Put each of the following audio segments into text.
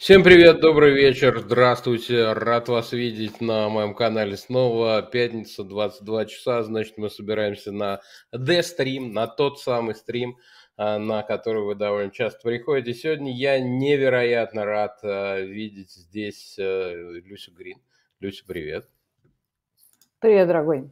Всем привет, добрый вечер, здравствуйте, рад вас видеть на моем канале снова. Пятница, 22 часа, значит мы собираемся на D-стрим, на тот самый стрим, а, на который вы довольно часто приходите. Сегодня я невероятно рад а, видеть здесь э, Люсю Грин. Люся, привет. Привет, дорогой.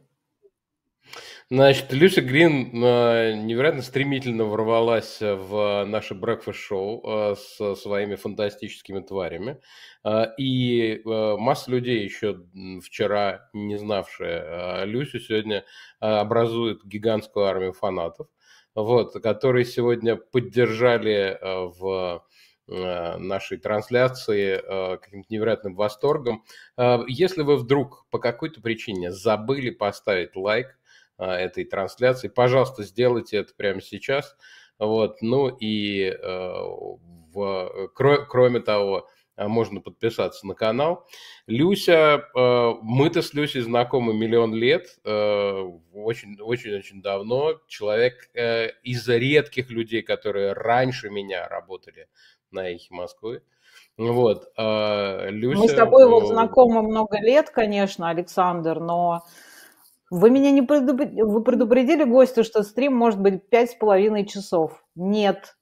Значит, Люси Грин э, невероятно стремительно ворвалась в наше брекфест-шоу э, со своими фантастическими тварями. Э, и масса людей, еще вчера не знавшие Люси, сегодня образует гигантскую армию фанатов, вот, которые сегодня поддержали в нашей трансляции каким-то невероятным восторгом. Если вы вдруг по какой-то причине забыли поставить лайк, а, этой трансляции. Пожалуйста, сделайте это прямо сейчас. Вот. Ну и э, в, кроме того, а, можно подписаться на канал. Люся, э, мы-то с Люсей знакомы миллион лет, э, очень-очень-очень давно. Человек из редких людей, которые раньше меня работали на «Эхе Москвы». Вот, Люся... Мы с тобой вот знакомы много лет, конечно, Александр, но вы меня не предупредили, вы предупредили гостю, что стрим может быть пять с половиной часов. Нет.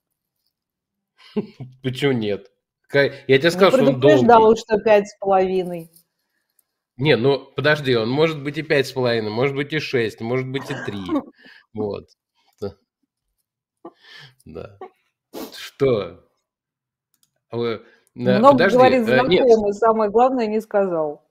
Почему нет? Я тебе сказал, что он долгий. что пять с половиной. Не, ну подожди, он может быть и пять с половиной, может быть и шесть, может быть и три. Вот. Да. Что? Э, Много говорит э, знакомый, самое главное не сказал.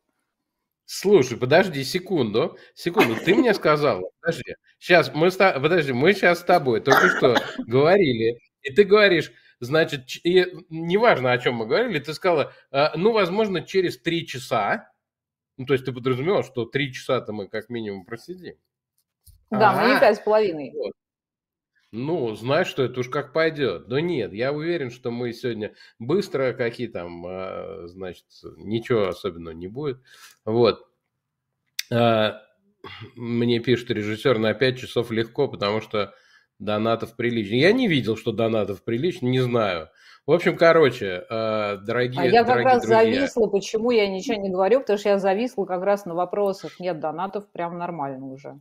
Слушай, подожди секунду, секунду, ты мне сказала, подожди, сейчас мы, с, подожди, мы сейчас с тобой только что говорили, и ты говоришь, значит, и, неважно, о чем мы говорили, ты сказала, э, ну, возможно, через три часа, ну, то есть ты подразумевал, что три часа-то мы как минимум просидим. Да, а -а -а. мы не а, пять с половиной. Вот. Ну, знаешь, что это уж как пойдет. Но нет, я уверен, что мы сегодня быстро какие там, а, значит, ничего особенного не будет. Вот. А, мне пишет режиссер на 5 часов легко, потому что донатов прилично. Я не видел, что донатов прилично, не знаю. В общем, короче, а, дорогие А я как раз друзья. зависла, почему я ничего не говорю, потому что я зависла как раз на вопросах. Нет, донатов прям нормально уже.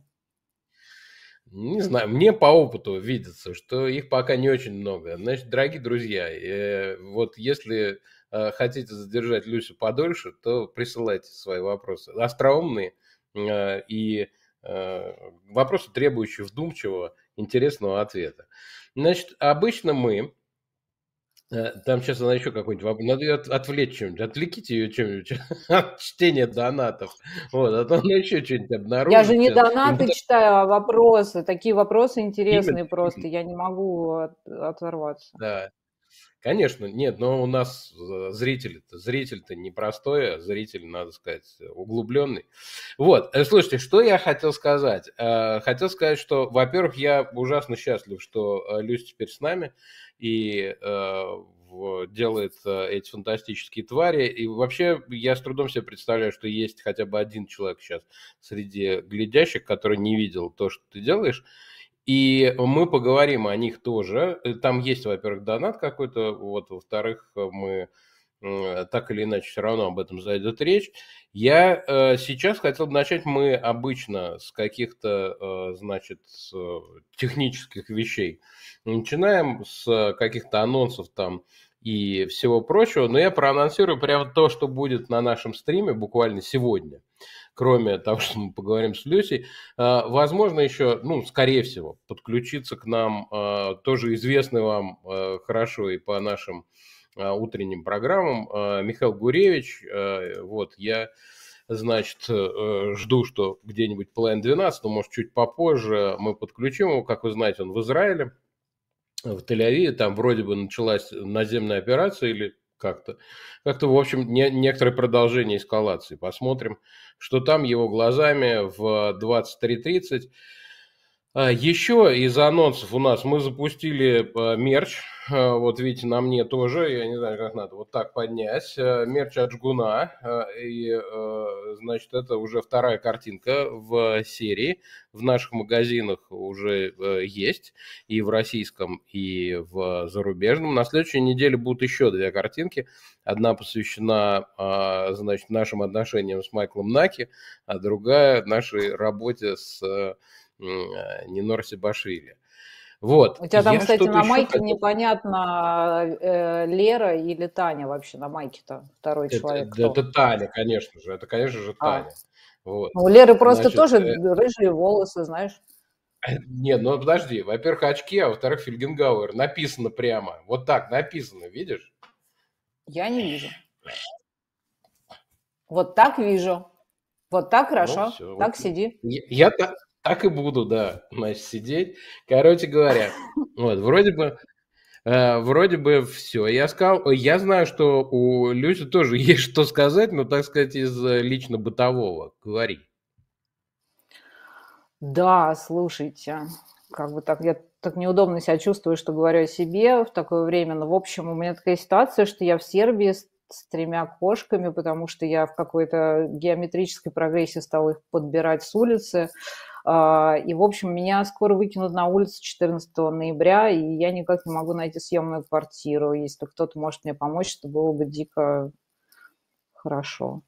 Не знаю, мне по опыту видится, что их пока не очень много. Значит, дорогие друзья, э, вот если э, хотите задержать Люсю подольше, то присылайте свои вопросы. Остроумные э, и э, вопросы, требующие вдумчивого, интересного ответа. Значит, обычно мы Э, там сейчас она еще какой-нибудь... Надо ее отвлечь чем-нибудь. Отвлеките ее чем-нибудь от чтения донатов. Вот, а то она еще что-нибудь обнаружит. Я же не донаты читаю, а вопросы. Такие вопросы интересные Именно. просто. Я не могу от... оторваться. Да. Конечно, нет, но у нас э, зритель-то, зритель-то непростой, а зритель, надо сказать, углубленный. Вот, э, слушайте, что я хотел сказать? Э, хотел сказать, что, во-первых, я ужасно счастлив, что Люсь теперь с нами и делает эти фантастические твари. И вообще я с трудом себе представляю, что есть хотя бы один человек сейчас среди глядящих, который не видел то, что ты делаешь. И мы поговорим о них тоже. Э, там есть, во-первых, донат какой-то, вот, во-вторых, э, мы э, так или иначе все равно об этом зайдет речь. Я э, сейчас хотел бы начать, мы обычно с каких-то, э, значит, с, э, технических вещей. Начинаем с каких-то анонсов там и всего прочего, но я проанонсирую прямо то, что будет на нашем стриме буквально сегодня кроме того, что мы поговорим с Люсей, э, возможно еще, ну, скорее всего, подключиться к нам э, тоже известный вам э, хорошо и по нашим утренним программам Михаил Гуревич. Вот, я значит, жду, что где-нибудь половина 12, но, может, чуть попозже мы подключим его. Как вы знаете, он в Израиле, в Тель-Авиве. Там вроде бы началась наземная операция или как-то. Как-то, в общем, не, некоторое продолжение эскалации. Посмотрим, что там его глазами в 23.30. А, еще из анонсов у нас мы запустили а, мерч. А, вот видите, на мне тоже. Я не знаю, как надо вот так поднять. Мерч от Жгуна. И, значит, это уже вторая картинка в серии. В наших магазинах уже есть. И в российском, и в зарубежном. На следующей неделе будут еще две картинки. Одна посвящена, значит, нашим отношениям с Майклом Наки, а другая нашей работе с а, не Норси Башвили. Вот. У тебя там, я кстати, на майке хотел... непонятно, э, Лера или Таня вообще на майке-то, второй это, человек. Это, это Таня, конечно же, это, конечно же, а. Таня. А. Вот. Ну, у Леры просто Значит, тоже э... рыжие волосы, знаешь. Нет, ну подожди, во-первых, очки, а во-вторых, Фельгенгауэр. Написано прямо, вот так написано, видишь? Я не вижу. Вот так вижу. Вот так ну, хорошо, ну, все, так вот. сиди. Я, я, так и буду, да, значит, сидеть. Короче говоря, вот, вроде бы, э, вроде бы все. Я сказал, я знаю, что у Люси тоже есть что сказать, но, так сказать, из э, лично бытового. Говори. Да, слушайте, как бы так, я так неудобно себя чувствую, что говорю о себе в такое время. Но, в общем, у меня такая ситуация, что я в Сербии с, тремя кошками, потому что я в какой-то геометрической прогрессии стала их подбирать с улицы. А, и, в общем, меня скоро выкинут на улицу 14 ноября, и я никак не могу найти съемную квартиру. Если кто-то может мне помочь, это было бы дико хорошо.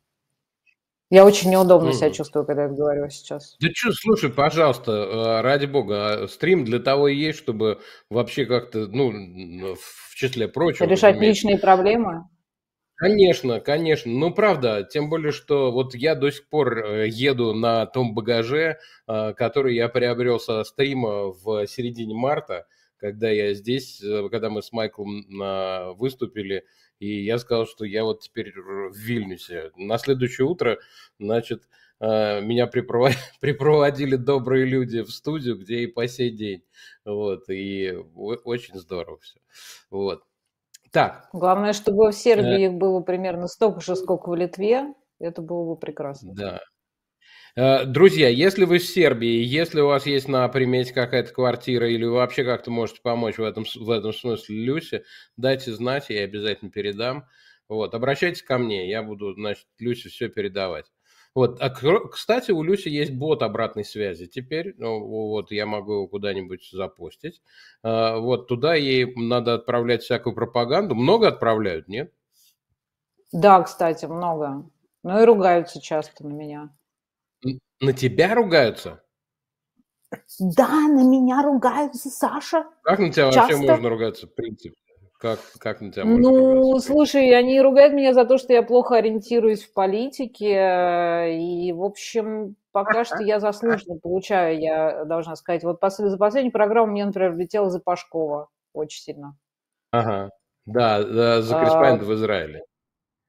Я очень неудобно себя чувствую, когда я говорю сейчас. Да что, слушай, пожалуйста, э, ради бога, э, стрим для того и есть, чтобы вообще как-то, ну, в числе прочего... Решать иметь... личные проблемы? Конечно, конечно. Ну, правда, тем более, что вот я до сих пор э, еду на том багаже, э, который я приобрел со стрима в середине марта, когда я здесь, э, когда мы с Майклом выступили, и я сказал, что я вот теперь в Вильнюсе. На следующее утро, значит, меня припроводили добрые люди в студию, где и по сей день. Вот, и очень здорово все. Вот. Так. Главное, чтобы в Сербии э. их было примерно столько же, сколько в Литве. Это было бы прекрасно. Да. Э, друзья, если вы в Сербии, если у вас есть на примете какая-то квартира или вообще как-то можете помочь в этом, в этом смысле Люсе, дайте знать, я обязательно передам. Вот, обращайтесь ко мне, я буду, значит, Люсе все передавать. Вот. А, кстати, у Люси есть бот обратной связи теперь. Ну, вот, я могу его куда-нибудь запустить. А, вот, туда ей надо отправлять всякую пропаганду. Много отправляют, нет? Да, кстати, много. Ну и ругаются часто на меня. На тебя ругаются? Да, на меня ругаются, Саша. Как на тебя часто? вообще можно ругаться, в принципе? Как, как на тебя можно Ну, слушай, они ругают меня за то, что я плохо ориентируюсь в политике. И, в общем, пока что я заслуженно получаю, я должна сказать. Вот за последнюю программу мне, например, за Пашкова очень сильно. Ага, да, да за а, корреспондента а, в Израиле.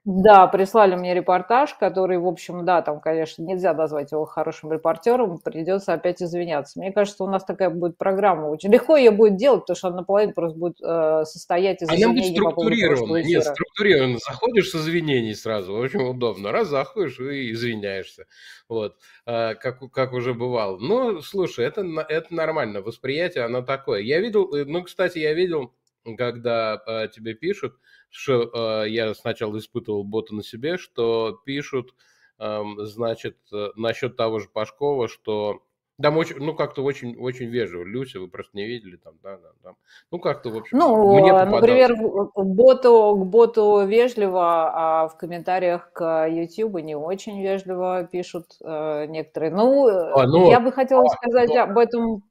Да, прислали мне репортаж, который, в общем, да, там, конечно, нельзя назвать его хорошим репортером, придется опять извиняться. Мне кажется, у нас такая будет программа. Очень легко ее будет делать, потому что она наполовину просто будет э, состоять из а извинений. Она будет структурирована. Нет, структурирована. Заходишь с извинений сразу, очень удобно. Раз заходишь и извиняешься. Вот, э, как, как уже бывало. Но, ну, слушай, это, это нормально. Восприятие, оно такое. Я видел, э, ну, кстати, я видел, когда э, тебе пишут, что э, я сначала испытывал бота на себе, что пишут, э, значит, насчет того же Пашкова, что там очень, ну как-то очень, очень вежливо. Люся, вы просто не видели там, да, да, да. Ну как-то в общем. Ну, мне а, например, к боту, к боту вежливо, а в комментариях к YouTube не очень вежливо пишут э, некоторые. Ну, а, ну, я бы хотела а, сказать ну, об этом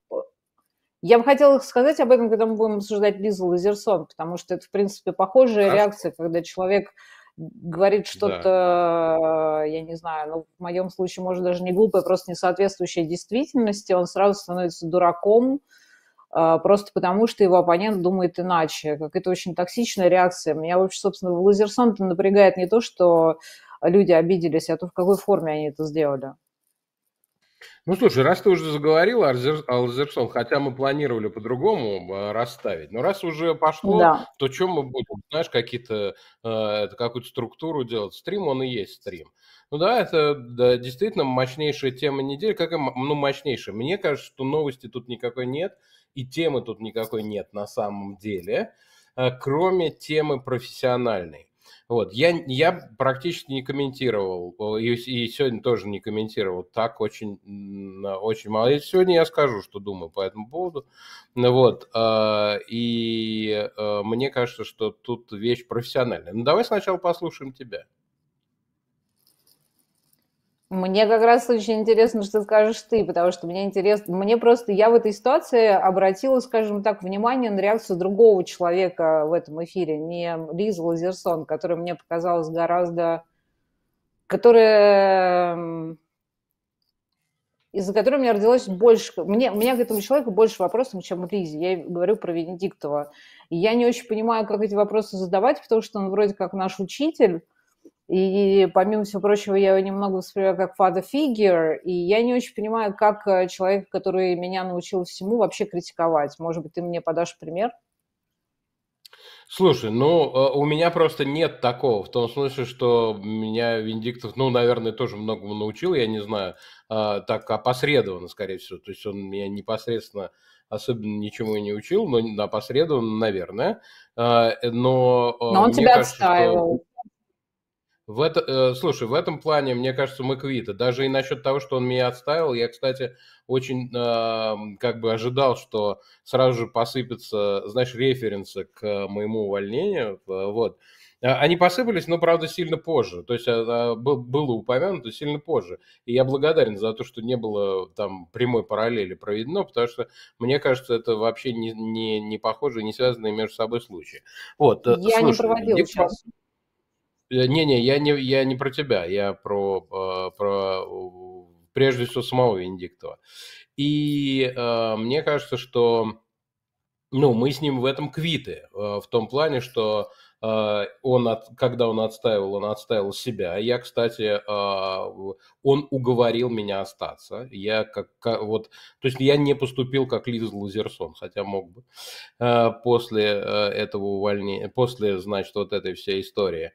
я бы хотела сказать об этом, когда мы будем обсуждать Лизу Лазерсон, потому что это, в принципе, похожая Хорошо. реакция, когда человек говорит что-то, да. я не знаю, ну, в моем случае, может, даже не глупое, просто не соответствующее действительности, он сразу становится дураком, а, просто потому, что его оппонент думает иначе. Как это очень токсичная реакция. Меня вообще, собственно, Лазерсон-то напрягает не то, что люди обиделись, а то, в какой форме они это сделали. Ну, слушай, раз ты уже заговорил Алзерсон, хотя мы планировали по-другому а, расставить, но раз уже пошло, да. то чем мы будем, знаешь, какие-то, а, какую-то структуру делать? Стрим, он и есть стрим. Ну да, это да, действительно мощнейшая тема недели, как ну, мощнейшая. Мне кажется, что новости тут никакой нет, и темы тут никакой нет на самом деле, а, кроме темы профессиональной. Вот. Я, я практически не комментировал, и, и сегодня тоже не комментировал. Так очень, очень мало. И сегодня я скажу, что думаю по этому поводу. Ну вот. А, и а, мне кажется, что тут вещь профессиональная. Ну, давай сначала послушаем тебя. Мне как раз очень интересно, что скажешь ты, потому что мне интересно, мне просто, я в этой ситуации обратила, скажем так, внимание на реакцию другого человека в этом эфире, не Лиза Лазерсон, которая мне показалась гораздо, которая из-за которой у меня родилось больше... Мне, у меня к этому человеку больше вопросов, чем к Лизе. Я говорю про Венедиктова. И я не очень понимаю, как эти вопросы задавать, потому что он вроде как наш учитель, и, помимо всего прочего, я его немного воспринимаю как father figure, и я не очень понимаю, как э, человек, который меня научил всему, вообще критиковать. Может быть, ты мне подашь пример? Слушай, ну, э, у меня просто нет такого, в том смысле, что меня Виндиктов, ну, наверное, тоже многому научил, я не знаю, э, так опосредованно, скорее всего, то есть он меня непосредственно особенно ничему и не учил, но опосредованно, наверное. Но, но он тебя кажется, отстаивал. Что... В это, э, слушай, в этом плане, мне кажется, мы квиты. Даже и насчет того, что он меня отставил, я, кстати, очень э, как бы ожидал, что сразу же посыпятся, знаешь, референсы к моему увольнению. Э, вот. А, они посыпались, но, правда, сильно позже. То есть а, было упомянуто сильно позже. И я благодарен за то, что не было там прямой параллели проведено, потому что, мне кажется, это вообще не, не, не похожие, не связанные между собой случаи. Вот, э, я слушай, не проводил сейчас. Э, не-не, я не, я не про тебя, я про, э, про прежде всего самого Венедиктова. И э, мне кажется, что ну, мы с ним в этом квиты, э, в том плане, что э, он от, когда он отстаивал, он отстаивал себя. Я, кстати, э, он уговорил меня остаться. Я как, как вот, то есть я не поступил как Лиза Лазерсон, хотя мог бы э, после э, этого увольнения, после, значит, вот этой всей истории. Э,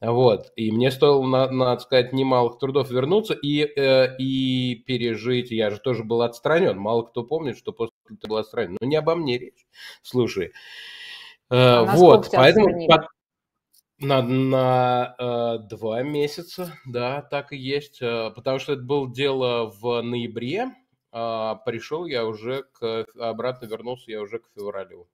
вот. И мне стоило, на, надо сказать, немалых трудов вернуться и, э, и пережить. Я же тоже был отстранен. Мало кто помнит, что после ты был отстранен. Но ну, не обо мне речь. Слушай. Э, а вот. Поэтому под... на, на э, два месяца, да, так и есть. Э, потому что это было дело в ноябре. Э, а пришел я уже к... Обратно вернулся я уже к февралю.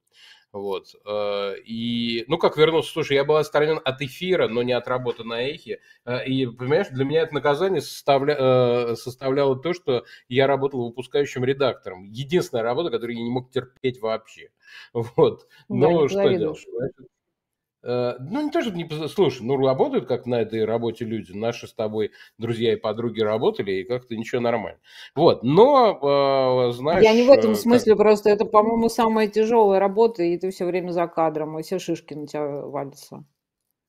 Вот. Э, и, ну, как вернулся, слушай, я был отстранен от эфира, но не от работы на эхе. Э, и, понимаешь, для меня это наказание составля... Э, составляло то, что я работал выпускающим редактором. Единственная работа, которую я не мог терпеть вообще. Вот. Да, что делать? Э, ну, не то, чтобы не... Слушай, ну, работают как на этой работе люди. Наши с тобой друзья и подруги работали, и как-то ничего нормально. Вот, но, э, знаешь... Я не в этом э, смысле, просто это, по-моему, самая тяжелая работа, и ты все время за кадром, и все шишки на тебя валятся.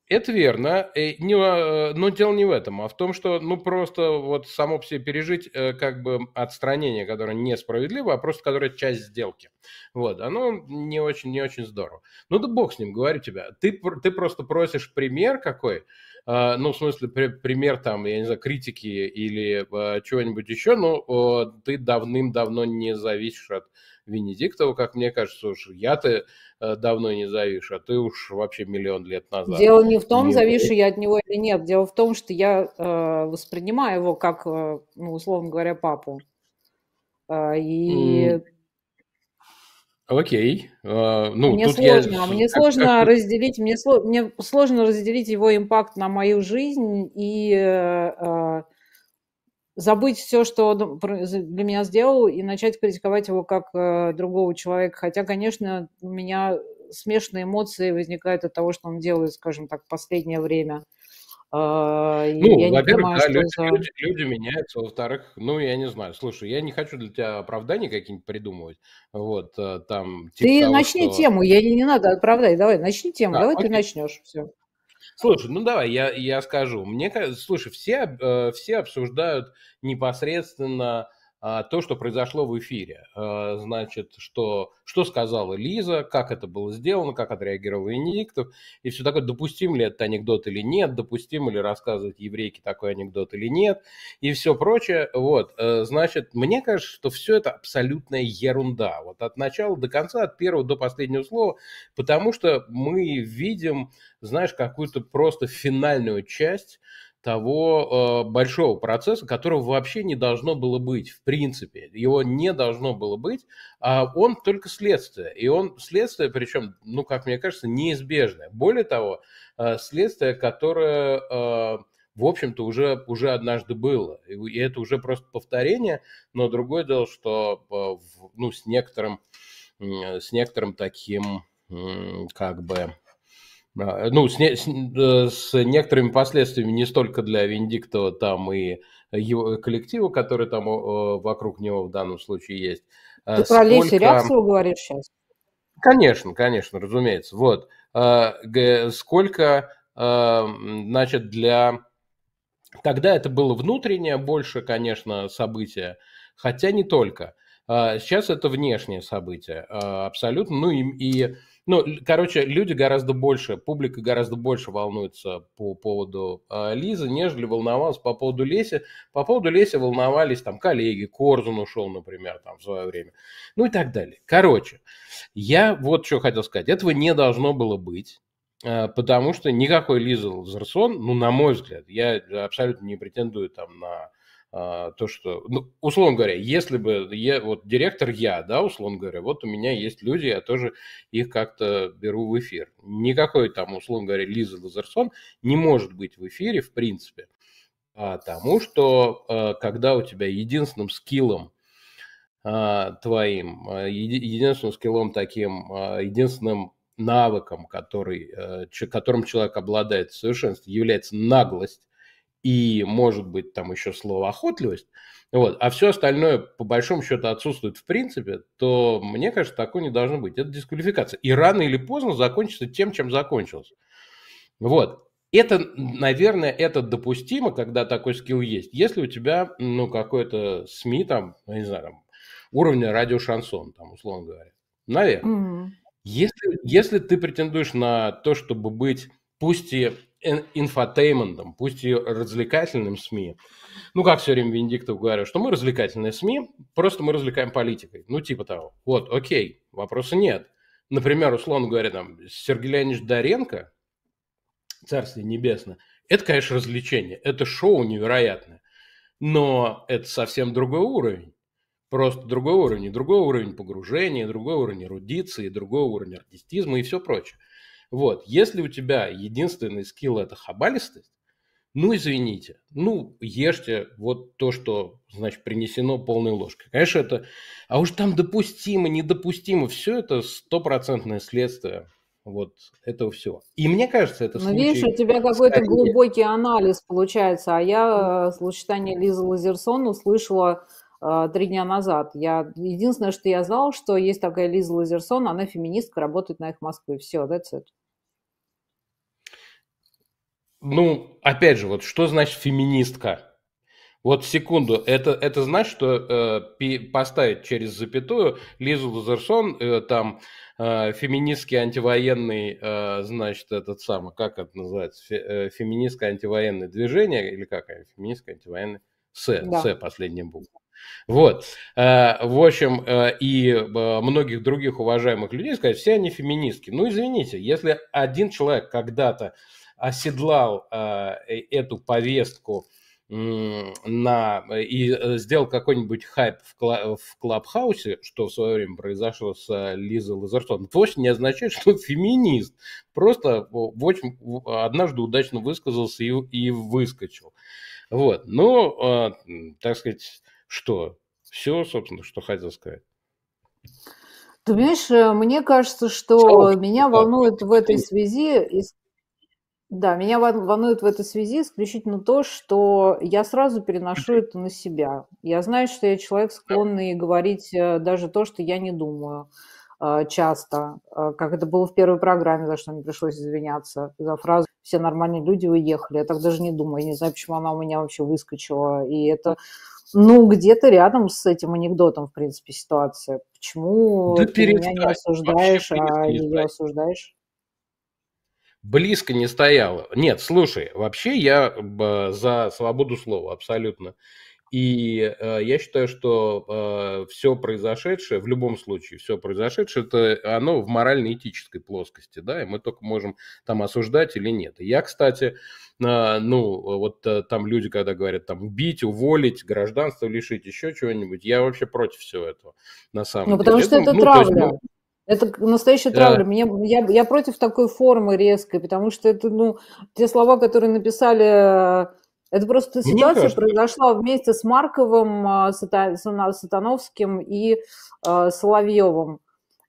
Это верно, э, не, э, но дело не в этом, а в том, что ну просто вот само по себе пережить э, как бы отстранение, которое несправедливо, а просто которое часть сделки. Вот, оно не очень, не очень здорово. Ну да бог с ним, говорю тебя. Ты, ты просто просишь пример какой, ну в смысле пример там, я не знаю, критики или чего-нибудь еще, но ты давным-давно не зависишь от Венедиктова, как мне кажется, уж я-то Э, давно не завис, а ты уж вообще миллион лет назад. Дело не в том, не... завишу я от него или нет. Дело в том, что я э, воспринимаю его как, э, ну, условно говоря, папу. Э, и... Окей. Okay. Э, uh, ну, мне тут сложно, я... мне сложно как... разделить, мне, сло... мне сложно разделить его импакт на мою жизнь и э, э, забыть все, что он для меня сделал, и начать критиковать его как э, другого человека. Хотя, конечно, у меня смешанные эмоции возникают от того, что он делает, скажем так, в последнее время. Э, ну, во-первых, да, люди, за... люди, люди меняются, во-вторых, ну, я не знаю, слушай, я не хочу для тебя оправданий какие-нибудь придумывать, вот, э, там... Типа ты того, начни что... тему, я не, не надо оправдать, давай, начни тему, а, давай окей. ты начнешь, все. Слушай, ну давай, я, я скажу. Мне кажется, слушай, все, э, все обсуждают непосредственно а, то, что произошло в эфире. А, значит, что, что сказала Лиза, как это было сделано, как отреагировал Венедиктов, и все такое, допустим ли этот анекдот или нет, допустим ли рассказывать еврейке такой анекдот или нет, и все прочее. Вот, э, значит, мне кажется, что все это абсолютная ерунда. Вот от начала до конца, от первого до последнего слова, потому что мы видим, знаешь, какую-то просто финальную часть того э, большого процесса, которого вообще не должно было быть, в принципе. Его не должно было быть, а он только следствие. И он следствие, причем, ну, как мне кажется, неизбежное. Более того, э, следствие, которое, э, в общем-то, уже, уже однажды было. И, и это уже просто повторение, но другое дело, что э, в, ну, с некоторым, э, с некоторым таким, э, как бы, а, ну, с, не, с, э, с некоторыми последствиями не столько для Венедиктова там и его э, коллектива, который там э, вокруг него в данном случае есть. А Ты сколько... про Олесю Рябцеву говоришь сейчас? Конечно, конечно, разумеется. Вот. Э, сколько, э, значит, для... Тогда это было внутреннее больше, конечно, событие, хотя не только. Сейчас это внешнее событие абсолютно. Ну и, и ну, короче, люди гораздо больше, публика гораздо больше волнуется по поводу э, Лизы, нежели волновалась по поводу Леси. По поводу Леси волновались там коллеги, Корзун ушел, например, там в свое время, ну и так далее. Короче, я вот что хотел сказать. Этого не должно было быть а, потому что никакой Лиза Лазерсон, ну, на мой взгляд, я абсолютно не претендую там на а, то, что, ну, условно говоря, если бы я, вот директор я, да, условно говоря, вот у меня есть люди, я тоже их как-то беру в эфир. Никакой там, условно говоря, Лиза Лазерсон не может быть в эфире, в принципе, потому что а, когда у тебя единственным скиллом а, твоим, единственным скиллом таким, единственным навыком, который, э, которым человек обладает в совершенстве, является наглость, и, может быть, там еще слово «охотливость», вот, а все остальное, по большому счету, отсутствует в принципе, то, мне кажется, такое не должно быть. Это дисквалификация. И рано или поздно закончится тем, чем закончилось. Вот. Это, наверное, это допустимо, когда такой скилл есть. Если у тебя, ну, какой-то СМИ там, я не знаю, там, уровня Шансон там, условно говоря. Наверное. Mm-hmm. Если, если ты претендуешь на то, чтобы быть, пусть и инфотейментом, пусть и развлекательным СМИ. Ну, как все время Венедиктов говорю, что мы развлекательные СМИ, просто мы развлекаем политикой. Ну, типа того. Вот, окей, вопроса нет. Например, условно говоря, там, Сергей Леонидович Доренко, царствие небесное, это, конечно, развлечение, это шоу невероятное. Но это совсем другой уровень. Просто другой уровень. другой уровень погружения, другой уровень эрудиции, другой уровень артистизма и все прочее. Вот, если у тебя единственный скилл это хабалистость, ну, извините, ну, ешьте вот то, что, значит, принесено полной ложкой. Конечно, это... А уж там допустимо, недопустимо, все это стопроцентное следствие вот этого всего. И мне кажется, это Ну, случай... видишь, у тебя какой-то глубокий анализ получается, а я э, словосочетание Лизы Лазерсон услышала э, три дня назад. Я... Единственное, что я знала, что есть такая Лиза Лазерсон, она феминистка, работает на их Москвы. Все, that's it. Ну, опять же, вот что значит феминистка? Вот секунду, это, это значит, что э, пи, поставить через запятую Лизу Лазерсон, э, там э, феминистский антивоенный, э, значит, этот самый, как это называется, Фе, э, феминистское антивоенное движение, или как, феминистское антивоенное, С, да. С последняя буква. Вот. Э, в общем, э, и э, многих других уважаемых людей сказать, все они феминистки. Ну, извините, если один человек когда-то оседлал э, э, эту повестку на и э, сделал какой-нибудь хайп в, кла в Клабхаусе, что в свое время произошло с Лизой Лазерсон, это вовсе не означает, что он феминист. Просто в очень, однажды удачно высказался и, и выскочил. Вот. Но, ну, а, так сказать, что? Все, собственно, что хотел сказать. Ты понимаешь, мне кажется, что Сообщество. меня волнует в этой связи да, меня волнует в этой связи исключительно то, что я сразу переношу это на себя. Я знаю, что я человек, склонный говорить э, даже то, что я не думаю э, часто, э, как это было в первой программе, за что мне пришлось извиняться, за фразу «все нормальные люди уехали». Я так даже не думаю, я не знаю, почему она у меня вообще выскочила. И это, ну, где-то рядом с этим анекдотом, в принципе, ситуация. Почему да ты меня не осуждаешь, а ее осуждаешь? близко не стояла. Нет, слушай, вообще я э, за свободу слова абсолютно. И э, я считаю, что э, все произошедшее, в любом случае, все произошедшее, это оно в морально-этической плоскости, да, и мы только можем там осуждать или нет. я, кстати, э, ну, вот э, там люди, когда говорят там убить, уволить, гражданство лишить, еще чего-нибудь, я вообще против всего этого, на самом ну, деле. Потому что это, ну, это ну, травля. Есть, ну, это настоящая травля. Мне я, я против такой формы резкой, потому что это, ну, те слова, которые написали, э, это просто ситуация произошла вместе с Марковым, а, Сатановским и э, Соловьевым.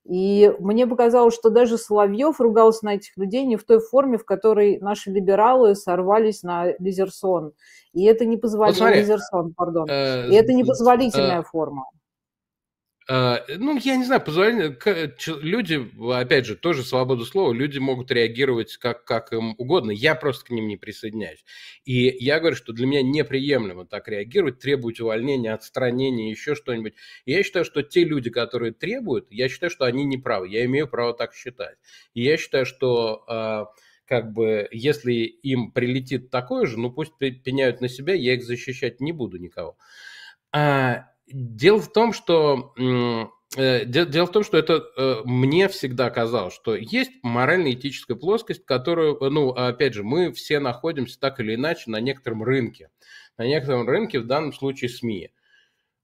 И мне показалось, что даже Соловьев ругался на этих людей не в той форме, в которой наши либералы сорвались на Лизерсон. И это не позволительно... Вот смотри, Лизерсон, пардон. Э, и это непозволительная э, э, форма. А, ну, я не знаю, позволяли, люди, опять же, тоже свободу слова, люди могут реагировать как, как им угодно. Я просто к ним не присоединяюсь. И я говорю, что для меня неприемлемо так реагировать, требовать увольнения, отстранения, еще что-нибудь. я считаю, что те люди, которые требуют, я считаю, что они не правы. Я имею право так считать. И я считаю, что а, как бы, если им прилетит такое же, ну пусть пеняют на себя, я их защищать не буду никого. А Дело в том, что э, Дело в том, что это э, мне всегда казалось, что есть морально-этическая плоскость, которую, ну, опять же, мы все находимся так или иначе на некотором рынке. На некотором рынке, в данном случае, СМИ.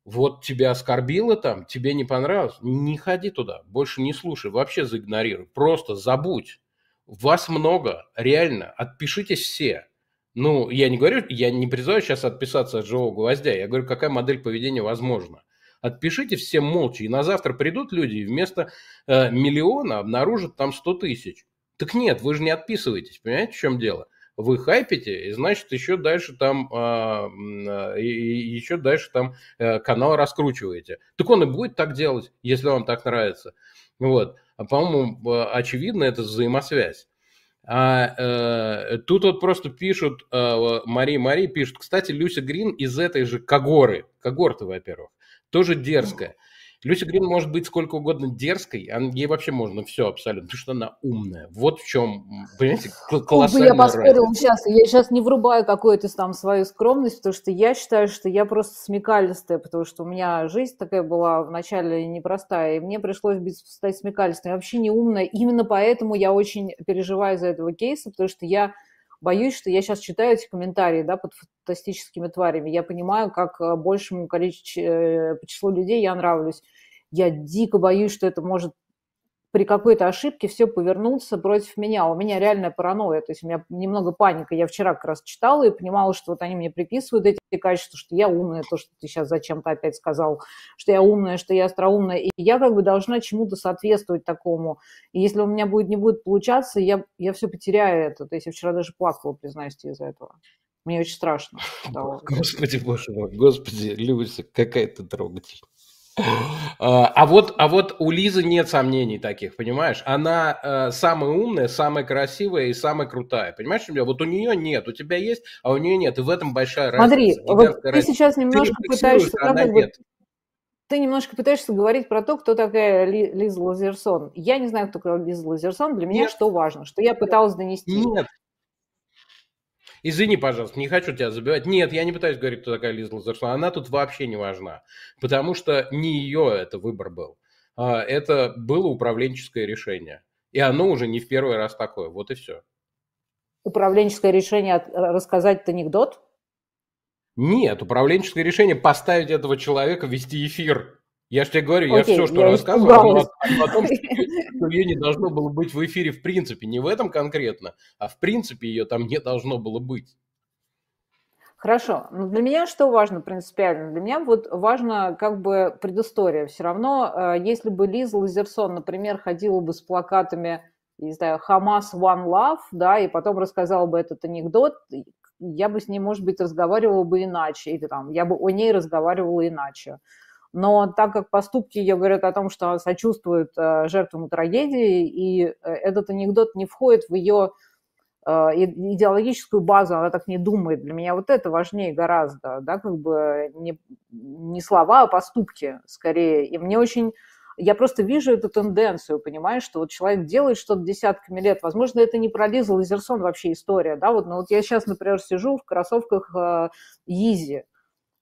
Вот тебя оскорбило там, тебе не понравилось, не ходи туда, больше не слушай, вообще заигнорируй, просто забудь. Вас много, реально, отпишитесь все – ну, я не говорю, я не призываю сейчас отписаться от живого гвоздя. Я говорю, какая модель поведения возможна. Отпишите все молча, и на завтра придут люди, и вместо э, миллиона обнаружат там 100 тысяч. Так нет, вы же не отписываетесь, понимаете, в чем дело? Вы хайпите, и значит, еще дальше там, э, а, а, еще дальше там э, канал раскручиваете. Так он и будет так делать, если вам так нравится. Вот. А, по-моему, э, очевидно, это взаимосвязь. А э, тут вот просто пишут, э, Мари Мари пишут, кстати, Люся Грин из этой же Когоры, Когорты, во-первых, тоже дерзкая. Люси Грин может быть сколько угодно дерзкой, а ей вообще можно все абсолютно, потому что она умная. Вот в чем, понимаете, колоссальная Я поспорил разница. сейчас, я сейчас не врубаю какую-то там свою скромность, потому что я считаю, что я просто смекалистая, потому что у меня жизнь такая была вначале непростая, и мне пришлось быть стать смекалистой. Я вообще не умная, именно поэтому я очень переживаю за этого кейса, потому что я боюсь, что я сейчас читаю эти комментарии да, под фантастическими тварями. Я понимаю, как э, большему количеству э, по числу людей я нравлюсь. Я дико боюсь, что это может при какой-то ошибке все повернуться против меня. У меня реальная паранойя, то есть у меня немного паника. Я вчера как раз читала и понимала, что вот они мне приписывают эти качества, что я умная, то, что ты сейчас зачем-то опять сказал, что я умная, что я остроумная. И я как бы должна чему-то соответствовать такому. И если у меня будет, не будет получаться, я, я все потеряю это. То есть я вчера даже плакала, признаюсь, из-за этого. Мне очень страшно. Господи, боже мой, господи, Люся, какая ты трогательная. А, а вот, а вот у Лизы нет сомнений таких, понимаешь? Она э, самая умная, самая красивая и самая крутая. Понимаешь, у меня вот у нее нет, у тебя есть, а у нее нет. И в этом большая разница. Смотри, вот ты разница. сейчас немножко ты пытаешься... А она вот, нет. Ты немножко пытаешься говорить про то, кто такая Лиза Лазерсон. Я не знаю, кто такая Лиза Лазерсон. Для меня нет. что важно, что я пыталась донести. Нет, Извини, пожалуйста, не хочу тебя забивать. Нет, я не пытаюсь говорить, кто такая Лиза Лазаршина. Она тут вообще не важна, потому что не ее это выбор был. А, это было управленческое решение. И оно уже не в первый раз такое. Вот и все. Управленческое решение э, рассказать анекдот? Нет, управленческое решение поставить этого человека вести эфир. Я же тебе говорю, Окей, я все, что я рассказывал, о, о том, что, что ее не должно было быть в эфире в принципе, не в этом конкретно, а в принципе ее там не должно было быть. Хорошо. Но ну, для меня что важно принципиально? Для меня вот важно как бы предыстория. Все равно, э, если бы Лиза Лазерсон, например, ходила бы с плакатами, не знаю, «Хамас One Love», да, и потом рассказала бы этот анекдот, я бы с ней, может быть, разговаривала бы иначе, или там, я бы о ней разговаривала иначе. Но так как поступки ее говорят о том, что сочувствует э, жертвам трагедии, и э, этот анекдот не входит в ее э, идеологическую базу, она так не думает. Для меня вот это важнее гораздо, да, как бы не, не слова, а поступки скорее. И мне очень я просто вижу эту тенденцию, понимаешь, что вот человек делает что-то десятками лет. Возможно, это не про Лизу Лазерсон вообще история, да, вот, но вот я сейчас, например, сижу в кроссовках Изи,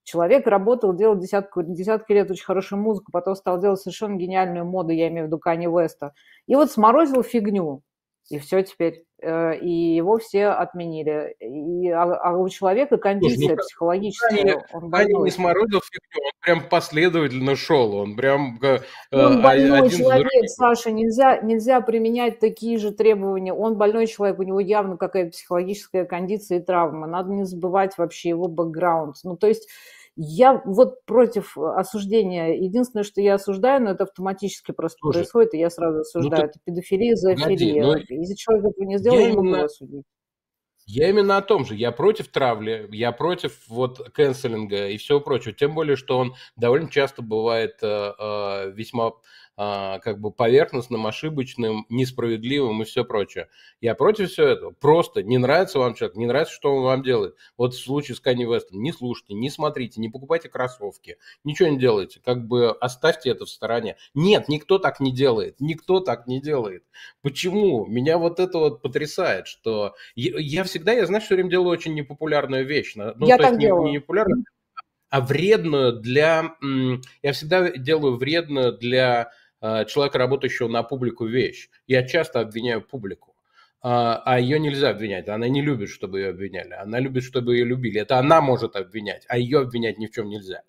Человек работал, делал десятку, десятки лет очень хорошую музыку, потом стал делать совершенно гениальную моду, я имею в виду Кани Веста. И вот сморозил фигню, и все теперь. Э, и его все отменили. И, а, а у человека кондиция Слушай, ну, психологическая. Кани, он Кани не сморозил фигню, он прям последовательно шел. Он прям... Он э, э, ну, а, больной один человек, Саша, нельзя, нельзя применять такие же требования. Он больной человек, у него явно какая-то психологическая кондиция и травма. Надо не забывать вообще его бэкграунд. Ну, то есть я вот против осуждения. Единственное, что я осуждаю, но это автоматически просто Слушай, происходит, и я сразу ну осуждаю. Ну, это педофилия, зоофилия. Но... Если человек этого не сделал, я, я не могу осудить. Я именно о том же. Я против травли, я против вот канцелинга и всего прочего. Тем более, что он довольно часто бывает э, э, весьма а, как бы поверхностным, ошибочным, несправедливым и все прочее. Я против всего этого. Просто не нравится вам человек, не нравится, что он вам делает. Вот в случае с Kanye West не слушайте, не смотрите, не покупайте кроссовки, ничего не делайте. Как бы оставьте это в стороне. Нет, никто так не делает. Никто так не делает. Почему? Меня вот это вот потрясает, что я, я всегда, я, знаю, что время делаю очень непопулярную вещь. Ну, я то так есть делаю. Не, не популярную, а вредную для... Я всегда делаю вредную для Э, человека, работающего на публику, вещь. Я часто обвиняю публику. А, а ее нельзя обвинять. Она не любит, чтобы ее обвиняли. Она любит, чтобы ее любили. Это она может обвинять, а ее обвинять ни в чем нельзя.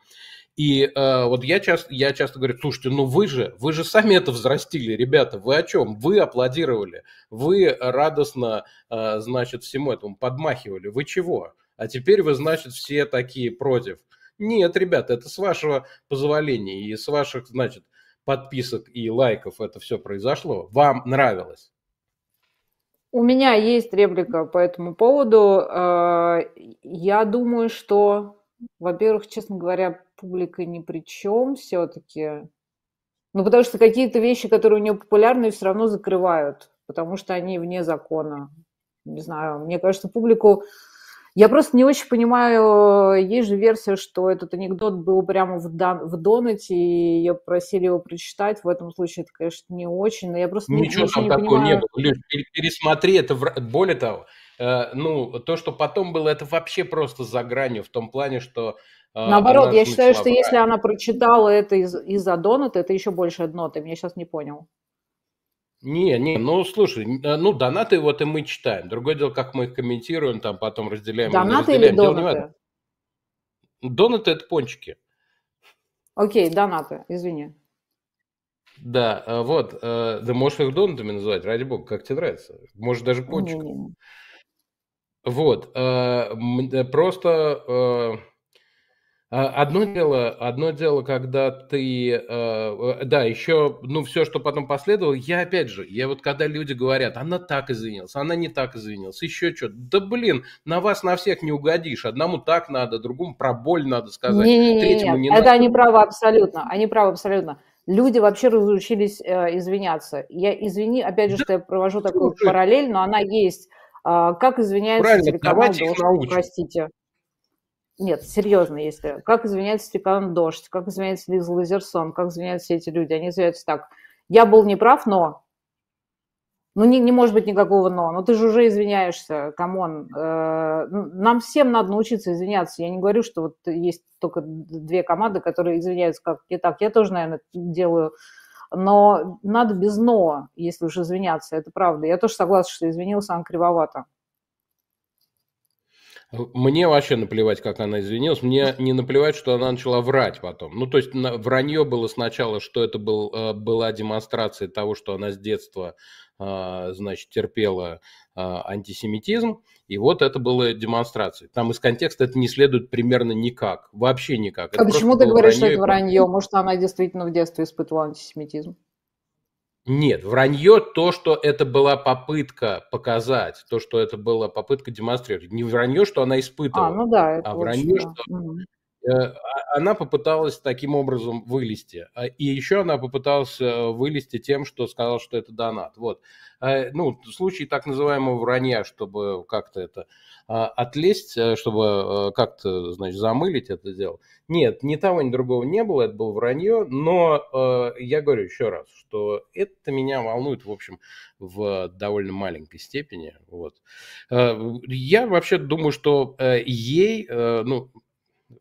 И э, вот я часто, я часто говорю, слушайте, ну вы же, вы же сами это взрастили, ребята, вы о чем? Вы аплодировали, вы радостно, э, значит, всему этому подмахивали, вы чего? А теперь вы, значит, все такие против. Нет, ребята, это с вашего позволения и с ваших, значит, подписок и лайков это все произошло, вам нравилось? У меня есть реплика по этому поводу. А, я думаю, что, во-первых, честно говоря, публика ни при чем все-таки. Ну, потому что какие-то вещи, которые у нее популярны, все равно закрывают, потому что они вне закона. Не знаю, мне кажется, публику я просто не очень понимаю, есть же версия, что этот анекдот был прямо в, дон, в донате, и ее просили его прочитать. В этом случае это, конечно, не очень, но я просто Ничего не, там не такого понимаю. не было. Леш, пересмотри это. Более того, э, ну, то, что потом было, это вообще просто за гранью в том плане, что э, Наоборот, я считаю, что если она прочитала это из- из-за донат, это еще больше дно. Ты меня сейчас не понял. Не, не, ну слушай, э, ну донаты вот и мы читаем. Другое дело, как мы их комментируем, там потом разделяем. Донаты или донаты? Донаты – это пончики. Окей, донаты, извини. Да, э, вот, э, да можешь их донатами называть, ради бога, как тебе нравится. Может, даже пончиком. Вот, просто а, одно дело, одно дело, когда ты, а, э, да, еще, ну, все, что потом последовало, я опять же, я вот когда люди говорят, она так извинилась, она не так извинилась, еще что-то, да блин, на вас на всех не угодишь, одному так надо, другому про боль надо сказать, не, не, не, третьему не, это надо. они правы абсолютно, они правы абсолютно. Люди вообще разучились э, извиняться. Я извини, опять же, да, что я провожу такую параллель, но она есть. Э, как извиняется Правильно, давайте должен, научим. простите. Нет, серьезно, если... Как извиняется Степан Дождь, как извиняется Лиза Лазерсон, как извиняются все эти люди, они извиняются так. Я был неправ, но... Ну, не, не может быть никакого «но». Но ну, ты же уже извиняешься, камон. Э, нам всем надо научиться извиняться. Я не говорю, что вот есть только две команды, которые извиняются как и так. Я тоже, наверное, делаю. Но надо без «но», если уж извиняться. Это правда. Я тоже согласна, что извинился он кривовато. Мне вообще наплевать, как она извинилась. Мне не наплевать, что она начала врать потом. Ну, то есть вранье было сначала, что это был, э, была демонстрация того, что она с детства, э, значит, терпела э, антисемитизм. И вот это было демонстрацией. Там из контекста это не следует примерно никак. Вообще никак. Это а почему ты говоришь, что это вранье? Может, она действительно в детстве испытывала антисемитизм? Нет, вранье то, что это была попытка показать, то, что это была попытка демонстрировать. Не вранье, что она испытывала, а, ну да, это а вранье, очень, да. что угу. Э, а, она попыталась таким образом вылезти. А, и еще она попыталась э, вылезти тем, что сказала, что это донат. Вот. А, ну, случай так называемого вранья, чтобы как-то это отлезть, э, чтобы как-то, значит, замылить это дело. Нет, ни того, ни другого не было, это было вранье, но я говорю еще раз, что это меня волнует, в общем, в довольно маленькой степени. Вот. Я вообще думаю, что ей, ну,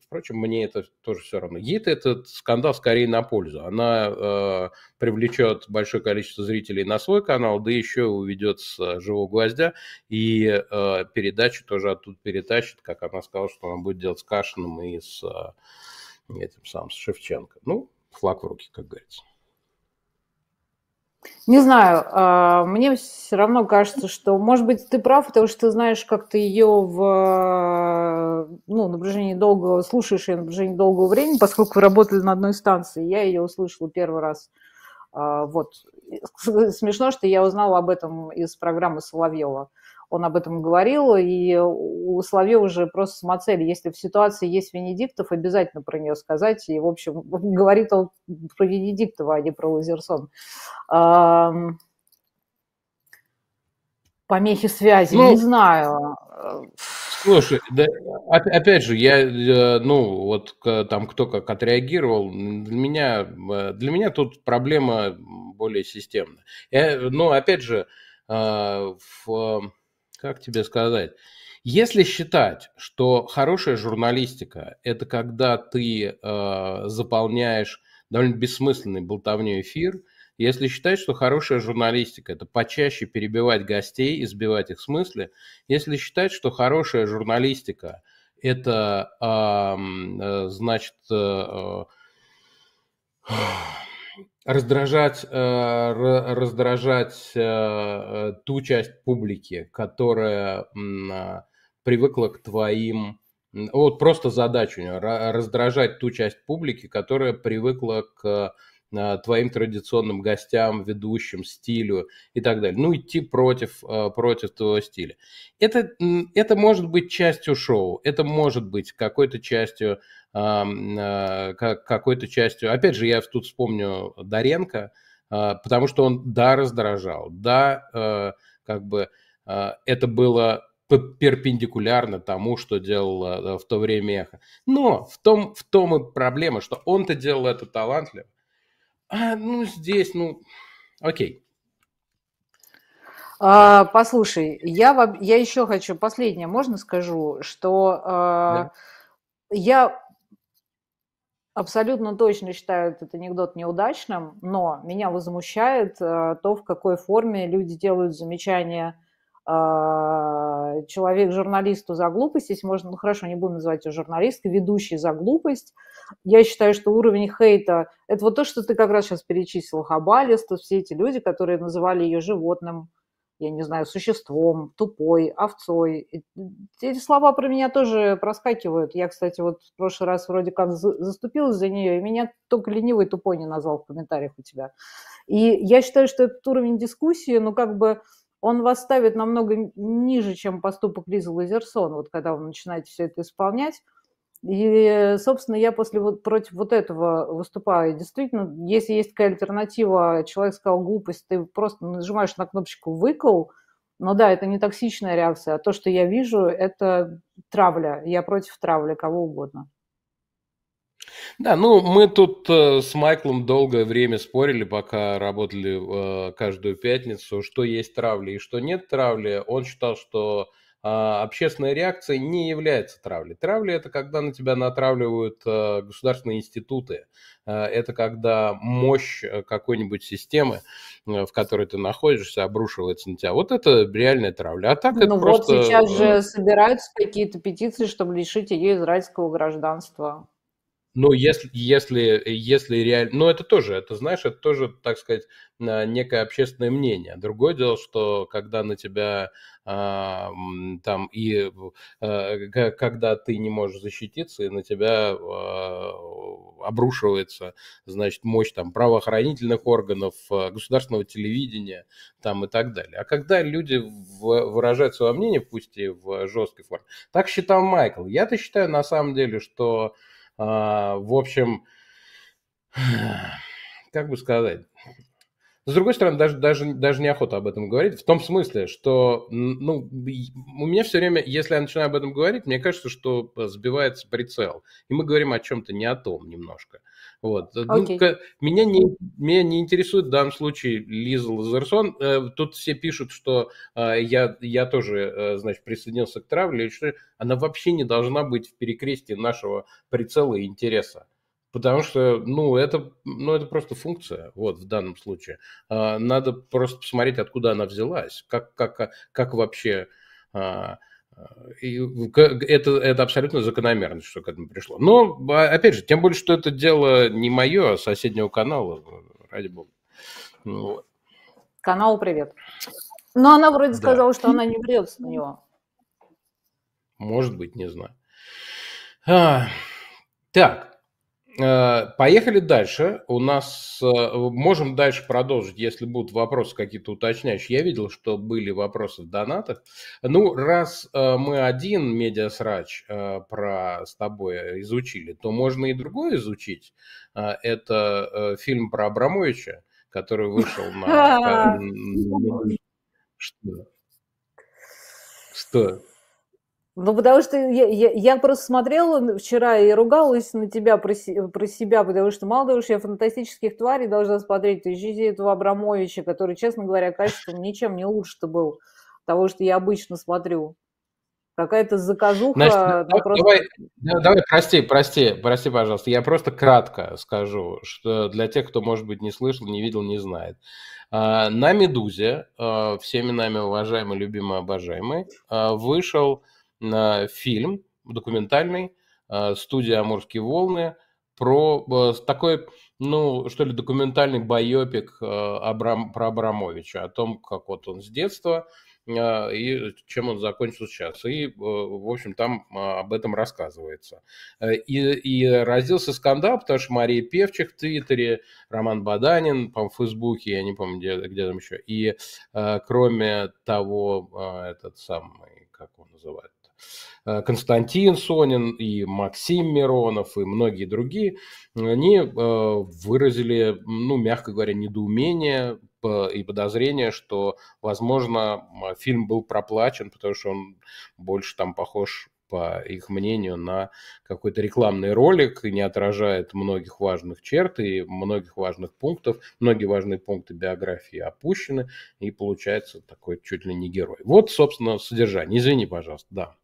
прочим, мне это тоже все равно. Ей этот скандал скорее на пользу. Она э, привлечет большое количество зрителей на свой канал, да еще уведет с э, живого гвоздя и э, передачу тоже оттуда перетащит, как она сказала, что она будет делать с Кашиным и с э, этим самым, с Шевченко. Ну, флаг в руки, как говорится. Не знаю, а, мне все равно кажется, что, может быть, ты прав, потому что ты знаешь, как то ее в ну, на протяжении долгого, слушаешь ее на протяжении долгого времени, поскольку вы работали на одной станции, я ее услышала первый раз. А, вот. Смешно, что я узнала об этом из программы Соловьева он об этом говорил, и у Соловьева уже просто самоцель. Если в ситуации есть Венедиктов, обязательно про нее сказать. И, в общем, говорит он про Венедиктова, а не про Лазерсон. Помехи связи, ну, не знаю. Слушай, да, опять же, я, э, ну, вот там кто как отреагировал, для меня, э, для меня тут проблема более системная. Я, э, ну, опять же, в как тебе сказать, если считать, что хорошая журналистика – это когда ты э, заполняешь довольно бессмысленный болтовней эфир, если считать, что хорошая журналистика – это почаще перебивать гостей, и сбивать их в смысле, если считать, что хорошая журналистика – это, э, значит, э, э раздражать, раздражать ту часть публики, которая привыкла к твоим... Вот просто задача у задачу раздражать ту часть публики, которая привыкла к твоим традиционным гостям, ведущим, стилю и так далее. Ну, идти против, э, против твоего стиля. Это, это может быть частью шоу, это может быть какой-то частью Э, какой-то частью. Опять же, я тут вспомню Даренко, а, потому что он, да, раздражал, да, э, как бы а, это было перпендикулярно тому, что делал а, в то время эхо. Но в том, в том и проблема, что он-то делал это талантливо. А, ну, здесь, ну, окей. А, послушай, я, я еще хочу, последнее, можно скажу, что... Да я Абсолютно точно считают этот анекдот неудачным, но меня возмущает э, то, в какой форме люди делают замечания э, человек-журналисту за глупость, если можно, ну хорошо, не будем называть ее журналисткой, ведущей за глупость. Я считаю, что уровень хейта – это вот то, что ты как раз сейчас перечислил, Хабалиста, все эти люди, которые называли ее животным, я не знаю, существом, тупой, овцой. Эти слова про меня тоже проскакивают. Я, кстати, вот в прошлый раз вроде как заступилась за нее, и меня только ленивый тупой не назвал в комментариях у тебя. И я считаю, что этот уровень дискуссии, ну, как бы, он вас ставит намного ниже, чем поступок Лизы Лазерсон, вот когда вы начинаете все это исполнять. И, собственно, я после вот против вот этого выступаю. Действительно, если есть такая альтернатива, человек сказал глупость, ты просто нажимаешь на кнопочку выкол. но ну да, это не токсичная реакция, а то, что я вижу, это травля. Я против травли кого угодно. Да, ну мы тут э, с Майклом долгое время спорили, пока работали э, каждую пятницу, что есть травля и что нет травли. Он считал, что а, общественная реакция не является травлей. Травля – это когда на тебя натравливают а, государственные институты, а, это когда мощь э, какой-нибудь системы, э, в которой ты находишься, обрушивается на тебя. Вот это реальная травля. А так ну это вот просто... сейчас э, же собираются какие-то петиции, чтобы лишить ее израильского гражданства. Ну, если, если, если реально... Ну, это тоже, это, знаешь, это тоже, так сказать, некое общественное мнение. Другое дело, что когда на тебя а, там и... А, когда ты не можешь защититься, и на тебя а, обрушивается, значит, мощь там правоохранительных органов, э, государственного телевидения там и так далее. А когда люди в, выражают свое мнение, пусть и в жесткой форме, так считал Майкл. Я-то считаю, на самом деле, Что а, в общем, как бы сказать, с другой стороны, даже, даже, даже неохота об этом говорить, в том смысле, что ну, у меня все время, если я начинаю об этом говорить, мне кажется, что э, сбивается прицел. И мы говорим о чем-то не о том немножко. Вот. Okay. Э, ну, меня, не, меня не интересует в данном случае Лиза Лазерсон. Э, тут все пишут, что я, я тоже, значит, присоединился к травле. Она вообще не должна быть в перекрестии нашего прицела и интереса. Потому что, ну, это, ну, это просто функция, вот, в данном случае. А, надо просто посмотреть, откуда она взялась, как, как, а, как вообще... А, и это, это абсолютно закономерно, что к этому пришло. Но, опять же, тем более, что это дело не мое, а соседнего канала, ради бога. Ну, вот. Каналу привет. Но она вроде да. сказала, что она не врется на него. Может быть, не знаю. А, так, Э, поехали дальше. У нас э, можем дальше продолжить, если будут вопросы какие-то уточняющие. Я видел, что были вопросы в донатах. Ну, раз э, мы один медиасрач про с тобой изучили, то можно и другое изучить. Это фильм про Абрамовича, который вышел на... Что? Что? Ну, потому что я, я, я просто смотрела вчера и ругалась на тебя про, си, про себя, потому что, мало того, что я фантастических тварей должна смотреть, то еще этого Абрамовича, который, честно говоря, качеством ничем не лучше-то был того, что я обычно смотрю. Какая-то заказуха. Значит, да, давай, просто... давай, давай, прости, прости, прости, пожалуйста. Я просто кратко скажу, что для тех, кто, может быть, не слышал, не видел, не знает. А, на «Медузе», а, всеми нами уважаемый, любимый, обожаемый, а, вышел фильм документальный э, студия «Амурские волны» про э, такой, ну, что ли, документальный байопик э, Абрам, про Абрамовича, о том, как вот он с детства и чем он закончил сейчас. И, в общем, там а, об этом рассказывается. И, и родился скандал, потому что Мария Певчих в Твиттере, Роман Баданин, по Фейсбуке, я не помню, где, где там еще. И кроме того, а, этот самый, как он называет, Э, Константин Сонин и Максим Миронов и многие другие, они э, выразили, ну, мягко говоря, недоумение и подозрение, что, возможно, фильм был проплачен, потому что он больше там похож по их мнению, на какой-то рекламный ролик и не отражает многих важных черт и многих важных пунктов. Многие важные пункты биографии опущены, и получается такой чуть ли не герой. Вот, собственно, содержание. Извини, пожалуйста, да.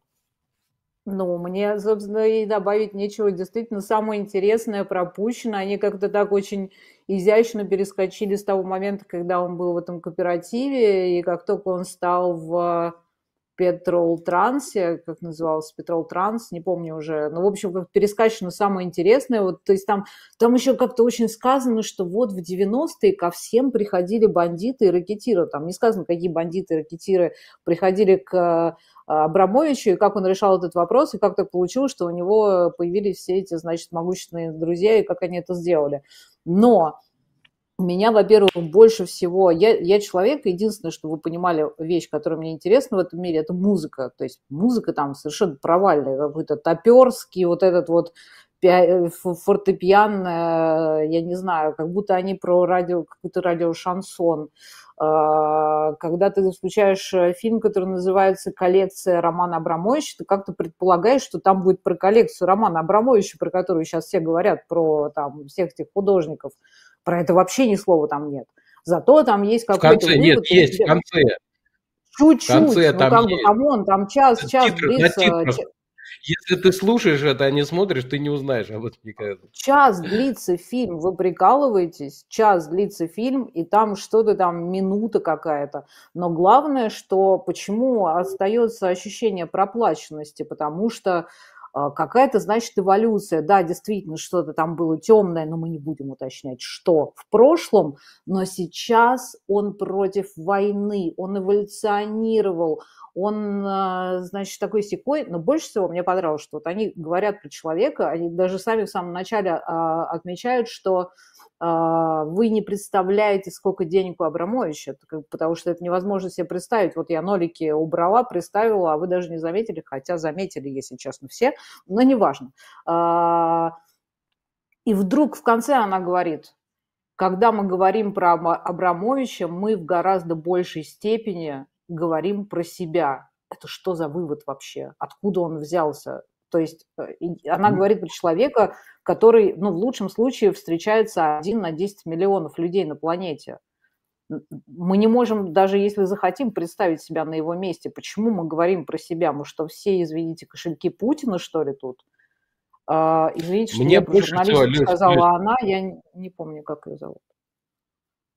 Ну, мне, собственно, и добавить нечего. Действительно, самое интересное пропущено. Они как-то так очень изящно перескочили с того момента, когда он был в этом кооперативе, и как только он стал в э, Петрол Трансе, как назывался Петрол Транс, не помню уже. Ну, в общем, как перескачано самое интересное. Вот, то есть там, там еще как-то очень сказано, что вот в 90-е ко всем приходили бандиты и ракетиры. Там не сказано, какие бандиты и ракетиры приходили к а, Абрамовичу, и как он решал этот вопрос, и как так получилось, что у него появились все эти, значит, могущественные друзья, и как они это сделали. Но меня, во-первых, больше всего... Я, я человек, единственное, что вы понимали, вещь, которая мне интересна в этом мире, это музыка. То есть музыка там совершенно провальная, какой-то топерский, вот этот вот фортепианная, я не знаю, как будто они про радио, какой-то радиошансон. шансон а, когда ты включаешь э, фильм, который называется «Коллекция Романа Абрамовича», ты как-то предполагаешь, что там будет про коллекцию Романа Абрамовича, про которую сейчас все говорят, про там, всех этих художников. Про это вообще ни слова там нет. Зато там есть какой-то... В конце, вывод, нет, есть, в конце. Чуть-чуть, ну там, там он, там час, на час, э, если ты слушаешь это, а не смотришь, ты не узнаешь об этом никогда. Час длится фильм, вы прикалываетесь? Час длится фильм, и там что-то там, минута какая-то. Но главное, что почему остается ощущение проплаченности, потому что а, какая-то, значит, эволюция. Да, действительно, что-то там было темное, но мы не будем уточнять, что в прошлом, но сейчас он против войны, он эволюционировал, он, а, значит, такой секой, но больше всего мне понравилось, что вот они говорят про человека, они даже сами в самом начале а, отмечают, что а, вы не представляете, сколько денег у Абрамовича, потому что это невозможно себе представить. Вот я нолики убрала, представила, а вы даже не заметили, хотя заметили, если честно, все, но неважно. А, и вдруг в конце она говорит, когда мы говорим про Абрамовича, мы в гораздо большей степени говорим про себя. Это что за вывод вообще? Откуда он взялся? То есть э, она говорит про человека, который, ну, в лучшем случае встречается один на 10 миллионов людей на планете. Мы не можем, даже если захотим, представить себя на его месте. Почему мы говорим про себя? Мы что, все, извините, кошельки Путина, что ли, тут? А, извините, что Мне я про журналистку сказала Леш, а она, я не помню, как ее зовут.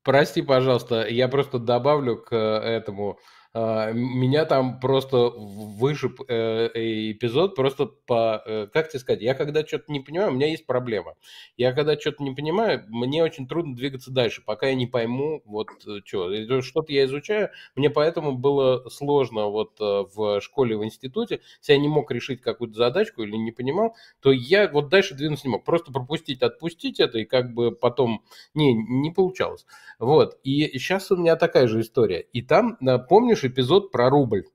Прости, пожалуйста, я просто добавлю к э, этому а, меня там просто вышиб э, э, эпизод просто по... Э, как тебе сказать? Я когда что-то не понимаю, у меня есть проблема. Я когда что-то не понимаю, мне очень трудно двигаться дальше, пока я не пойму вот что. Что-то я изучаю, мне поэтому было сложно вот в школе, в институте. Если я не мог решить какую-то задачку или не понимал, то я вот дальше двинуться не мог. Просто пропустить, отпустить это, и как бы потом... Не, не получалось. Вот. И сейчас у меня такая же история. И там, помнишь, помнишь эпизод про рубль?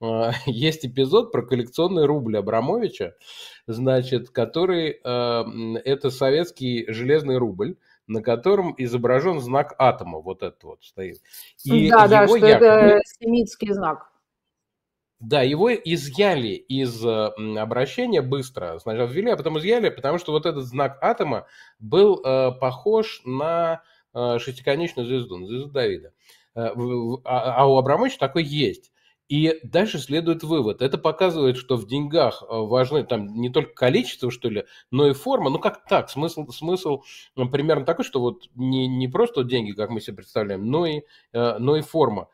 А, есть эпизод про коллекционный рубль Абрамовича, значит, который а, это советский железный рубль, на котором изображен знак атома, вот этот вот стоит. И да, да, что якобы... это ну, семитский знак. Да, его изъяли из а, обращения быстро. Сначала ввели, а потом изъяли, потому что вот этот знак атома был э, похож на э, шестиконечную звезду, на звезду Давида. Э, а, а у Абрамовича такой есть. И дальше следует вывод. Это показывает, что в деньгах э, важны там не только количество, что ли, но и форма. Ну, как так? Смысл, смысл примерно такой, что вот не, не просто деньги, как мы себе представляем, но и, э, но и форма.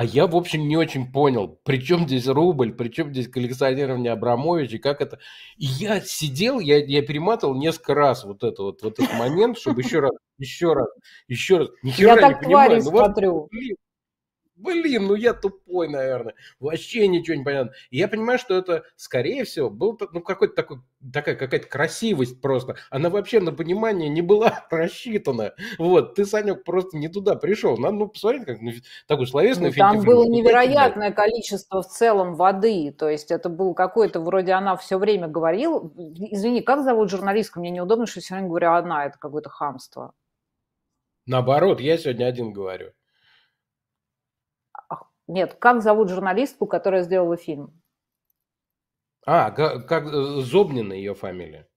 А я, в общем, не очень понял, при чем здесь рубль, при чем здесь коллекционирование Абрамовича, как это... И я сидел, я, я перематывал несколько раз вот, это, вот, вот этот момент, чтобы еще раз, еще раз, еще раз. я так не ну, смотрю блин, ну я тупой, наверное, вообще ничего не понятно. И я понимаю, что это, скорее всего, был ну, какой-то такой, такая какая-то красивость просто. Она вообще на понимание не была рассчитана. Вот, ты, Санек, просто не туда пришел. Нам, ну, посмотреть, как ну, такую словесную ну, Там было ну, невероятное количество в целом воды. То есть это был какой-то, вроде она все время говорила, извини, как зовут журналистку? Мне неудобно, что сегодня говорю она это какое-то хамство. Наоборот, я сегодня один говорю. Нет, как зовут журналистку, которая сделала фильм? А, как, э, Зобнина ее фамилия.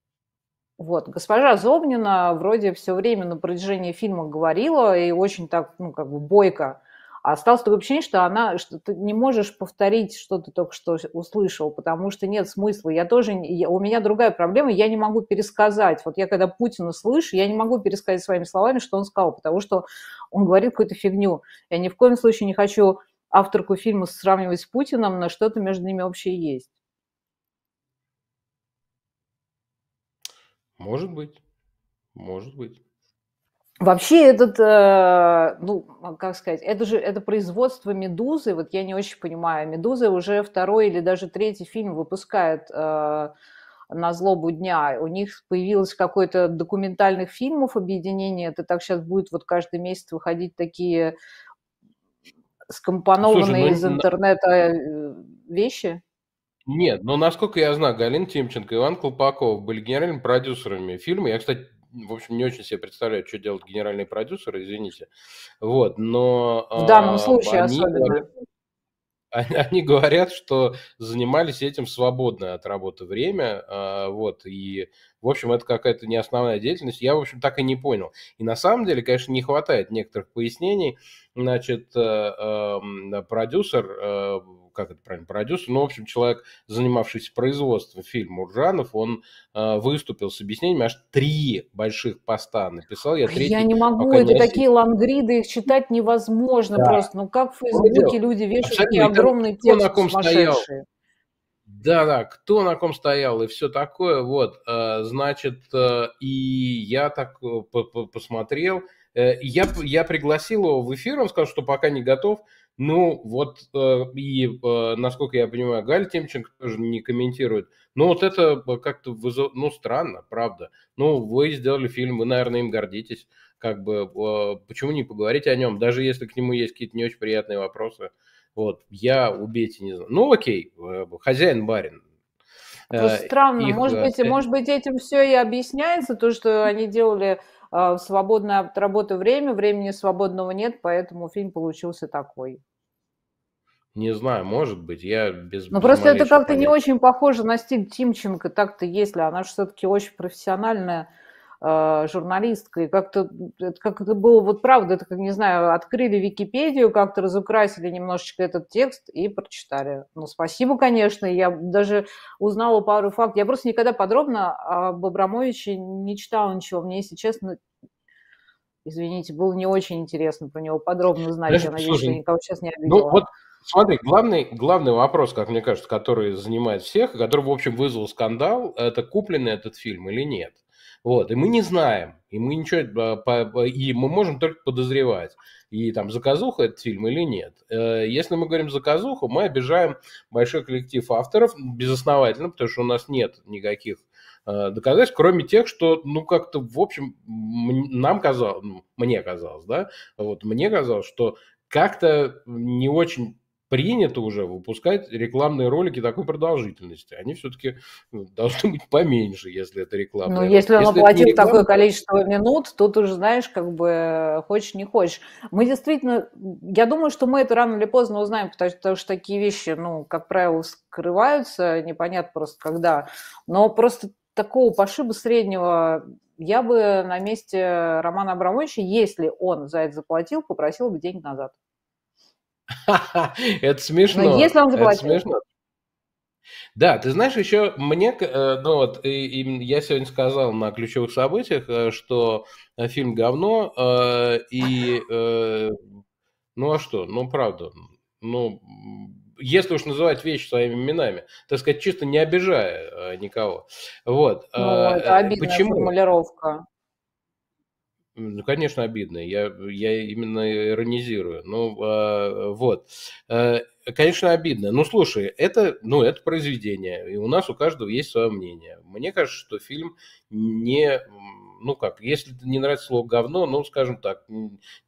Вот, госпожа Зобнина вроде все время на протяжении фильма говорила и очень так, ну, как бы бойко. А осталось такое ощущение, что она, что ты не можешь повторить, что ты только что услышал, потому что нет смысла. Я тоже, я, у меня другая проблема, я не могу пересказать. Вот я когда Путина слышу, я не могу пересказать своими словами, что он сказал, потому что он говорит какую-то фигню. Я ни в коем случае не хочу авторку фильма сравнивать с Путиным, но что-то между ними общее есть. Может быть. Может быть. Вообще этот, э, ну, как сказать, это же это производство «Медузы», вот я не очень понимаю, Медузы. уже второй или даже третий фильм выпускает э, на злобу дня. У них появилось какое-то документальных фильмов объединение. Это так сейчас будет вот каждый месяц выходить такие скомпонованные Слушай, ну, из интернета э, вещи? Нет, но ну, насколько я знаю, Галина Тимченко и Иван Клопаков были генеральными продюсерами фильма. Я, кстати, в общем, не очень себе представляю, что делают генеральные продюсеры, извините. Вот, но... В данном а, случае они... особенно они говорят, что занимались этим свободное от работы время, а, вот, и, в общем, это какая-то не основная деятельность, я, в общем, так и не понял. И на самом деле, конечно, не хватает некоторых пояснений, значит, э, эм, продюсер э, как это правильно, продюсер, ну, в общем, человек, занимавшийся производством фильма Уржанов, он э, выступил с объяснениями, аж три больших поста написал. Я, третий, я не могу, это не такие лангриды, их читать невозможно да. просто. Ну, как в Фейсбуке люди вешают такие огромные тексты на ком Стоял. Да, да, кто на ком стоял и все такое, вот, э, значит, э, и я так э, посмотрел, я, я пригласил его в эфир, он сказал, что пока не готов, ну, вот э, и, э, насколько я понимаю, Галь Тимченко тоже не комментирует. Ну, вот это э, как-то, вызов... ну, странно, правда. Ну, вы сделали фильм, вы, наверное, им гордитесь. Как бы, почему не поговорить о нем, даже если к нему есть какие-то не очень приятные вопросы. Вот, я убейте не знаю. Ну, окей, хозяин барин, это странно. Их, может, быть, может быть, этим все и объясняется, то, что они делали а, свободное от работы время, времени свободного нет, поэтому фильм получился такой. Не знаю, может быть, я без... Ну, просто это как-то не очень похоже на стиль Тимченко, так-то если, а она же все-таки очень профессиональная Э, журналисткой. Как-то как это было вот правда, это как не знаю, открыли Википедию, как-то разукрасили немножечко этот текст и прочитали. Ну, спасибо, конечно. Я даже узнала пару фактов. Я просто никогда подробно об Абрамовиче не читала ничего. Мне, если честно, извините, было не очень интересно про него подробно знать. Даже, Я надеюсь, что никого сейчас не ну, обидела. Ну, вот Смотри, главный, главный вопрос, как мне кажется, который занимает всех, который, в общем, вызвал скандал, это купленный этот фильм или нет? Вот, и мы не знаем, и мы ничего, э, и мы можем только подозревать, и там заказуха этот фильм или нет. Э, если мы говорим заказуху, мы обижаем большой коллектив авторов безосновательно, потому что у нас нет никаких э, доказательств, кроме тех, что, ну, как-то, в общем, нам казалось, ну, мне казалось, да, вот мне казалось, что как-то не очень принято уже выпускать рекламные ролики такой продолжительности. Они все-таки ну, должны быть поменьше, если это реклама. Ну, если, он оплатил такое количество минут, то ты уже знаешь, как бы хочешь, не хочешь. Мы действительно, я думаю, что мы это рано или поздно узнаем, потому что такие вещи, ну, как правило, скрываются, непонятно просто когда. Но просто такого пошиба среднего я бы на месте Романа Абрамовича, если он за это заплатил, попросил бы деньги назад. Это смешно. Если он заплатил. Это смешно. Да, ты знаешь, еще мне, э, ну вот, и, и я сегодня сказал на ключевых событиях, э, что э, фильм говно, и, ну а что, ну правда, ну, если уж называть вещи своими именами, так сказать, чисто не обижая никого. Вот. Ну, это обидная Почему? формулировка. Ну, конечно, обидно. Я, я именно иронизирую. Ну, э, вот. Э, конечно, обидно. Ну, слушай, это, ну, это произведение. И у нас у каждого есть свое мнение. Мне кажется, что фильм не... Ну как, если не нравится слово «говно», ну, скажем так,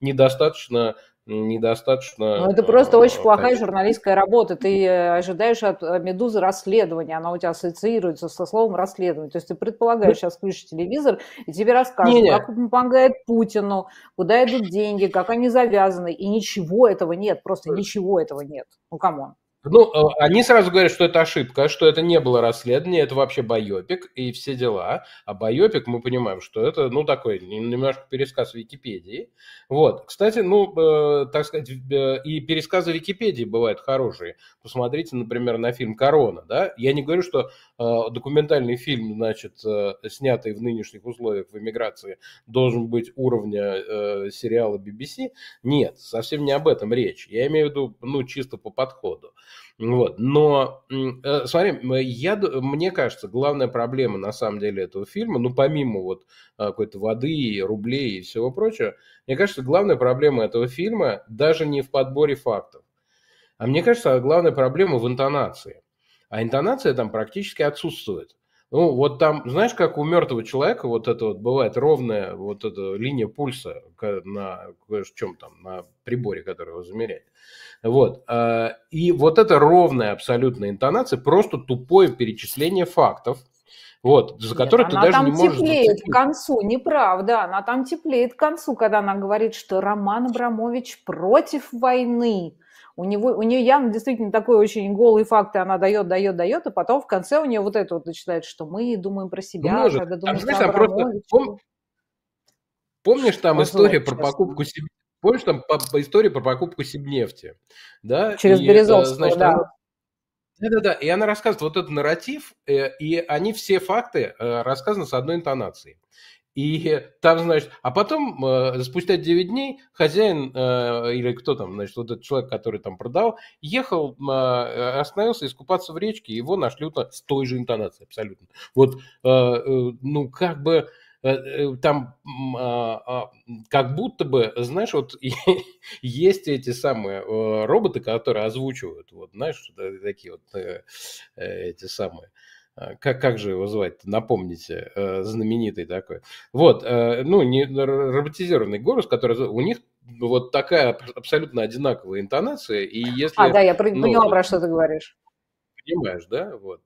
недостаточно недостаточно... Ну, это просто очень э, плохая журналистская работа. Ты э, ожидаешь от э, «Медузы» расследования, она у тебя ассоциируется со словом «расследование». То есть ты предполагаешь, ну сейчас включишь телевизор, и тебе расскажут, не, как помогает Путину, куда идут деньги, как они завязаны, и ничего этого нет, просто ничего этого нет. Ну, камон. Ну, э, они сразу говорят, что это ошибка, что это не было расследование, это вообще байопик и все дела. А байопик, мы понимаем, что это, ну, такой немножко пересказ Википедии. Вот, кстати, ну, э, так сказать, э, и пересказы Википедии бывают хорошие. Посмотрите, например, на фильм «Корона», да? Я не говорю, что э, документальный фильм, значит, э, снятый в нынешних условиях в эмиграции, должен быть уровня э, сериала BBC. Нет, совсем не об этом речь. Я имею в виду, ну, чисто по подходу. Вот. Но, э, смотри, э, я, мне кажется, главная проблема на самом деле этого фильма, ну, помимо вот а, какой-то воды и рублей и всего прочего, мне кажется, главная проблема этого фильма даже не в подборе фактов. А мне кажется, главная проблема в интонации. А интонация там практически отсутствует. Ну, вот там, знаешь, как у мертвого человека вот это вот бывает ровная вот эта линия пульса на э, чем там, на приборе, который его замеряет. Вот. Э, и вот эта ровная абсолютная интонация, просто тупое перечисление фактов, вот, за которые Нет, ты даже не можешь... Она там теплеет к концу, неправда. Она там теплеет к концу, когда она говорит, что Роман Абрамович против войны у, него, у нее явно действительно такой очень голый факт, и она дает, дает, дает, и а потом в конце у нее вот это вот начинает, что мы думаем про себя, ну, может. когда думаем, а, знаешь, Абрамович... просто... Помнишь, там Позволь, история про покупку себе... Помнишь, там по истории про покупку Сибнефти? Да? Через и, э, Березовского, значит, да. Да-да-да, и она рассказывает вот этот нарратив, э, и они все факты э, рассказаны с одной интонацией. И там, значит, а потом, э, спустя 9 дней, хозяин, э, или кто там, значит, вот этот человек, который там продал, ехал, э, остановился искупаться в речке, его нашли вот с той же интонацией абсолютно. Вот, э, э, ну, как бы, э, э, там а, а, как будто бы, знаешь, вот есть эти самые э, роботы, которые озвучивают, вот, знаешь, такие вот эти самые. А, как, как же его звать напомните, э, знаменитый такой. Вот, э, ну, не, роботизированный голос, который... У них вот такая абсолютно одинаковая интонация, и если... А, да, я ну, про что ты говоришь. Понимаешь, да, вот.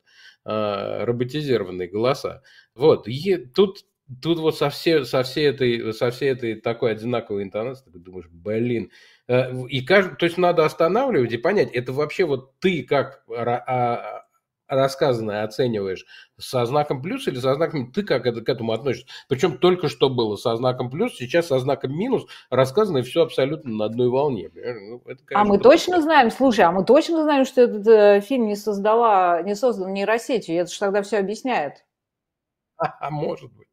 А, роботизированные голоса. Вот, и тут тут вот со всей, со всей этой, со всей этой такой одинаковой интонацией ты думаешь, блин. Э, и каждый, то есть надо останавливать и понять, это вообще вот ты как а, рассказанное оцениваешь со знаком плюс или со знаком ты как это к этому относишься? Причем только что было со знаком плюс, сейчас со знаком минус рассказано все абсолютно на одной волне. Ну, это, а конечно, а мы точно знаем, слушай, а мы точно знаем, что этот э, фильм не создала, не создан нейросетью, это же тогда все объясняет. А, может быть,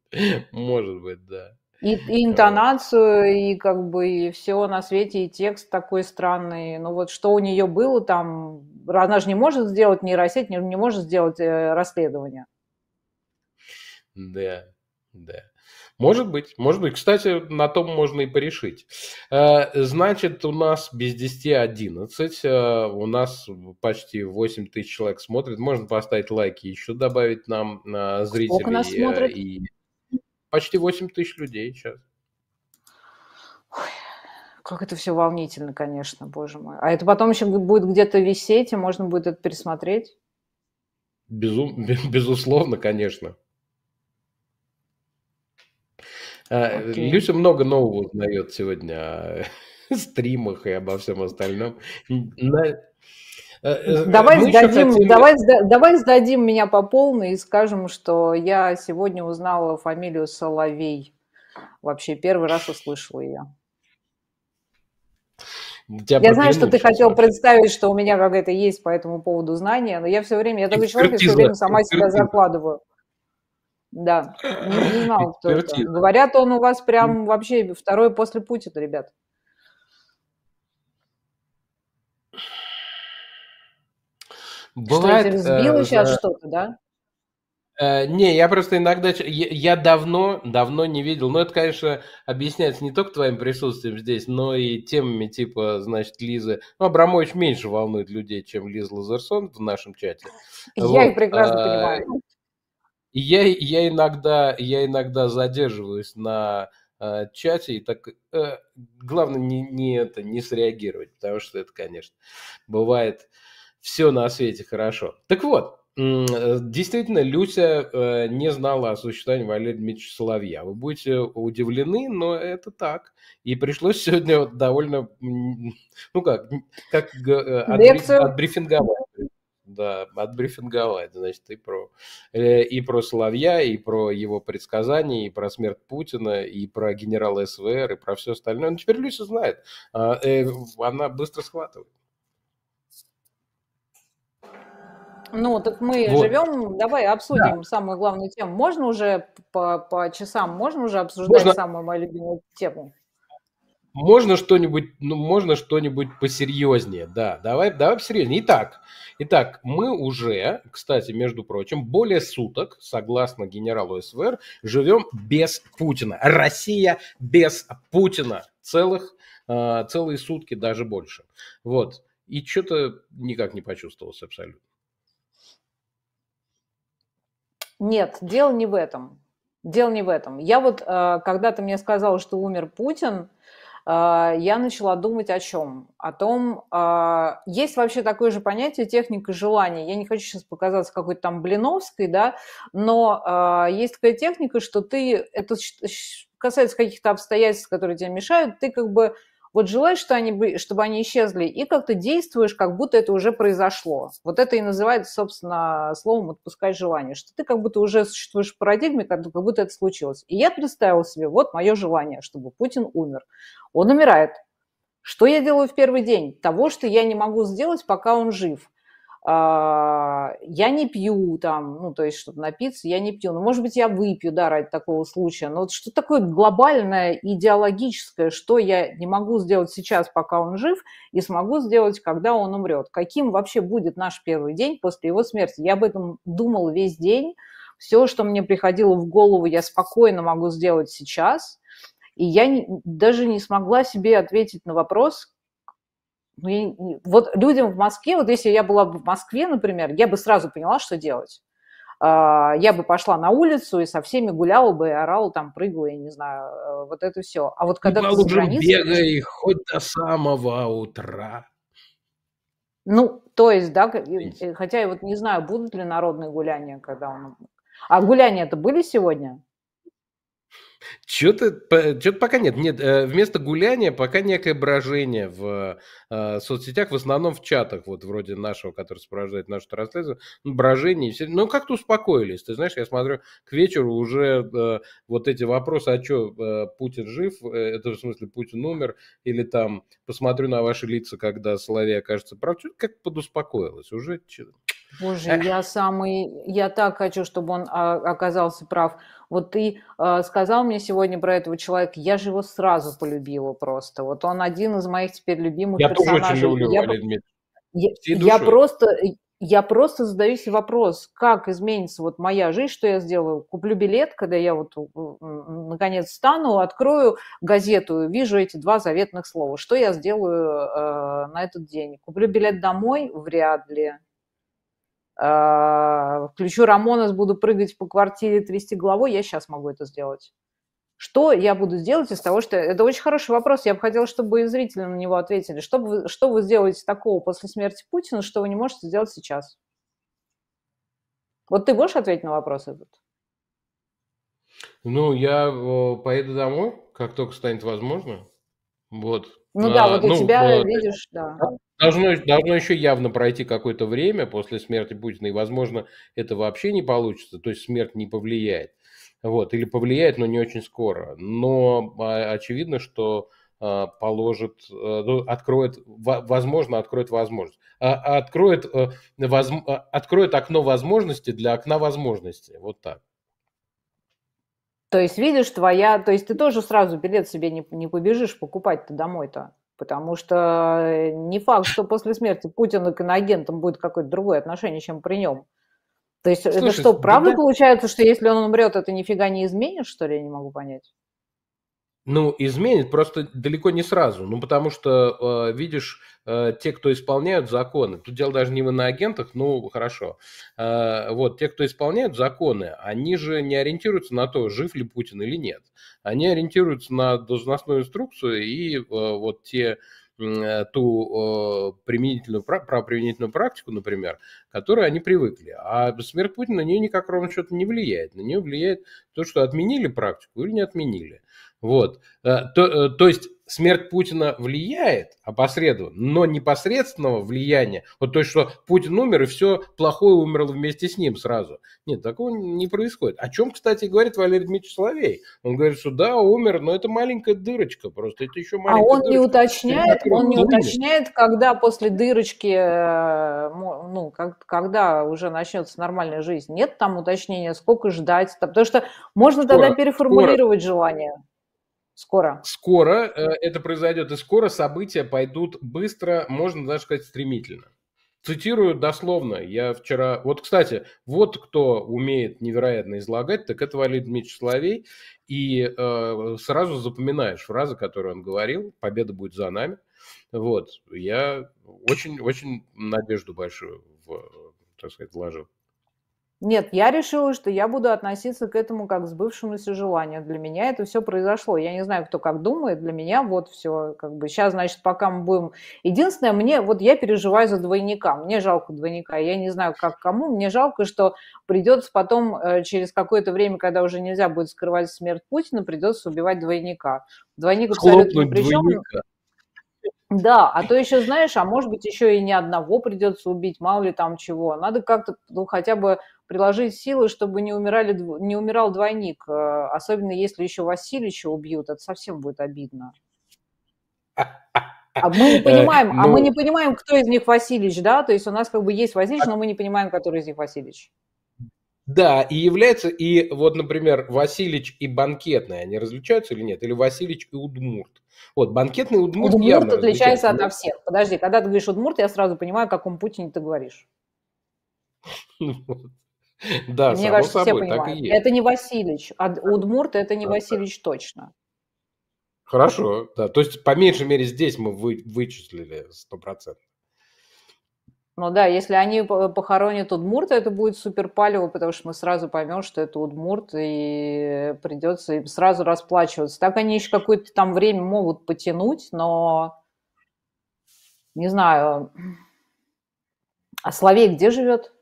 может быть, да. И, э, и интонацию, и как бы и все на свете, и текст такой странный. Ну вот что у нее было там, она же не может сделать нейросеть, не, не может сделать э, расследование. Да, да. Может быть, может быть. Кстати, на том можно и порешить. Э, значит, у нас без 10 11, у нас почти 8 тысяч человек смотрит. Можно поставить лайки, еще добавить нам зрителей. Сколько нас смотрит? Почти 8 тысяч людей сейчас. Ой, как это все волнительно, конечно, боже мой. А это потом еще будет где-то висеть, и можно будет это пересмотреть? Безу Безусловно, конечно. А, Окей. Люся много нового узнает сегодня о стримах и обо всем остальном. На, Э, э, давай, Мы сдадим, хотим... давай, давай сдадим меня по полной и скажем, что я сегодня узнала фамилию Соловей. Вообще первый раз услышала ее. Тебя я знаю, что ты хотел представить, что у меня какая-то есть по этому поводу знания, но я все время, я такой человек, я все время сама себя закладываю. Да, не, знал, кто это. Говорят, он у вас прям вообще второй после Путина, ребят. Бывает, что, я э, сбила э, сейчас э, что-то, да? Uh, не, я просто иногда... Я, я давно, давно не видел. Но ну, это, конечно, объясняется не только твоим присутствием здесь, но и темами типа, значит, Лизы... Ну, Абрамович меньше волнует людей, чем Лиза Лазерсон в нашем чате. Я вот. их прекрасно uh, понимаю. Я, я, иногда, я иногда задерживаюсь на э, чате и так... Главное не, не это, не среагировать, потому что это, конечно, бывает все на свете хорошо. Так вот, э, действительно, Люся э, не знала о существовании Валерия Дмитриевича Соловья. Вы будете удивлены, но это так. И пришлось сегодня вот довольно, ну как, как э, отбрифинговать. Да, отбрифинговать, значит, и про, и про Соловья, и про его предсказания, и про смерть Путина, и про генерала СВР, и про все остальное. Но теперь Люся знает, а, она быстро схватывает. Ну, так мы вот. живем, давай обсудим да. самую главную тему. Можно уже по, по часам, можно уже обсуждать можно... самую мою любимую тему? Можно что-нибудь, ну, можно что-нибудь посерьезнее, да, давай, давай посерьезнее. Итак, итак, мы уже, кстати, между прочим, более суток, согласно генералу СВР, живем без Путина. Россия без Путина целых, э, целые сутки, даже больше. Вот, и что-то никак не почувствовалось абсолютно. Нет, дело не в этом. Дело не в этом. Я вот, э, когда ты мне сказала, что умер Путин, э, я начала думать о чем? О том, э, есть вообще такое же понятие техника желания. Я не хочу сейчас показаться какой-то там Блиновской, да, но есть такая техника, что ты, это касается каких-то обстоятельств, которые тебе мешают, ты как бы вот желаешь, что они, чтобы они исчезли, и как то действуешь, как будто это уже произошло. Вот это и называется, собственно, словом отпускать желание», что ты как будто уже существуешь в парадигме, как будто это случилось. И я представила себе, вот мое желание, чтобы Путин умер. Он умирает. Что я делаю в первый день? Того, что я не могу сделать, пока он жив. А, я не пью там, ну, то есть, чтобы напиться, я не пью. Ну, может быть, я выпью, да, ради такого случая. Но вот что такое глобальное, идеологическое, что я не могу сделать сейчас, пока он жив, и смогу сделать, когда он умрет. Каким вообще будет наш первый день после его смерти? Я об этом думала весь день. Все, что мне приходило в голову, я спокойно могу сделать сейчас. И я не, даже не смогла себе ответить на вопрос, ну, я, вот людям в Москве, вот если я была бы в Москве, например, я бы сразу поняла, что делать. А, я бы пошла на улицу и со всеми гуляла бы, орала там, прыгала, я не знаю, э, вот это все. А вот когда ты за границей... бегай хоть до самого утра. Ну, то есть, да, э, хотя я вот не знаю, будут ли народные гуляния, когда он... А гуляния-то были сегодня? Что-то, что-то пока нет. Нет, э, вместо гуляния пока некое брожение в э, соцсетях, в основном в чатах, вот вроде нашего, который сопровождает нашу трансляцию, ну, брожение. ну, как-то успокоились. Ты знаешь, я смотрю, к вечеру уже э, вот эти вопросы, а что, Путин жив, это в смысле Путин умер, или там, посмотрю на ваши лица, когда Соловей окажется прав, что-то как подуспокоилось уже. Боже, я самый, я так хочу, чтобы он а, оказался прав. Вот ты э, сказал мне сегодня про этого человека, я же его сразу полюбила просто. Вот он один из моих теперь любимых я персонажей. Я тоже очень люблю, я, Валерий Я, я просто, я просто задаюсь вопрос, как изменится вот моя жизнь, что я сделаю? Куплю билет, когда я вот э, наконец встану, открою газету, вижу эти два заветных слова. Что я сделаю э, на этот день? Куплю билет домой? Вряд ли. А, включу Рамонес, буду прыгать по квартире, трясти головой, я сейчас могу это сделать. Что я буду делать из того, что... Это очень хороший вопрос, я бы хотела, чтобы и зрители на него ответили. Что вы, что вы сделаете такого после смерти Путина, что вы не можете сделать сейчас? Вот ты можешь ответить на вопрос этот? Ну, я поеду домой, как только станет возможно. Вот. Ну а, да, вот у ну, тебя, вот, видишь, да. Должно, должно еще явно пройти какое-то время после смерти Путина, и, возможно, это вообще не получится, то есть смерть не повлияет. Вот, или повлияет, но не очень скоро. Но а, очевидно, что а, положит, э, ну, откроет, возможно, откроет возможность. А, откроет, э, воз, откроет окно возможности для окна возможности. Вот так. То есть, видишь, твоя... То есть, ты тоже сразу билет себе не, не побежишь покупать-то домой-то. Потому что э, не факт, что после смерти Путина к иноагентам будет какое-то другое отношение, чем при нем. То есть Слушай, это что, правда да. получается, что если он умрет, это нифига не изменит, что ли, я не могу понять? Ну, изменит просто далеко не сразу. Ну, потому что, э, видишь, э, те, кто исполняют законы, тут дело даже не в иноагентах, ну, хорошо. Э, вот, те, кто исполняют законы, они же не ориентируются на то, жив ли Путин или нет. Они ориентируются на должностную инструкцию и э, вот те э, ту э, применительную, правоприменительную практику, например, к которой они привыкли. А смерть Путина на нее никак ровно что-то не влияет. На нее влияет то, что отменили практику или не отменили. Вот. Э, то, э, то есть смерть Путина влияет опосредованно, но непосредственного влияния, вот то, что Путин умер, и все плохое умерло вместе с ним сразу. Нет, такого не происходит. О чем, кстати, говорит Валерий Дмитриевич Соловей. Он говорит, что да, умер, но это маленькая дырочка просто, это еще а маленькая А он дырочка. не уточняет, он, не уточняет, когда после дырочки, э, ну, как, когда уже начнется нормальная жизнь. Нет там уточнения, сколько ждать. Потому что можно скоро, тогда переформулировать скоро. желание. Скоро. Скоро э, это произойдет, и скоро события пойдут быстро, можно даже сказать, стремительно. Цитирую дословно, я вчера... Вот, кстати, вот кто умеет невероятно излагать, так это Валерий Дмитриевич Соловей. И э, сразу запоминаешь фразы, которые он говорил, победа будет за нами. Вот, я очень-очень надежду большую в, э, так сказать, вложил. Нет, я решила, что я буду относиться к этому как к сбывшемуся желанию. Для меня это все произошло. Я не знаю, кто как думает. Для меня вот все как бы сейчас, значит, пока мы будем... Единственное, мне вот я переживаю за двойника. Мне жалко двойника. Я не знаю, как кому. Мне жалко, что придется потом э, через какое-то время, когда уже нельзя будет скрывать смерть Путина, придется убивать двойника. Двойник абсолютно при чем. Двойника. Да, а то еще, знаешь, а может быть, еще и ни одного придется убить, мало ли там чего. Надо как-то ну, хотя бы приложить силы, чтобы не, умирали, не умирал двойник. Э, особенно если еще Васильевича убьют, это совсем будет обидно. А мы не э, понимаем, а мы ну не понимаем, кто из них Васильевич, да? То есть у нас как бы есть Васильевич, а но мы не понимаем, который из них Васильевич. Да, и является, и вот, например, Васильевич и банкетный, они различаются или нет? Или Васильевич и Удмурт? Вот, банкетный удмурт, удмурт явно отличается от всех. Подожди, когда ты говоришь удмурт, я сразу понимаю, о каком Путине ты говоришь. Ну да, Мне кажется, все понимают. Это не Васильевич, а удмурт это не Васильевич точно. Хорошо, да. То есть, по меньшей мере, здесь мы вы, вычислили 100%. Ну да, если они э, похоронят удмурта, это будет супер палево, потому что мы сразу поймем, что это удмурт, и придется им сразу расплачиваться. Так они еще какое-то там время могут потянуть, но не знаю. А Словей где живет?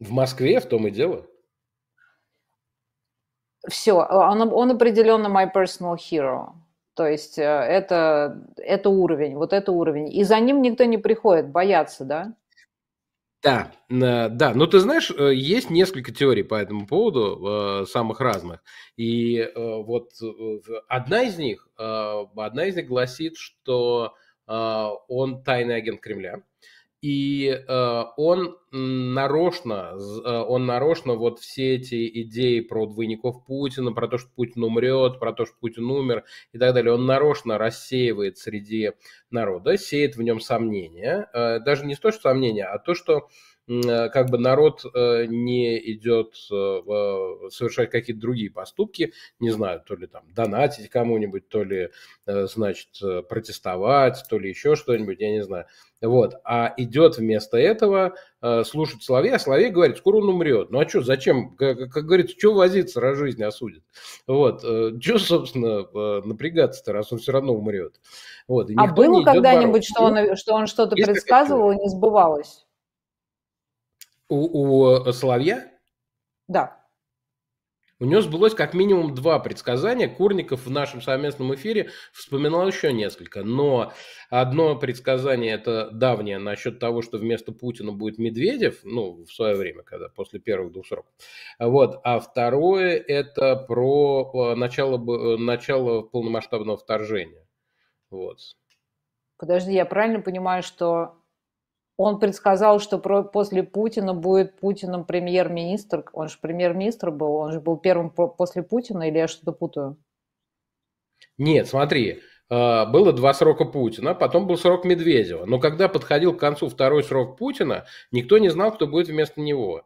В Москве, в том и дело. Все, он, он определенно my personal hero. То есть э, это, это уровень, вот это уровень. И за ним никто не приходит, боятся, да? Да, да. Но ну, ты знаешь, э, есть несколько теорий по этому поводу, э, самых разных. И вот одна из них, одна из них гласит, что он тайный агент Кремля. И э, он нарочно, э, он нарочно вот все эти идеи про двойников Путина, про то, что Путин умрет, про то, что Путин умер и так далее, он нарочно рассеивает среди народа, сеет в нем сомнения. Э, даже не то, что сомнения, а то, что Э, как бы народ э, не идет э, совершать какие-то другие поступки, не знаю, то ли там донатить кому-нибудь, то ли, значит, протестовать, то ли еще что-нибудь, я не знаю. Вот. А идет вместо этого слушать Соловей, а Соловей говорит, скоро он умрет. Ну а что, зачем? Как, как говорится, что возиться, раз жизнь осудит. Вот. что, собственно, напрягаться-то, раз он все равно умрет. Вот. а было когда-нибудь, что он, что он что-то предсказывал и не сбывалось? У, у э, Соловья? Да. У него сбылось как минимум два предсказания. Курников в нашем совместном эфире вспоминал еще несколько. Но одно предсказание, это давнее, насчет того, что вместо Путина будет Медведев, ну, в свое время, когда после первых двух сроков. Вот. А второе, это про э, начало, э, начало полномасштабного вторжения. Вот. Подожди, я правильно понимаю, что он предсказал, что про, после Путина будет Путиным премьер-министр. Он же премьер-министр был, он же был первым после Путина, или я что-то путаю? Нет, смотри, э, было два срока Путина, потом был срок Медведева. Но когда подходил к концу второй срок Путина, никто не знал, кто будет вместо него.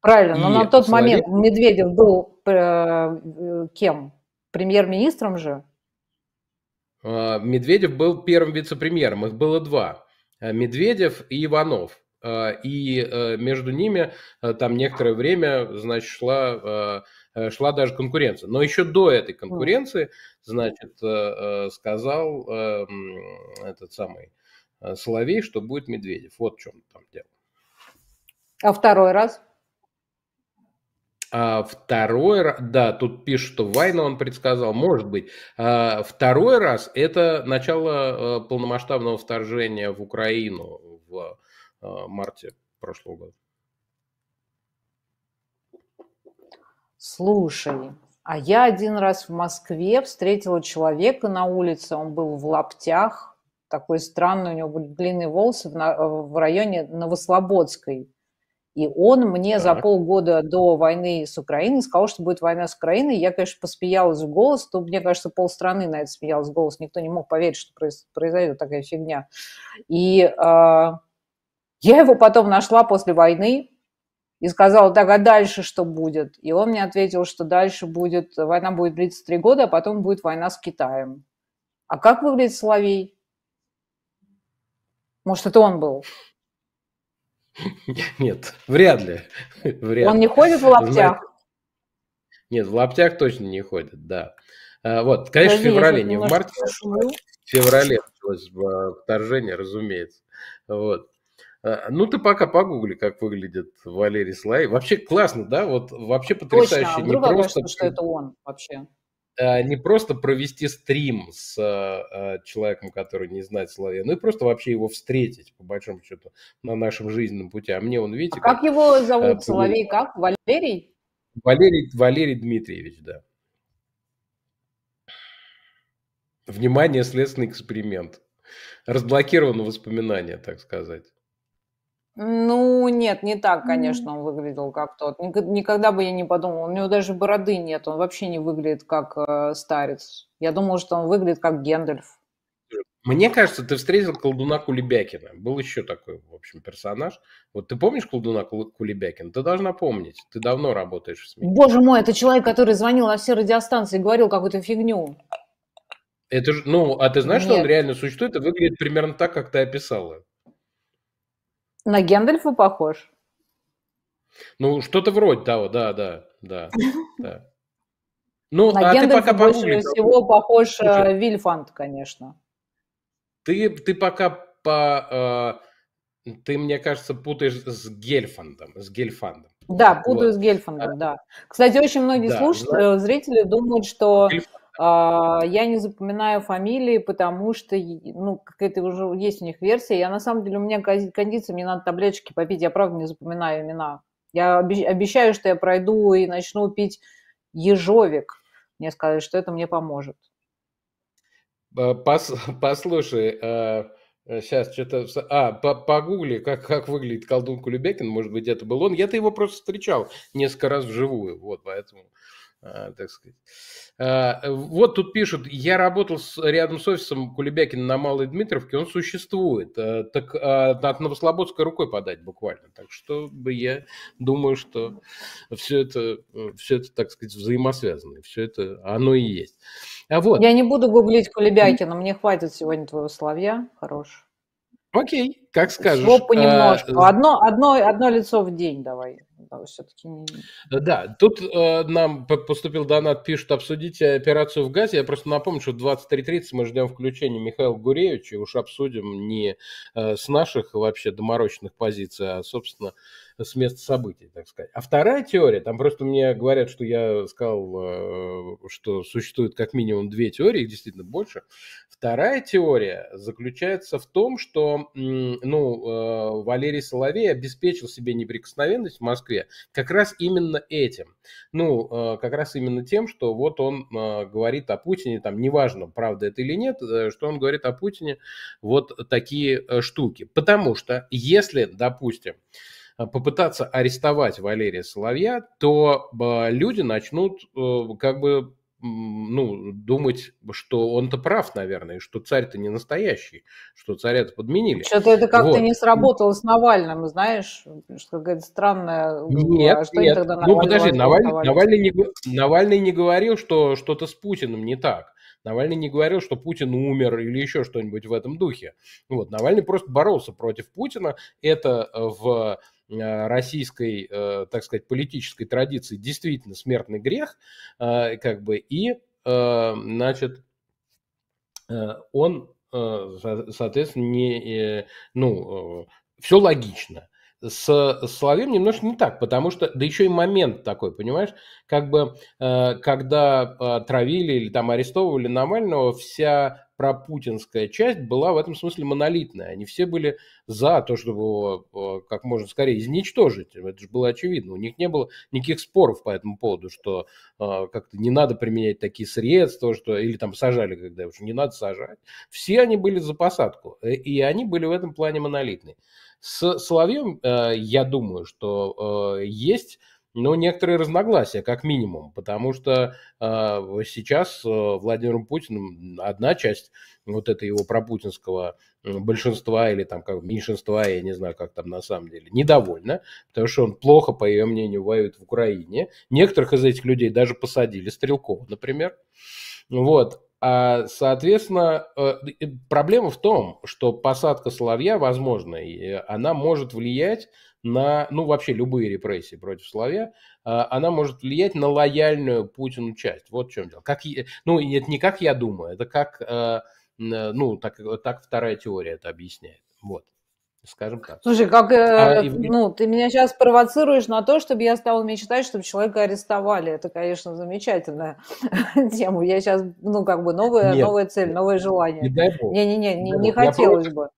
Правильно, и но на тот человек... момент Медведев был э, э кем? Премьер-министром же? Э, Медведев был первым вице-премьером, их было два. Э, Медведев и Иванов. Э, и э, между ними там некоторое время, значит, шла, шла даже конкуренция. Но еще до этой конкуренции, значит, сказал этот самый Соловей, что будет Медведев. Вот в чем там дело. А второй раз? А второй да, тут пишут, что Вайна он предсказал, может быть. А второй раз это начало э, полномасштабного вторжения в Украину в э, марте прошлого года. Слушай, а я один раз в Москве встретила человека на улице, он был в лаптях, такой странный, у него были длинные волосы в э, районе Новослободской. И он мне так. за полгода до войны с Украиной сказал, что будет война с Украиной. Я, конечно, посмеялась в голос. То, мне кажется, полстраны на это смеялась в голос. Никто не мог поверить, что произойдет такая фигня. И э, я его потом нашла после войны и сказала, так, а дальше что будет? И он мне ответил, что дальше будет, война будет длиться три года, а потом будет война с Китаем. А как выглядит Соловей? Может, это он был? Нет, вряд ли. Вряд Он не ходит в лаптях? Нет, в лаптях точно не ходит, да. А, вот, конечно, в феврале, не в марте. В феврале началось а, вторжение, разумеется. Вот. А, ну, ты пока погугли, как выглядит Валерий Слай. Вообще классно, да? Вот вообще потрясающе. Точно, а вдруг не просто... что это он вообще. А, не просто провести стрим с а, а, человеком, который не знает Соловья, ну и просто вообще его встретить, по большому счету, на нашем жизненном пути. А мне он, видите... А как, как его зовут, Соловей, как? Валерий? Валерий? Валерий Дмитриевич, да. Внимание, следственный эксперимент. Разблокировано воспоминание, так сказать. Ну, нет, не так, конечно, он выглядел как тот. Никогда бы я не подумал. У него даже бороды нет, он вообще не выглядит как э, старец. Я думала, что он выглядит как Гендальф. Мне кажется, ты встретил колдуна Кулебякина. Был еще такой, в общем, персонаж. Вот ты помнишь колдуна Кулебякина? Ты должна помнить. Ты давно работаешь в СМИ. Боже мой, это человек, который звонил на все радиостанции и говорил какую-то фигню. Это же, ну, а ты знаешь, Нет. что он реально существует и выглядит примерно так, как ты описала? На Гендальфа похож. Ну, что-то вроде того, да, да, да. да. Ну, На а Гендальфа ты пока больше погугли, всего похож э, Слушай, Вильфанд, конечно. Ты, ты пока по... Э, ты, мне кажется, путаешь с Гельфандом, с Гельфандом. Да, путаю вот. с Гельфандом, а, да. Кстати, очень многие да, слушатели, да. Э, зрители думают, что Гельфанд. А, я не запоминаю фамилии, потому что, ну, какая-то уже есть у них версия. Я на самом деле, у меня кондиция, мне надо таблеточки попить, я правда не запоминаю имена. Я обещаю, что я пройду и начну пить ежовик. Мне сказали, что это мне поможет. Э, пос, послушай, сейчас э, э, что-то... А, погугли, как, как выглядит колдун Кулебекин, может быть, это был он. Я-то его просто встречал несколько раз вживую, вот, поэтому... А, так сказать. А, вот тут пишут, я работал с, рядом с офисом Кулебякина на Малой Дмитровке, он существует. А, так от Новослободской рукой подать буквально. Так что я думаю, что все это, э, все это так сказать, взаимосвязано. Все это оно и есть. А вот. Я не буду гуглить Кулебякина, мне хватит сегодня твоего словья. Хорош. Окей, как скажешь. Слово понемножку. Одно, одно, одно лицо в день давай да, все-таки... Э, да, тут э, нам поступил донат, пишут, обсудите операцию в Газе. Я просто напомню, что в 23.30 мы ждем включения Михаила Гуревича, и уж обсудим не э, с наших вообще доморочных позиций, а, собственно, с места событий, так сказать. А вторая теория, там просто мне говорят, что я сказал, э, что существует как минимум две теории, их действительно больше. Вторая теория заключается в том, что ну, э, Валерий Соловей обеспечил себе неприкосновенность в Москве как раз именно этим. Ну, э, как раз именно тем, что вот он говорит о Путине, там, неважно, правда это или нет, что он говорит о Путине вот такие штуки. Потому что если, допустим, Э, попытаться арестовать Валерия Соловья, то э, люди начнут э, как бы ну, думать, что он-то прав, наверное, что царь-то не настоящий, что царя-то подменили. Что-то это как-то вот. не сработало с Навальным, знаешь, что какая-то странная... Нет, а что нет. Тогда ну, подожди, Навальный, Навальный, не, Навальный не говорил, что что-то с Путиным не так. Навальный не говорил, что Путин умер или еще что-нибудь в этом духе. Вот, Навальный просто боролся против Путина. Это в Э, российской, э, так сказать, политической традиции действительно смертный грех, э, как бы, и, значит, он, соответственно, не, ну, все логично. С, с Соловьем немножко не так, потому что, да еще и момент такой, понимаешь, как бы, когда травили или там арестовывали Навального, вся пропутинская часть была в этом смысле монолитная. Они все были за то, чтобы его э, как можно скорее изничтожить. Это же было очевидно. У них не было никаких споров по этому поводу, что э, как-то не надо применять такие средства, что или там сажали, когда уже не надо сажать. Все они были за посадку, э, и они были в этом плане монолитны. С Соловьем, я думаю, что есть но некоторые разногласия, как минимум, потому что э, сейчас э, Владимиром Путиным одна часть вот этой его пропутинского большинства или там как меньшинства, я не знаю, как там на самом деле, недовольна, потому что он плохо, по ее мнению, воюет в Украине. Некоторых из этих людей даже посадили, Стрелкова, например. Вот, а, соответственно, э, проблема в том, что посадка соловья, возможно, она может влиять на, ну, вообще любые репрессии против слове, а, она может влиять на лояльную Путину часть. Вот в чем дело. Как, ну, нет, не как я думаю, это как, а, ну, так, так вторая теория это объясняет. Вот скажем так. Слушай, как, э, а, ну, ты меня сейчас провоцируешь на то, чтобы я стала мечтать, чтобы человека арестовали. Это, конечно, замечательная тема. Я сейчас, ну, как бы новая, Нет. новая цель, новое желание. Не-не-не, не, не, не, не, не хотелось бы.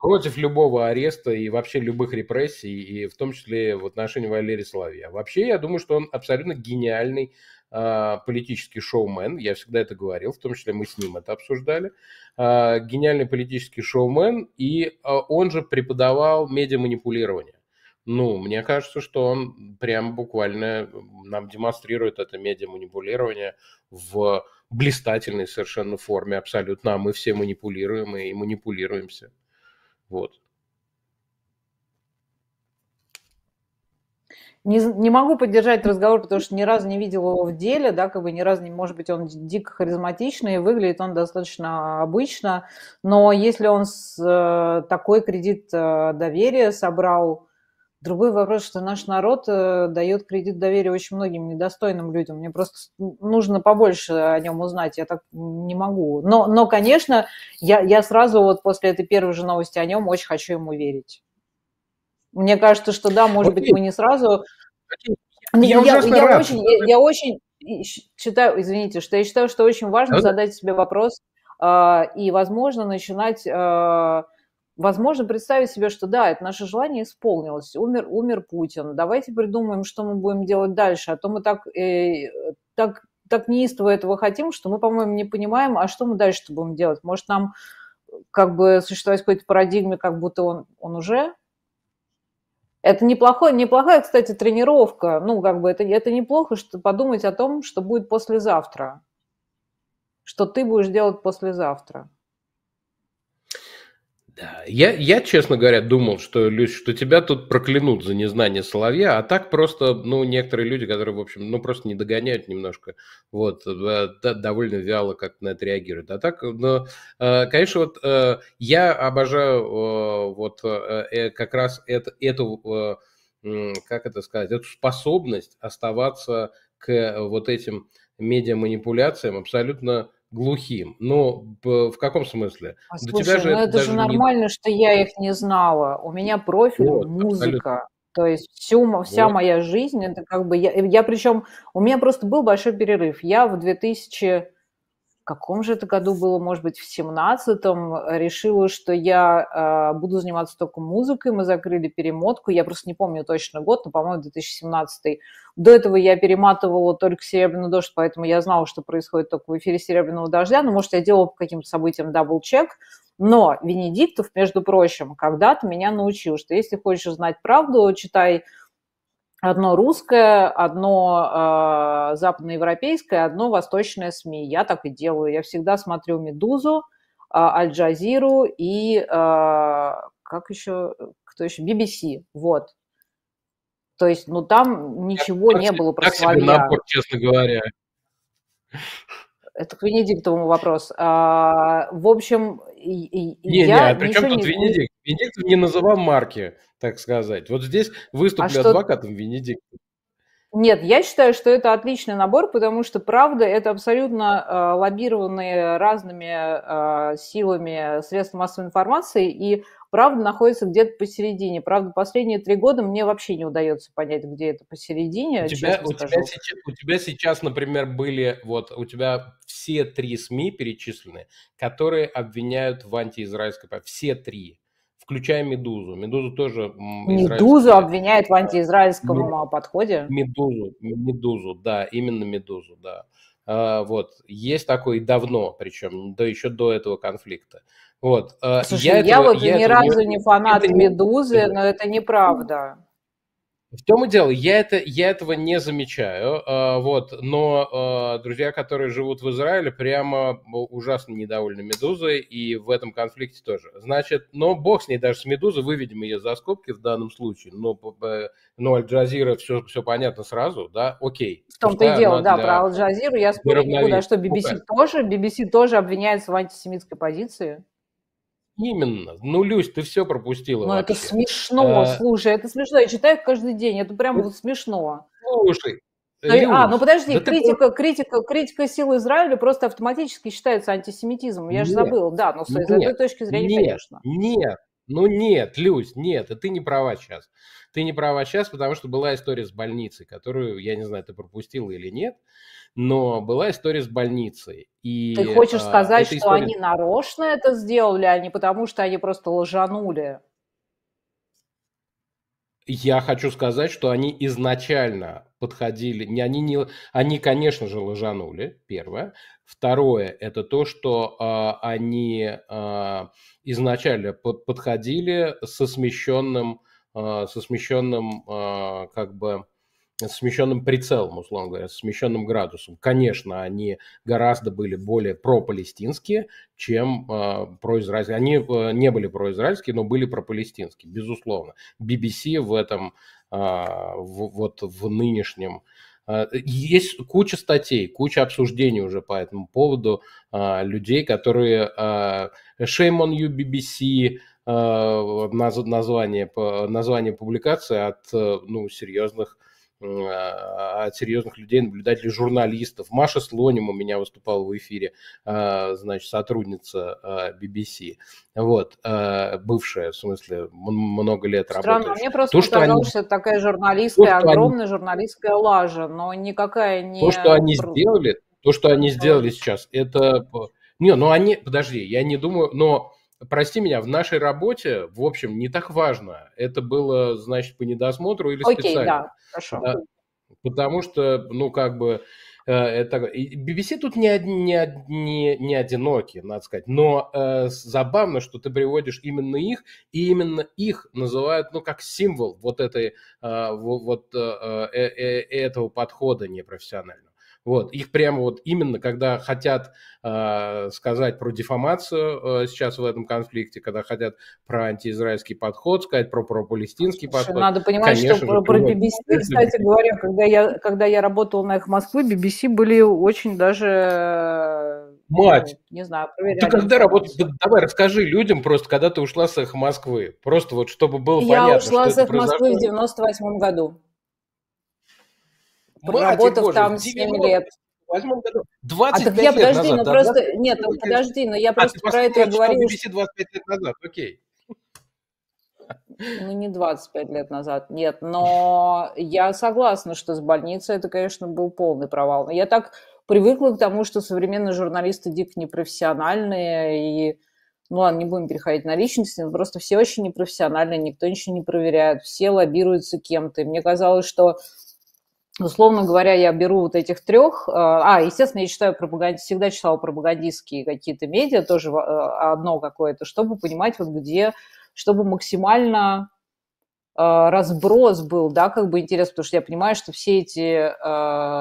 Против любого ареста и вообще любых репрессий, и в том числе в отношении Валерия Соловья. Вообще, я думаю, что он абсолютно гениальный а, политический шоумен. Я всегда это говорил, в том числе мы с ним это обсуждали. А, гениальный политический шоумен, и а, он же преподавал медиаманипулирование. Ну, мне кажется, что он прям буквально нам демонстрирует это медиаманипулирование в блистательной совершенно форме абсолютно. А мы все манипулируем и манипулируемся. Вот. Не, не могу поддержать этот разговор, потому что ни разу не видел его в деле, да, как бы ни разу не, может быть, он дико харизматичный, выглядит он достаточно обычно, но если он с, э, такой кредит э, доверия собрал, Другой вопрос, что наш народ э, дает кредит доверия очень многим недостойным людям. Мне просто нужно побольше о нем узнать, я так не могу. Но, но конечно, я, я сразу вот после этой первой же новости о нем очень хочу ему верить. Мне кажется, что да, может быть, мы не сразу... Я, я, я, я, очень, я, я очень считаю, извините, что я считаю, что очень важно да? задать себе вопрос э, и, возможно, начинать... Э, Возможно, представить себе, что да, это наше желание исполнилось, умер, умер Путин, давайте придумаем, что мы будем делать дальше, а то мы так, э, так, так неистово этого хотим, что мы, по-моему, не понимаем, а что мы дальше будем делать. Может, нам как бы существовать в какой-то парадигме, как будто он, он уже. Это неплохой, неплохая, кстати, тренировка. Ну, как бы это, это неплохо, что подумать о том, что будет послезавтра. Что ты будешь делать послезавтра. Да. Я, я, честно говоря, думал, что, Люсь, что тебя тут проклянут за незнание соловья, а так просто, ну, некоторые люди, которые, в общем, ну, просто не догоняют немножко, вот, э, да, довольно вяло как-то на это реагируют. А так, э, но, ну, э, конечно, вот я обожаю вот как раз это, эту, как это сказать, эту способность оставаться к вот этим медиаманипуляциям абсолютно глухим. но в каком смысле? А, слушай, тебя же ну это, это же нормально, не... что я их не знала. У меня профиль вот, музыка. Абсолютно. То есть всю, вся вот. моя жизнь, это как бы... Я, я причем... У меня просто был большой перерыв. Я в 2000 каком же это году было, может быть, в семнадцатом, решила, что я э, буду заниматься только музыкой, мы закрыли перемотку, я просто не помню точно год, но, по-моему, 2017. До этого я перематывала только «Серебряный дождь», поэтому я знала, что происходит только в эфире «Серебряного дождя», но, может, я делала по каким-то событиям дабл-чек, но Венедиктов, между прочим, когда-то меня научил, что если хочешь знать правду, читай одно русское, одно э, западноевропейское, одно восточное СМИ. Я так и делаю. Я всегда смотрю «Медузу», э, «Аль-Джазиру» и э, как еще, кто еще, BBC, вот. То есть, ну, там ничего Я не было про так себе набор, честно говоря. Это к Венедиктовому вопрос. А, в общем, не, я не, а причем тут не... Венедикт? Венедиктов не называл марки, так сказать. Вот здесь а выступили а адвокатом что... Венедиктов. Нет, я считаю, что это отличный набор, потому что, правда, это абсолютно э, лоббированные разными э, силами средств массовой информации, и правда находится где-то посередине. Правда, последние три года мне вообще не удается понять, где это посередине. У тебя, у тебя, сейчас, у тебя сейчас, например, были вот у тебя все три СМИ перечислены, которые обвиняют в антиизраильской все три включая «Медузу». «Медузу» тоже... «Медузу» обвиняет в антиизраильском ну, а, подходе? «Медузу», «Медузу», да, именно «Медузу», да. А, вот, есть такой давно, причем, да еще до этого конфликта. Вот. Э, Слушай, я, я этого, вот я ни этого разу не, фанат это «Медузы», не... но это неправда. В том и дело, я, это, я этого не замечаю, э, вот, но э, друзья, которые живут в Израиле, прямо ужасно недовольны «Медузой», и в этом конфликте тоже. Значит, но бог с ней, даже с «Медузой», выведем ее за скобки в данном случае, но, но «Аль-Джазира» все, все понятно сразу, да, окей. В том-то и дело, да, про «Аль-Джазиру» я спорю куда, что BBC тоже, BBC тоже обвиняется в антисемитской позиции. Именно. Ну, Люсь, ты все пропустила. Ну, это смешно, а... слушай, это смешно. Я читаю каждый день, это прям ну, вот смешно. Слушай, но, Люш, а, ну подожди, да критика, ты... критика, критика силы Израиля просто автоматически считается антисемитизмом. Я же забыл, да, но ну, с нет, этой точки зрения, нет, конечно. Нет, ну нет, Люсь, нет, и ты не права сейчас. Ты не права сейчас, потому что была история с больницей, которую, я не знаю, ты пропустила или нет но была история с больницей. И, Ты хочешь а, сказать, что история... они нарочно это сделали, а не потому, что они просто лжанули? Я хочу сказать, что они изначально подходили, не они не, они, конечно же, лажанули. Первое. Второе – это то, что э, они э, изначально под, подходили со смещенным, э, со смещенным, э, как бы смещенным прицелом, условно говоря, смещенным градусом. Конечно, они гораздо были более пропалестинские, чем э, произраэльские. Они э, не были произраэльские, но были пропалестинские, безусловно. BBC в этом, э, в, вот в нынешнем... Э, есть куча статей, куча обсуждений уже по этому поводу э, людей, которые... Э, Shame on you, BBC, э, название, название публикации от э, ну, серьезных а, от серьезных людей, наблюдателей, журналистов. Маша Слоним у меня выступала в эфире, а, значит, сотрудница BBC, а, вот, бывшая, в смысле, много лет работала. Мне просто то, что казалось, они... что это такая журналистская, то, огромная они... журналистская лажа, но никакая не... То, что они сделали, то, что они сделали сейчас, это... Не, ну они, подожди, я не думаю, но прости меня, в нашей работе, в общем, не так важно. Это было, значит, по недосмотру или специально. Окей, да, хорошо. Да, потому что, ну, как бы, э, это... BBC тут не, не, не, не одиноки, надо сказать. Но э, забавно, что ты приводишь именно их, и именно их называют, ну, как символ вот этой, э, вот э, э, э, этого подхода непрофессионального. Вот, их прямо вот именно, когда хотят э, сказать про дефамацию э, сейчас в этом конфликте, когда хотят про антиизраильский подход сказать, про, про палестинский подход. Надо понимать, Конечно что про, про BBC, кстати говоря, когда я, когда я работала на их Москвы, BBC были очень даже... Ну, Мать! Не знаю, проверяли. Ты когда работала? давай, расскажи людям просто, когда ты ушла с их Москвы. Просто вот, чтобы было я понятно, Я ушла с их Москвы в 98 году проработав там 7 лет. году. 25 а так я, подожди, назад, ну просто, нет, ну, подожди, но ну я а, просто про это говорю. 25 лет назад, окей. Ну, не 25 лет назад, нет, но я согласна, что с больницей это, конечно, был полный провал. я так привыкла к тому, что современные журналисты дико непрофессиональные, и, ну ладно, не будем переходить на личности, но просто все очень непрофессиональные, никто ничего не проверяет, все лоббируются кем-то. И мне казалось, что Условно говоря, я беру вот этих трех. Э, а, естественно, я читаю пропаганд... всегда читала пропагандистские какие-то медиа, тоже э, одно какое-то, чтобы понимать вот где, чтобы максимально э, разброс был, да, как бы интерес, потому что я понимаю, что все эти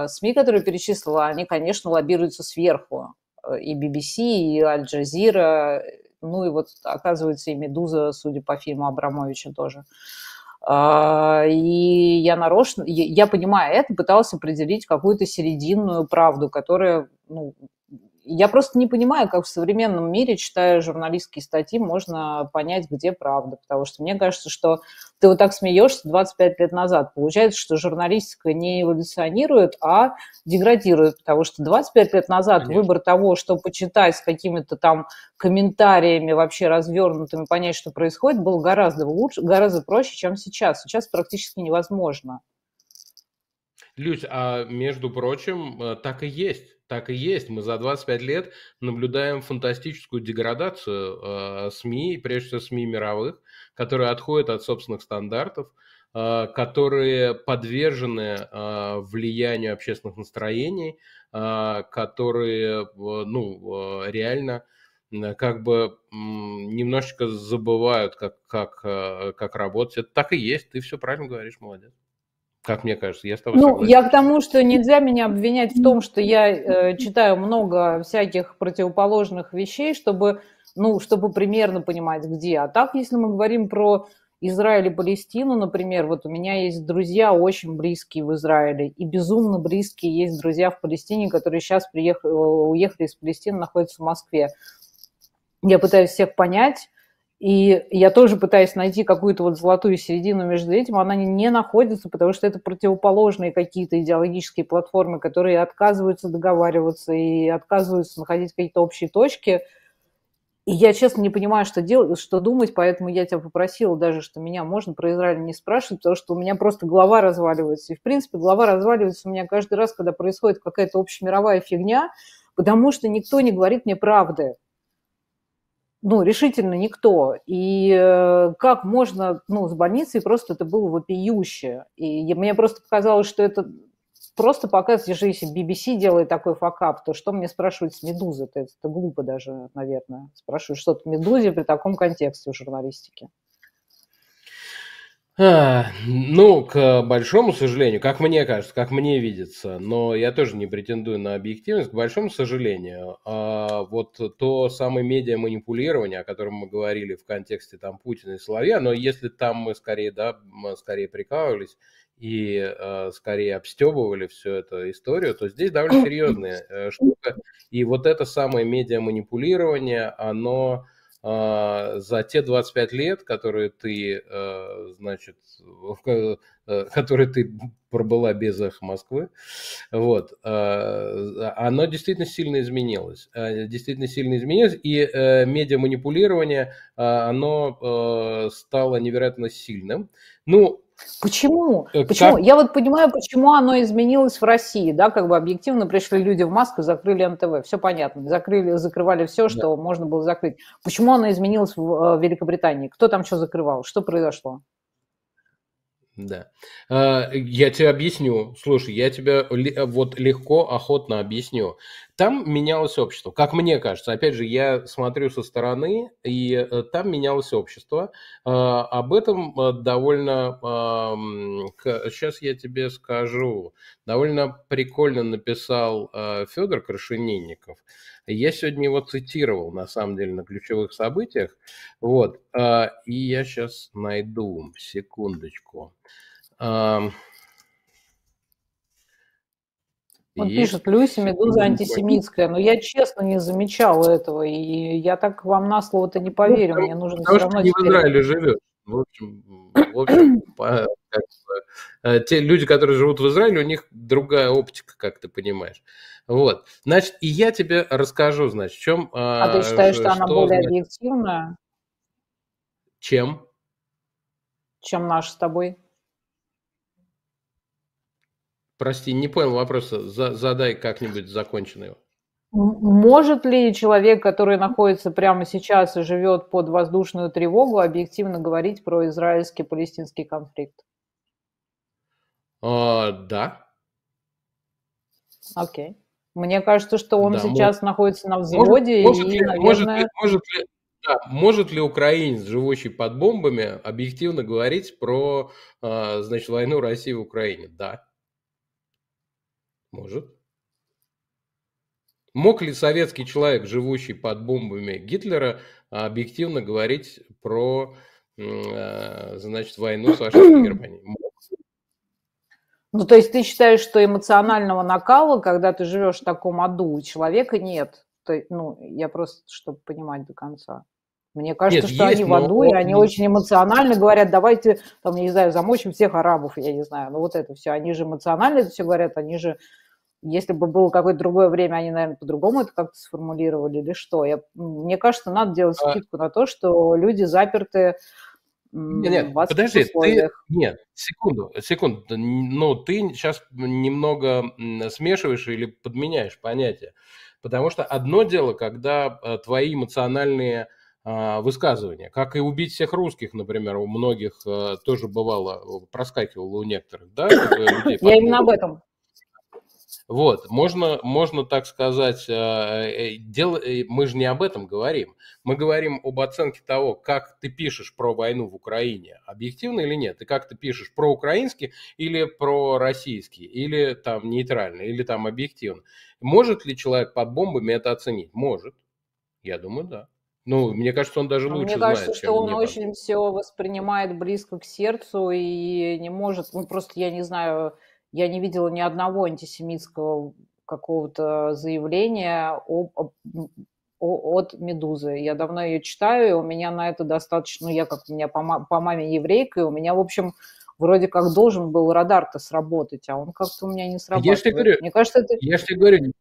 СМИ, которые перечислила, они, конечно, лоббируются сверху. И BBC, и Аль-Джазира, ну и вот, оказывается, и «Медуза», судя по фильму Абрамовича тоже. А, и я нарочно, я понимаю это, пыталась определить какую-то серединную правду, которая ну, я просто не понимаю, как в современном мире, читая журналистские статьи, можно понять, где правда. Потому что мне кажется, что ты вот так смеешься 25 лет назад. Получается, что журналистика не эволюционирует, а деградирует. Потому что 25 лет назад Конечно. выбор того, что почитать с какими-то там комментариями вообще развернутыми, понять, что происходит, был гораздо лучше, гораздо проще, чем сейчас. Сейчас практически невозможно. Люсь, а между прочим, э, так и есть так и есть. Мы за 25 лет наблюдаем фантастическую деградацию э, СМИ, прежде всего СМИ мировых, которые отходят от собственных стандартов, э, которые подвержены э, влиянию общественных настроений, э, которые э, ну, э, реально как бы немножечко забывают, как, как, как работать. Это так и есть, ты все правильно говоришь, молодец. Как мне кажется, я с тобой Ну, согласен. я к тому, что нельзя меня обвинять в том, что я э, читаю много всяких противоположных вещей, чтобы, ну, чтобы примерно понимать, где. А так, если мы говорим про Израиль и Палестину, например, вот у меня есть друзья очень близкие в Израиле, и безумно близкие есть друзья в Палестине, которые сейчас приехали, э, уехали из Палестины, находятся в Москве. Я пытаюсь всех понять, и я тоже пытаюсь найти какую-то вот золотую середину между этим, а она не, находится, потому что это противоположные какие-то идеологические платформы, которые отказываются договариваться и отказываются находить какие-то общие точки. И я, честно, не понимаю, что делать, что думать, поэтому я тебя попросила даже, что меня можно про Израиль не спрашивать, потому что у меня просто голова разваливается. И, в принципе, голова разваливается у меня каждый раз, когда происходит какая-то общемировая фигня, потому что никто не говорит мне правды ну, решительно никто. И э, как можно, ну, с больницей просто это было вопиюще. И мне просто показалось, что это просто показывать, же если BBC делает такой факап, то что мне спрашивают с Медузы? Это, это глупо даже, наверное, спрашивают что-то Медузе при таком контексте в журналистике. А, ну, к большому сожалению, как мне кажется, как мне видится, но я тоже не претендую на объективность, к большому сожалению, а, вот то самое медиа манипулирование, о котором мы говорили в контексте там Путина и Соловья, но если там мы скорее, да, мы скорее прикалывались и э, скорее обстебывали всю эту историю, то здесь довольно серьезная э, штука. И вот это самое медиа манипулирование, оно а, за те 25 лет, которые ты, э, значит, э, которые ты пробыла без их Москвы, вот, э, оно действительно сильно изменилось. Действительно сильно изменилось, и медиа манипулирование, оно стало невероятно сильным. Ну, Э, почему? Как? Почему? Я вот понимаю, почему оно изменилось в России, да, как бы объективно пришли люди в маску, закрыли НТВ, все понятно, закрыли, закрывали все, что да. можно было закрыть. Почему оно изменилось э, в Великобритании? Кто там что закрывал? Что произошло? Да. Э, я тебе объясню. Слушай, я тебе вот легко, охотно объясню. Там менялось общество, как мне кажется. Опять же, я смотрю со стороны, и э, там менялось общество. Э, об этом э, довольно... Сейчас эм, я тебе скажу. Довольно прикольно написал Федор Крашенинников. Я сегодня его цитировал, на самом деле, на ключевых событиях. Вот. И я сейчас найду. Секундочку. Секундочку. Эм, Он пишет, Люси, медуза антисемитская. Но я честно не замечала этого, и я так вам на слово-то не ну, поверю. Мне нужно потому, все равно... не в Израиле живет. В общем, в общем по, как, э, те люди, которые живут в Израиле, у них другая оптика, как ты понимаешь. Вот. Значит, и я тебе расскажу, значит, в чем... А, а ты считаешь, что, что она более значит, объективная? Чем? Чем наша с тобой? Прости, не понял вопроса. За, задай как-нибудь законченный его. Может ли человек, который находится прямо сейчас и живет под воздушную тревогу, объективно говорить про израильский палестинский конфликт? А, да. Окей. Мне кажется, что он да, сейчас может. находится на взводе. Может, и, может, ли, наверное... ли, может, ли, да, может ли украинец, живущий под бомбами, объективно говорить про а, значит, войну России в Украине? Да. Может. Мог ли советский человек, живущий под бомбами Гитлера, объективно говорить про э, значит, войну с фашистской Германией? Ну, то есть ты считаешь, что эмоционального накала, когда ты живешь в таком аду, у человека нет? То, ну, я просто, чтобы понимать до конца. Мне кажется, Нет, что они но... в аду, и они очень эмоционально говорят, давайте, там, я не знаю, замочим всех арабов, я не знаю, ну вот это все. Они же эмоционально это все говорят, они же, если бы было какое-то другое время, они, наверное, по-другому это как-то сформулировали или что. Я... Мне кажется, надо делать а... скидку на то, что люди заперты нет, нет, подожди, ты... Нет, секунду, секунду. но ну, ты сейчас немного смешиваешь или подменяешь понятие. Потому что одно дело, когда э, твои эмоциональные а, высказывания. Как и убить всех русских, например, у многих а, тоже бывало, проскакивало у некоторых, да? Я именно об этом. Вот, можно, можно так сказать, а, э, дел... Э, мы же не об этом говорим. Мы говорим об оценке того, как ты пишешь про войну в Украине, объективно или нет, и как ты пишешь про украинский или про российский, или там нейтрально, или там объективно. Может ли человек под бомбами это оценить? Может. Я думаю, да. Ну, мне кажется, он даже лучше Мне кажется, знает, что он мне очень так. все воспринимает близко к сердцу и не может... Ну, просто я не знаю, я не видела ни одного антисемитского какого-то заявления об, об, от «Медузы». Я давно ее читаю, и у меня на это достаточно... Ну, я как у меня по, по маме еврейка, и у меня, в общем, вроде как должен был радар-то сработать, а он как-то у меня не сработал. Я же тебе говорю, Мне кажется, это... я же тебе говорю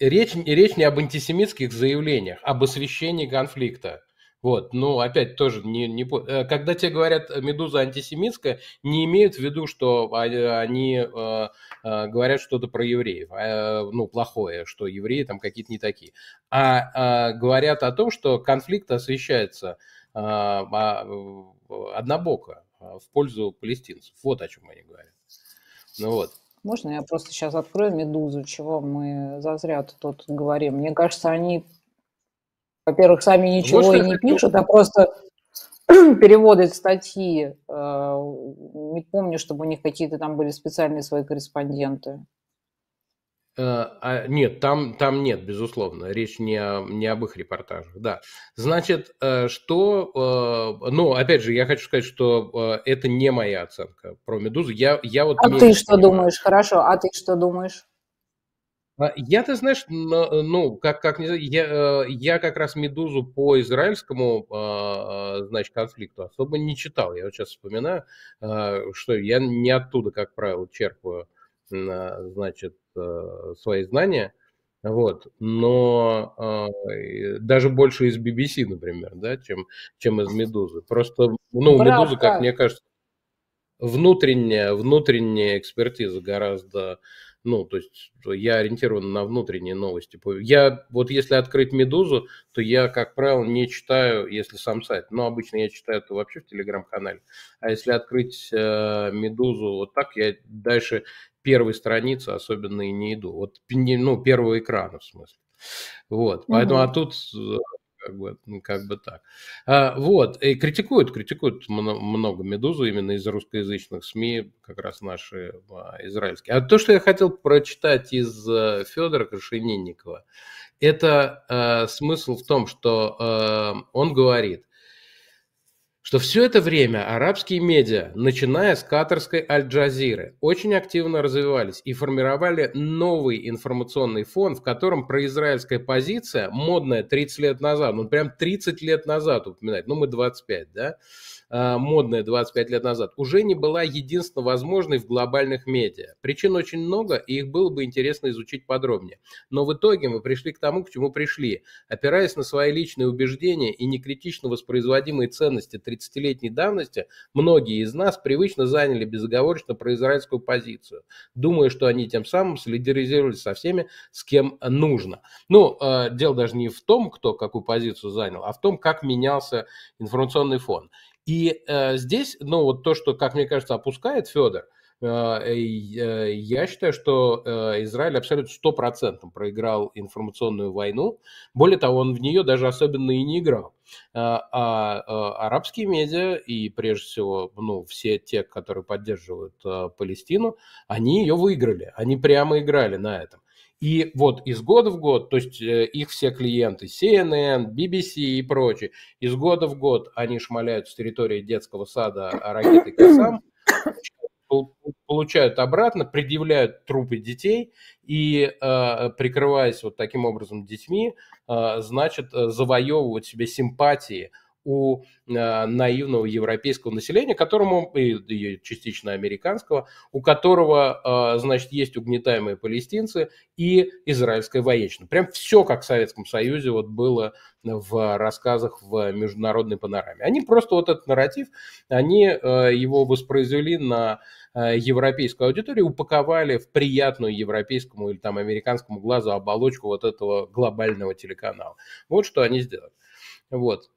речь, речь не об антисемитских заявлениях, об освещении конфликта. Вот, ну, опять тоже не, не... Э, когда тебе говорят э, «Медуза антисемитская», не имеют в виду, что а, они э, э, говорят что-то про евреев, а, э, ну, плохое, что евреи там какие-то не такие, а э, говорят о том, что конфликт освещается э, однобоко э, в пользу палестинцев. Вот о чем они говорят. Ну вот. Можно я просто сейчас открою «Медузу», чего мы зазря тут говорим? Мне кажется, они, во-первых, сами ничего вот и не пишут, а просто переводят статьи. Э, не помню, чтобы у них какие-то там были специальные свои корреспонденты. Э, а, нет, там, там нет, безусловно. Речь не, о, не об их репортажах, да. Значит, э, что... Э, ну, опять же, я хочу сказать, что это не моя оценка про «Медузу». Я, я вот а ты что понимаю. думаешь? Хорошо, а ты что думаешь? А, я, ты знаешь, ну, как, как не я, я как раз «Медузу» по израильскому, значит, конфликту особо не читал. Я вот сейчас вспоминаю, что я не оттуда, как правило, черпаю, значит, Э, свои знания, вот, но э, даже больше из BBC, например, да, чем, чем из Медузы. Просто, ну, ну Правда. Медузы, как мне кажется, внутренняя, внутренняя экспертиза гораздо ну, то есть я ориентирован на внутренние новости. Я вот если открыть «Медузу», то я, как правило, не читаю, если сам сайт. Но обычно я читаю это вообще в Телеграм-канале. А если открыть э, «Медузу» вот так, я дальше первой страницы особенно и не иду. Вот, не, ну, первого экрана, в смысле. Вот, поэтому, угу. а тут э, как бы, ну, как бы так. А, вот, и критикуют, критикуют много «Медузу» именно из русскоязычных СМИ, как раз наши а, израильские. А то, что я хотел прочитать из э, Федора Крашенинникова, это а, смысл в том, что а, он говорит – что все это время арабские медиа, начиная с катарской Аль-Джазиры, очень активно развивались и формировали новый информационный фон, в котором произраильская позиция, модная 30 лет назад, ну прям 30 лет назад упоминать, ну мы 25, да, а, модная 25 лет назад, уже не была единственно возможной в глобальных медиа. Причин очень много, и их было бы интересно изучить подробнее. Но в итоге мы пришли к тому, к чему пришли. Опираясь на свои личные убеждения и некритично воспроизводимые ценности 30-летней давности, многие из нас привычно заняли безоговорочно произраильскую позицию, думая, что они тем самым солидаризировались со всеми, с кем нужно. Ну, а, дело даже не в том, кто какую позицию занял, а в том, как менялся информационный фон. И э, здесь, ну вот то, что, как мне кажется, опускает Федор, э, э, я считаю, что э, Израиль абсолютно стопроцентно проиграл информационную войну. Более того, он в нее даже особенно и не играл. Э, а, а арабские медиа и прежде всего ну, все те, которые поддерживают а, Палестину, они ее выиграли, они прямо играли на этом. И вот из года в год, то есть э, их все клиенты, CNN, BBC и прочие из года в год они шмаляют с территории детского сада ракеты «Косам», получают обратно, предъявляют трупы детей и, э, прикрываясь вот таким образом детьми, э, значит, завоевывают себе симпатии – у э, наивного европейского населения, которому и, и частично американского, у которого, э, значит, есть угнетаемые палестинцы и израильская воечина. Прям все, как в Советском Союзе вот было в рассказах в международной панораме. Они просто вот этот нарратив, они э, его воспроизвели на европейскую аудиторию, упаковали в приятную европейскому или там американскому глазу оболочку вот этого глобального телеканала. Вот что они сделали. Вот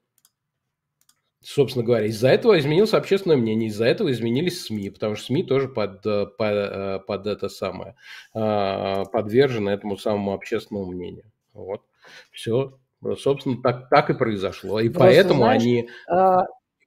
собственно говоря, из-за этого изменилось общественное мнение, из-за этого изменились СМИ, потому что СМИ тоже под, э, под, э, под это самое а, подвержены этому самому общественному мнению. Вот. Все, собственно, так, так и произошло. И Просто, поэтому знаешь, они... А...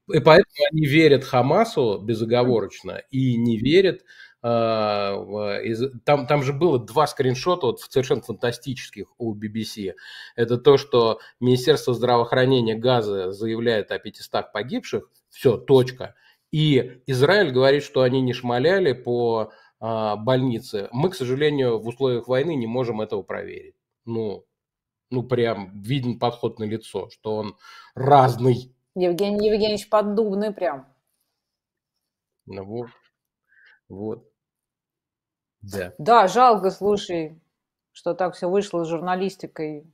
И поэтому они верят Хамасу безоговорочно и не верят а, из, там, там же было два скриншота вот, совершенно фантастических у BBC. Это то, что Министерство здравоохранения Газа заявляет о 500 погибших, все, точка. И Израиль говорит, что они не шмаляли по а, больнице. Мы, к сожалению, в условиях войны не можем этого проверить. Ну, ну прям виден подход на лицо, что он разный. Евгений Евгеньевич поддубный прям. Ну вот. Вот. Да. Да, жалко, слушай, что так все вышло с журналистикой.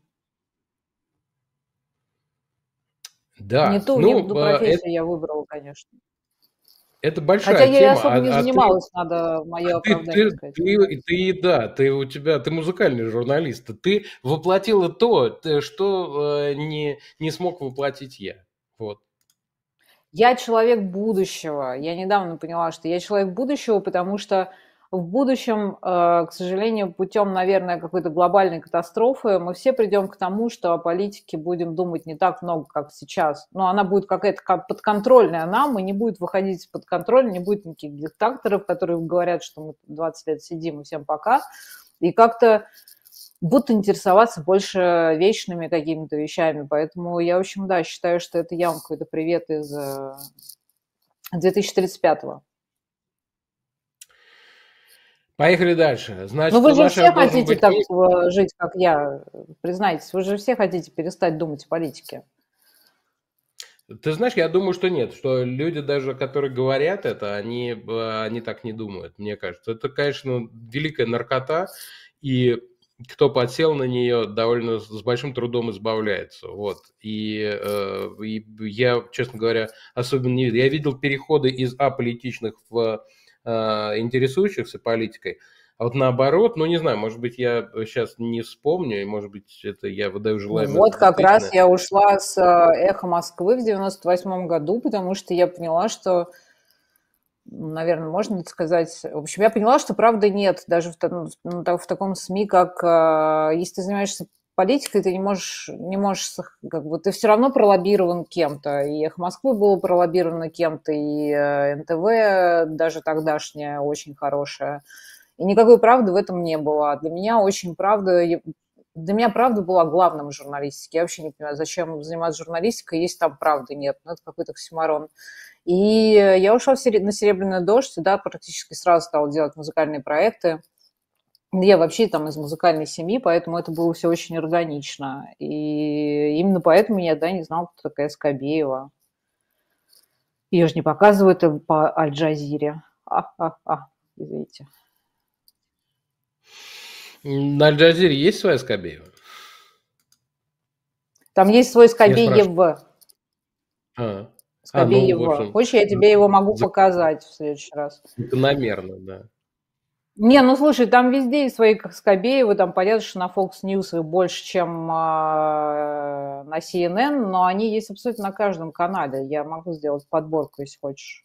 Да. Не ту, ну, не ту э, профессию это... я выбрала, конечно. Это большая Хотя тема. я особо а, не занималась, ты, надо мое а оправдание ты, сказать. Ты, ты, да, ты у тебя, ты музыкальный журналист, а ты воплотила то, э, что э, не, не смог воплотить я. Вот. Я человек будущего. Я недавно поняла, что я человек будущего, потому что в будущем, э, к сожалению, путем, наверное, какой-то глобальной катастрофы, мы все придем к тому, что о политике будем думать не так много, как сейчас. Но она будет какая-то подконтрольная нам и не будет выходить из-под контроля, не будет никаких диктаторов, которые говорят, что мы 20 лет сидим и всем пока. И как-то будут интересоваться больше вечными какими-то вещами. Поэтому я, в общем, да, считаю, что это явно какой-то привет из 2035 э, -го. Поехали дальше. Значит, Но ну, вы же все хотите быть... так э, жить, как я, признайтесь. Вы же все хотите перестать думать о политике. Ты знаешь, я думаю, что нет, что люди даже, которые говорят это, они, э, они так не думают, мне кажется. Это, конечно, великая наркота, и кто подсел на нее, довольно с большим трудом избавляется. Вот. И, э, и я, честно говоря, особенно не видел. Я видел переходы из аполитичных в а, интересующихся политикой. А вот наоборот, ну не знаю, может быть, я сейчас не вспомню, и может быть, это я выдаю желаемое. Вот как раз я ушла с э, «Эхо Москвы» в 98 году, потому что я поняла, что ну, наверное, можно сказать. В общем, я поняла, что правды нет даже в, ну, ну в таком СМИ, как э, если ты занимаешься политикой ты не можешь, не можешь, как бы, ты все равно пролоббирован кем-то. И «Эхо Москвы» было пролоббировано кем-то, и э, НТВ даже тогдашняя очень хорошая. И никакой правды в этом не было. А для меня очень правда... Для меня правда была главным в журналистике. Я вообще не понимаю, зачем заниматься журналистикой, если там правды нет. Ну, это какой-то оксимарон. И я ушла на «Серебряный дождь», да, практически сразу стала делать музыкальные проекты. Я вообще там из музыкальной семьи, поэтому это было все очень органично. И именно поэтому я, да, не знал, кто такая Скобеева. Ее же не показывают по Аль-Джазире. А-а-а, извините. На Аль-Джазире есть своя Скобеева? Там есть свой Скобеев. А, Скобеев. А, ну, общем, Хочешь, я тебе его могу показать в следующий раз? Закономерно, да. Не, ну слушай, там везде свои как Скобеевы, там понятно, что на Fox News их больше, чем э, на CNN, но они есть абсолютно на каждом канале. Я могу сделать подборку, если хочешь.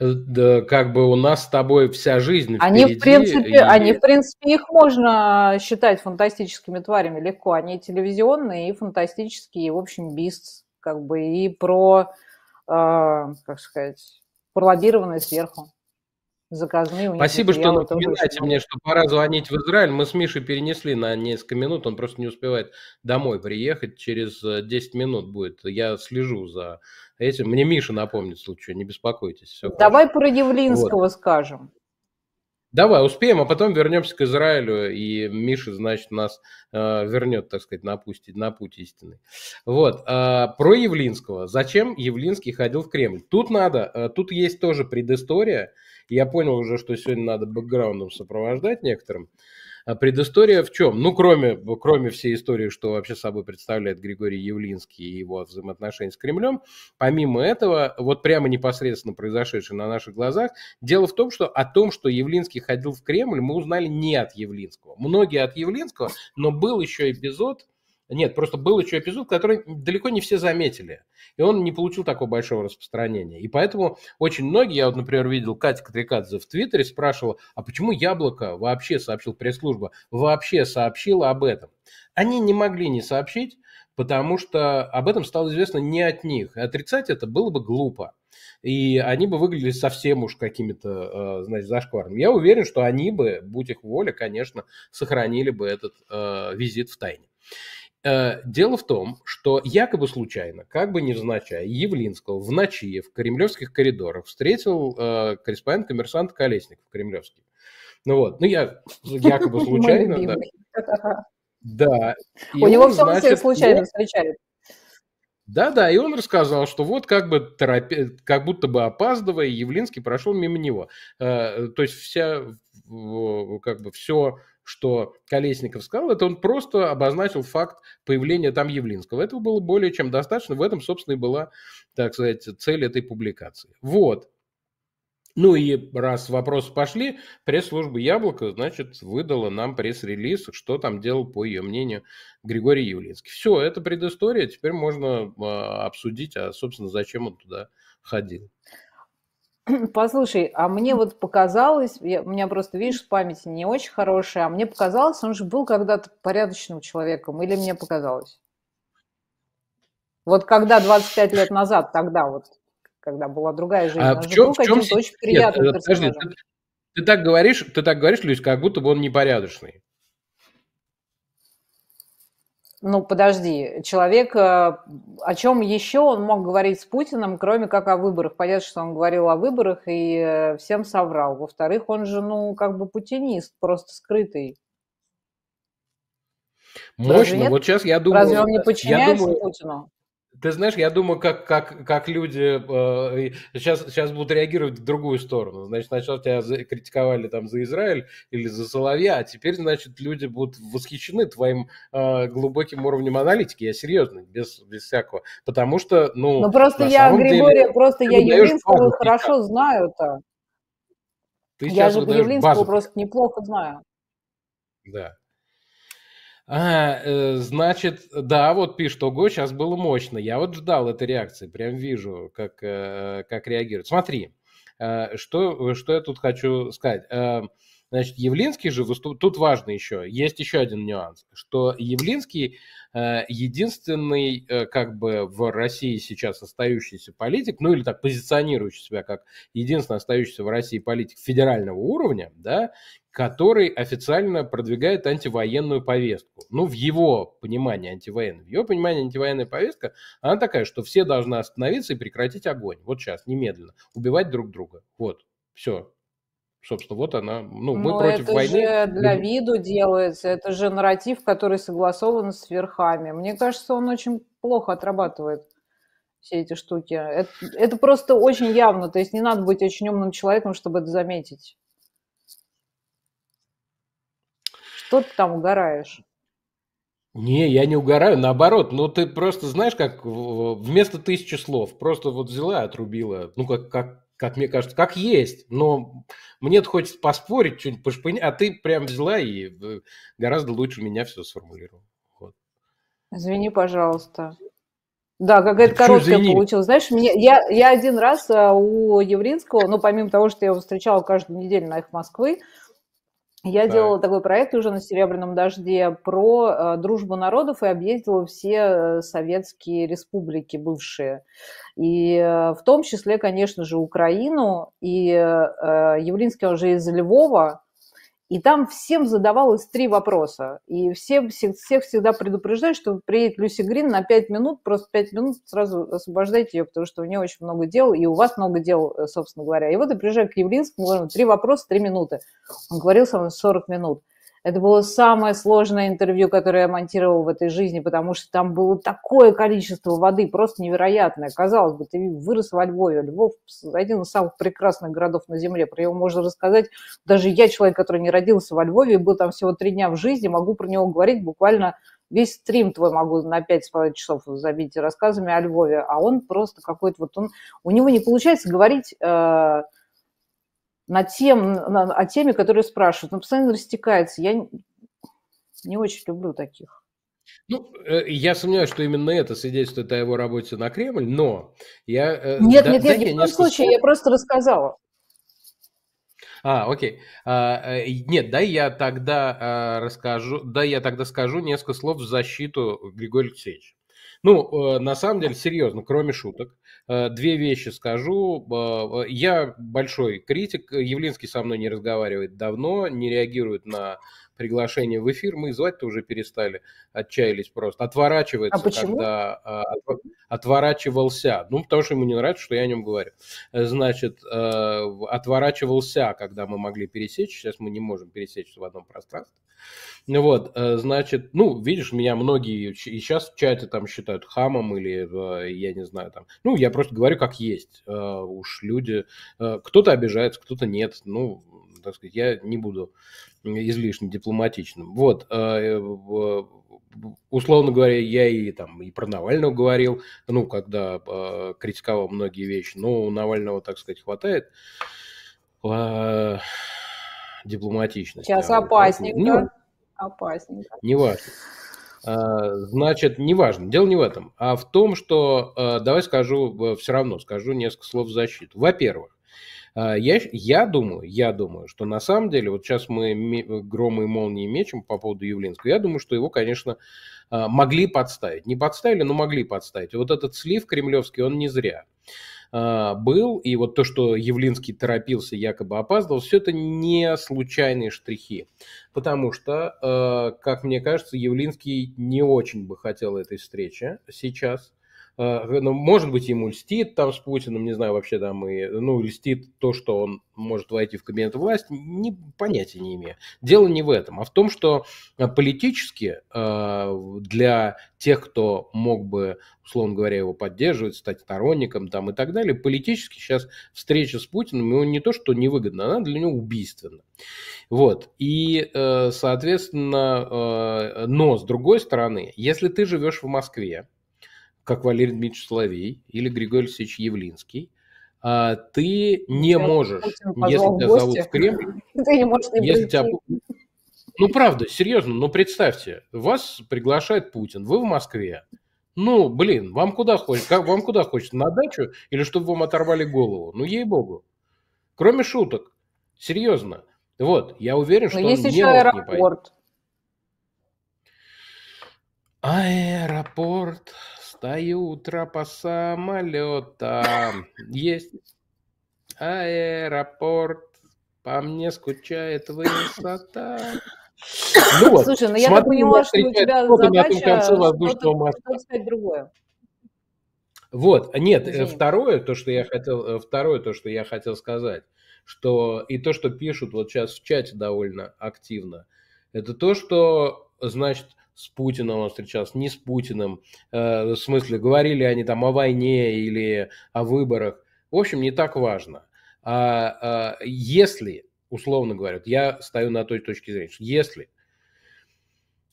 Да, как бы у нас с тобой вся жизнь впереди, они в принципе, и... они в принципе их можно считать фантастическими тварями легко. Они телевизионные и фантастические, и, в общем, бист, как бы и про, э, как сказать, пролоббированные сверху заказные. У Спасибо, что напоминаете мне, что пора звонить в Израиль. Мы с Мишей перенесли на несколько минут, он просто не успевает домой приехать. Через 10 э, минут будет. Я слежу за этим. Мне Миша напомнит случай, не беспокойтесь. Все Давай хорошо. про Явлинского вот. скажем. Давай, успеем, а потом вернемся к Израилю, и Миша, значит, нас э, вернет, так сказать, на путь, на путь истины. Вот, э, про Явлинского. Зачем Явлинский ходил в Кремль? Тут надо, э, тут есть тоже предыстория, я понял уже, что сегодня надо бэкграундом сопровождать некоторым. А предыстория в чем? Ну, кроме, кроме всей истории, что вообще собой представляет Григорий Явлинский и его взаимоотношения с Кремлем, помимо этого, вот прямо непосредственно произошедшее на наших глазах, дело в том, что о том, что Явлинский ходил в Кремль, мы узнали не от Явлинского. Многие от Явлинского, но был еще эпизод, нет, просто был еще эпизод, который далеко не все заметили. И он не получил такого большого распространения. И поэтому очень многие, я вот, например, видел Катя Катрикадзе в Твиттере, спрашивала, а почему Яблоко вообще сообщил пресс-служба, вообще сообщила об этом? Они не могли не сообщить, потому что об этом стало известно не от них. И отрицать это было бы глупо. И они бы выглядели совсем уж какими-то, э, значит, зашкварными. Я уверен, что они бы, будь их воля, конечно, сохранили бы этот э, визит в тайне. Э, дело в том, что якобы случайно, как бы невзначай, Явлинского в ночи в кремлевских коридорах встретил э, корреспондент-коммерсант в кремлевский. Ну вот, ну я якобы случайно, да. Да. У него все случайно встречают. Да-да, и он рассказал, что вот как бы торопе... как будто бы опаздывая, Явлинский прошел мимо него. Э, то есть вся, как бы все что Колесников сказал, это он просто обозначил факт появления там Явлинского. Этого было более чем достаточно. В этом, собственно, и была, так сказать, цель этой публикации. Вот. Ну и раз вопросы пошли, пресс-служба «Яблоко», значит, выдала нам пресс-релиз, что там делал, по ее мнению, Григорий Явлинский. Все, это предыстория, теперь можно э, обсудить, а, собственно, зачем он туда ходил. Послушай, а мне вот показалось, я, у меня просто, видишь, память не очень хорошая, а мне показалось, он же был когда-то порядочным человеком, или мне показалось? Вот когда 25 лет назад, тогда вот, когда была другая жизнь, а он в чем, был в чем очень приятным Нет, э, подожди, ты, ты так говоришь, ты так говоришь, Люсь, как будто бы он непорядочный ну, подожди, человек, э, о чем еще он мог говорить с Путиным, кроме как о выборах? Понятно, что он говорил о выборах и э, всем соврал. Во-вторых, он же, ну, как бы путинист, просто скрытый. Мощно. Вот сейчас я думаю... Разве он не подчиняется я думаю, Путину? Ты знаешь, я думаю, как, как, как люди э, сейчас, сейчас будут реагировать в другую сторону. Значит, сначала тебя за, критиковали там за Израиль или за Соловья, а теперь, значит, люди будут восхищены твоим э, глубоким уровнем аналитики. Я серьезно, без, без всякого. Потому что, ну... Ну, просто я, Григория, просто я Явлинского хорошо знаю-то. я же по просто неплохо знаю. Да. А, э, значит, да, вот пишет, ого, сейчас было мощно. Я вот ждал этой реакции, прям вижу, как, э, как реагирует. Смотри, э, что, что я тут хочу сказать. Значит, Явлинский же выступ... Тут важно еще, есть еще один нюанс, что Явлинский э, единственный э, как бы в России сейчас остающийся политик, ну или так позиционирующий себя как единственный остающийся в России политик федерального уровня, да, который официально продвигает антивоенную повестку. Ну, в его понимании антивоенная, в его понимании антивоенная повестка, она такая, что все должны остановиться и прекратить огонь. Вот сейчас, немедленно. Убивать друг друга. Вот, все. Собственно, вот она. Ну, мы Но против это войны. Это же для виду делается, это же нарратив, который согласован с верхами. Мне кажется, он очень плохо отрабатывает все эти штуки. Это, это просто очень явно, то есть не надо быть очень умным человеком, чтобы это заметить. Что ты там угораешь? Не, я не угораю, наоборот, ну ты просто знаешь, как вместо тысячи слов просто вот взяла, отрубила, ну как, как как мне кажется, как есть. Но мне хочется поспорить, что-нибудь а ты прям взяла и э, гораздо лучше меня все сформулировала. Вот. Извини, пожалуйста. Да, какая-то да короткая извини. получилась. Знаешь, меня, я, я один раз э, у Евринского, ну, помимо того, что я его встречала каждую неделю на их Москвы, я делала такой проект уже на Серебряном дожде про э, дружбу народов и объездила все э, советские республики бывшие. И э, в том числе, конечно же, Украину. И э, Явлинский, он из Львова, и там всем задавалось три вопроса. И всем, всех, всех всегда предупреждают, что приедет Люси Грин на пять минут, просто пять минут сразу освобождайте ее, потому что у нее очень много дел, и у вас много дел, э, собственно говоря. И вот я приезжаю к Явлинскому, говорю, три вопроса, три минуты. Он говорил со мной 40 минут. Это было самое сложное интервью, которое я монтировал в этой жизни, потому что там было такое количество воды, просто невероятное. Казалось бы, ты вырос во Львове. Львов – один из самых прекрасных городов на Земле. Про него можно рассказать. Даже я, человек, который не родился во Львове, был там всего три дня в жизни, могу про него говорить буквально весь стрим твой могу на 5,5 часов забить рассказами о Львове, а он просто какой-то вот он... У него не получается говорить... Э, на тем, на, о теме, которые спрашивают. Он ну, постоянно растекается. Я не очень люблю таких. Ну, э, я сомневаюсь, что именно это свидетельствует о его работе на Кремль, но я... Э, нет, да, нет, нет, ни в коем случае, я просто рассказала. А, окей. А, э, нет, да, я тогда расскажу, да, я тогда скажу несколько слов в защиту Григория Алексеевича. Ну, на самом деле, серьезно, кроме шуток, Э, две вещи скажу. Э, я большой критик, Явлинский со мной не разговаривает давно, не реагирует на приглашение в эфир, мы звать-то уже перестали, отчаялись просто. Отворачивается, а почему? когда а, отворачивался. Ну, потому что ему не нравится, что я о нем говорю. Значит, э, отворачивался, когда мы могли пересечь. Сейчас мы не можем пересечься в одном пространстве. Ну Вот, э, значит, ну, видишь, меня многие и сейчас в чате там считают хамом или, э, я не знаю, там. Ну, я просто говорю, как есть. уж люди... кто-то обижается, кто-то нет. Ну, так сказать. Я не буду излишне дипломатичным. Вот, э, э, условно говоря, я и там и про Навального говорил, ну, когда э, критиковал многие вещи, но у Навального, так сказать, хватает дипломатичности. Сейчас а опасненько. не опасненько. Неважно. Значит, неважно, дело не в этом, а в том, что, давай скажу, все равно скажу несколько слов в защиту. Во-первых, а, я, я думаю, я думаю, что на самом деле, вот сейчас мы громы и молнии мечем по поводу Явлинского, я думаю, что его, конечно, а, могли подставить. Не подставили, но могли подставить. Вот этот слив кремлевский, он не зря а, был, и вот то, что Явлинский торопился, якобы опаздывал, все это не случайные штрихи. Потому что, как мне кажется, Явлинский не очень бы хотел этой встречи сейчас. Э, ну, может быть, ему льстит там с Путиным, не знаю, вообще там и, ну, льстит то, что он может войти в кабинет власти, не, понятия не имею. Дело не в этом, а в том, что э, политически э, для тех, кто мог бы, условно говоря, его поддерживать, стать сторонником там и так далее, политически сейчас встреча с Путиным ему не то, что невыгодна, она для него убийственна. Вот. И, соответственно, но с другой стороны, если ты живешь в Москве, как Валерий Дмитриевич Соловей или Григорий Алексеевич Явлинский, а, ты не Я можешь, Путин если тебя зовут в Кремль, ты не можешь не если тебя... Ну, правда, серьезно, ну, представьте, вас приглашает Путин, вы в Москве, ну, блин, вам куда хочется? вам куда хочется? На дачу или чтобы вам оторвали голову? Ну, ей-богу. Кроме шуток. Серьезно. Вот, я уверен, что Но он еще не аэропорт. Не пойдет. Аэропорт. Встаю утро по самолетам, Есть аэропорт. По мне скучает высота. Ну вот, Слушай, ну я смотри, так понимаю, что у тебя задача что-то сказать другое. Вот, нет, э, Извини. второе то, что я хотел, э, второе то, что я хотел сказать, что и то, что пишут вот сейчас в чате довольно активно, это то, что значит с Путиным он встречался, не с Путиным, э, в смысле, говорили они там о войне или о выборах. В общем, не так важно. А, а, если, условно говоря, я стою на той точке зрения, что если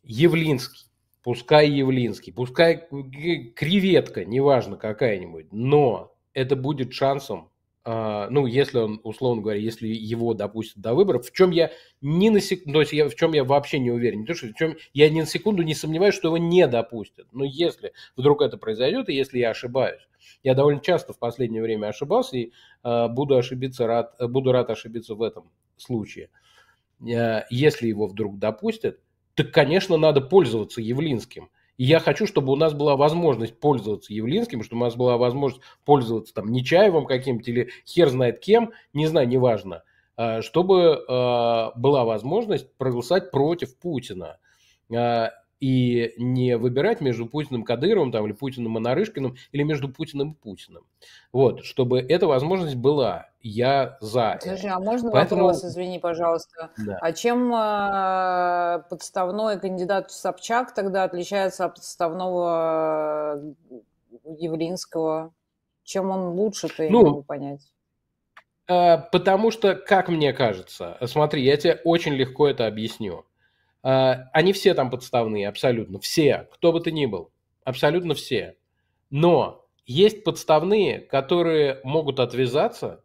Явлинский, пускай Явлинский, пускай э, креветка, неважно какая-нибудь, но это будет шансом а, ну, если он, условно говоря, если его допустят до выборов, в чем я ни на секунду, то есть я, в чем я вообще не уверен, не то, что в чем я ни на секунду не сомневаюсь, что его не допустят. Но если вдруг это произойдет, и если я ошибаюсь, я довольно часто в последнее время ошибался и э, буду ошибиться рад, буду рад ошибиться в этом случае. Э, если его вдруг допустят, так, конечно, надо пользоваться Явлинским – и я хочу, чтобы у нас была возможность пользоваться Явлинским, чтобы у нас была возможность пользоваться там Нечаевым каким-то или хер знает кем, не знаю, неважно, а, чтобы а, была возможность проголосовать против Путина. А, и не выбирать между Путиным Кадыровым там, или Путиным Монарышкиным или между Путиным и Путиным. Вот, чтобы эта возможность была. Я за. Слушай, а можно Поэтому... вопрос, извини, пожалуйста. Да. А чем а, подставной кандидат Собчак тогда отличается от подставного э, Явлинского? Чем он лучше-то, я ну, могу понять. Э, потому что, как мне кажется, смотри, я тебе очень легко это объясню. А, они все там подставные, абсолютно. Все, кто бы ты ни был, абсолютно все. Но есть подставные, которые могут отвязаться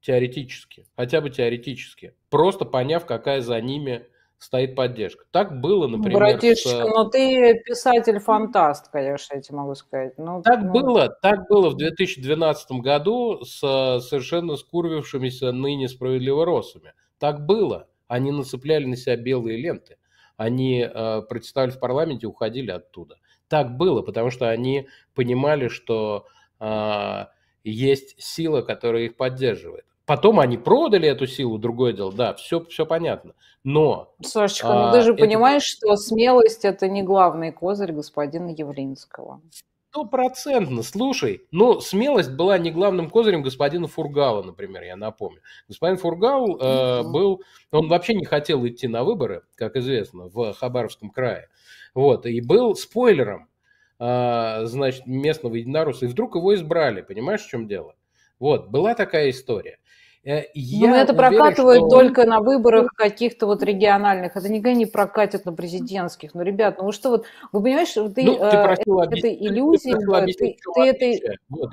теоретически, хотя бы теоретически, просто поняв, какая за ними стоит поддержка. Так было, например... Братишечка, с... ну ты писатель-фантаст, конечно, я тебе могу сказать. Ну, так ну... было, так было в 2012 году с совершенно скурвившимися ныне справедливо росами. Так было. Они нацепляли на себя белые ленты они э, протестовали в парламенте, уходили оттуда. Так было, потому что они понимали, что э, есть сила, которая их поддерживает. Потом они продали эту силу, другое дело, да, все, все понятно. Но... Сашечка, ну а, ну ты же это... понимаешь, что смелость – это не главный козырь господина Явлинского сто процентно, слушай, ну, смелость была не главным козырем господина Фургала, например, я напомню. Господин Фургал э, был, он вообще не хотел идти на выборы, как известно, в Хабаровском крае, вот, и был спойлером, э, значит, местного единоросса, и вдруг его избрали, понимаешь, в чем дело? Вот, была такая история. Э, ну, я Но это прокатывает что... только на выборах каких-то вот региональных. Это никогда не прокатит на президентских. Ну, ребят, ну что вот, вы понимаешь, ты, ну, ты просил э, этой иллюзии, ты, просил э, ты, ты этой... Вот,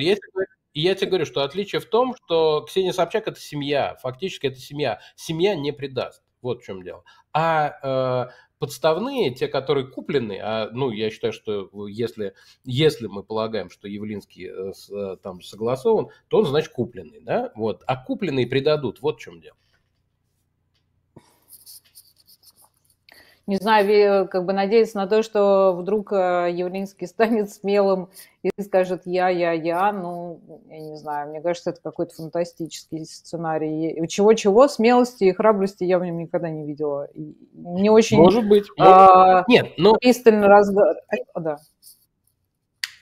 и я тебе говорю, что отличие в том, что Ксения Собчак – это семья, фактически это семья. Семья не предаст, вот в чем дело. А э, подставные, те, которые куплены, а, ну, я считаю, что если, если мы полагаем, что Явлинский э, с, э, там согласован, то он, значит, купленный, да, вот, а купленные предадут, вот в чем дело. не знаю, э, как бы надеяться на то, что вдруг э, Явлинский станет смелым и скажет «я, я, я», ну, я не знаю, мне кажется, это какой-то фантастический сценарий. Чего-чего, смелости и храбрости я в нем никогда не видела. И мне очень... Может быть. А, Нет, но... Ну, пристально раз... А, да.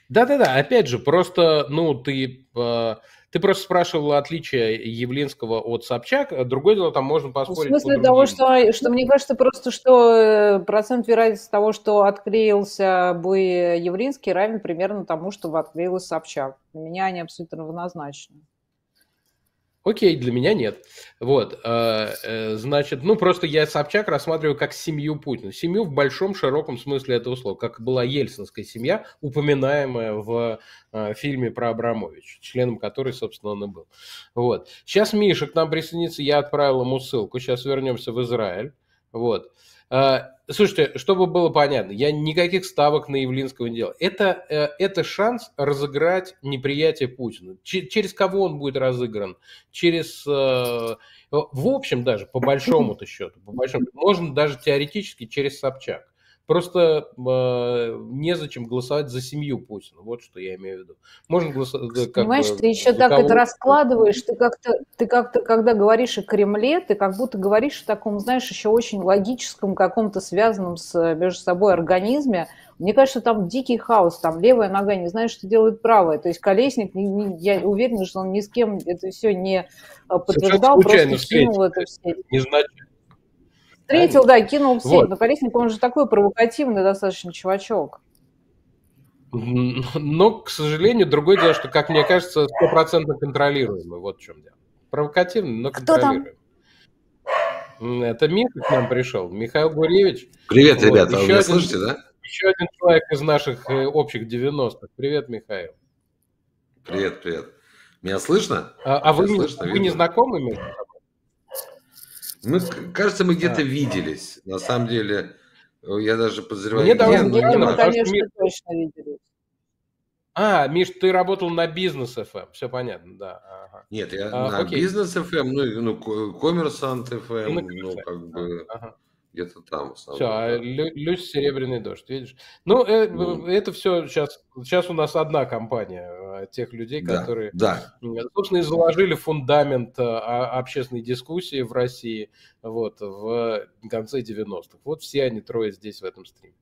Да-да-да, опять же, просто, ну, ты... Э ты просто спрашивала отличие Явлинского от Собчак. А другое дело, там можно поспорить. В смысле по того, что, что мне кажется просто, что э, процент вероятности того, что отклеился бы Явлинский, равен примерно тому, что отклеилась Собчак. Для меня они абсолютно равнозначны. Окей, для меня нет. Вот, э, э, значит, ну просто я Собчак рассматриваю как семью Путина. Семью в большом, широком смысле этого слова, как была ельцинская семья, упоминаемая в э, фильме про Абрамович, членом которой, собственно, он и был. Вот. Сейчас Миша к нам присоединится, я отправил ему ссылку, сейчас вернемся в Израиль. Вот. Э, Э, слушайте, чтобы было понятно, я никаких ставок на Явлинского не делал. Это, э, это шанс разыграть неприятие Путина. через кого он будет разыгран? Через... Э, в общем даже, по большому-то счету, по большому, можно даже теоретически через Собчак. Просто э, незачем голосовать за семью Путина. Вот что я имею в виду. Можно голосовать... как Понимаешь, бы, ты еще так это раскладываешь. Ты как-то, ты как-то, когда говоришь о Кремле, ты как будто говоришь о таком, знаешь, еще очень логическом каком-то связанном с, э, между собой организме. Мне кажется, там дикий хаос. Там левая нога не знает, что делает правая. То есть Колесник, не, не, я уверен, что он ни с кем это все не э, подтверждал, просто скинул это все. Не значит. Встретил, да, кинул в сеть. Вот. Но Колесник, он же такой провокативный достаточно чувачок. Но, к сожалению, другое дело, что, как мне кажется, стопроцентно контролируемый. Вот в чем дело. Провокативный, но контролируемый. Кто там? Это Миха к нам пришел, Михаил Гуревич. Привет, ребята, еще вы меня один, слышите, да? Еще один человек из наших э, общих 90-х. Привет, Михаил. Привет, привет. Меня слышно? А, а вы, слышно, вы не знакомы между собой? Мы, кажется, мы где-то да. виделись. На самом деле, э, я даже подозреваю. Мне даже не мы, мы, конечно, Миш... точно виделись. А, Миш, ты работал на бизнес FM, эм, все понятно, да. Ага. Нет, я а, на окей. бизнес FM, эм, ну, ну, эм, ну, ну коммерсант FM, ну, как бы. Ага где-то там в основном. Все, а Люсь Серебряный дождь, видишь? Ну, э, э, ну, это все сейчас, сейчас у нас одна компания э, тех людей, да, которые, да. собственно, и заложили фундамент общественной дискуссии в России вот, в конце 90-х. Вот все они трое здесь в этом стриме.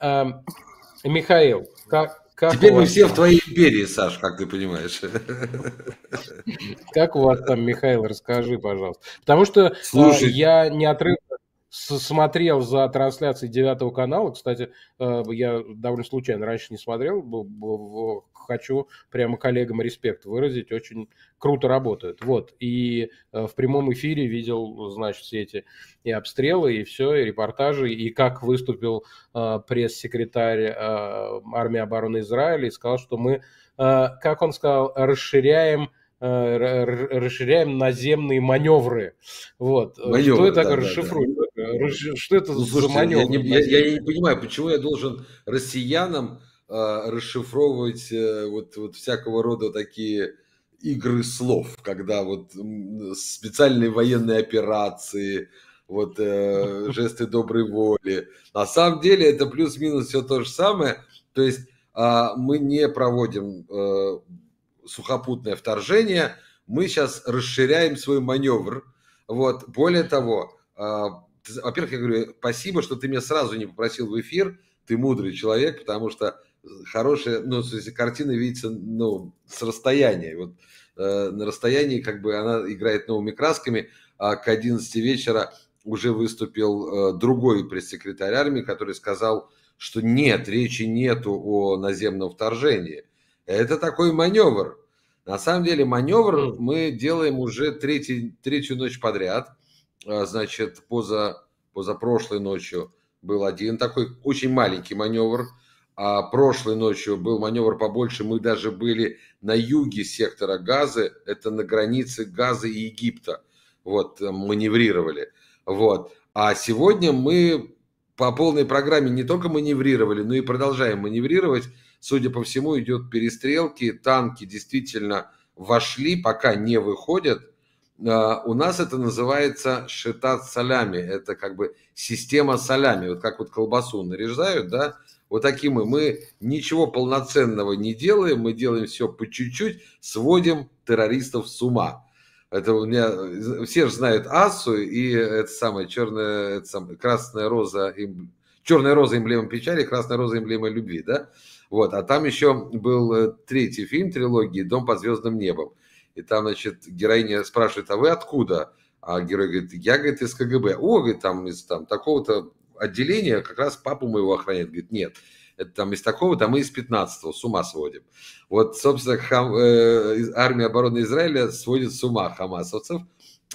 Эм, Михаил, как, как Теперь мы все там? в твоей империи, Саш, как ты понимаешь. Как у вас там, Михаил, расскажи, пожалуйста. Потому что Слушай, я не отрыв смотрел за трансляцией девятого канала, кстати, э, я довольно случайно раньше не смотрел, хочу прямо коллегам респект выразить, очень круто работают. Вот, и э, в прямом эфире видел, значит, все эти и обстрелы, и все, и репортажи, и как выступил э, пресс-секретарь армии обороны Израиля и сказал, что мы, как он сказал, расширяем расширяем наземные маневры. Вот. маневры Что это да, расшифрует? Да, да. Что это ну, Слушайте, за маневр? Я, я, я не понимаю, почему я должен россиянам э, расшифровывать э, вот, вот всякого рода такие игры слов, когда вот специальные военные операции, вот э, жесты доброй воли. На самом деле это плюс-минус все то же самое. То есть э, мы не проводим э, сухопутное вторжение, мы сейчас расширяем свой маневр. Вот. Более того, а, во-первых, я говорю, спасибо, что ты меня сразу не попросил в эфир, ты мудрый человек, потому что э, хорошая, ну, в смысле, картина видится, ну, с расстояния, вот э, на расстоянии, как бы, она играет новыми красками, а к 11 вечера уже выступил э, другой пресс-секретарь армии, который сказал, что нет, речи нету о наземном вторжении. Это такой маневр. На самом деле маневр мы делаем уже третий, третью ночь подряд – а, значит, поза, позапрошлой ночью был один такой очень маленький маневр. А прошлой ночью был маневр побольше. Мы даже были на юге сектора Газы. Это на границе Газы и Египта. Вот, э, маневрировали. Вот. А сегодня мы по полной программе не только маневрировали, но и продолжаем маневрировать. Судя по всему, идет перестрелки. Танки действительно вошли, пока не выходят. А, у нас это называется шитат солями. Это как бы система солями. Вот как вот колбасу нарезают, да, вот таким мы. Мы ничего полноценного не делаем, мы делаем все по чуть-чуть, сводим террористов с ума. Это у меня э, все же знают Асу и это самое черная, это самое, красная роза, им, черная роза эмблема печали, красная роза эмблема любви, да? Вот, а там еще был э, третий фильм трилогии "Дом под звездным небом". И там, значит, героиня спрашивает, а вы откуда? А герой говорит, я, говорит, из КГБ. О, говорит, там из там, такого-то отделения, как раз папу моего охраняет. Говорит, нет, это там из такого-то, мы из 15-го с ума сводим. Вот, собственно, хам, э, армия обороны Израиля сводит с ума хамасовцев,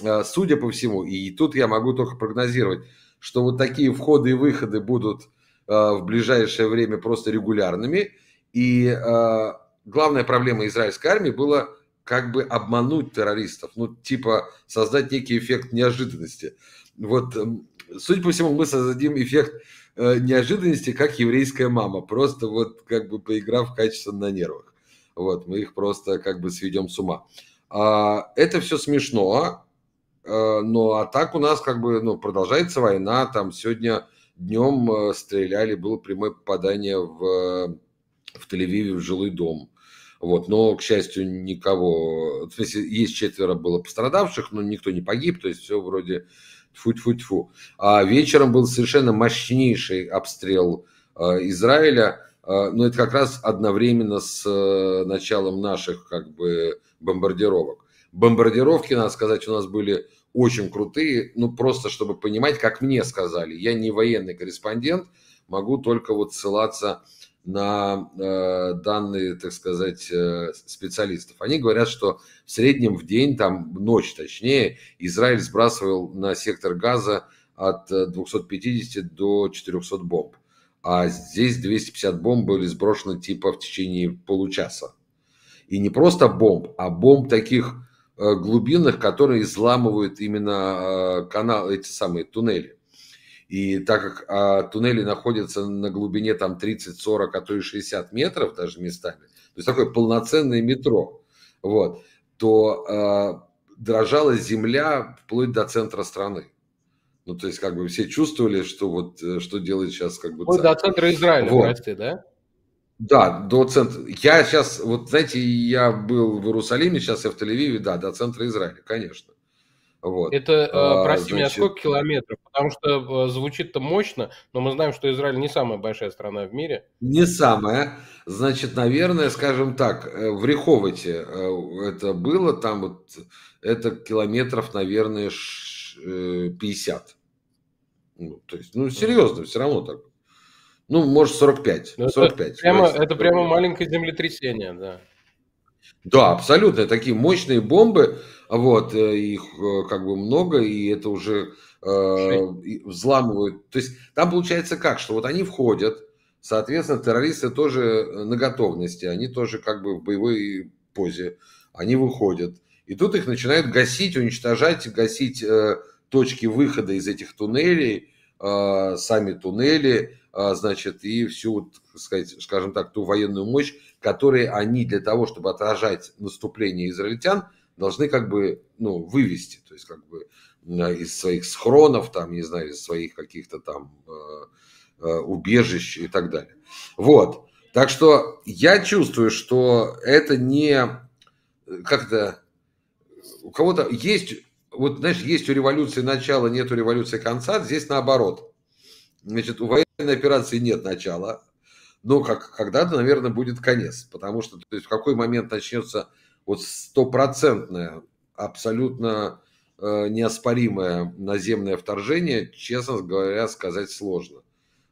э, судя по всему. И тут я могу только прогнозировать, что вот такие входы и выходы будут э, в ближайшее время просто регулярными. И э, главная проблема израильской армии была как бы обмануть террористов, ну, типа создать некий эффект неожиданности. Вот, эм, судя по всему, мы создадим эффект э, неожиданности, как еврейская мама, просто вот как бы поиграв качественно на нервах. Вот, мы их просто как бы сведем с ума. А, это все смешно, а, но а так у нас как бы ну, продолжается война, там сегодня днем э, стреляли, было прямое попадание в, в Тель-Авиве в жилой дом. Вот, но, к счастью, никого... В смысле, есть четверо было пострадавших, но никто не погиб, то есть все вроде тьфу-тьфу-тьфу. А вечером был совершенно мощнейший обстрел э, Израиля, э, но ну, это как раз одновременно с э, началом наших как бы бомбардировок. Бомбардировки, надо сказать, у нас были очень крутые, ну просто чтобы понимать, как мне сказали, я не военный корреспондент, могу только вот ссылаться на э, данные, так сказать, э, специалистов. Они говорят, что в среднем в день, там ночь точнее, Израиль сбрасывал на сектор газа от 250 э, до 400 бомб. А здесь 250 бомб были сброшены типа в течение получаса. И не просто бомб, а бомб таких глубинных, которые изламывают именно канал, эти самые туннели. И так как а, туннели находятся на глубине там 30-40, а то и 60 метров даже местами, то есть такое полноценное метро, вот, то а, дрожала земля вплоть до центра страны. Ну, то есть, как бы все чувствовали, что вот э, что делает сейчас как бы. Вплоть до центра Израиля, вот. прости, да? Да, до центра. Я сейчас, вот знаете, я был в Иерусалиме, сейчас я в Тель-Авиве, да, до центра Израиля, конечно. Вот. Это, э, а, прости значит... меня, сколько километров? Потому что э, звучит-то мощно, но мы знаем, что Израиль не самая большая страна в мире. Не самая. Значит, наверное, скажем так, э, в Риховате это было, там вот это километров, наверное, 50. Ну, то есть, ну, серьезно, все равно так. Ну, может, 45. Но 45 это прямо, 45. это прямо маленькое землетрясение, да. Да, абсолютно. Такие мощные бомбы вот, э, их э, как бы много, и это уже э, взламывают. То есть там получается как, что вот они входят, соответственно, террористы тоже э, на готовности, они тоже как бы в боевой позе, они выходят. И тут их начинают гасить, уничтожать, гасить э, точки выхода из этих туннелей, э, сами туннели, э, значит, и всю, вот, сказать, скажем так, ту военную мощь, которой они для того, чтобы отражать наступление израильтян, должны как бы ну, вывести, то есть как бы из своих схронов, там, не знаю, из своих каких-то там э, э, убежищ и так далее. Вот. Так что я чувствую, что это не э, как-то у кого-то есть, вот знаешь, есть у революции начало, нет у революции конца, здесь наоборот. Значит, у военной операции нет начала, но как, когда-то, наверное, будет конец, потому что то есть, в какой момент начнется вот стопроцентное, абсолютно э, неоспоримое наземное вторжение, честно говоря, сказать сложно.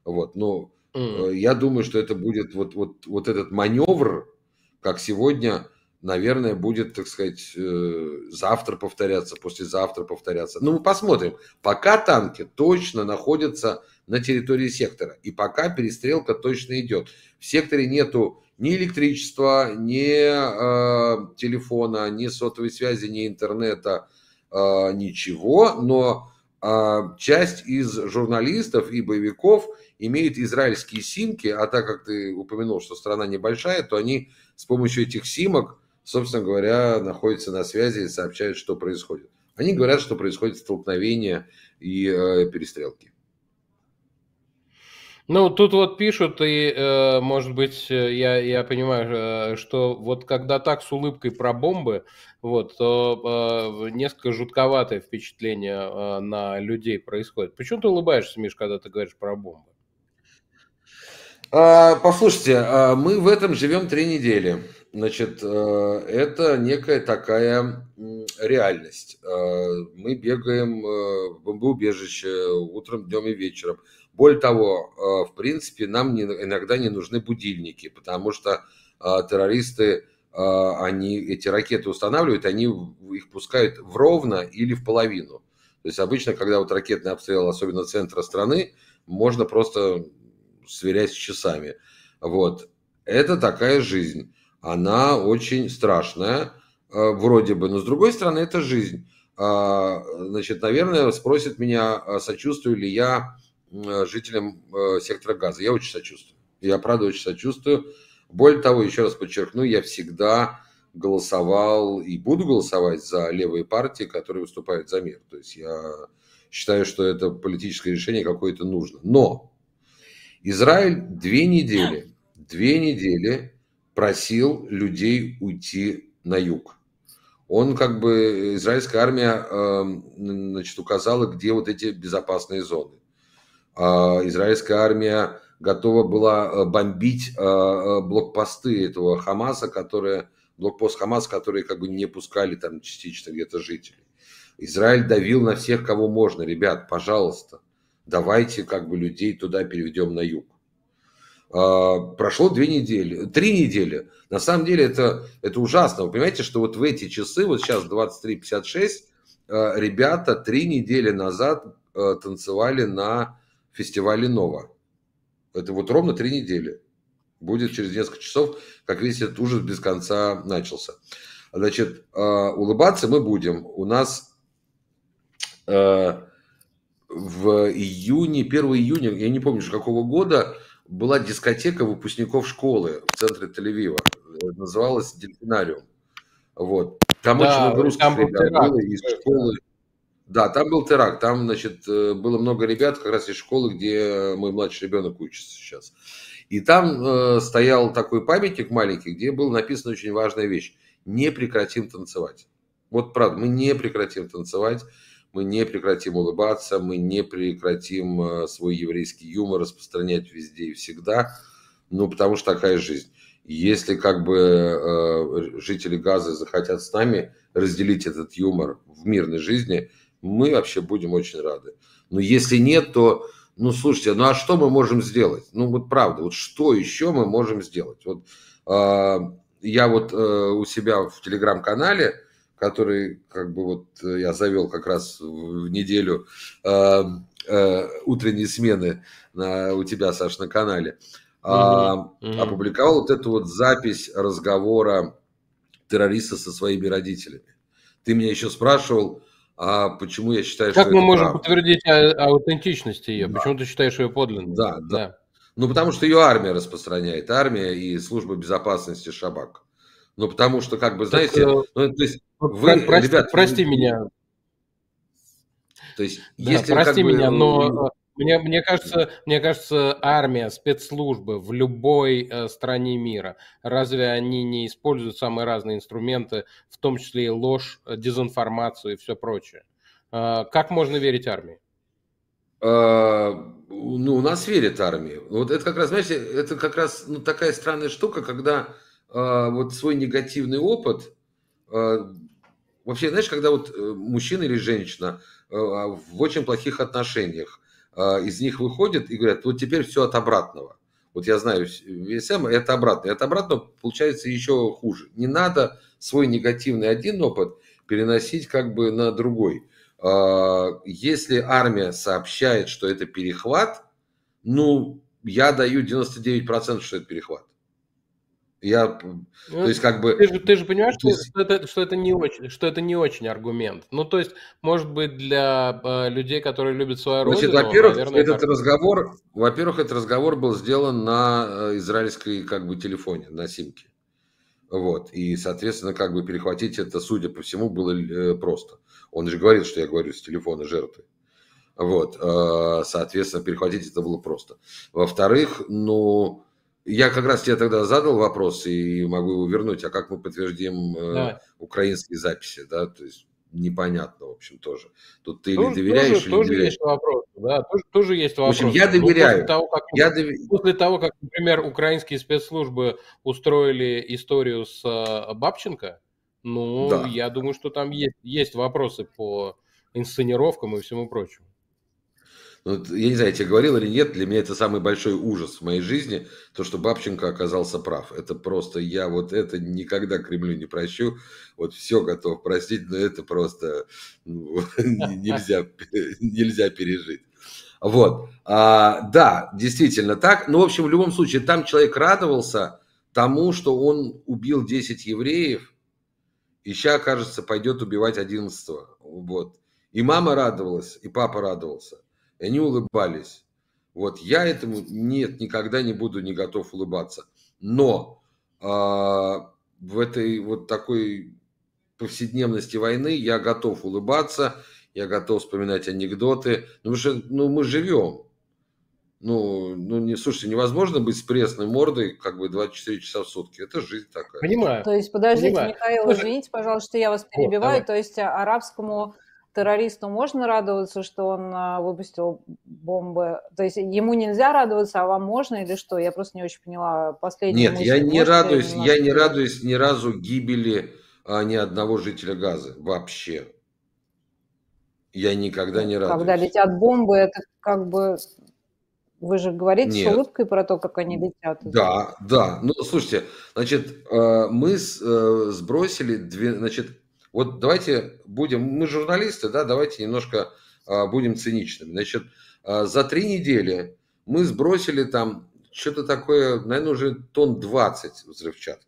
Вот, но mm. я думаю, что это будет вот, вот, вот этот маневр, как сегодня, наверное, будет, так сказать, э, завтра повторяться, послезавтра повторяться. Ну, мы посмотрим. Пока танки точно находятся на территории сектора, и пока перестрелка точно идет. В секторе нету ни электричества, ни э, телефона, ни сотовой связи, ни интернета, э, ничего, но э, часть из журналистов и боевиков имеет израильские симки, а так как ты упомянул, что страна небольшая, то они с помощью этих симок, собственно говоря, находятся на связи и сообщают, что происходит. Они говорят, что происходит столкновение и э, перестрелки. Ну, тут вот пишут, и, э, может быть, э, я, я понимаю, э, что вот когда так с улыбкой про бомбы, вот, то несколько жутковатое впечатление на людей происходит. Почему ты улыбаешься, Миш, когда ты говоришь про бомбы? А, послушайте, а, мы в этом живем три недели. Значит, это некая такая реальность. А, мы бегаем в бомбоубежище утром, днем и вечером – более того, э, в принципе, нам иногда не нужны будильники, потому что э, террористы, э, они эти ракеты устанавливают, они их пускают в ровно или в половину. То есть обычно, когда вот ракетный обстрел, особенно центра страны, можно просто сверять с часами. Вот. Это такая жизнь. Она очень страшная, вроде бы. Но с другой стороны, это жизнь. А, значит, наверное, спросят меня, а сочувствую ли я Э, жителям э, сектора газа. Я очень сочувствую. Я правда очень сочувствую. Более того, еще раз подчеркну, я всегда голосовал и буду голосовать за левые партии, которые выступают за мир. То есть я считаю, что это политическое решение какое-то нужно. Но Израиль две недели, две недели просил людей уйти на юг. Он как бы, э, израильская армия значит, указала, где вот эти безопасные зоны. А, израильская армия готова была э, бомбить э, э, блокпосты этого Хамаса, которые, блокпост Хамас, которые как бы не пускали там частично где-то жителей. Израиль давил на всех, кого можно. Ребят, пожалуйста, давайте как бы людей туда переведем на юг. А, прошло две недели, три недели. На самом деле это, это ужасно. Вы понимаете, что вот в эти часы, вот сейчас 23.56, ребята три недели назад танцевали на фестивале «Нова». Это вот ровно три недели. Будет через несколько часов. Как видите, этот ужас без конца начался. Значит, а, улыбаться мы будем. У нас а, в июне, 1 июня, я не помню, какого года, была дискотека выпускников школы в центре Тель-Авива. Называлась «Дельфинариум». Вот. Там да, очень много русских ребят было из школы. Да. Да, там был теракт, там, значит, э, было много ребят как раз из школы, где мой младший ребенок учится сейчас. И там э, стоял такой памятник маленький, где была написана очень важная вещь. Не прекратим танцевать. Вот правда, мы не прекратим танцевать, мы не прекратим улыбаться, мы не прекратим э, свой еврейский юмор распространять везде и всегда, ну, потому что такая жизнь. Если как бы э, жители Газы захотят с нами разделить этот юмор в мирной жизни – мы вообще будем очень рады. Но если нет, то, ну, слушайте, ну а что мы можем сделать? Ну, вот правда, вот что еще мы можем сделать? Вот э, я вот э, у себя в телеграм-канале, который как бы вот э, я завел как раз в неделю э, э, утренней смены на, у тебя, Саш, на канале, э, опубликовал вот эту вот запись разговора террориста со своими родителями. Ты меня еще спрашивал, а почему я считаю, как что Как мы можем правда. подтвердить а- аутентичность ее? Да. Почему ты считаешь ее подлинной? Да, да, да. Ну, потому что ее армия распространяет, армия и служба безопасности Шабак. Ну, потому что, как бы, знаете, так, э, ну, то есть, вы, прости, ребят... Прости ну, меня. То есть, да, если... Прости как меня, бы, но ну, ну, э, мне, мне, кажется, мне кажется, армия, спецслужбы в любой э, стране мира, разве они не используют самые разные инструменты, в том числе и ложь, э, дезинформацию и все прочее? Э, как можно верить армии? А, ну, у нас верит армия. Вот это как раз, знаете, это как раз ну, такая странная штука, когда а, вот свой негативный опыт, а, вообще, знаешь, когда вот э, мужчина или женщина э, а, в очень плохих отношениях, а, из них выходят и говорят, вот теперь все от обратного. Вот я знаю ВСМ, это обратно. это обратно получается еще хуже. Не надо свой негативный один опыт переносить как бы на другой. А, если армия сообщает, что это перехват, ну, я даю 99%, что это перехват. Я, ну, то есть как бы. Ты же, ты же понимаешь, что, есть... что, это, что это не очень, что это не очень аргумент. Ну то есть, может быть, для э, людей, которые любят свою Значит, родину. во-первых, наверное, этот это... разговор, во-первых, этот разговор был сделан на э, израильской как бы телефоне, на симке. Вот и, соответственно, как бы перехватить это, судя по всему, было э, просто. Он же говорил, что я говорю с телефона жертвы. Вот, э, соответственно, перехватить это было просто. Во-вторых, ну я как раз тебе тогда задал вопрос и могу его вернуть. А как мы подтвердим э, Давай. э, украинские записи, да? То есть непонятно, в общем, тоже. Тут ты тоже, или доверяешь, тоже, или тоже доверяешь. есть вопрос, да, тоже, тоже есть вопрос. В общем, я ну, доверяю. После того, как, я дов... после того, как, например, украинские спецслужбы устроили историю с э, Бабченко, ну, да. я думаю, что там есть, есть вопросы по инсценировкам и всему прочему. Ну, я не знаю, я тебе говорил или нет, для меня это самый большой ужас в моей жизни, то, что Бабченко оказался прав. Это просто, я вот это никогда Кремлю не прощу, вот все готов простить, но это просто ну, нельзя, нельзя пережить. Вот, а, да, действительно так. Ну, в общем, в любом случае, там человек радовался тому, что он убил 10 евреев, и сейчас, кажется, пойдет убивать 11 Вот. И мама радовалась, и папа радовался. И они улыбались. Вот я этому нет, никогда не буду не готов улыбаться. Но э, в этой вот такой повседневности войны я готов улыбаться, я готов вспоминать анекдоты, ну, потому что ну, мы живем. Ну, ну не, слушайте, невозможно быть с пресной мордой как бы 24 часа в сутки. Это жизнь такая. Понимаю. То есть, подождите, Понимаю. Михаил, Слушай, извините, пожалуйста, что я вас перебиваю. Вот, То есть, а, арабскому террористу можно радоваться, что он а, выпустил бомбы? То есть ему нельзя радоваться, а вам можно или что? Я просто не очень поняла последнюю Нет, мысль. я не радуюсь, я не радуюсь ни разу гибели а, ни одного жителя Газа вообще. Я никогда ну, не радуюсь. Когда летят бомбы, это как бы... Вы же говорите Нет. с улыбкой про то, как они летят. Да, да. Ну, слушайте, значит, э, мы э, сбросили, значит, вот давайте будем, мы журналисты, да, давайте немножко а, будем циничными. Значит, а, за три недели мы сбросили там что-то такое, наверное, уже тон 20 взрывчатки.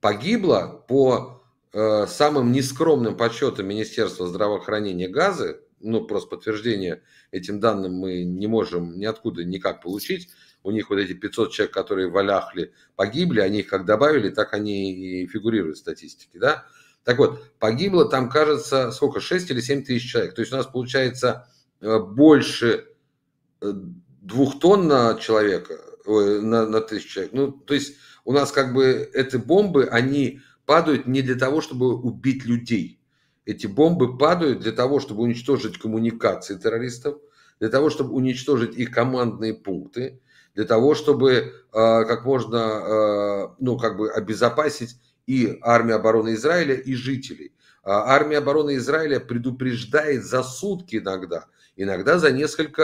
Погибло по э, самым нескромным подсчетам Министерства здравоохранения газы, ну, просто подтверждение этим данным мы не можем ниоткуда никак получить. У них вот эти 500 человек, которые валяхли, погибли, они их как добавили, так они и фигурируют в статистике, да. Так вот, погибло там, кажется, сколько, 6 или 7 тысяч человек. То есть у нас получается э, больше э, двух тонн на человека, на, на тысячу человек. Ну, то есть у нас как бы эти бомбы, они падают не для того, чтобы убить людей. Эти бомбы падают для того, чтобы уничтожить коммуникации террористов, для того, чтобы уничтожить их командные пункты, для того, чтобы э, как можно, э, ну, как бы обезопасить и армия обороны Израиля, и жителей. А армия обороны Израиля предупреждает за сутки иногда, иногда за несколько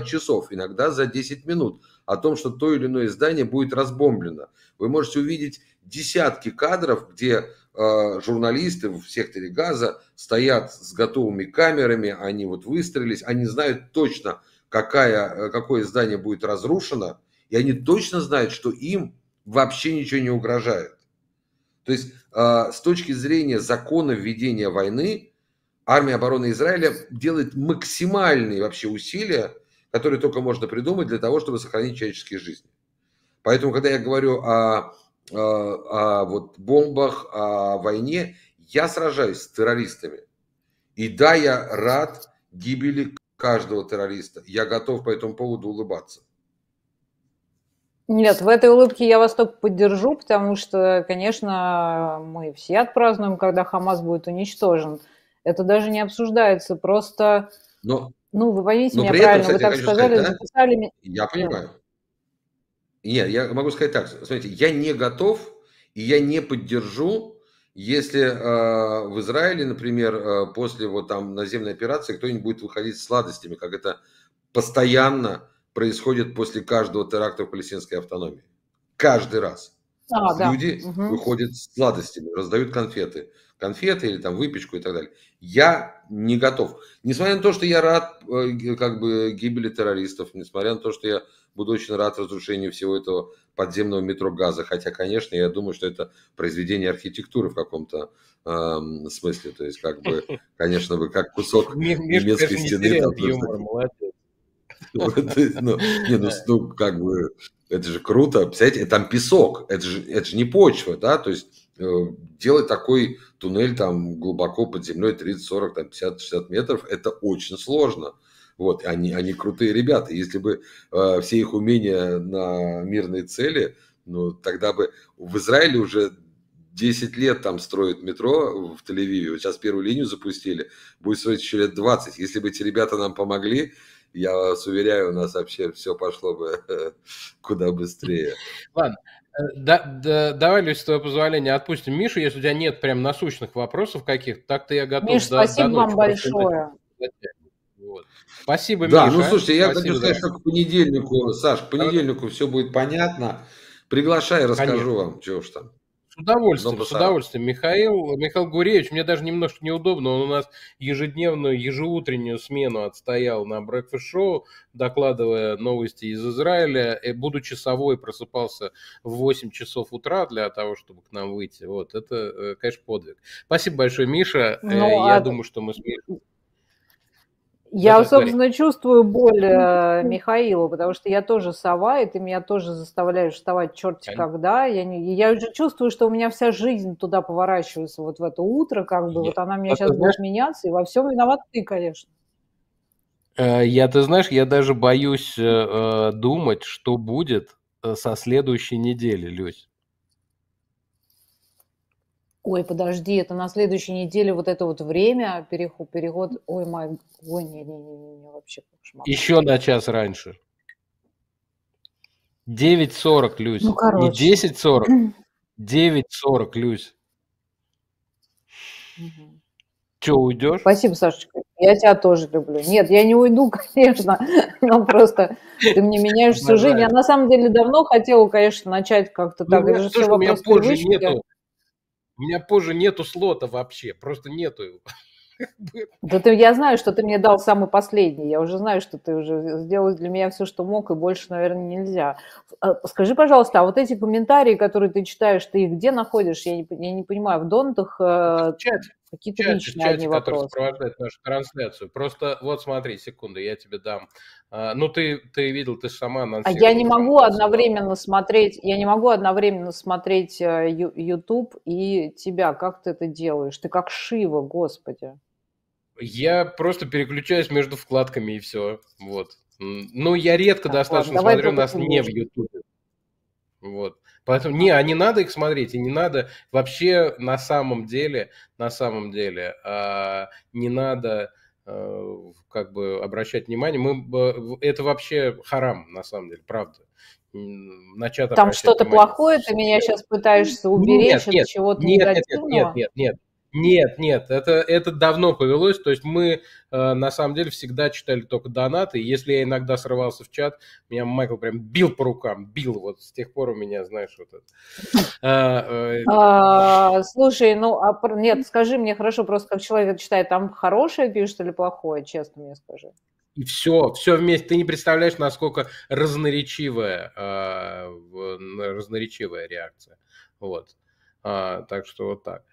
э, часов, иногда за 10 минут о том, что то или иное здание будет разбомблено. Вы можете увидеть десятки кадров, где э, журналисты в секторе Газа стоят с готовыми камерами, они вот выстроились, они знают точно, какая, э, какое здание будет разрушено, и они точно знают, что им вообще ничего не угрожает. То есть а, с точки зрения закона введения войны, армия обороны Израиля делает максимальные вообще усилия, которые только можно придумать для того, чтобы сохранить человеческие жизни. Поэтому, когда я говорю о, о, а, о вот бомбах, о войне, я сражаюсь с террористами. И да, я рад гибели каждого террориста. Я готов по этому поводу улыбаться. Нет, в этой улыбке я вас только поддержу, потому что, конечно, мы все отпразднуем, когда Хамас будет уничтожен. Это даже не обсуждается, просто... Но, ну, ну, вы поймите но ну, меня этом, правильно, кстати, вы так сказали, сказать, записали меня. Я понимаю. Нет, я могу сказать так. Смотрите, я не готов и я не поддержу, если э, в Израиле, например, э, после вот там наземной операции кто-нибудь будет выходить с сладостями, как это постоянно происходит после каждого теракта в палестинской автономии. Каждый раз. А, да. Люди угу. выходят с сладостями, раздают конфеты. Конфеты или там выпечку и так далее. Я не готов. Несмотря на то, что я рад э, как бы гибели террористов, несмотря на то, что я буду очень рад разрушению всего этого подземного метро газа. Хотя, конечно, я думаю, что это произведение архитектуры в каком-то эм, смысле. То есть, как бы, конечно, как кусок немецкой стены. юмор, молодец. Ну, не, ну, ну как бы, это же круто. Представляете, там песок, это же, это же не почва, да, то есть э, делать такой туннель там глубоко под землей 30, 40, там 50, 60 метров, это очень сложно. Вот, они, они крутые ребята. Если бы э, все их умения на мирные цели, ну, тогда бы в Израиле уже 10 лет там строят метро в Тель-Авиве. сейчас первую линию запустили, будет строить еще лет 20. Если бы эти ребята нам помогли, я вас уверяю, у нас вообще все пошло бы куда быстрее. Ладно, э, да, да, давай, Люсь, с твоего позволения отпустим Мишу, если у тебя нет прям насущных вопросов каких-то, так-то я готов. Миш, до, спасибо до вам большое. Вот. Спасибо, да, Миша. Да, ну слушайте, я хочу сказать, что к понедельнику, Саш, к понедельнику все будет понятно. Приглашай, расскажу Конечно. вам, чего уж там удовольствием, ну, с удовольствием. Михаил, Михаил Гуревич, мне даже немножко неудобно, он у нас ежедневную, ежеутреннюю смену отстоял на Breakfast шоу докладывая новости из Израиля, и э, будучи совой, просыпался в 8 часов утра для того, чтобы к нам выйти. Вот, это, э, конечно, подвиг. Спасибо большое, Миша. Э, ну, Я а... думаю, что мы с я, это собственно, говорит. чувствую боль э, Михаила, потому что я тоже сова, и ты меня тоже заставляешь вставать черти Конечно. когда. Я, не, я уже чувствую, что у меня вся жизнь туда поворачивается, вот в это утро, как бы, Нет. вот она меня а сейчас будет меняться, и во всем виноват ты, конечно. Э, я, ты знаешь, я даже боюсь э, э думать, что будет со следующей недели, Люсь. Ой, подожди, это на следующей неделе вот это вот время, переход, переход ой, май, ой, не-не-не, вообще кошмар. Еще на час раньше. 9.40, Люсь. Ну, короче. Не 10.40, 9.40, Люсь. Угу. Че, уйдешь? Спасибо, Сашечка. Я тебя тоже люблю. Нет, я не уйду, конечно, но ну, просто ты мне меняешь всю жизнь. Я на самом деле давно хотела, конечно, начать как-то ну, так. Ну, это же все вопрос привычки. Нету у меня позже нету слота вообще, просто нету его. Да ты, я знаю, что ты мне дал самый последний. Я уже знаю, что ты уже сделал для меня все, что мог, и больше, наверное, нельзя. А, скажи, пожалуйста, а вот эти комментарии, которые ты читаешь, ты их где находишь? Я не, я не понимаю, в донтах э, какие-то личные чате, одни который который сопровождает нашу трансляцию. Просто вот смотри, секунду, я тебе дам а, ну, ты, ты видел, ты сама анонсировала. А я не могу одновременно смотреть, я не могу одновременно смотреть YouTube э, и тебя. Как ты это делаешь? Ты как Шива, господи. Я просто переключаюсь между вкладками и все. Вот. Ну, я редко так, достаточно ладно, смотрю нас не в YouTube. Вот. Поэтому не, а не надо их смотреть, и не надо вообще на самом деле, на самом деле, э, не надо Э, как бы обращать внимание. Мы, это вообще харам, на самом деле, правда. Начат Там что-то плохое, ты меня сейчас пытаешься уберечь нет, нет, от чего-то нет, негативного? Нет, нет, нет, нет. Нет, нет, это, это давно повелось. То есть мы э, на самом деле всегда читали только донаты. Если я иногда срывался в чат, меня Майкл прям бил по рукам, бил. Вот с тех пор у меня, знаешь, вот это. А, э, а, слушай, ну а нет, скажи мне хорошо, просто как человек читает, там хорошее пишет или плохое, честно мне скажи. И все, все вместе. Ты не представляешь, насколько разноречивая, разноречивая реакция. Вот. так что вот так.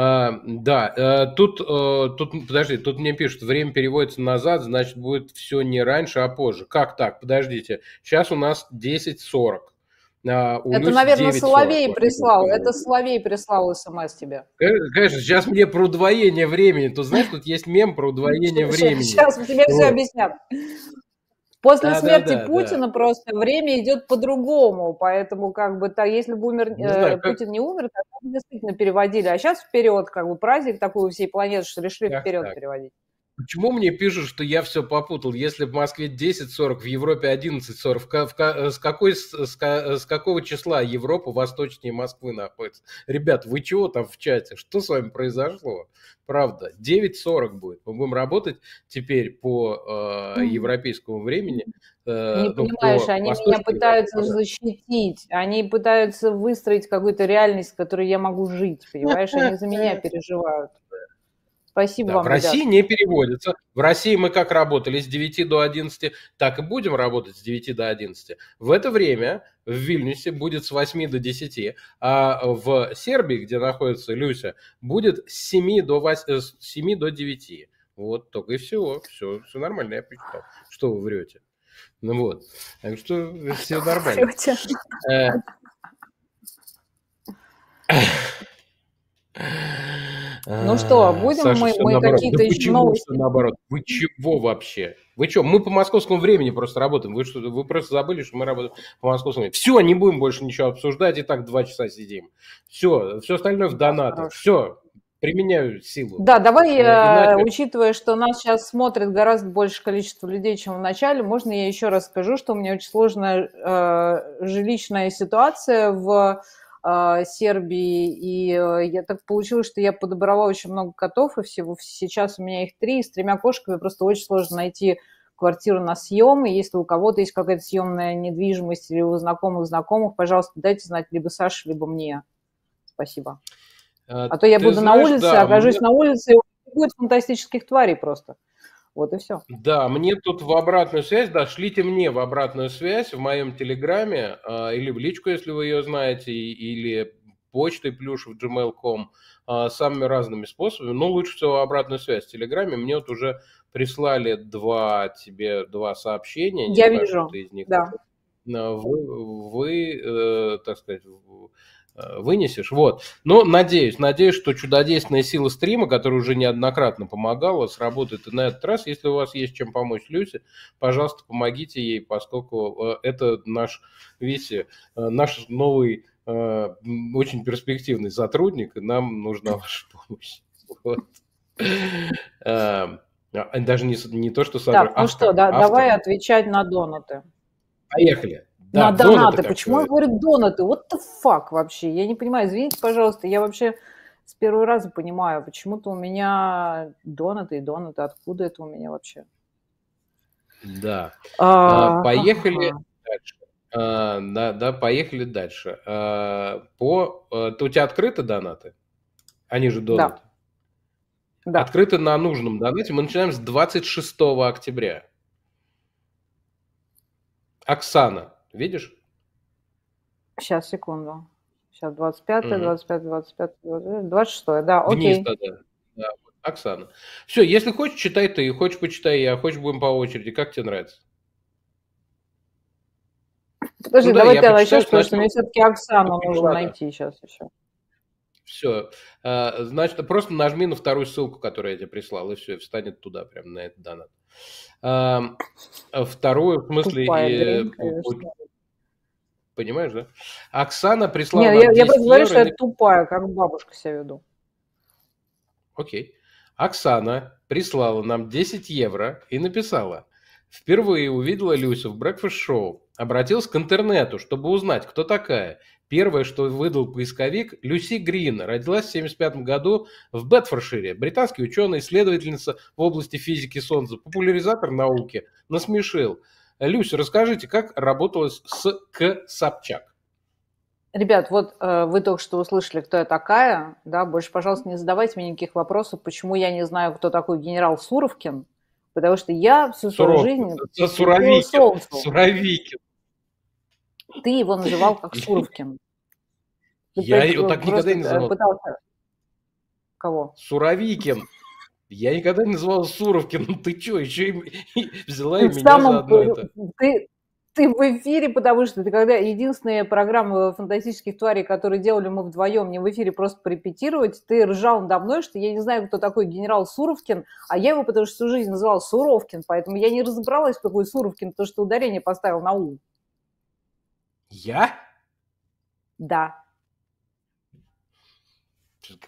А, да, а, тут, а, тут, подожди, тут мне пишут, время переводится назад, значит, будет все не раньше, а позже. Как так? Подождите, сейчас у нас 10.40. А, у это, наверное, Соловей прислал. Это Соловей прислал смс тебе. Э, конечно, сейчас мне про удвоение времени. Тут, знаешь, тут есть мем про удвоение времени. Сейчас тебе все объяснят. После да, смерти да, да, Путина да. просто время идет по-другому, поэтому как бы то, если бы умер, ну, э, как... Путин не умер, то действительно переводили. А сейчас вперед, как бы праздник такой у всей планеты, что решили как вперед так. переводить. Почему мне пишут, что я все попутал? Если в Москве 10.40, в Европе 11.40, э, с, какой, э, с, какого числа Европа восточнее Москвы находится? Ребят, вы чего там в чате? Что с вами произошло? Правда, 9.40 будет. Мы будем работать теперь по э, европейскому времени. Э, Не ну, понимаешь, по они меня пытаются Европе. защитить, они пытаются выстроить какую-то реальность, в которой я могу жить, понимаешь? Они за меня переживают. Спасибо да, вам. В России не переводится. В России мы как работали с 9 до 11, так и будем работать с 9 до 11. В это время в Вильнюсе будет с 8 до 10, а в Сербии, где находится Люся, будет с 7 до, 8, э, с 7 до 9. Вот, только и всего. Все, все нормально, я прочитал. Что вы врете? Ну вот. Так что все нормально. Врете. Э, Ну что, а э, будем Саша, мы, мы какие-то да еще новости? наоборот? Вы чего вообще? Вы что, мы по московскому времени просто работаем. Вы что, вы просто забыли, что мы работаем по московскому времени. Все, не будем больше ничего обсуждать, и так два часа сидим. Все, все остальное в донатах. Все, применяю силу. Да, давай, э, э, Иначе... учитывая, что нас сейчас смотрит гораздо больше количество людей, чем в начале, можно я еще раз скажу, что у меня очень сложная э, жилищная ситуация в а, Сербии, и э, я так получилось, что я подобрала очень много котов, и всего сейчас у меня их три, и с тремя кошками просто очень сложно найти квартиру на съем, и если у кого-то есть какая-то съемная недвижимость или у знакомых знакомых, пожалуйста, дайте знать либо Саше, либо мне. Спасибо. А, а то я буду знаешь, на улице, да, окажусь меня... на улице, и будет фантастических тварей просто. Вот и все. Да, мне тут в обратную связь, да, шлите мне в обратную связь в моем телеграме э, или в личку, если вы ее знаете, или почтой плюш в gmail.com э, а, самыми разными способами. Но ну, лучше всего обратную связь в телеграме. Мне вот уже прислали два тебе два сообщения. Я не вижу. Знаю, из них. Да. Вы, вы э, так сказать, Э, вынесешь. Вот. Но надеюсь, надеюсь, что чудодейственная сила стрима, которая уже неоднократно помогала, сработает и на этот раз. Если у вас есть чем помочь Люсе, пожалуйста, помогите ей, поскольку э, это наш, видите, э, наш новый очень перспективный сотрудник, и нам нужна ваша помощь. А, даже не, то, что... Сабр, так, ну что, давай отвечать на донаты. Поехали на донаты. донаты. Почему он говорит донаты? What the fuck вообще? Я не понимаю. Извините, пожалуйста, я вообще с первого раза понимаю, почему-то у меня донаты и донаты. Откуда это у меня вообще? Да. А, а поехали ага. дальше. А, да, да, поехали дальше. А, по, э, то у тебя открыты донаты? Они же донаты. Да. да. Открыто на нужном донате. Мы начинаем с 26 октября. Оксана, Видишь? Сейчас, секунду. Сейчас 25, угу. 25, 25, 26, да, окей. Вниз, да, да. да. Оксана. Все, если хочешь, читай ты, хочешь, почитай я, а хочешь, будем по очереди, как тебе нравится. Подожди, ну, давай да, ты начнешь, потому что мне все-таки Оксану нужно найти сейчас еще. Все. А, значит, просто нажми на вторую ссылку, которую я тебе прислал, и все, встанет туда, прям на этот донат. А, вторую, в смысле... Тупая, э, конечно. Понимаешь, да? Оксана прислала... Нет, ну я, я просто говорю, что я тупая, как бабушка себя веду. Окей. Оксана прислала нам 10 евро и написала. Впервые увидела Люсю в брекфест-шоу. Обратилась к интернету, чтобы узнать, кто такая. Первое, что выдал поисковик, Люси Грин родилась в 1975 году в Бетфоршире. Британский ученый, исследовательница в области физики Солнца, популяризатор науки, насмешил. Люсь, расскажите, как работалось с К. Собчак? Ребят, вот э, вы только что услышали, кто я такая. Да, больше, пожалуйста, не задавайте мне никаких вопросов, почему я не знаю, кто такой генерал Суровкин, потому что я всю Суров... свою жизнь... Суровикин. Суровикин. Ты его называл как Суровкин? Ты я его так никогда не э, называл. Пытался... Кого? Суровикин. Я никогда не называл Суровкин. Ты что, еще и, взяла ты и меня самом... за одно это? Ты, ты в эфире, потому что ты когда единственная программа фантастических тварей, которые делали мы вдвоем, не в эфире просто порепетировать, ты ржал надо мной, что я не знаю, кто такой генерал Суровкин, а я его потому что всю жизнь называл Суровкин, поэтому я не разобралась, какой Суровкин, то что ударение поставил на ум. Я? Да.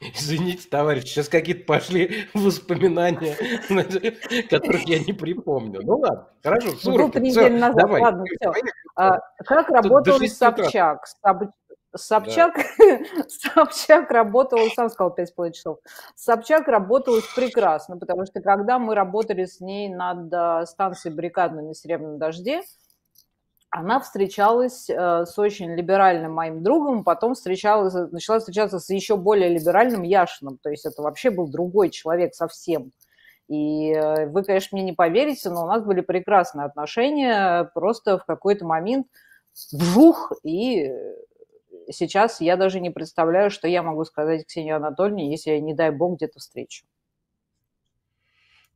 Извините, товарищ, сейчас какие-то пошли воспоминания, которых я не припомню. Ну ладно, хорошо, Суров, ну, все, назад. давай. Ладно, все. А, как работал Собчак? Собчак, да. Собчак работал, сам сказал 5,5 часов, Собчак работал прекрасно, потому что когда мы работали с ней над э, станцией «Баррикадной на серебряном дожде», она встречалась э, с очень либеральным моим другом, потом встречалась, начала встречаться с еще более либеральным Яшином. То есть это вообще был другой человек совсем. И э, вы, конечно, мне не поверите, но у нас были прекрасные отношения. Просто в какой-то момент вжух, и сейчас я даже не представляю, что я могу сказать Ксении Анатольевне, если я, не дай бог, где-то встречу.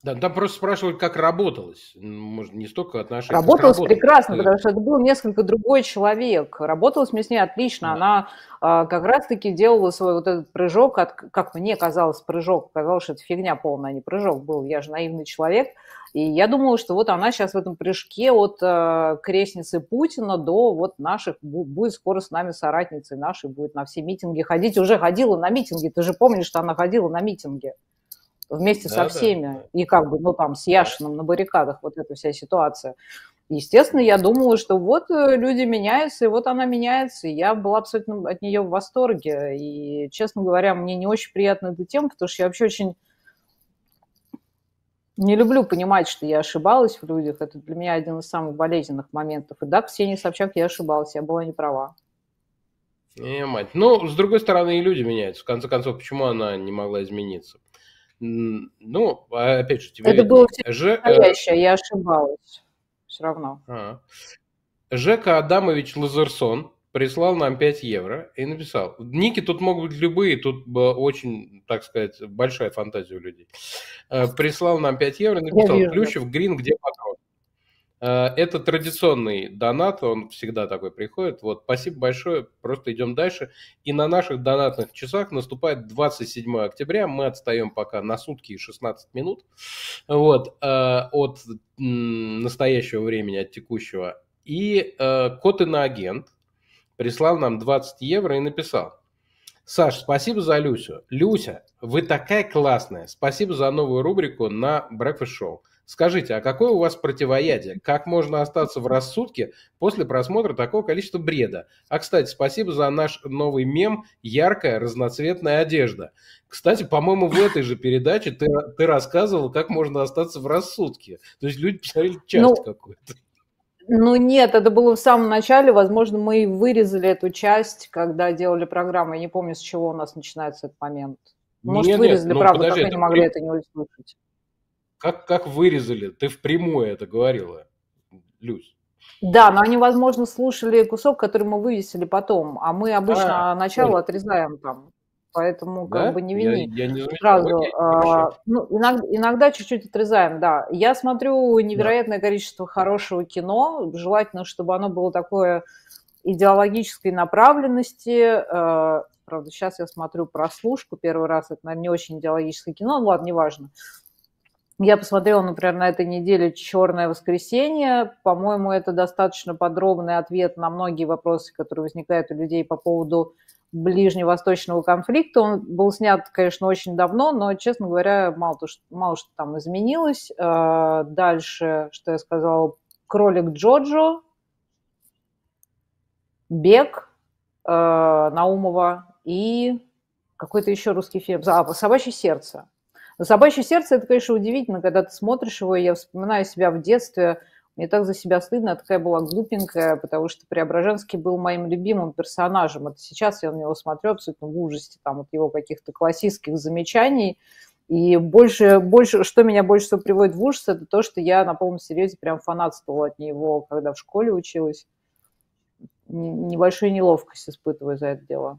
Да, там просто спрашивают, как работалось. Может, не столько отношения. Работалось прекрасно, да. потому что это был несколько другой человек. Работалось мне с ней отлично. Да. Она а, как раз-таки делала свой вот этот прыжок, от, как мне казалось, прыжок. Казалось, что это фигня полная, а не прыжок был. Я же наивный человек. И я думала, что вот она сейчас в этом прыжке от э, крестницы Путина до вот наших, будет скоро с нами соратницей нашей, будет на все митинги ходить. Уже ходила на митинги, ты же помнишь, что она ходила на митинги вместе да, со всеми. Да. И как бы, ну, там, с Яшином на баррикадах вот эта вся ситуация. Естественно, я думала, что вот э, люди меняются, и вот она меняется, и я была абсолютно от нее в восторге. И, честно говоря, мне не очень приятно эта тема, потому что я вообще очень не люблю понимать, что я ошибалась в людях. Это для меня один из самых болезненных моментов. И да, Ксения Собчак, я ошибалась, я была не права. Не, мать. Ну, с другой стороны, и люди меняются. В конце концов, почему она не могла измениться? Ну, а, опять же, тебе... Это было все Ж... Э, настоящее, я ошибалась. Все равно. А. Жека Адамович Лазерсон прислал нам 5 евро и написал. Ники тут могут быть любые, тут очень, так сказать, большая фантазия у людей. Э, прислал нам 5 евро и написал, Плющев, Грин, где патрон? Э, это традиционный донат, он всегда такой приходит. Вот, спасибо большое, просто идем дальше. И на наших донатных часах наступает 27 октября, мы отстаем пока на сутки и 16 минут вот, э, от настоящего времени, от текущего. И э, кот иноагент прислал нам 20 евро и написал. Саш, спасибо за Люсю. Люся, вы такая классная. Спасибо за новую рубрику на Breakfast Show. Скажите, а какое у вас противоядие? Как можно остаться в рассудке после просмотра такого количества бреда? А, кстати, спасибо за наш новый мем «Яркая разноцветная одежда». Кстати, по-моему, в этой же передаче ты, ты рассказывал, как можно остаться в рассудке. То есть люди писали ну, часть ну, какую-то. Ну нет, это было в самом начале. Возможно, мы и вырезали эту часть, когда делали программу. Я не помню, с чего у нас начинается этот момент. Может, нет, вырезали, нет, ну, правда, подожди, как мы не могли это не услышать. Как, как вырезали? Ты впрямую это говорила, Люсь. Да, но они, возможно, слушали кусок, который мы вывесили потом, а мы обычно а, начало ой. отрезаем там. Поэтому да? как бы не вини. Я, я не заметил, Сразу. а, ну, иногда, иногда чуть-чуть отрезаем, да. Я смотрю невероятное да. количество хорошего кино. Желательно, чтобы оно было такое идеологической направленности. Э, правда, сейчас я смотрю прослушку первый раз. Это, наверное, не очень идеологическое кино, но ну, ладно, неважно. Я посмотрела, например, на этой неделе «Черное воскресенье». По-моему, это достаточно подробный ответ на многие вопросы, которые возникают у людей по поводу ближневосточного конфликта. Он был снят, конечно, очень давно, но, честно говоря, мало, то, что, мало что там изменилось. А, дальше, что я сказала, «Кролик Джоджо», «Бег», а, Наумова и какой-то еще русский фильм. А, «Собачье сердце». Но «Собачье сердце» — это, конечно, удивительно, когда ты смотришь его, и я вспоминаю себя в детстве, мне так за себя стыдно, я такая была глупенькая, потому что Преображенский был моим любимым персонажем. Это сейчас я на него смотрю абсолютно в ужасе, там, от его каких-то классических замечаний. И больше, больше, что меня больше всего приводит в ужас, это то, что я на полном серьезе прям фанатствовала от него, когда в школе училась. Небольшую неловкость испытываю за это дело.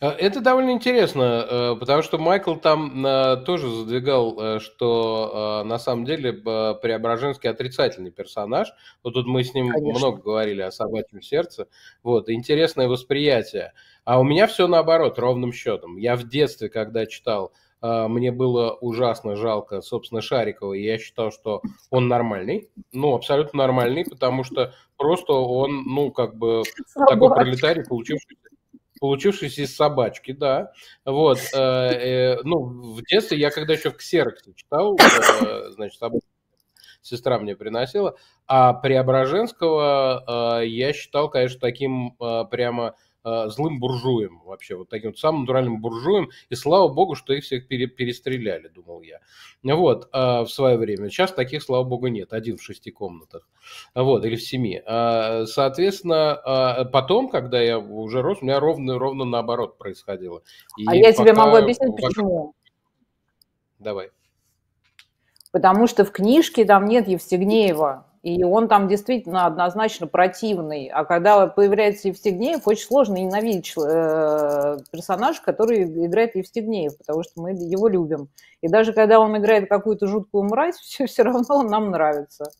Э, это довольно интересно, э, потому что Майкл там э, тоже задвигал, что на самом деле Преображенский отрицательный персонаж. Вот тут мы с ним Конечно. много говорили о собачьем сердце. Вот, интересное восприятие. А у меня все наоборот, ровным счетом. Я в детстве, когда читал мне было ужасно жалко, собственно, Шарикова, и я считал, что он нормальный, ну, абсолютно нормальный, потому что просто он, ну, как бы Собачка. такой пролетарий, получившийся получившись из собачки, да. Вот, э, э, ну, в детстве я когда еще в Ксероксе читал, э, значит, сестра мне приносила, а Преображенского я считал, конечно, таким прямо Э, злым буржуем вообще, вот таким вот самым натуральным буржуем. И слава богу, что их всех пере, перестреляли, думал я. Вот, э, в свое время. Сейчас таких, слава богу, нет. Один в шести комнатах. Вот, или в семи. Э, соответственно, э, потом, когда я уже рос, у меня ровно, ровно наоборот происходило. И а я тебе могу объяснить, почему. Давай. Потому что в книжке там нет Евстигнеева. И он там действительно однозначно противный. А когда появляется Евстигнеев, очень сложно ненавидеть э, персонаж, который играет Евстигнеев, потому что мы его любим. И даже когда он играет какую-то жуткую мразь, все, все равно он нам нравится.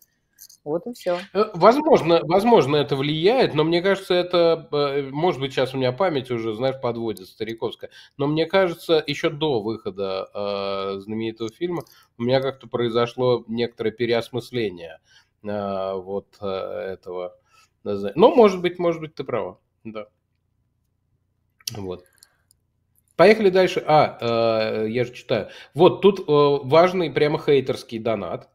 Вот и все. Э, возможно, возможно, это влияет, но мне кажется, это, э, может быть, сейчас у меня память уже, знаешь, подводит стариковская, но мне кажется, еще до выхода э, знаменитого фильма у меня как-то произошло некоторое переосмысление. А, вот э, этого. Э, Но, ну, может быть, может быть, ты права, да. Вот. Поехали дальше. А, э, я же читаю. Вот тут важный прямо хейтерский донат.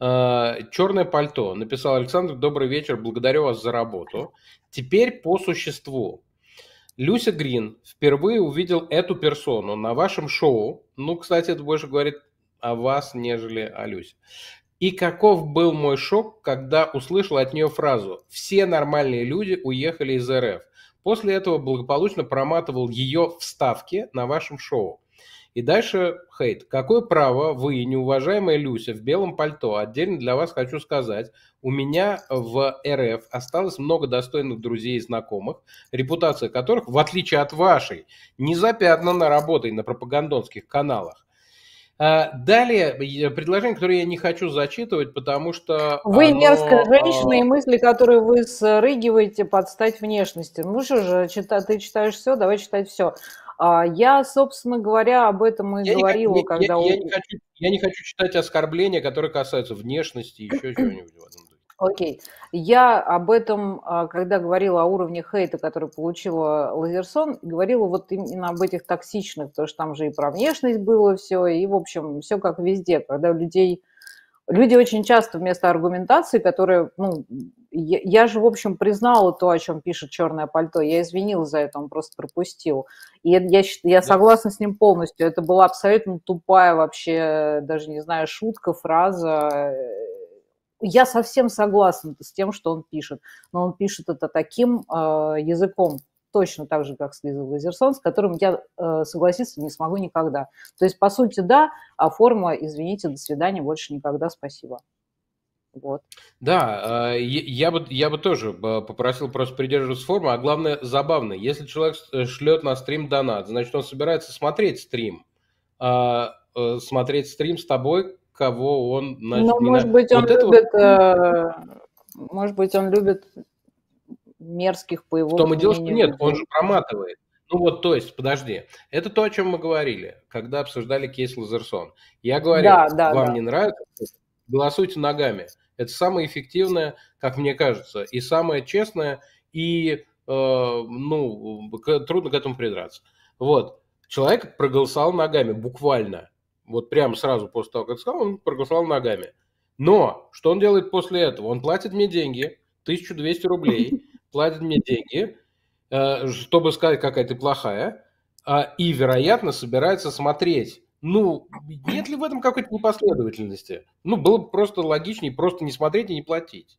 Э, черное пальто. Написал Александр. Добрый вечер. Благодарю вас за работу. Теперь по существу. Люся Грин впервые увидел эту персону на вашем шоу. Ну, кстати, это больше говорит о вас, нежели о Люсе. И каков был мой шок, когда услышал от нее фразу «Все нормальные люди уехали из РФ». После этого благополучно проматывал ее вставки на вашем шоу. И дальше хейт. Какое право вы, неуважаемая Люся, в белом пальто, отдельно для вас хочу сказать, у меня в РФ осталось много достойных друзей и знакомых, репутация которых, в отличие от вашей, не запятнана работой на пропагандонских каналах. Э, далее, предложение, которое я не хочу зачитывать, потому что... Вы оно... мерзкая а, женщина, и мысли, которые вы срыгиваете под стать внешности. Ну что же, чита... ты читаешь все, давай читать все. А, я, собственно говоря, об этом и я говорила, не, когда... Я, я, не хочу, я не хочу читать оскорбления, которые касаются внешности и еще чего-нибудь Окей. Я об этом, а, когда говорила о уровне хейта, который получила Лазерсон, говорила вот именно об этих токсичных, потому что там же и про внешность было все, и, в общем, все как везде, когда у людей... Люди очень часто вместо аргументации, которые, ну, я, я же, в общем, признала то, о чем пишет черное пальто, я извинилась за это, он просто пропустил. И я, я, я согласна с ним полностью, это была абсолютно тупая вообще, даже не знаю, шутка, фраза, э, я совсем согласна с тем, что он пишет, но он пишет это таким э, языком, точно так же, как с Лизой Лазерсон, с которым я э, согласиться не смогу никогда. То есть, по сути, да, а форма, извините, до свидания, больше никогда, спасибо. Вот. Да, а, я бы, я бы тоже э, попросил просто придерживаться формы, а главное забавно, если человек э, шлет на стрим донат, значит, он собирается смотреть стрим, а, э, смотреть стрим с тобой, кого он... Значит, Но, ну, может быть, он вот любит... Это... Может быть, он любит мерзких, по его В том и дело, что нет, он же проматывает. Ну вот, то есть, подожди, это то, о чем мы говорили, когда обсуждали кейс Лазерсон. Я говорю, да, да, вам да. не нравится, голосуйте ногами. Это самое эффективное, как мне кажется, и самое честное, и, э, ну, трудно к этому придраться. Вот, человек проголосовал ногами, буквально вот прямо сразу после того, как сказал, он проголосовал ногами. Но что он делает после этого? Он платит мне деньги, 1200 рублей, платит мне деньги, э, чтобы сказать, какая ты плохая, а, и, вероятно, собирается смотреть. Ну, нет ли в этом какой-то непоследовательности? Ну, было бы просто логичнее просто не смотреть и не платить.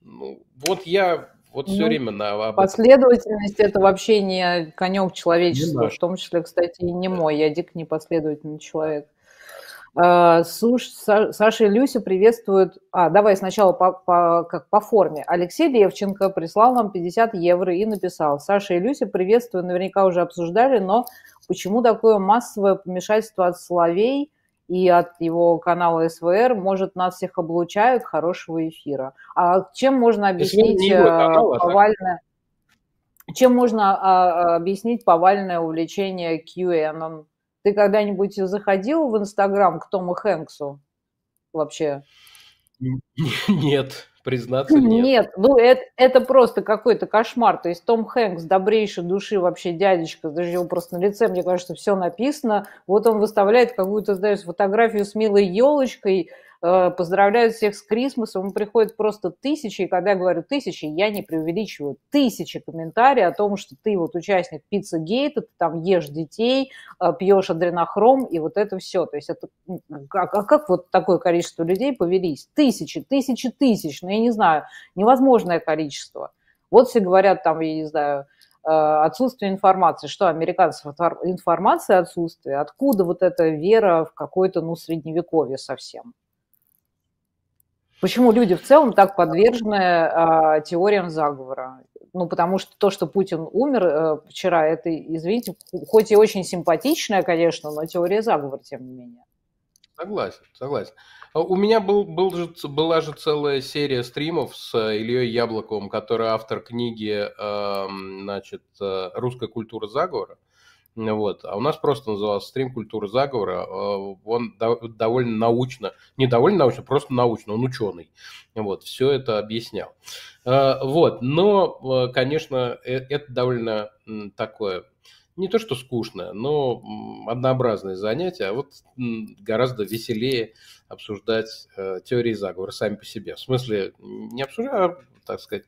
Ну, вот я вот все ну, время на... Последовательность – это вообще не конек человечества, не в том числе, кстати, и не мой. Я дико непоследовательный человек. Э, Суш, Саша и Люся приветствуют... А, давай сначала по, по, как по форме. Алексей Левченко прислал нам 50 евро и написал. Саша и Люся приветствую, наверняка уже обсуждали, но почему такое массовое помешательство от словей и от его канала СВР, может, нас всех облучают хорошего эфира? А чем можно объяснить э, канала, повальное... Чем можно а, а объяснить повальное увлечение QAnon? Ты когда-нибудь заходил в Инстаграм к Тому Хэнксу вообще? Нет, признаться, хм, нет. Нет, ну это, это просто какой-то кошмар. То есть Том Хэнкс, добрейший души вообще дядечка, даже его просто на лице, мне кажется, все написано. Вот он выставляет какую-то, знаешь, фотографию с милой елочкой, Э, поздравляют всех с Крисмосом, Приходит просто тысячи, и когда я говорю тысячи, я не преувеличиваю, тысячи комментариев о том, что ты вот участник пицца гейта, ты там ешь детей, э, пьешь адренохром, и вот это все. То есть это как, а как вот такое количество людей повелись? Тысячи, тысячи, тысяч, ну я не знаю, невозможное количество. Вот все говорят там, я не знаю, э, отсутствие информации. Что, американцев информация отсутствие? Откуда вот эта вера в какое-то, ну, средневековье совсем? Почему люди в целом так подвержены э, теориям заговора? Ну, потому что то, что Путин умер э, вчера, это, извините, хоть и очень симпатичная, конечно, но теория заговора, тем не менее. Согласен, согласен. А у меня был, был же, была же целая серия стримов с э, Ильей Яблоковым, который автор книги эм, э, значит, «Русская культура заговора». Вот. А у нас просто назывался стрим «Культура заговора». Э, он довольно научно, не довольно научно, просто научно, он ученый. Вот, все это объяснял. Э, вот, но, э, конечно, это довольно такое не то что скучное, но однообразное занятие, а вот гораздо веселее обсуждать теории заговора сами по себе. В смысле, не обсуждать, а так сказать,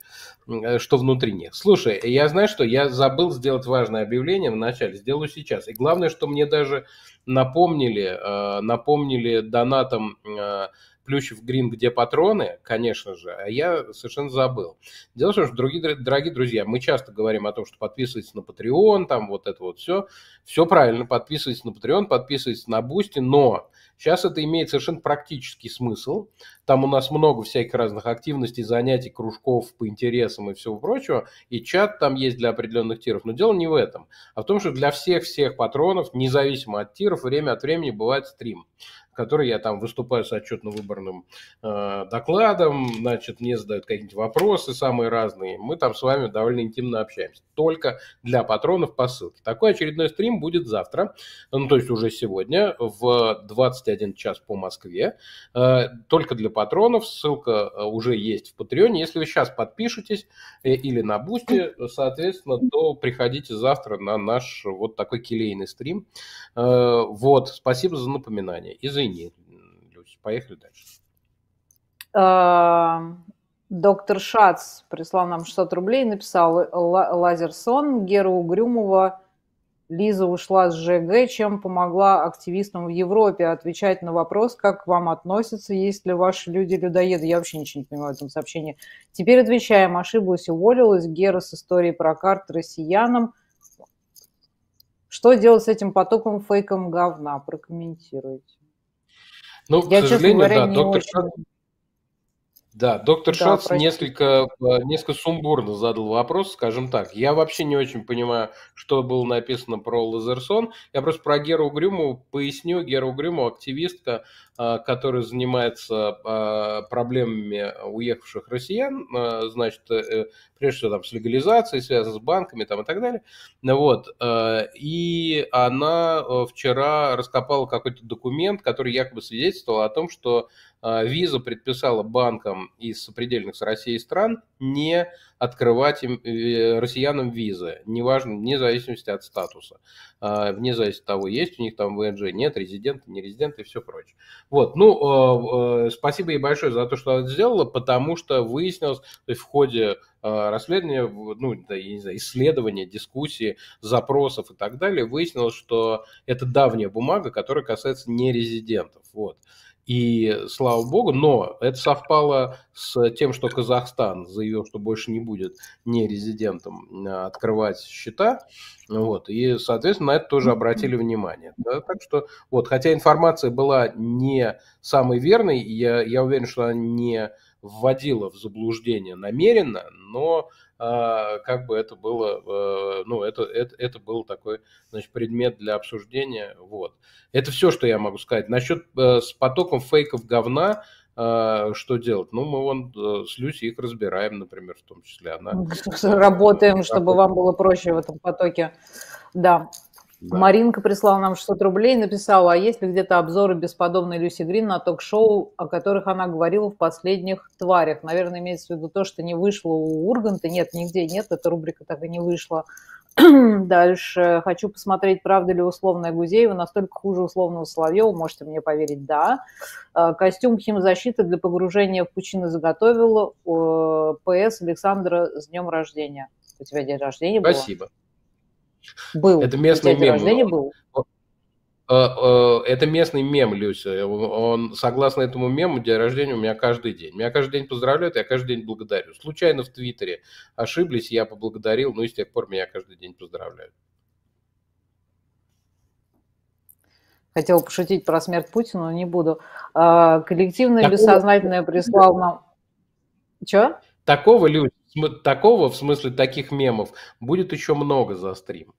э, что внутри них. Слушай, я знаю, что я забыл сделать важное объявление в начале, сделаю сейчас. И главное, что мне даже напомнили, э, напомнили донатом э, Плющев Грин, где патроны, конечно же, а я совершенно забыл. Дело в том, что, другие дорогие друзья, мы часто говорим о том, что подписывайтесь на Patreon, там вот это вот все. Все правильно, подписывайтесь на Patreon, подписывайтесь на Бусти, но сейчас это имеет совершенно практический смысл. Там у нас много всяких разных активностей, занятий, кружков по интересам и всего прочего, и чат там есть для определенных тиров. Но дело не в этом, а в том, что для всех-всех патронов, независимо от тиров, время от времени бывает стрим в которой я там выступаю с отчетно-выборным э, докладом, значит, мне задают какие-нибудь вопросы самые разные. Мы там с вами довольно интимно общаемся. Только для патронов по ссылке. Такой очередной стрим будет завтра, ну, то есть уже сегодня, в 21 час по Москве. Э, только для патронов. Ссылка э, уже есть в Патреоне. Если вы сейчас подпишетесь э, или на Бусти, соответственно, то приходите завтра на наш вот такой келейный стрим. Э, вот, спасибо за напоминание и за продолжении, Люсь. Поехали дальше. Эм, доктор Шац прислал нам 600 рублей, написал Лазерсон, Гера Угрюмова, Лиза ушла с ЖГ, чем помогла активистам в Европе отвечать на вопрос, как к вам относятся, есть ли ваши люди людоеды. Я вообще ничего не понимаю в этом сообщении. Теперь отвечаем, ошиблась, уволилась, Гера с историей про карт россиянам. Что делать с этим потоком фейком говна? Прокомментируйте. Ну, Я, к сожалению, говоря, да, доктор Шац... Да, доктор да, Шац несколько, э, несколько сумбурно задал вопрос, скажем так. Я вообще не очень понимаю, что было написано про Лазерсон. Я просто про Геру Грюму поясню. Геру Грюму, активистка, а, который занимается а, проблемами уехавших россиян, а, значит, э, прежде всего там с легализацией, связан с банками там и так далее. Ну вот. И она э, вчера раскопала какой-то документ, который якобы свидетельствовал о том, что виза предписала банкам из сопредельных с Россией стран не открывать им, э, россиянам визы, неважно, вне зависимости от статуса, а, вне зависимости от того, есть у них там ВНЖ, нет, резиденты, не резиденты и все прочее. Вот, ну, э, э, спасибо ей большое за то, что она сделала, потому что выяснилось, в ходе расследования, ну, да, я не знаю, исследования, дискуссии, запросов и так далее, выяснилось, что это давняя бумага, которая касается нерезидентов. Вот. И слава богу, но это совпало с тем, что Казахстан заявил, что больше не будет не резидентам а, открывать счета. Вот, и, соответственно, на это тоже обратили внимание. Да? Так что, вот, хотя информация была не самой верной, я, я уверен, что она не вводила в заблуждение намеренно, но а, как бы это было, э, ну, это, это, это был такой, значит, предмет для обсуждения, вот. Это все, что я могу сказать. Насчет э, с потоком фейков говна, а, что делать? Ну, мы вон э, с Люси их разбираем, например, в том числе. Она... Работаем, чтобы вам было проще в этом потоке. Да. Да. Маринка прислала нам 600 рублей и написала, а есть ли где-то обзоры бесподобной Люси Грин на ток-шоу, о которых она говорила в последних «Тварях». Наверное, имеется в виду то, что не вышло у Урганта. Нет, нигде нет, эта рубрика так и не вышла. Дальше. Хочу посмотреть, правда ли условная Гузеева настолько хуже условного Соловьева. Можете мне поверить, да. «А, костюм химзащиты для погружения в пучины заготовила ПС Александра с днем рождения. У тебя день рождения Спасибо. было? Спасибо. Был. Это местный мем. Рождения был. Это местный мем, Люся. Он, согласно этому мему, день рождения у меня каждый день. Меня каждый день поздравляют, я каждый день благодарю. Случайно в Твиттере ошиблись, я поблагодарил, ну и с тех пор меня каждый день поздравляют. Хотела пошутить про смерть Путина, но не буду. А, коллективное Такого... бессознательное прислал нам... Чё? Такого, Люся, такого, в смысле таких мемов, будет еще много за стрим.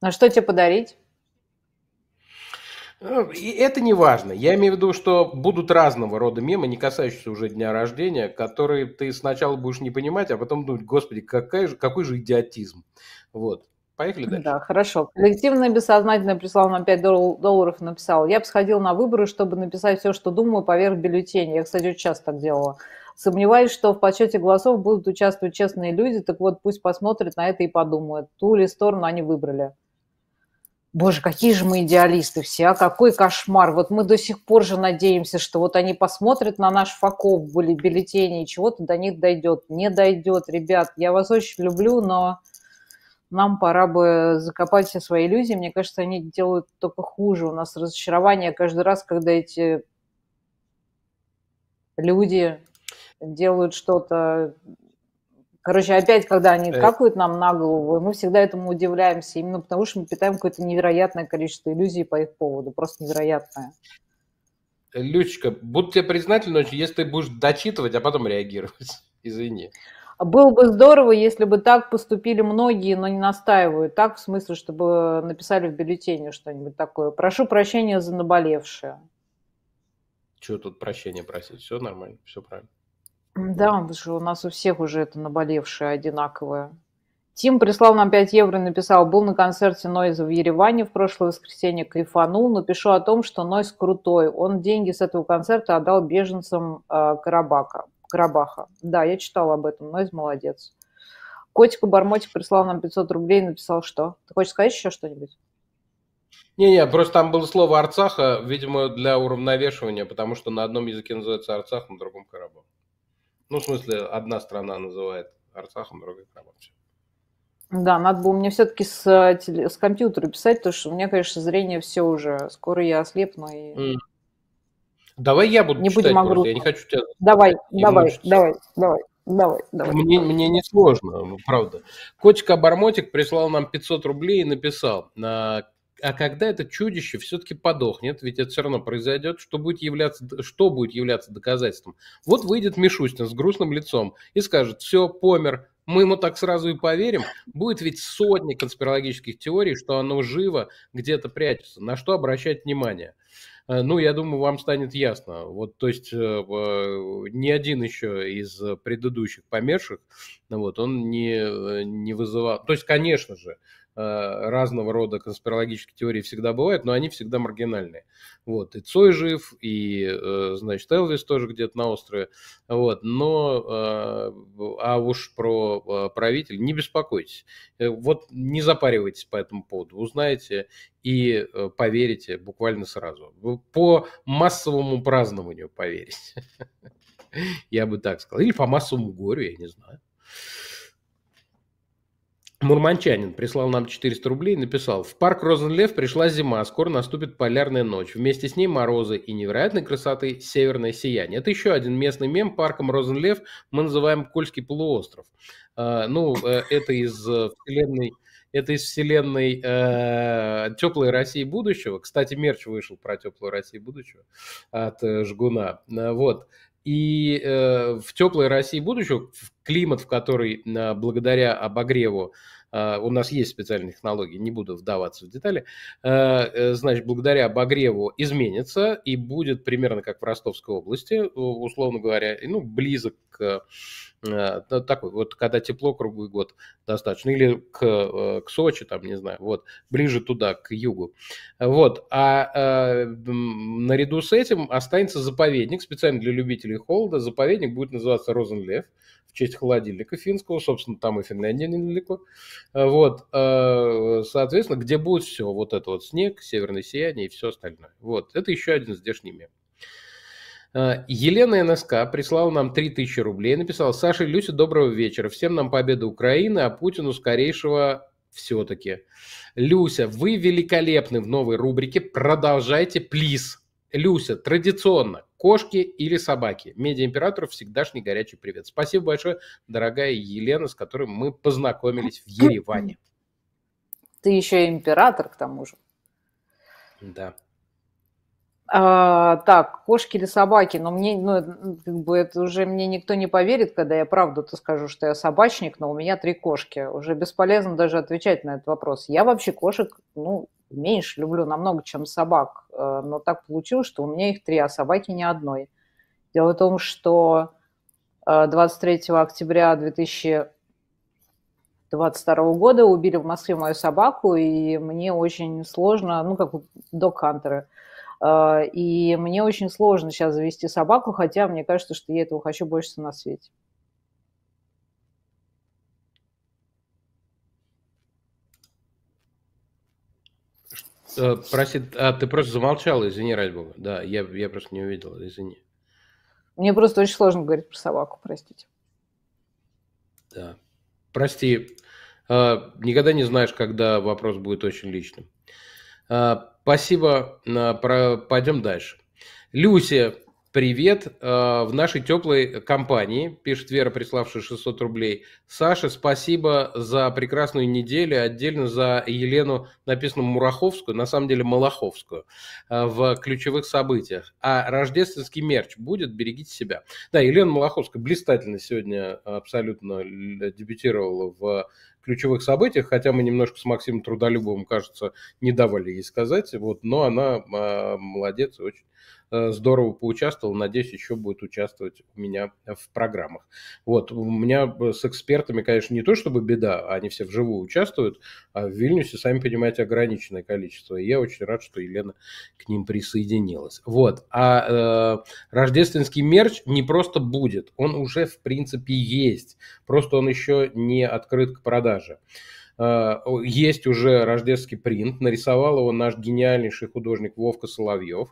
А что тебе подарить? Э, это не важно. Я имею в виду, что будут разного рода мемы, не касающиеся уже дня рождения, которые ты сначала будешь не понимать, а потом думать, господи, какая же, какой же идиотизм. Вот. Поехали дальше. Да, хорошо. Коллективное бессознательное прислал нам 5 долларов и написал. Я бы сходил на выборы, чтобы написать все, что думаю, поверх бюллетеня. Я, кстати, часто так делала. Сомневаюсь, что в подсчете голосов будут участвовать честные люди, так вот пусть посмотрят на это и подумают, ту ли сторону они выбрали. Боже, какие же мы идеалисты все, а какой кошмар. Вот мы до сих пор же надеемся, что вот они посмотрят на наш факов были бюллетени, и чего-то до них дойдет. Не дойдет, ребят, я вас очень люблю, но нам пора бы закопать все свои иллюзии. Мне кажется, они делают только хуже. У нас разочарование каждый раз, когда эти люди делают что-то. Короче, опять, когда они э, капают нам на голову, мы всегда этому удивляемся, именно потому что мы питаем какое-то невероятное количество иллюзий по их поводу, просто невероятное. Лючка, буду тебе признательна если ты будешь дочитывать, а потом реагировать. Извини. Было бы здорово, если бы так поступили многие, но не настаивают. Так, в смысле, чтобы написали в бюллетене что-нибудь такое. Прошу прощения за наболевшее. Чего тут прощения просить? Все нормально, все правильно. Да, что у нас у всех уже это наболевшее одинаковое. Тим прислал нам 5 евро и написал, был на концерте Нойза в Ереване в прошлое воскресенье, кайфанул, но пишу о том, что Нойз крутой. Он деньги с этого концерта отдал беженцам э, Карабака, Карабаха. Да, я читала об этом, Нойз молодец. Котику Бармотик прислал нам 500 рублей и написал, что? Ты хочешь сказать еще что-нибудь? Не-не, просто там было слово Арцаха, видимо, для уравновешивания, потому что на одном языке называется Арцах, на другом Карабах. Ну, в смысле, одна страна называет Арцахом, другая Карабахом. Да, надо было мне все-таки с, э, с компьютера писать, потому что у меня, конечно, зрение все уже. Скоро я ослепну и... Mm. Давай я буду не читать будем просто. Я не хочу тебя... Давай, давай, давай, давай. Давай, давай. Мне, давай. мне не сложно, правда. Котик Обормотик прислал нам 500 рублей и написал. А, а когда это чудище все-таки подохнет, ведь это все равно произойдет, что будет являться, что будет являться доказательством? Вот выйдет Мишустин с грустным лицом и скажет, все, помер, мы ему так сразу и поверим. Будет ведь сотни конспирологических теорий, что оно живо где-то прячется. На что обращать внимание? Э, ну, я думаю, вам станет ясно. Вот, то есть, э, э, ни один еще из предыдущих померших, вот, он не, не вызывал... То есть, конечно же, Э, разного рода конспирологические теории всегда бывают, но они всегда маргинальные. Вот, и Цой жив, и, э, значит, Элвис тоже где-то на острове. Вот, но, э, а уж про правитель не беспокойтесь. Вот не запаривайтесь по этому поводу. Узнаете и поверите буквально сразу. По массовому празднованию поверите. Я бы так сказал. Или по массовому горю, я не знаю. Мурманчанин прислал нам 400 рублей и написал «В парк Розенлев пришла зима, скоро наступит полярная ночь. Вместе с ней морозы и невероятной красоты северное сияние». Это еще один местный мем. Парком Розенлев мы называем Кольский полуостров. А, ну, э, это из вселенной это из вселенной э, теплой России будущего. Кстати, мерч вышел про теплую Россию будущего от э, Жгуна. А, вот. И э, в теплой России будущего, в климат, в который э, благодаря обогреву а, у нас есть специальные технологии, не буду вдаваться в детали, а, э, значит, благодаря обогреву изменится и будет примерно как в Ростовской области, условно говоря, ну, близок к а, такой, вот когда тепло круглый год достаточно, или к, э, к Сочи, там, не знаю, вот, ближе туда, к югу. Вот, а, а наряду с этим останется заповедник, специально для любителей холода, заповедник будет называться Розенлев, честь холодильника финского, собственно, там и Финляндия недалеко. А, вот, а, соответственно, где будет все, вот это вот снег, северное сияние и все остальное. Вот, это еще один здешний мем. А, Елена НСК прислала нам 3000 рублей, и написала «Саша и Люся, доброго вечера. Всем нам победа Украины, а Путину скорейшего все-таки». Люся, вы великолепны в новой рубрике. Продолжайте, плиз. Люся, традиционно, кошки или собаки? Медиа-императору всегдашний горячий привет. Спасибо большое, дорогая Елена, с которой мы познакомились в м-м-м. Ереване. Ты еще и император, к тому же. Да. А, так, кошки или собаки, но мне, ну, ну, как бы это уже мне никто не поверит, когда я правду-то скажу, что я собачник, но у меня три кошки. Уже бесполезно даже отвечать на этот вопрос. Я вообще кошек, ну, меньше люблю намного, чем собак, э, но так получилось, что у меня их три, а собаки ни одной. Дело в том, что 23 э, октября 2022 года убили в Москве мою собаку, и мне очень сложно, ну, как док-хантеры, э, и мне очень сложно сейчас завести собаку, хотя мне кажется, что я этого хочу больше всего на свете. Э, прости, а ты просто замолчала, извини, ради бога. Да, я, я просто не увидела. извини. Мне просто очень сложно говорить про собаку, простите. Да. Прости, э, никогда не знаешь, когда вопрос будет очень личным. Э, спасибо, пойдем дальше. Люся Привет э, в нашей теплой компании, пишет Вера, приславшая 600 рублей. Саша, спасибо за прекрасную неделю, отдельно за Елену, написанную Мураховскую, на самом деле Малаховскую, э, в ключевых событиях. А рождественский мерч будет, берегите себя. Да, Елена Малаховская блистательно сегодня абсолютно дебютировала в ключевых событиях, хотя мы немножко с Максимом Трудолюбовым, кажется, не давали ей сказать, вот, но она молодец, очень Э, здорово поучаствовал. Надеюсь, еще будет участвовать у меня в программах. Вот, у меня с экспертами, конечно, не то чтобы беда, а они все вживую участвуют, а в Вильнюсе, сами понимаете, ограниченное количество. И я очень рад, что Елена к ним присоединилась. Вот, а э, рождественский мерч не просто будет, он уже, в принципе, есть. Просто он еще не открыт к продаже. Э, есть уже рождественский принт, нарисовал его наш гениальнейший художник Вовка Соловьев.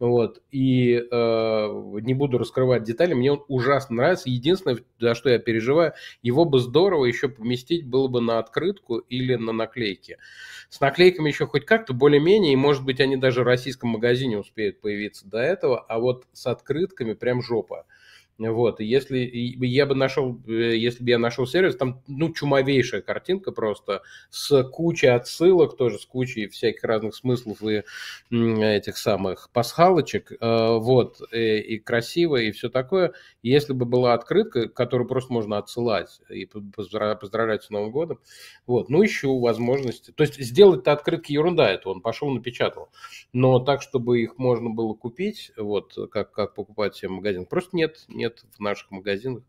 Вот. И э, не буду раскрывать детали, мне он ужасно нравится. Единственное, за что я переживаю, его бы здорово еще поместить было бы на открытку или на наклейке. С наклейками еще хоть как-то более-менее, и может быть они даже в российском магазине успеют появиться до этого, а вот с открытками прям жопа. Вот, если я бы нашел, э, если бы я нашел сервис, там, ну, чумовейшая картинка просто, с кучей отсылок тоже, с кучей всяких разных смыслов и этих самых пасхалочек, э, вот, и, э, и красиво, и все такое. Если бы была открытка, которую просто можно отсылать и поздравлять с Новым годом, вот, ну, еще возможности. То есть сделать-то открытки ерунда, это он пошел, напечатал. Но так, чтобы их можно было купить, вот, как, как покупать себе магазин, просто нет, нет нет в наших магазинах,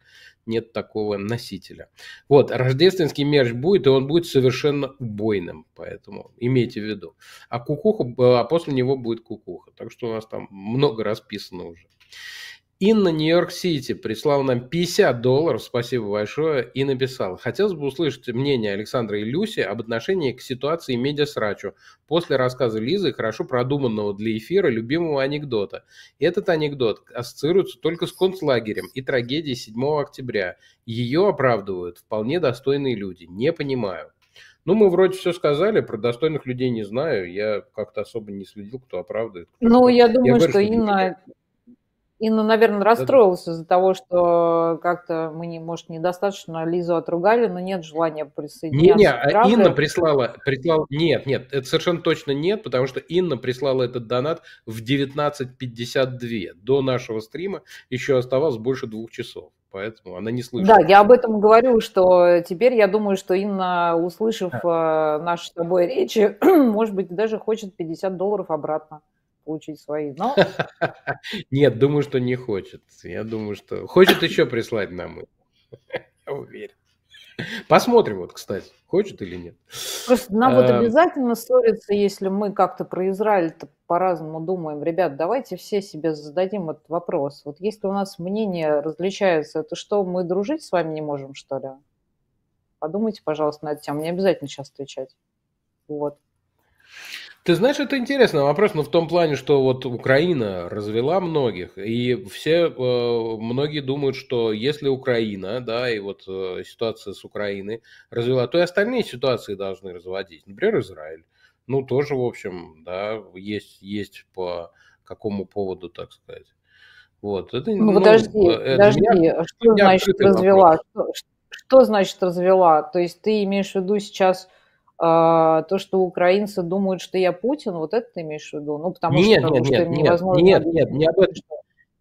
нет такого носителя. Вот, рождественский мерч будет, и он будет совершенно убойным, поэтому имейте в виду. А кукуха, а после него будет кукуха. Так что у нас там много расписано уже. Инна Нью-Йорк-Сити прислала нам 50 долларов, спасибо большое, и написала: Хотелось бы услышать мнение Александра и Люси об отношении к ситуации медиасрачу после рассказа Лизы, хорошо продуманного для эфира любимого анекдота. Этот анекдот ассоциируется только с концлагерем и трагедией 7 октября. Ее оправдывают вполне достойные люди. Не понимаю. Ну, мы вроде все сказали, про достойных людей не знаю. Я как-то особо не следил, кто оправдывает. Кто ну, я думаю, я говорю, что, что Инна Инна, ну, наверное, расстроилась из-за того, что как-то мы, не, может, недостаточно Лизу отругали, но нет желания присоединяться. Не, не, а Инна прислала, прислала, нет, нет, это совершенно точно нет, потому что Инна прислала этот донат в 19.52. До нашего стрима еще оставалось больше двух часов поэтому она не слышала. Да, я об этом говорю, что теперь я думаю, что Инна, услышав да. Э, наши с тобой речи, может быть, даже хочет 50 долларов обратно получить свои, но... Нет, думаю, что не хочет. Я думаю, что... Хочет еще прислать нам. Я уверен. Посмотрим, вот, кстати, хочет или нет. Просто нам а... вот обязательно ссориться, если мы как-то про Израиль-то по-разному думаем. Ребят, давайте все себе зададим этот вопрос. Вот если у нас мнение различается, то что, мы дружить с вами не можем, что ли? Подумайте, пожалуйста, над тем. Не обязательно сейчас отвечать. Вот. Ты знаешь, это интересный вопрос, но в том плане, что вот Украина развела многих, и все, э, многие думают, что если Украина, да, и вот э, ситуация с Украиной развела, то и остальные ситуации должны разводить. Например, Израиль. Ну, тоже, в общем, да, есть, есть по какому поводу, так сказать. Вот. Это, ну, ну, подожди, это подожди, меня, что значит развела? Что, что значит развела? То есть ты имеешь в виду сейчас а, то, что украинцы думают, что я Путин, вот это ты имеешь в виду? Ну, потому нет, что, нет, потому, нет, им нет, невозможно... Нет, нет, не об этом.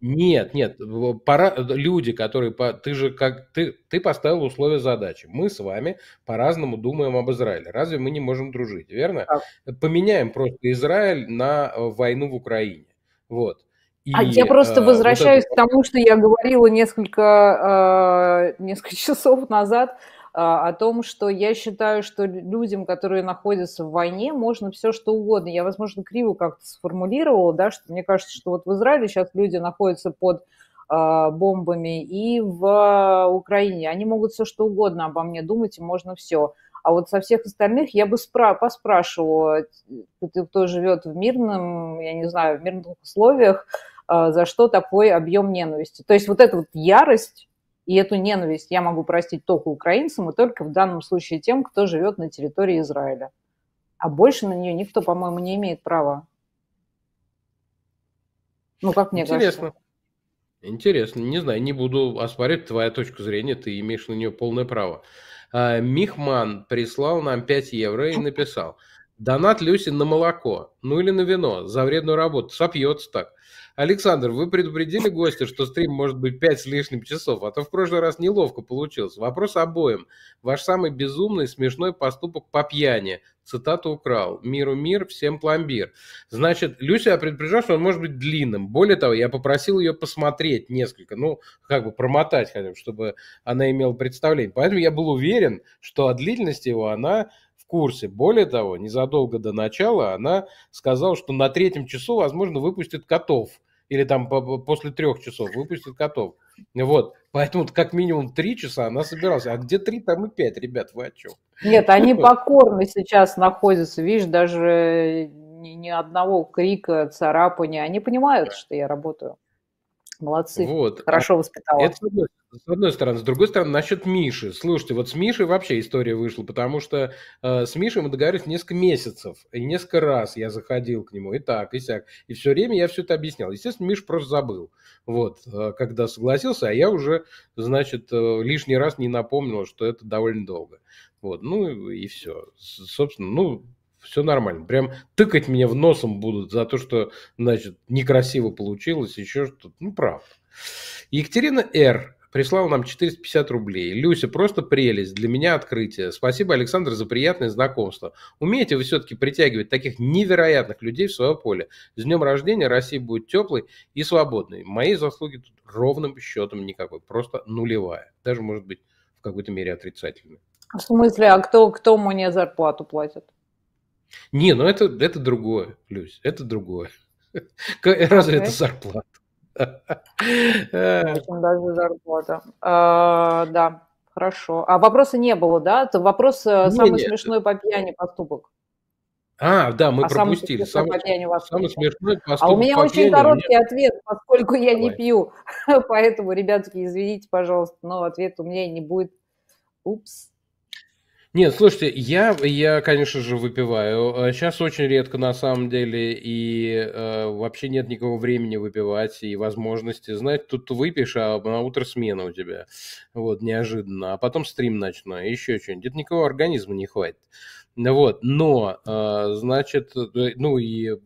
Нет, нет, пора, э, люди, которые, ты же как, ты, ты поставил условия задачи. Мы с вами по-разному думаем об Израиле. Разве мы не можем дружить, верно? Так. Поменяем просто Израиль на э, войну в Украине. Вот. И, а я просто э, возвращаюсь вот это... к тому, что я говорила несколько, а, несколько часов назад, а, о том, что я считаю, что людям, которые находятся в войне, можно все что угодно. Я, возможно, криво как-то сформулировала, да, что мне кажется, что вот в Израиле сейчас люди находятся под а, бомбами, и в Украине. Они могут все что угодно обо мне думать, и можно все. А вот со всех остальных я бы спра- поспрашивала, кто, кто живет в мирном, я не знаю, в мирных условиях, а, за что такой объем ненависти. То есть вот эта вот ярость, и эту ненависть я могу простить только украинцам и только в данном случае тем, кто живет на территории Израиля. А больше на нее никто, по-моему, не имеет права. Ну, как мне Интересно. кажется. Интересно. Не знаю, не буду оспаривать твою точку зрения, ты имеешь на нее полное право. А, Михман прислал нам 5 евро и написал. Донат Люси на молоко, ну или на вино, за вредную работу, сопьется так. Александр, вы предупредили гостя, что стрим может быть 5 с лишним часов, а то в прошлый раз неловко получилось. Вопрос обоим. Ваш самый безумный, смешной поступок по пьяни. Цитату украл. Миру мир, всем пломбир. Значит, Люся я предупреждал, что он может быть длинным. Более того, я попросил ее посмотреть несколько, ну, как бы промотать хотя бы, чтобы она имела представление. Поэтому я был уверен, что о длительности его она курсе. Более того, незадолго до начала она сказала, что на третьем часу, возможно, выпустит котов или там после трех часов выпустит котов. Вот, поэтому как минимум три часа она собиралась. А где три, там и пять, ребят, вы о чем? Нет, они покорны сейчас находятся, видишь, даже э, ни, ни одного крика, царапания. Они понимают, что я работаю. Молодцы. Вот. Хорошо а воспитала. Это с одной, стороны. С другой стороны, насчет Миши. Слушайте, вот с Мишей вообще история вышла, потому что э, с Мишей мы договорились несколько месяцев. И несколько раз я заходил к нему, и так, и сяк. И все время я все это объяснял. Естественно, Миша просто забыл. Вот, э, когда согласился, а я уже, значит, э, лишний раз не напомнил, что это довольно долго. Вот, ну и все. Собственно, ну, все нормально. Прям тыкать меня в носом будут за то, что, значит, некрасиво получилось, еще что-то. Ну, правда. Екатерина Р. прислала нам 450 рублей. Люся, просто прелесть. Для меня открытие. Спасибо, Александр, за приятное знакомство. Умеете вы все-таки притягивать таких невероятных людей в свое поле. С днем рождения Россия будет теплой и свободной. Мои заслуги тут ровным счетом никакой. Просто нулевая. Даже, может быть, в какой-то мере отрицательная. В смысле, а кто, кто мне зарплату платит? Не, ну это, это другое, плюс, это другое. Разве это зарплата? Очень а. даже зарплата. А, да, хорошо. А вопроса не было, да? Это вопрос э, не, самый не, смешной по пьяни поступок. А, да, мы а пропустили. Самый, самый, по самый смешной поступок. А у меня по очень пьяни, короткий меня... ответ, поскольку я Давай. не пью. Поэтому, ребятки, извините, пожалуйста, но ответ у меня не будет. Упс. Нет, слушайте, я, я, конечно же, выпиваю. Сейчас э, очень редко, на самом деле, и э, вообще нет никого времени выпивать и возможности. Знаете, тут выпьешь, а на утро смена у тебя. Вот, неожиданно. А потом стрим ночной, еще что-нибудь. Это никакого организма не хватит. Ну вот, но, а, значит, э, ну и, э,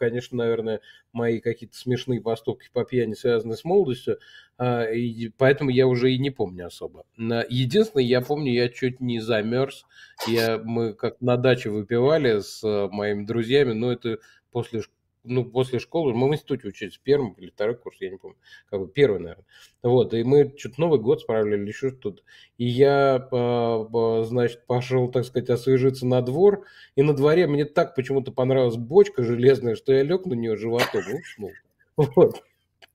конечно, наверное, мои какие-то смешные поступки по пьяни связаны с молодостью, а, и поэтому я уже и не помню особо. Единственное, я помню, я чуть не замерз. Я, мы как на даче выпивали с э, моими друзьями, но это после ну, после школы, мы в институте учились, первый или второй курс, я не помню, как бы первый, наверное. Вот, и мы что-то Новый год справляли, еще что-то. И я, а, значит, пошел, так сказать, освежиться на двор, и на дворе мне так почему-то понравилась бочка железная, что я лег на нее животом и уснул. Вот.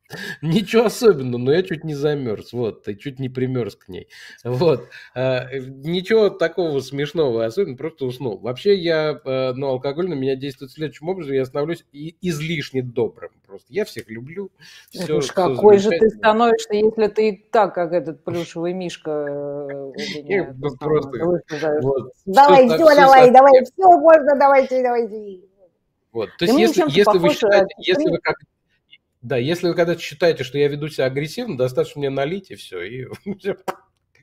Ничего особенного, но я чуть не замерз, вот, и чуть не примерз к ней, вот. А, э, ничего такого смешного, особенно просто уснул. Вообще я, э, ну, алкоголь на меня действует следующим образом, я становлюсь излишне добрым просто. Я всех люблю. Все, Уж какой же ты становишься, если ты так, как этот плюшевый мишка. Э, просто... Давай, все, давай, давай, все можно, давайте, давайте. Вот. То есть, если, если, вы считаете, если вы как да, если вы когда-то считаете, что я веду себя агрессивно, достаточно мне налить и все, и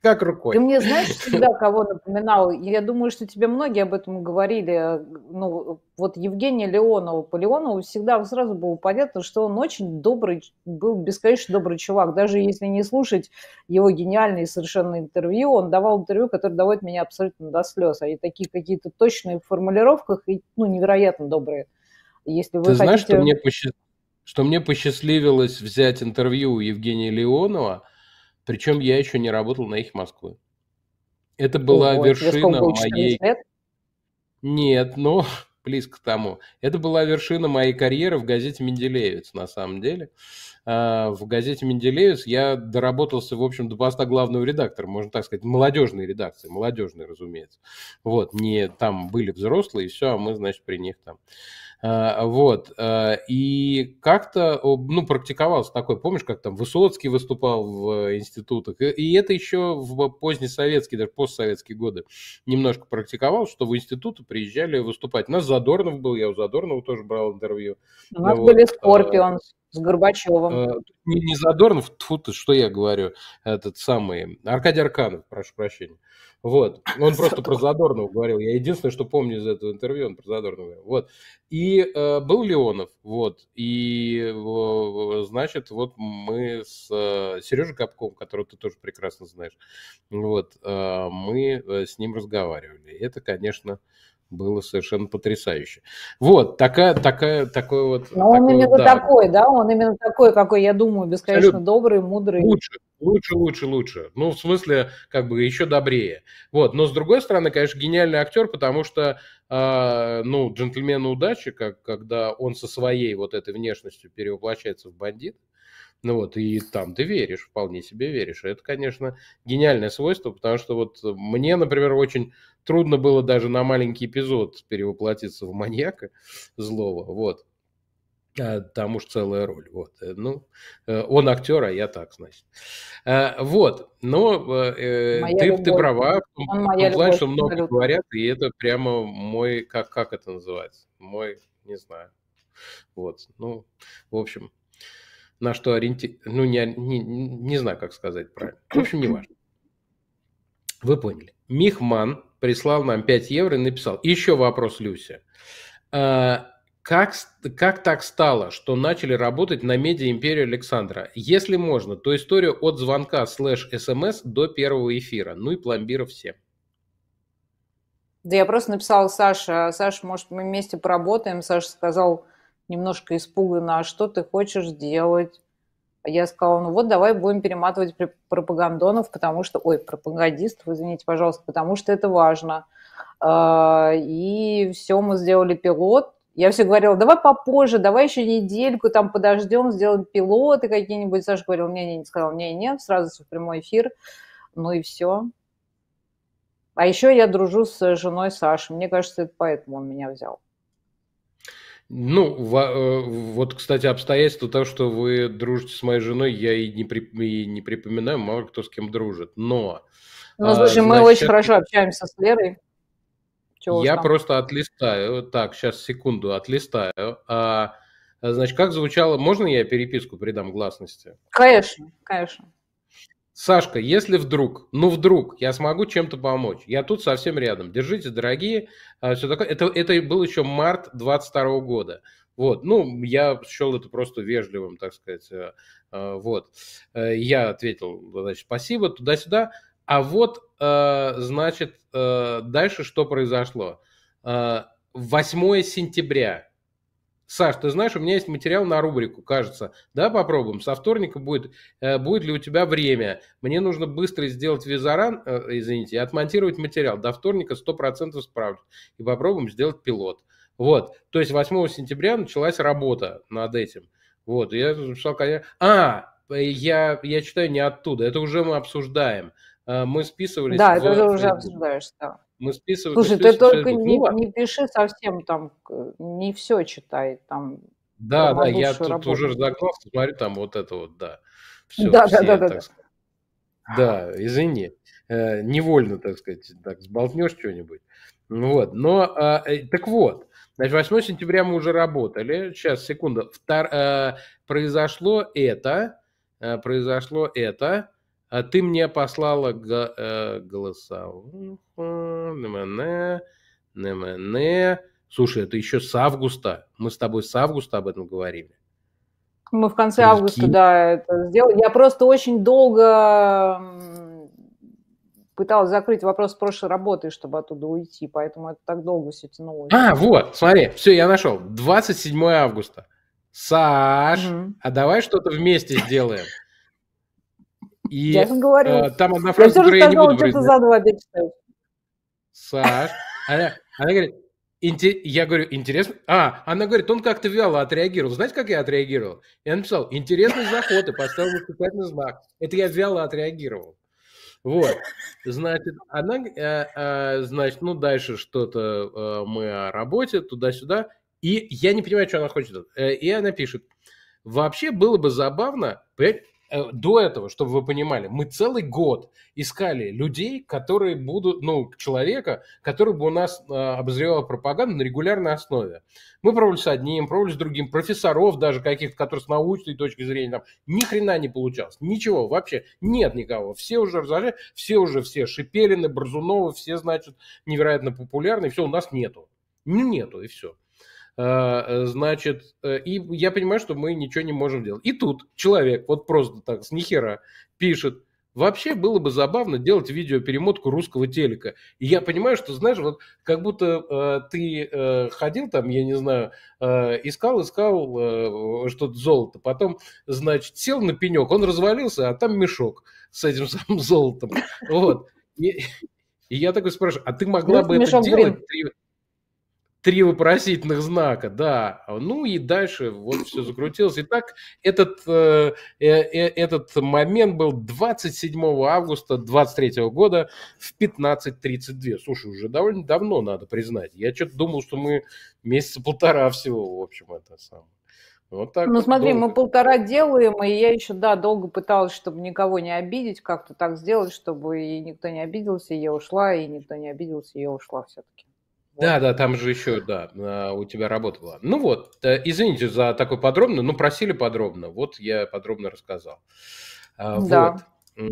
как рукой. Ты мне знаешь всегда кого напоминал? Я думаю, что тебе многие об этом говорили. Э, ну, вот Евгения Леонова. По Леонову всегда сразу было понятно, что он очень добрый, был бесконечно добрый чувак. Даже если не слушать его гениальные совершенно интервью, он давал интервью, которое доводит меня абсолютно до слез. Они такие какие-то точные в формулировках и, ну, невероятно добрые. Если вы Ты хотите... знаешь, что мне посчастливилось? что мне посчастливилось взять интервью у Евгения Леонова, причем я еще не работал на их Москвы. Это была Ого, вершина моей... Лет? Нет, но ну, близко к тому. Это была вершина моей карьеры в газете «Менделеевец», на самом деле. А, в газете «Менделеевец» я доработался, в общем, до поста главного редактора, можно так сказать, молодежной редакции, молодежной, разумеется. Вот, не там были взрослые, и все, а мы, значит, при них там. А, вот. А, и как-то, ну, практиковался такой, помнишь, как там Высоцкий выступал в институтах, и это еще в позднесоветские, даже постсоветские годы немножко практиковал, что в институты приезжали выступать. У нас Задорнов был, я у Задорнова тоже брал интервью. У нас вот. были а, Скорпион с Горбачевым. Не, не Задорнов, тьфу ты, что я говорю, этот самый, Аркадий Арканов, прошу прощения. Вот. Он просто про Задорнова говорил. Я единственное, что помню из этого интервью, он про Задорнова говорил. Вот. И э, был Леонов. Вот. И, э, значит, вот мы с э, Сережей Капком, которого ты тоже прекрасно знаешь, вот, э, мы э, с ним разговаривали. Это, конечно, было совершенно потрясающе. Вот, такая, такая, такой вот... Но такой он именно вот, да. такой, да? Он именно такой, какой, я думаю, бесконечно Абсолютно. добрый, мудрый. Лучше, лучше, лучше, лучше. Ну, в смысле, как бы еще добрее. Вот, но с другой стороны, конечно, гениальный актер, потому что, э, ну, джентльмены удачи, как, когда он со своей вот этой внешностью перевоплощается в бандит, ну вот, и там ты веришь, вполне себе веришь. Это, конечно, гениальное свойство, потому что вот мне, например, очень трудно было даже на маленький эпизод перевоплотиться в маньяка злого, вот. А, там уж целая роль, вот. Э, ну, э, он актер, а я так, значит. Э, вот, но э, ты, ты права в том, что много любовь. говорят, и это прямо мой, как, как это называется, мой, не знаю. Вот, ну, в общем, на что ориенти... Ну, не, не, не знаю, как сказать правильно. В общем, не важно. Вы поняли. Михман прислал нам 5 евро и написал. еще вопрос, Люся. А, как, как так стало, что начали работать на медиа-империю Александра? Если можно, то историю от звонка слэш смс эм до первого эфира. Ну и пломбиров все Да я просто написала Саша, Саша, может, мы вместе поработаем. Саша сказал немножко испуганно, а что ты хочешь делать? я сказала, ну вот давай будем перематывать пропагандонов, потому что, ой, пропагандистов, извините, пожалуйста, потому что это важно. А, и все, мы сделали пилот. Я все говорила, давай попозже, давай еще недельку там подождем, сделаем пилоты какие-нибудь. Саша говорил, не, не, не, сказал, не, не, сразу в прямой эфир. Ну и все. А еще я дружу с женой Саши. Мне кажется, это поэтому он меня взял. Ну, э, вот, кстати, обстоятельства того, что вы дружите с моей женой, я и не, при, и не припоминаю, мало кто с кем дружит. Но... Ну, а, слушай, значит, мы очень хорошо общаемся с Лерой. Чего я там? просто отлистаю. Так, сейчас секунду, отлистаю. А, значит, как звучало... Можно я переписку придам гласности? Конечно, конечно. Сашка, если вдруг, ну вдруг я смогу чем-то помочь, я тут совсем рядом, держите, дорогие, а, все такое. Это, это был еще март 22 года. Вот, ну, я счел это просто вежливым, так сказать, э, э, вот. Э, я ответил, значит, спасибо, туда-сюда. А вот, значит, дальше что произошло? 8 сентября Саш, ты знаешь, у меня есть материал на рубрику, кажется. Да, попробуем. Со вторника будет, э, будет ли у тебя время? Мне нужно быстро сделать визаран, э, извините, и отмонтировать материал. До вторника 100% справлюсь. И попробуем сделать пилот. Вот. То есть 8 сентября началась работа над этим. Вот. Я написал, конечно... А, э, я, я читаю не оттуда. Это уже мы обсуждаем. Мы списывались... Да, в... это уже обсуждаешь, да. Мы списываем. Слушай, ты только не, не пиши совсем там, не все читай там. Да, да, я тут работу. уже разогнался, смотрю, там вот это вот, да. Все, да, все, да, да, да. Сказать. Да, извини, э, невольно, так сказать, так сболтнешь что-нибудь. Ну вот, но, а, э, так вот, значит, 8 сентября мы уже работали, сейчас, секунду, Втор, э, произошло это, э, произошло это, а ты мне послала г- э, голосовуху, Слушай, это еще с августа. Мы с тобой с августа об этом говорили. Мы в конце Прикинь. августа, да, это сделали. Я просто очень долго пыталась закрыть вопрос прошлой работы, чтобы оттуда уйти, поэтому это так долго все тянулось. А, вот, смотри, все, я нашел. 27 августа. Саш, угу. а давай что-то вместе сделаем. И я же говорю. Э, там одна фраза, я которую я не буду врать. за два мечтаешь. Саш, она, она говорит, Инте... Я говорю, интересно. А, она говорит, он как-то вяло отреагировал. Знаете, как я отреагировал? Я написал, интересный заход и поставил восклицательный знак. Это я вяло отреагировал. Вот. Значит, она, э, э, значит, ну дальше что-то э, мы о работе, туда-сюда. И я не понимаю, что она хочет. Э, и она пишет, вообще было бы забавно, понимаете, Э, до этого, чтобы вы понимали, мы целый год искали людей, которые будут, ну, человека, который бы у нас э, обозревал пропаганду на регулярной основе. Мы пробовали с одним, пробовали с другим, профессоров даже каких-то, которые с научной точки зрения, там, ни хрена не получалось, ничего, вообще нет никого. Все уже разожали, все уже все Шепелины, Борзуновы, все, значит, невероятно популярны, все, у нас нету. Ну, нету, и все. Э, значит, э, и я понимаю, что мы ничего не можем делать. И тут человек вот просто так с нихера пишет, Вообще было бы забавно делать видеоперемотку русского телека. И я понимаю, что, знаешь, вот как будто э, ты э, ходил там, я не знаю, э, искал, искал э, что-то золото, потом, значит, сел на пенек, он развалился, а там мешок с этим самым золотом. Вот. И, и я такой спрашиваю, а ты могла бы это делать? Три вопросительных знака, да. Ну и дальше вот все закрутилось. и так этот, э, э, э, этот момент был 27 августа 23 года в 15.32. Слушай, уже довольно давно, надо признать. Я что-то думал, что мы месяца полтора всего, в общем, это самое. Вот так ну, вот смотри, долго. мы полтора делаем, и я еще, да, долго пыталась, чтобы никого не обидеть, как-то так сделать, чтобы и никто не обиделся, и я ушла, и никто не обиделся, и я ушла все-таки. Да, да, там же еще, да, а, у тебя работа была. Ну вот, э, извините за такой подробно, но просили подробно. Вот я подробно рассказал. А, да. Вот.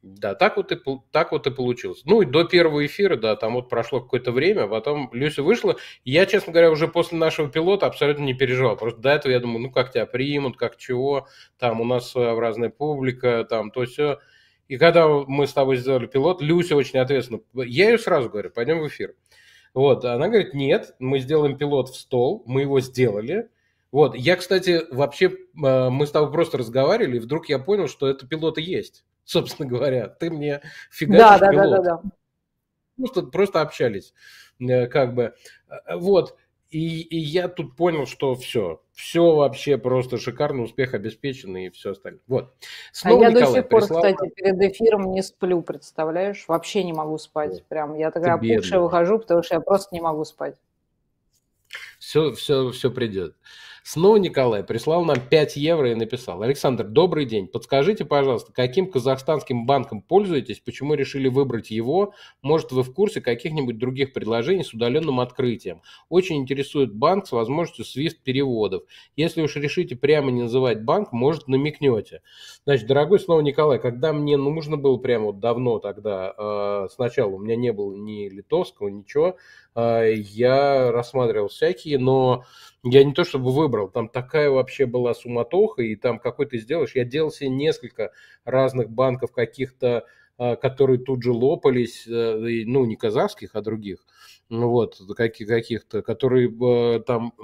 Да, так вот, и, так вот и получилось. Ну и до первого эфира, да, там вот прошло какое-то время, а потом Люся вышла. Я, честно говоря, уже после нашего пилота абсолютно не переживал. Просто до этого я думаю, ну как тебя примут, как чего, там у нас своеобразная публика, там то все. И когда мы с тобой сделали пилот, Люся очень ответственно. Я ее сразу говорю, пойдем в эфир. Uh, вот, а она говорит, нет, мы сделаем пилот в стол, мы его сделали. Вот, я, кстати, вообще, э, мы с тобой просто разговаривали, и вдруг я понял, что это пилоты есть, собственно говоря. Ты мне фигачишь да, да, пилот. Да, да, да. Просто, просто общались, э, как бы. Э, вот, и, и я тут понял, что все, все вообще просто шикарно, успех обеспечен и все остальное. Вот. Снова а я Николай до сих пор, прислал... кстати, перед эфиром не сплю, представляешь? Вообще не могу спать. Прям я такая опухшая выхожу, потому что я просто не могу спать. Все, все, все придет. Снова Николай прислал нам 5 евро и написал. Александр, добрый день. Подскажите, пожалуйста, каким казахстанским банком пользуетесь? Почему решили выбрать его? Может, вы в курсе каких-нибудь других предложений с удаленным открытием? Очень интересует банк с возможностью свист переводов. Если уж решите прямо не называть банк, может, намекнете. Значит, дорогой снова Николай, когда мне ну, нужно было прямо вот давно тогда, э, сначала у меня не было ни литовского, ничего, э, я рассматривал всякие, но я не то чтобы выбрал, там такая вообще была суматоха, и там какой ты сделаешь. Я делал себе несколько разных банков каких-то, а, которые тут же лопались, э, ну, не казахских, а других, ну вот, каких-то, которые э, там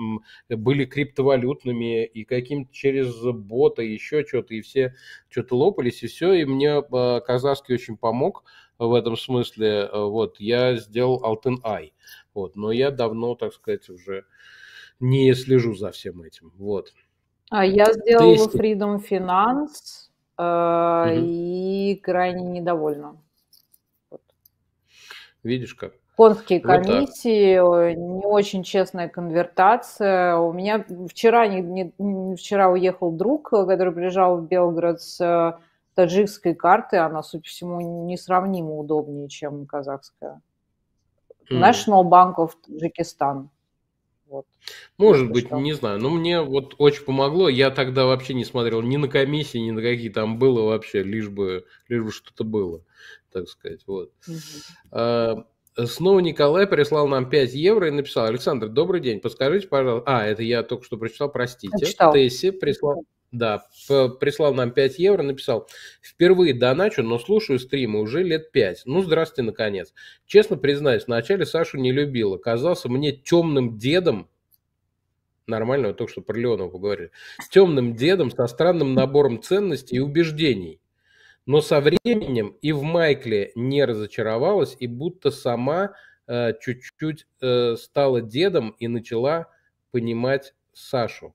были криптовалютными и каким-то через бота, еще что-то, и все что-то лопались, и все, и мне э, казахский очень помог в этом смысле, вот, я сделал Altın Ай, вот, но я давно, так сказать, уже не слежу за всем этим. Вот. А я сделала Тестик. Freedom Finance э, угу. и крайне недовольна. Вот. Видишь как? Конские комиссии, вот не очень честная конвертация. У меня вчера, не, не, вчера уехал друг, который приезжал в Белгород с э, таджикской карты, она, судя по всему, несравнимо удобнее, чем казахская. Mm. National Bank of Таджикистан. Вот. Может быть, что... не знаю. Но мне вот очень помогло. Я тогда вообще не смотрел ни на комиссии, ни на какие там было вообще, лишь бы, лишь бы что-то было, так сказать. Вот. Угу. А, Снова Николай прислал нам 5 евро и написал, Александр, добрый день, подскажите, пожалуйста... А, это я только что прочитал, простите. Прочитал. Тесси прислал... Да, прислал нам 5 евро, написал, впервые доначу, но слушаю стримы уже лет 5. Ну, здравствуйте, наконец. Честно признаюсь, вначале Сашу не любила. Казался мне темным дедом, нормально, вот только что про Леонова поговорили, темным дедом со странным набором ценностей и убеждений. Но со временем и в Майкле не разочаровалась, и будто сама э, чуть-чуть э, стала дедом и начала понимать Сашу.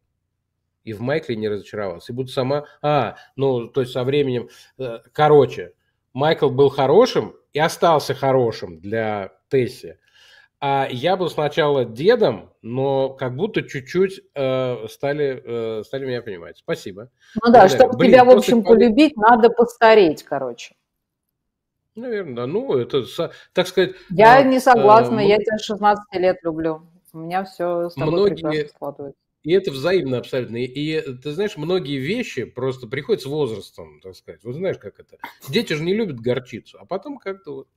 И в Майкле не разочаровалась. И будто сама... А, ну, то есть со временем... Э, короче, Майкл был хорошим и остался хорошим для Тесси. А я был сначала дедом, но как будто чуть-чуть э, стали, э, стали меня понимать. Спасибо. Ну да, чтобы Блин, тебя, в общем, просто... полюбить, надо постареть, короче. Наверное, да. Ну, это, так сказать... Я а, не согласна, а, я ну тебя 16 лет люблю. У меня все с тобой многие, прекрасно складывается. И это взаимно абсолютно. И, и ты знаешь, многие вещи просто приходят с возрастом, так сказать. Вот знаешь, как это. Дети же не любят горчицу, а потом как-то вот.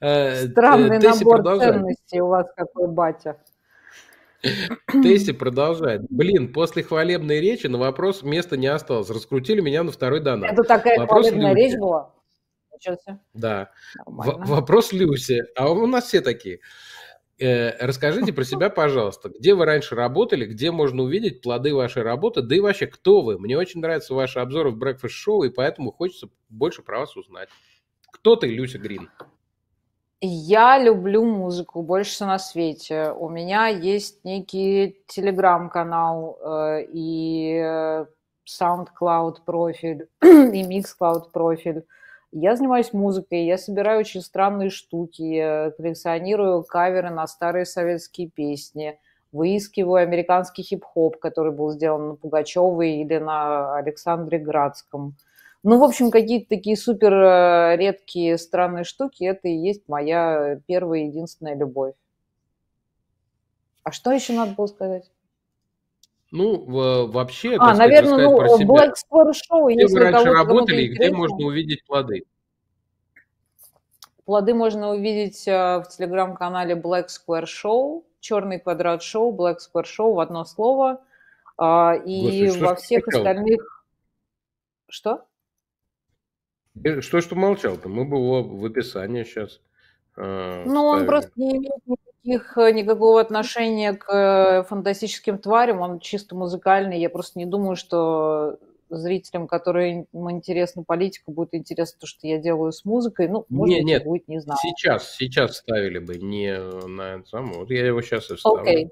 Э, Странный Тесси набор продолжает. ценностей у вас какой батя. Тесси продолжает. Блин, после хвалебной речи на вопрос места не осталось. Раскрутили меня на второй донат. Это такая вопрос хвалебная Люси. речь была? Да. В- вопрос Люси. А у нас все такие. Э, расскажите про себя, пожалуйста. Где вы раньше работали, где можно увидеть плоды вашей работы, да и вообще, кто вы? Мне очень нравятся ваши обзоры в Breakfast Show, и поэтому хочется больше про вас узнать. Кто ты, Люся Грин? Я люблю музыку больше всего на свете. У меня есть некий телеграм-канал э, и э, SoundCloud профиль, и MixCloud профиль. Я занимаюсь музыкой, я собираю очень странные штуки, э, коллекционирую каверы на старые советские песни, выискиваю американский хип-хоп, который был сделан на Пугачевой или на Александре Градском. Ну, в общем, какие-то такие супер э, редкие странные штуки, это и есть моя первая единственная любовь. А что еще надо было сказать? Ну, вообще, а, наверное, ну, про себя. Black Square Show, где вы раньше работали и где можно увидеть плоды? Плоды можно увидеть э, в телеграм-канале Black Square Show, Черный квадрат шоу, Black Square Show в одно слово. А, и Господи, во всех остальных... Что? Э, что, что молчал-то? Мы бы его в описании сейчас... Э, ну, он просто не имеет никаких, э, никакого отношения к э, фантастическим тварям, он чисто музыкальный. Я просто не думаю, что зрителям, которые им интересна политика, будет интересно то, что я делаю с музыкой. Ну, может нет, быть, нет. будет, не знаю. Сейчас, сейчас ставили бы не на саму. Вот я его сейчас и вставлю. Окей.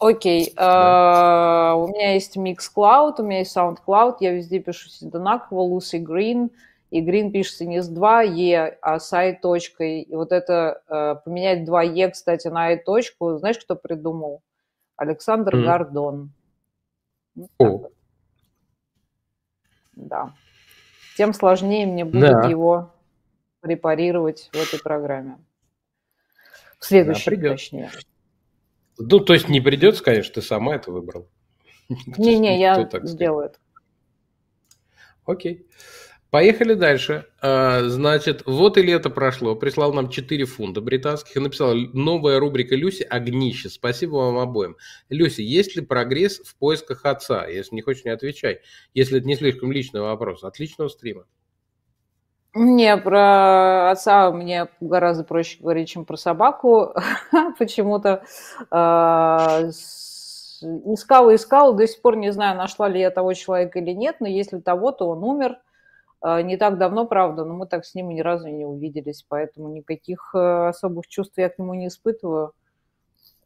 Окей, а, у меня есть Mixcloud, у меня есть SoundCloud, я везде пишу Седонакова, Lucy Green, и green пишется не с 2e, а с i точкой. И вот это э, поменять 2e, кстати, на i точку, знаешь, кто придумал? Александр mm. Гордон. Ну, вот oh. Да. Тем сложнее мне будет да. его препарировать в этой программе. В следующей, да, точнее. Ну, то есть не придется, конечно, ты сама это выбрал. Не-не, я сделаю это. Окей. Okay. Поехали дальше. А, значит, вот и лето прошло. Прислал нам 4 фунта британских и написал новая рубрика Люси «Огнище». Спасибо вам обоим. Люси, есть ли прогресс в поисках отца? Если не хочешь, не отвечай. Если это не слишком личный вопрос. Отличного стрима. Не, про отца мне гораздо проще говорить, чем про собаку. Почему-то искал а, и искал, до сих пор не знаю, нашла ли я того человека или нет, но если того, то он умер. Э, не так давно, правда, но мы так с ним ни разу не увиделись, поэтому никаких э, особых чувств я к нему не испытываю.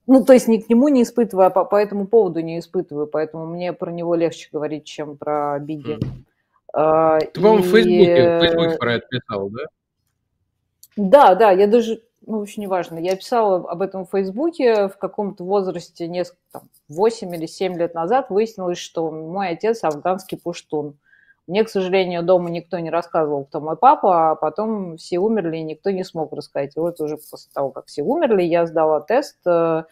Ну, то есть не к нему не испытываю, а по, по этому поводу не испытываю, поэтому мне про него легче говорить, чем про Биги. Mm. А, Ты, по-моему, в Фейсбуке, в э, Фейсбуке про это писал, да? Да, да, я даже, ну, очень неважно, я писала об этом в Фейсбуке в каком-то возрасте, несколько, там, 8 или 7 лет назад выяснилось, что мой отец афганский пуштун. Мне, к сожалению, дома никто не рассказывал, кто мой папа, а потом все умерли, и никто не смог рассказать. И вот уже после того, как все умерли, я сдала тест, э,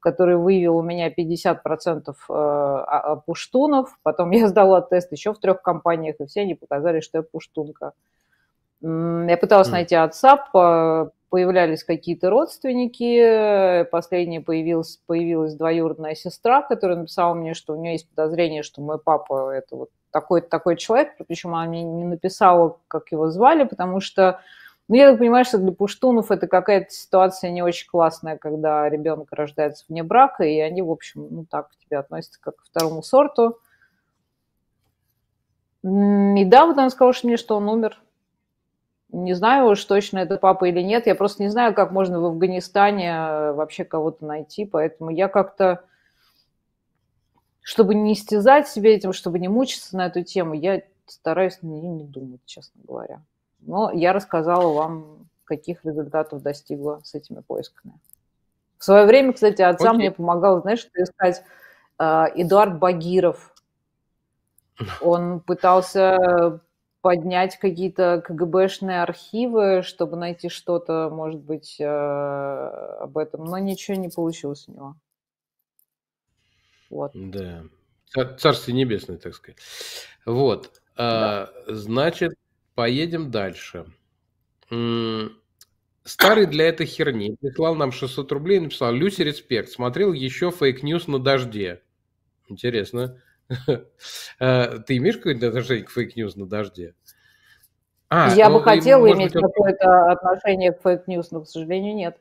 который выявил у меня 50% э, а, а, пуштунов. Потом я сдала тест еще в трех компаниях, и все они показали, что я пуштунка. Я пыталась хм. найти отца по появлялись какие-то родственники. Последняя появилась, появилась двоюродная сестра, которая написала мне, что у нее есть подозрение, что мой папа – это вот такой такой человек. Причем она мне не написала, как его звали, потому что ну, я так понимаю, что для пуштунов это какая-то ситуация не очень классная, когда ребенок рождается вне брака, и они, в общем, ну, так к тебе относятся, как к второму сорту. И да, вот она сказала мне, что он умер не знаю уж точно, это папа или нет. Я просто не знаю, как можно в Афганистане э, вообще кого-то найти. Поэтому я как-то, чтобы не истязать себе этим, чтобы не мучиться на эту тему, я стараюсь на нее не думать, честно говоря. Но я рассказала вам, каких результатов достигла с этими поисками. В свое время, кстати, отца Окей. мне помогал, знаешь, что искать э, Эдуард Багиров. Он пытался поднять какие-то КГБшные архивы, чтобы найти что-то, может быть, э, об этом, но ничего не получилось у него. Вот. Да. Царствие небесное, так сказать. Вот. Да. А, значит, поедем дальше. Старый для этой херни прислал нам 600 рублей и написал «Люси, респект. Смотрел еще фейк-ньюс на дожде». Интересно. Э, ты имеешь какое-нибудь отношение к фейк-ньюс на дожде? А, Я ну, бы хотела иметь быть, какое-то отношение к фейк-ньюс, но, к сожалению, нет.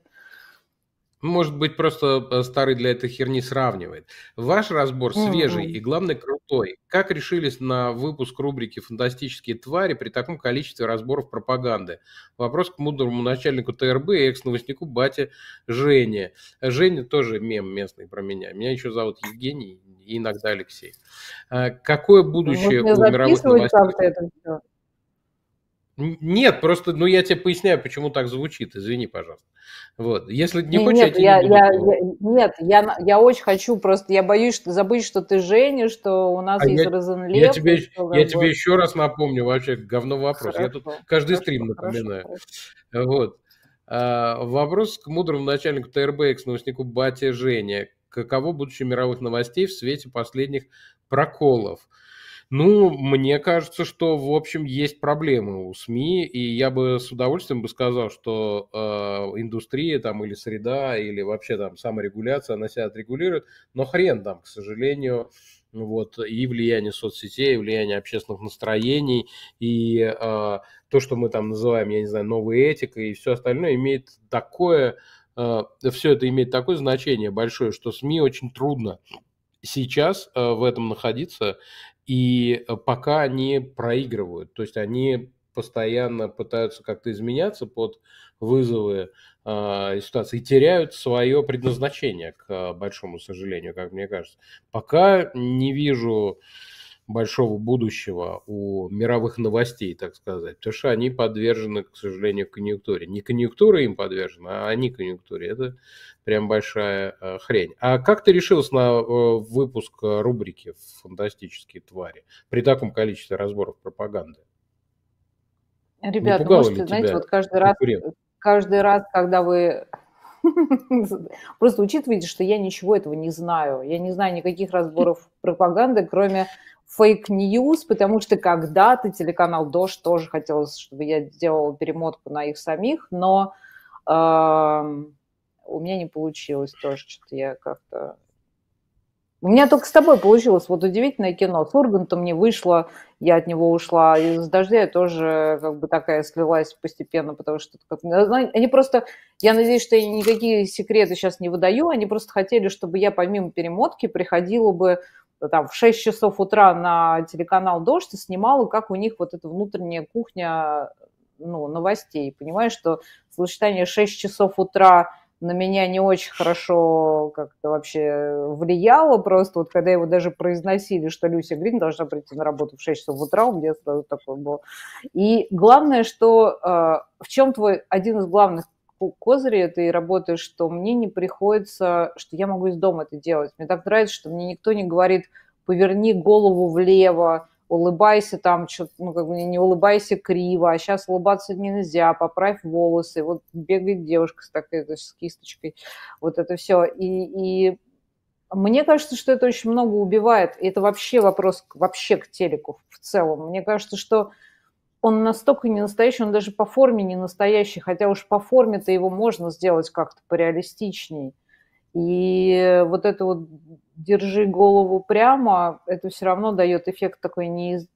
Может быть, просто э, старый для этой херни сравнивает. Ваш разбор свежий mm-hmm. и, главное, крутой. Как решились на выпуск рубрики «Фантастические твари» при таком количестве разборов пропаганды? Вопрос к мудрому начальнику ТРБ и экс-новостнику бате Жене. Женя тоже мем местный про меня. Меня еще зовут Евгений и иногда Алексей. А, какое будущее ну, вот у мировых новостей? Нет, просто, ну, я тебе поясняю, почему так звучит, извини, пожалуйста. Вот, если не хочешь, нет, я, я, не я, я Нет, я, я очень хочу, просто я боюсь что, забыть, что ты Женя, что у нас а есть я, Я, тебе, я тебе еще раз напомню, вообще говно вопрос. Хорошо, я тут каждый хорошо, стрим напоминаю. Хорошо, Вот. А, вопрос к мудрому начальнику ТРБХ, новостнику Бате Жене. Каково будущее мировых новостей в свете последних проколов? Ну, мне кажется, что, в общем, есть проблемы у СМИ, и я бы с удовольствием бы сказал, что э, индустрия там или среда, или вообще там саморегуляция, она себя отрегулирует, но хрен там, к сожалению, вот, и влияние соцсетей, и влияние общественных настроений, и э, то, что мы там называем, я не знаю, новой этикой, и все остальное имеет такое, э, все это имеет такое значение большое, что СМИ очень трудно сейчас э, в этом находиться, и э, пока они проигрывают. То есть они постоянно пытаются как-то изменяться под вызовы э, ситуации и теряют свое предназначение, к э, большому сожалению, как мне кажется. Пока не вижу большого будущего у мировых новостей, так сказать, потому что они подвержены, к сожалению, конъюнктуре. Не конъюнктура им подвержена, а они конъюнктуре. Это прям большая э, хрень. А как ты решился на э, выпуск э, рубрики «Фантастические твари» при таком количестве разборов пропаганды? Ребята, можете, тебя знаете, вот каждый раз, каждый раз, когда вы Просто учитывайте, что я ничего этого не знаю. Я не знаю никаких разборов пропаганды, кроме фейк-ньюс, потому что когда-то телеканал «Дождь» тоже хотел, чтобы я делала перемотку на их самих, но э, у меня не получилось тоже, что-то я как-то у меня только с тобой получилось вот удивительное кино. С Ургантом не вышло, я от него ушла. И с дождя я тоже как бы такая слилась постепенно, потому что... Они просто... Я надеюсь, что я никакие секреты сейчас не выдаю. Они просто хотели, чтобы я помимо перемотки приходила бы э, там в 6 часов утра на телеканал «Дождь» и снимала, как у них вот эта внутренняя кухня э, ну, новостей. Понимаешь, что сочетание 6 часов утра на меня не очень хорошо как-то вообще влияло. Просто вот когда его даже произносили, что Люся Грин должна прийти на работу в 6 часов утра, у меня сразу такое было. И главное, что э, в чем твой один из главных козырей этой работы что мне не приходится, что я могу из дома это делать. Мне так нравится, что мне никто не говорит, поверни голову влево, улыбайся там, что ну, как бы не улыбайся криво, а сейчас улыбаться нельзя, поправь волосы. Вот бегает девушка с такой, с кисточкой. Вот это все. И, и мне кажется, что это очень много убивает. И это вообще вопрос вообще к телеку в целом. Мне кажется, что он настолько не настоящий, он даже по форме не настоящий, хотя уж по форме-то его можно сделать как-то пореалистичней. И вот это вот держи голову прямо, это все равно дает эффект такой неиз...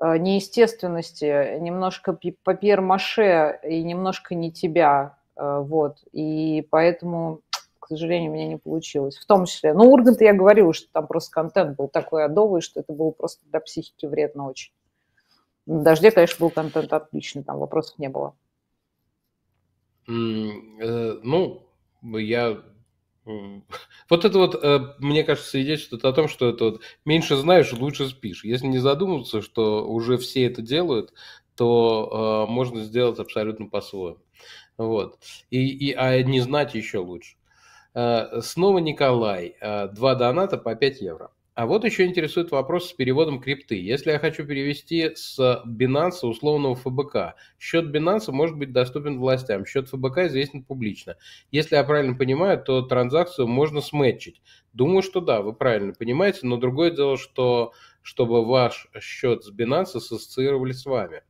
Э, неестественности, немножко по пермаше и немножко не тебя, э, вот, и поэтому, к сожалению, у меня не получилось, в том числе, ну, Ургант я говорила, что там просто контент был такой адовый, что это было просто для психики вредно очень. На дожде, конечно, был контент отличный, там вопросов не было. Mm, э, ну, я вот это вот, э, мне кажется, свидетельствует о том, что это вот меньше знаешь, лучше спишь. Если не задуматься, что уже все это делают, то э, можно сделать абсолютно по-своему. Вот. И, и, а не знать еще лучше. Э, снова Николай. Э, два доната по 5 евро. А вот еще интересует вопрос с переводом крипты. Если я хочу перевести с Binance условного ФБК, счет Binance может быть доступен властям, счет ФБК известен публично. Если я правильно понимаю, то транзакцию можно сметчить. Думаю, что да, вы правильно понимаете, но другое дело, что чтобы ваш счет с Binance ассоциировали с вами.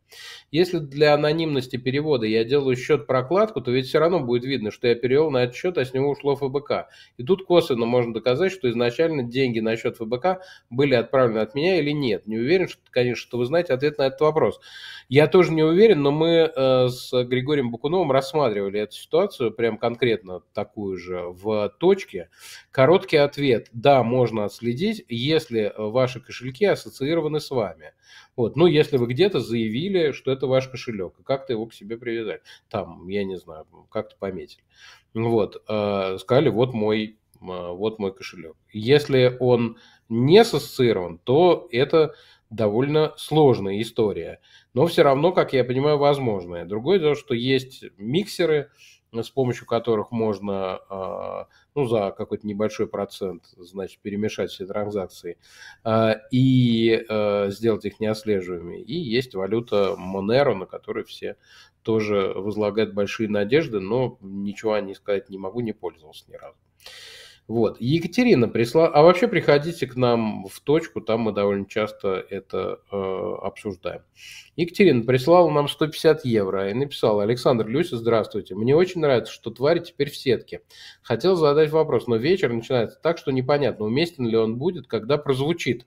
Если для анонимности перевода я делаю счет-прокладку, то ведь все равно будет видно, что я перевел на этот счет, а с него ушло ФБК. И тут косвенно можно доказать, что изначально деньги на счет ФБК были отправлены от меня или нет. Не уверен, что, конечно, что вы знаете ответ на этот вопрос. Я тоже не уверен, но мы э, с Григорием Бакуновым рассматривали эту ситуацию, прям конкретно такую же, в точке. Короткий ответ – да, можно отследить, если э, ваши кошельки ассоциированы с вами. Вот. Ну, если вы где-то заявили, что это ваш кошелек, и как-то его к себе привязали. Там, я не знаю, как-то пометили. Ну вот. Э, сказали, вот мой э, вот мой кошелек. Если он не ассоциирован, то это довольно сложная история. Но все равно, как я понимаю, возможная. Другое дело, что есть миксеры, с помощью которых можно а, ну, за какой-то небольшой процент значит, перемешать все транзакции а, и а, сделать их неослеживаемыми. И есть валюта Monero, на которой все тоже возлагают большие надежды, но ничего не сказать не могу, не пользовался ни разу. Вот. Екатерина прислала... А вообще приходите к нам в точку, там мы довольно часто это э, обсуждаем. Екатерина прислала нам 150 евро и написала, Александр Люся, здравствуйте. Мне очень нравится, что твари теперь в сетке. Хотел задать вопрос, но вечер начинается так, что непонятно, уместен ли он будет, когда прозвучит.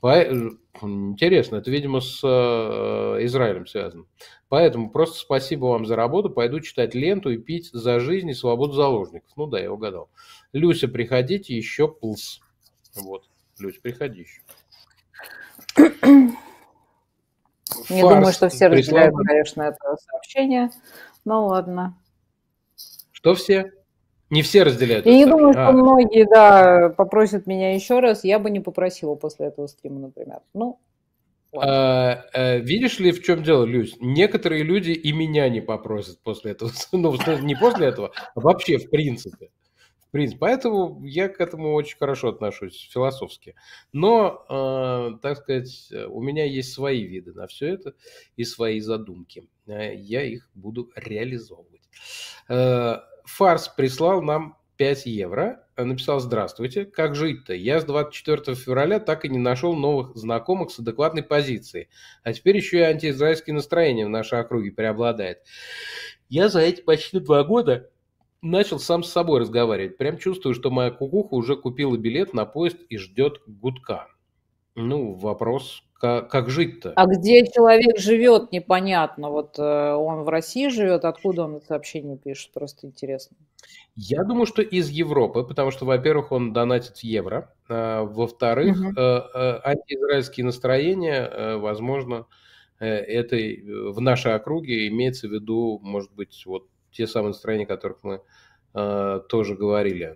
По... Э, интересно, это, видимо, с э, Израилем связано. Поэтому просто спасибо вам за работу. Пойду читать ленту и пить за жизнь и свободу заложников. Ну да, я угадал. Люся, приходите, еще плс. Вот, Люся, приходи еще. Не Фарс думаю, что все разделяют, конечно, это сообщение. Ну ладно. Что все? Не все разделяют. Я не думаю, а. что а. многие, да, попросят меня еще раз. Я бы не попросила после этого стрима, например. Ну, а, э, видишь ли, в чем дело, Люсь? Некоторые люди и меня не попросят после этого. Ну, не после этого, а вообще в принципе принцип. Поэтому я к этому очень хорошо отношусь философски. Но, э, так сказать, э, у меня есть свои виды на все это и свои задумки. Э, я их буду реализовывать. Э, Фарс прислал нам 5 евро. Э, написал «Здравствуйте, как жить-то? Я с 24 февраля так и не нашел новых знакомых с адекватной позицией. А теперь еще и антиизраильские настроения в нашей округе преобладает. Я за эти почти два года начал сам с собой разговаривать. Прям чувствую, что моя кукуха уже купила билет на поезд и ждет гудка. Ну, вопрос, как, жить-то? А где человек живет, непонятно. Вот э, он в России живет, откуда он сообщение пишет, просто интересно. Я думаю, что из Европы, потому что, во-первых, он донатит в евро, а, во-вторых, угу. э, э, антиизраильские настроения, э, возможно, э, это э, в нашей округе имеется в виду, может быть, вот те самые настроения, о которых мы э, тоже говорили.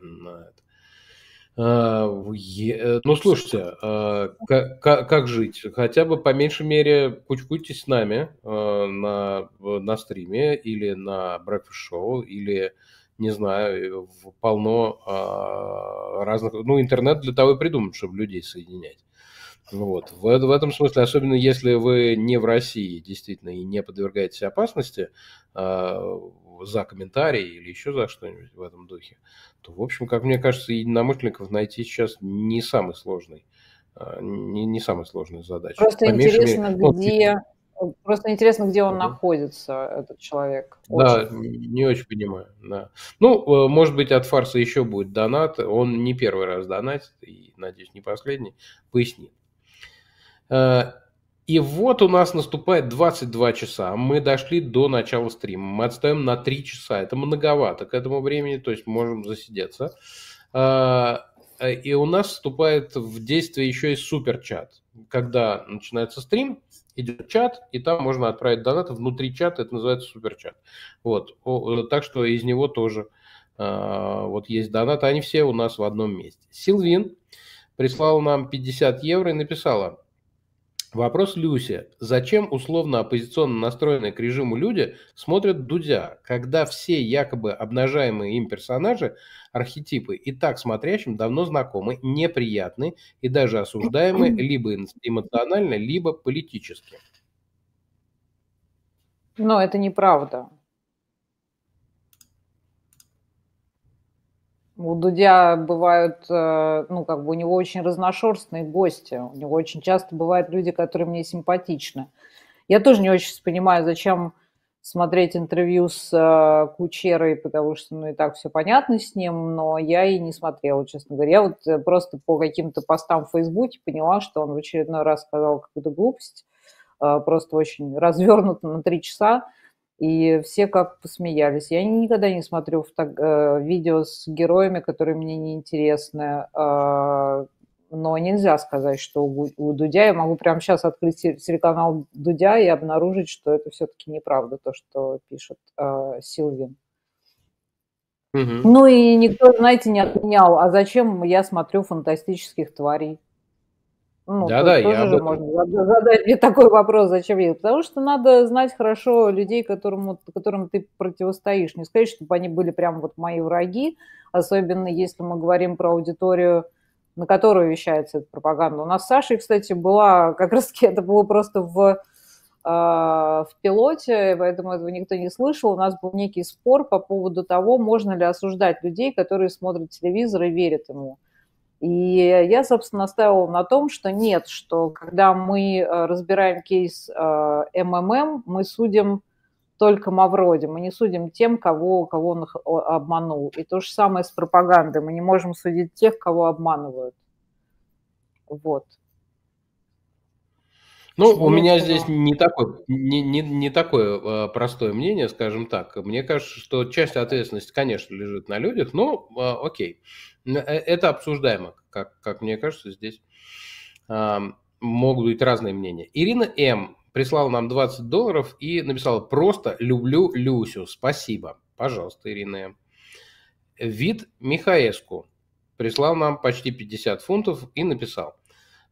А, э, ну, слушайте, а, как, как жить? Хотя бы по меньшей мере кучкуйтесь с нами на, на стриме или на брекфест-шоу, или, не знаю, полно разных... Ну, интернет для того и придуман, чтобы людей соединять. Вот. В, в этом смысле, особенно если вы не в России, действительно, и не подвергаетесь опасности, за комментарий или еще за что-нибудь в этом духе, то, в общем, как мне кажется, единомышленников найти сейчас не самый сложный, а, не, не самая сложная задача. Просто интересно, мере, ну, где... Ну, Просто интересно, где он угу. находится, этот человек. Очень. Да, не очень понимаю. Да. Ну, э, может быть, от фарса еще будет донат. Он не первый раз донатит, и, надеюсь, не последний. Поясни. Э, и вот у нас наступает 22 часа. Мы дошли до начала стрима. Мы отстаем на 3 часа. Это многовато к этому времени, то есть можем засидеться. А, э, и у нас вступает в действие еще и суперчат. Когда начинается стрим, идет чат, и там можно отправить донаты внутри чата, это называется суперчат. Вот, э, так что из него тоже а, вот есть донаты, они все у нас в одном месте. Силвин прислал нам 50 евро и написала – Вопрос Люси. Зачем условно оппозиционно настроенные к режиму люди смотрят Дудя, когда все якобы обнажаемые им персонажи, архетипы, и так смотрящим давно знакомы, неприятны и даже осуждаемы либо эмоционально, либо политически? Но это неправда. У Дудя бывают, э, ну, как бы у него очень разношерстные гости. У него очень часто бывают люди, которые мне симпатичны. Я тоже не очень понимаю, зачем смотреть интервью с э, Кучерой, потому что, ну, и так все понятно с ним, но я и не смотрела, честно говоря. Я вот э, просто по каким-то постам в Фейсбуке поняла, что он в очередной раз сказал какую-то глупость, просто очень развернуто на три часа. И все как посмеялись. Я никогда не смотрю фото- э, видео с героями, которые мне неинтересны. интересны. А, но нельзя сказать, что у Дудя я могу прямо сейчас открыть телеканал Дудя и обнаружить, что это все-таки неправда, то, что пишет а, Силвин. Угу. Ну и никто, знаете, не отменял, а зачем я смотрю фантастических тварей? Ну, да, да, я же можно задать мне такой вопрос, зачем я? Потому что надо знать хорошо людей, которому, которым ты противостоишь. Не сказать, чтобы они были прям вот мои враги, особенно если мы говорим про аудиторию, на которую вещается эта пропаганда. У нас с Сашей, кстати, была, как раз таки это было просто в, э, в пилоте, поэтому этого никто не слышал. У нас был некий спор по поводу того, можно ли осуждать людей, которые смотрят телевизор и верят ему. И я, собственно, настаивала на том, что нет, что когда мы э, разбираем кейс э, МММ, мы судим только Мавроди, мы не судим тем, кого, кого он обманул. И то же самое с пропагандой, мы не можем судить тех, кого обманывают. Вот. Ну, у меня здесь не такое, не, не, не такое э, простое мнение, скажем так. Мне кажется, что часть ответственности, конечно, лежит на людях, но э, окей. Э, это обсуждаемо, как, как мне кажется, здесь а, могут быть разные мнения. Ирина М. прислала нам 20 долларов и написала «Просто люблю Люсю, спасибо». Пожалуйста, Ирина М. Вид Михаеску прислал нам почти 50 фунтов и написал –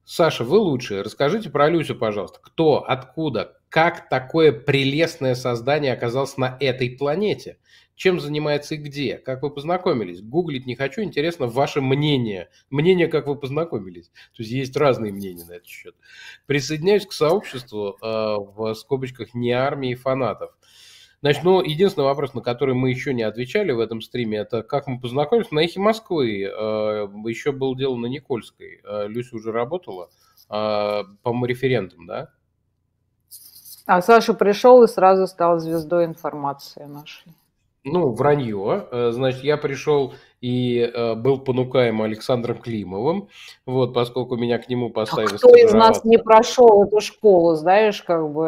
Саша, вы лучшие. Расскажите про Люсю, пожалуйста. Кто, откуда, как такое прелестное создание оказалось на этой планете? Чем занимается и где? Как вы познакомились? Гуглить не хочу, интересно ваше мнение. Мнение, как вы познакомились. То есть есть разные мнения на этот счет. Присоединяюсь к сообществу э, в скобочках не армии фанатов. Значит, ну, единственный вопрос, на который мы еще не отвечали в этом стриме, это как мы познакомились. На эхе Москвы э, еще было дело на Никольской. Э, Люся уже работала, э, по референтам, да? А Саша пришел и сразу стал звездой информации нашей. Ну, вранье. Значит, я пришел и э, был понукаем Александром Климовым, вот, поскольку меня к нему а поставили... А кто из нас не прошел эту школу, знаешь, как бы...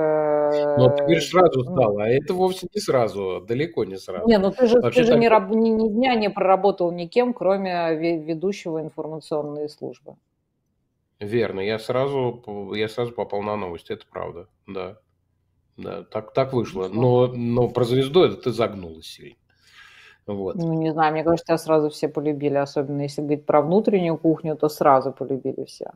Ну, а ты говоришь, э, сразу ну. стал, а это вовсе не сразу, далеко не сразу. Не, ну ты же, ты же так... не раб... ни, ни дня не проработал никем, кроме ведущего информационной службы. Верно, я сразу, я сразу попал на новости, это правда, да. Да, так, так вышло. Но, но про звезду это ты загнулась сильно. Вот. Ну, не знаю, мне кажется, сразу все полюбили, особенно если говорить про внутреннюю кухню, то сразу полюбили все.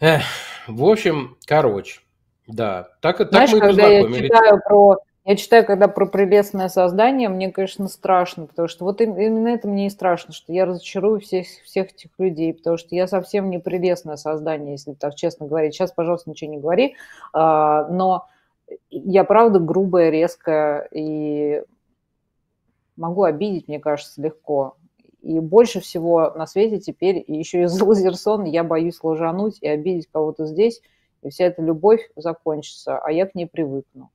Эх, в общем, короче, да. Так, Знаешь, так мы когда я читаю про я читаю, когда про прелестное создание, мне, конечно, страшно, потому что вот именно это мне и страшно, что я разочарую всех, всех этих людей, потому что я совсем не прелестное создание, если так честно говорить. Сейчас, пожалуйста, ничего не говори, а, но я правда грубая, резкая и могу обидеть, мне кажется, легко. И больше всего на свете теперь еще из лазерсон я боюсь лажануть и обидеть кого-то здесь, и вся эта любовь закончится, а я к ней привыкну.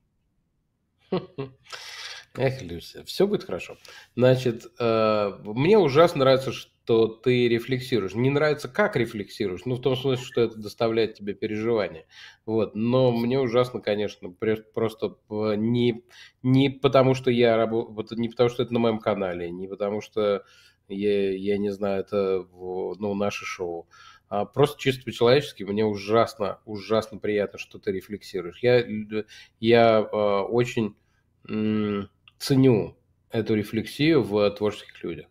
Эх, Люся, все будет хорошо. Значит, э, мне ужасно нравится, что ты рефлексируешь. Не нравится, как рефлексируешь, ну, в том смысле, что это доставляет тебе переживания. Вот, но мне ужасно, конечно, просто э, не, не потому, что я работаю, не потому, что это на моем канале, не потому, что я, я не знаю, это, ну, наше шоу. А просто чисто по-человечески мне ужасно, ужасно приятно, что ты рефлексируешь. Я, э, я э, очень ценю эту рефлексию в творческих людях.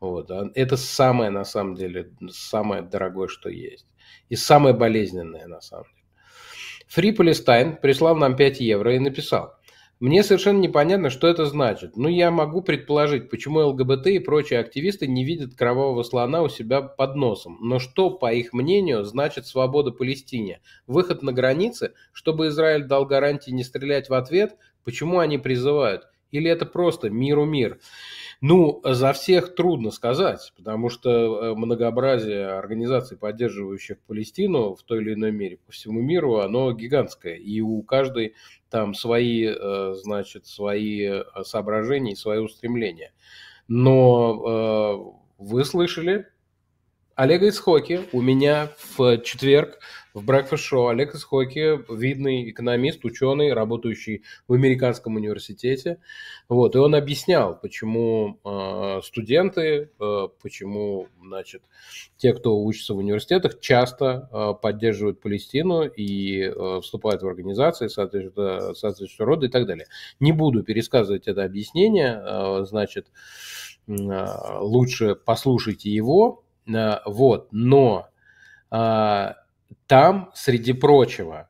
Вот. А это самое, на самом деле, самое дорогое, что есть. И самое болезненное, на самом деле. Фри Палестайн прислал нам 5 евро и написал. Мне совершенно непонятно, что это значит. Но ну, я могу предположить, почему ЛГБТ и прочие активисты не видят кровавого слона у себя под носом. Но что, по их мнению, значит свобода Палестине? Выход на границы, чтобы Израиль дал гарантии не стрелять в ответ? Почему они призывают? Или это просто миру мир? Ну, за всех трудно сказать, потому что э, многообразие организаций, поддерживающих Палестину в той или иной мере по всему миру, оно гигантское. И у каждой там свои, э, значит, свои э, соображения свои устремления. Но вы слышали Олега Исхоки у меня в четверг в Breakfast Show Олег Исхоки, видный экономист, ученый, работающий в американском университете. Вот, и он объяснял, почему э, студенты, э, почему, значит, те, кто учится в университетах, часто э, поддерживают Палестину и э, вступают в организации соответственно, соответствующего рода и так далее. Не буду пересказывать это объяснение, э, значит, э, лучше послушайте его, э, вот, но... Э, там, среди прочего,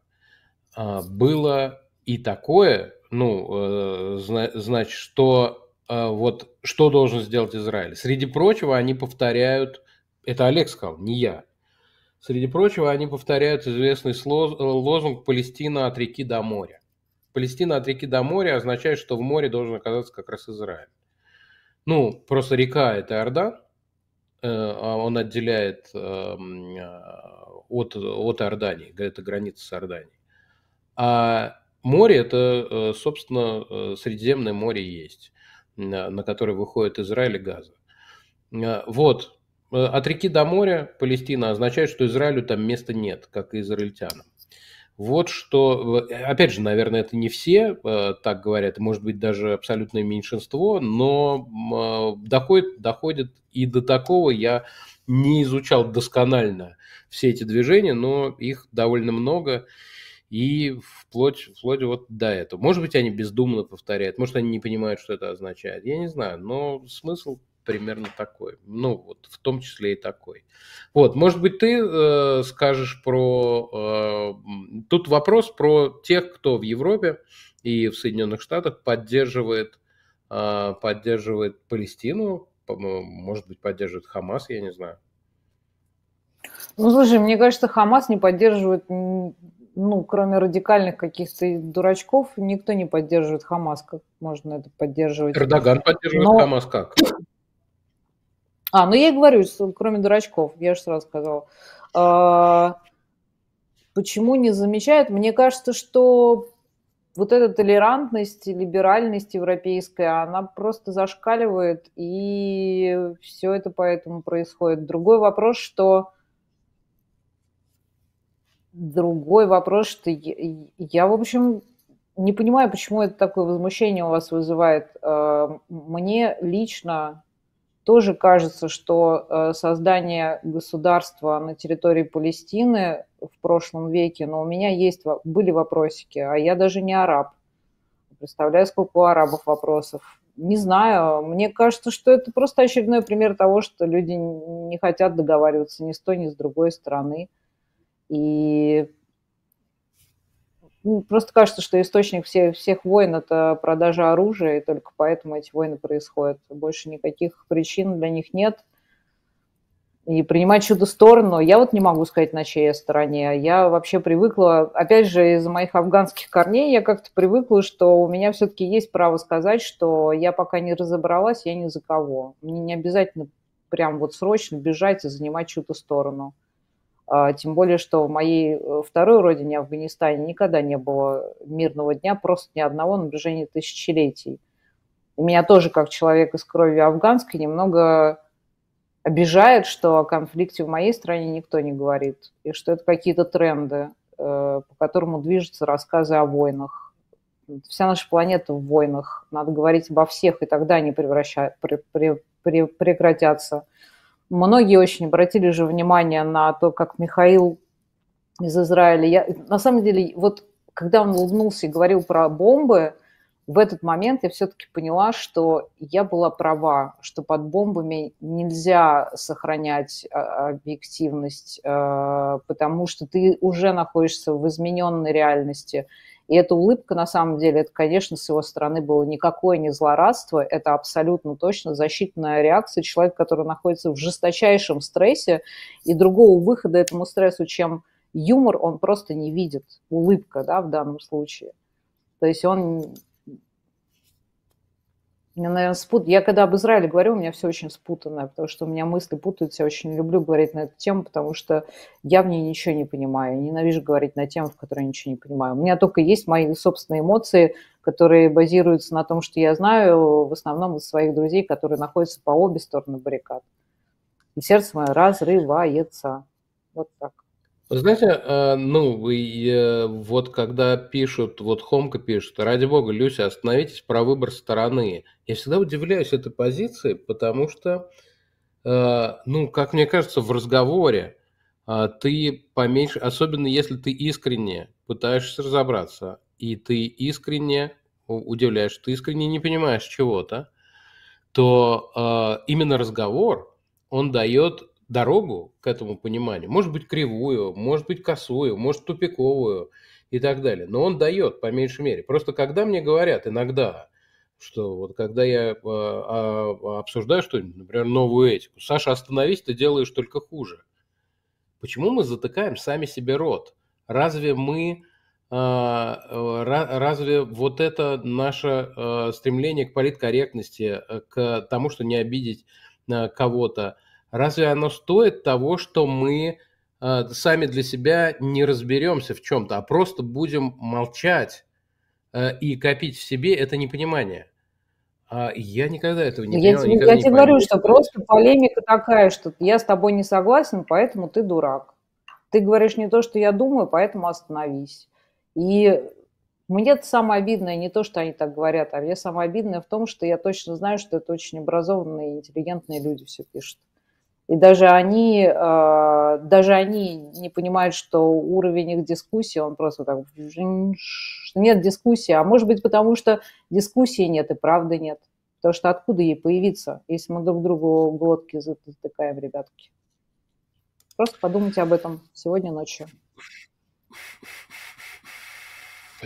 а, было и такое, ну, э, значит, что э, вот что должен сделать Израиль. Среди прочего, они повторяют, это Олег сказал, не я. Среди прочего, они повторяют известный лозунг «Палестина от реки до моря». Палестина от реки до моря означает, что в море должен оказаться как раз Израиль. Ну, просто река – это Иордан, э, а он отделяет эм, а, от, от Ордании, это граница с Орданией. А море – это, э, собственно, э, Средиземное море есть, на которое выходит Израиль и Газа. Э, вот, от реки до моря Палестина означает, что Израилю там места нет, как и израильтянам. Вот что, опять же, наверное, это не все так говорят, может быть, даже абсолютное меньшинство, но доходит, доходит и до такого я не изучал досконально все эти движения, но их довольно много, и вплоть, вплоть вот до этого. Может быть, они бездумно повторяют, может, они не понимают, что это означает, я не знаю, но смысл примерно такой. Ну, вот в том числе и такой. Вот, может быть, ты э, скажешь про... Э, тут вопрос про тех, кто в Европе и в Соединенных Штатах поддерживает, э, поддерживает Палестину, может быть, поддерживает Хамас, я не знаю. Ну, слушай, мне кажется, Хамас не поддерживает, ну, кроме радикальных каких-то дурачков, никто не поддерживает Хамас. Как можно это поддерживать? Эрдоган поддерживает Но... Хамас как? А, ну я и говорю, кроме дурачков, я же сразу сказала. А, почему не замечают? Мне кажется, что вот эта толерантность, либеральность европейская, она просто зашкаливает, и все это поэтому происходит. Другой вопрос, что Другой вопрос, что я, я, в общем, не понимаю, почему это такое возмущение у вас вызывает. Э, мне лично тоже кажется, что э, создание государства на территории Палестины в прошлом веке, но у меня есть, были вопросики, а я даже не араб. Представляю, сколько у арабов вопросов. Не знаю, мне кажется, что это просто очередной пример того, что люди не хотят договариваться ни с той, ни с другой стороны. И ну, просто кажется, что источник всех, всех войн – это продажа оружия, и только поэтому эти войны происходят. Больше никаких причин для них нет. И принимать чью-то сторону, я вот не могу сказать, на чьей я стороне. Я вообще привыкла, опять же, из моих афганских корней, я как-то привыкла, что у меня все-таки есть право сказать, что я пока не разобралась, я ни за кого. Мне не обязательно прям вот срочно бежать и занимать чью-то сторону. А, тем более, что в моей э, второй родине, Афганистане, никогда не было мирного дня, просто ни одного на протяжении тысячелетий. И меня тоже, как человек из крови афганской, немного обижает, что о конфликте в моей стране никто не говорит, и что это какие-то тренды, э, по которому движутся рассказы о войнах. Вся наша планета в войнах. Надо говорить обо всех, и тогда они превращают, пре, пре, пре, прекратятся. Многие очень обратили же внимание на то, как Михаил из Израиля... Я, на самом деле, вот когда он улыбнулся и говорил про бомбы, в этот момент я все-таки поняла, что я была права, что под бомбами нельзя сохранять а, объективность, а, потому что ты уже находишься в измененной реальности. И эта улыбка, на самом деле, это, конечно, с его стороны было никакое не злорадство, это абсолютно точно защитная реакция человека, который находится в жесточайшем стрессе, и другого выхода этому стрессу, чем юмор, он просто не видит, улыбка, да, в данном случае. То есть он я, наверное, спут... Я когда об Израиле говорю, у меня все очень спутано, потому что у меня мысли путаются. Я очень люблю говорить на эту тему, потому что я в ней ничего не понимаю. Я ненавижу говорить на тему, в которой я ничего не понимаю. У меня только есть мои собственные эмоции, которые базируются на том, что я знаю в основном из своих друзей, которые находятся по обе стороны баррикад. И сердце мое разрывается. Вот так. Знаете, э, ну, и, э, вот когда пишут, вот Хомка пишет, ради бога, Люся, остановитесь про выбор стороны. Я всегда удивляюсь этой позиции, потому что, э, ну, как мне кажется, в разговоре а, ты поменьше, особенно если ты искренне пытаешься разобраться, и ты искренне удивляешь, ты искренне не понимаешь чего-то, то именно разговор, он дает дорогу к этому пониманию, может быть, кривую, может быть, косую, может, тупиковую и так далее. Но он дает, по меньшей мере. Просто когда мне говорят иногда, что вот когда я а, а, обсуждаю что-нибудь, например, новую этику, Саша, остановись, ты делаешь только хуже. Почему мы затыкаем сами себе рот? Разве мы а, э, разве вот это наше э, стремление к политкорректности, к тому, что не обидеть кого-то, разве оно стоит того, что мы э, сами для себя не разберемся в чем-то, а просто будем молчать э, и копить в себе это непонимание? А я никогда этого не я Тебе, я не тебе говорю, что просто полемика такая, что я с тобой не согласен, поэтому ты дурак. Ты говоришь не то, что я думаю, поэтому остановись. И мне это самое обидное не то, что они так говорят, а мне самое обидное в том, что я точно знаю, что это очень образованные, интеллигентные люди все пишут. И даже они, а, даже они не понимают, что уровень их дискуссии, он просто так... Нет дискуссии. А может быть, потому что дискуссии нет и правды нет. Потому что откуда ей появиться, если мы друг другу глотки затыкаем, ребятки? Просто подумайте об этом сегодня ночью.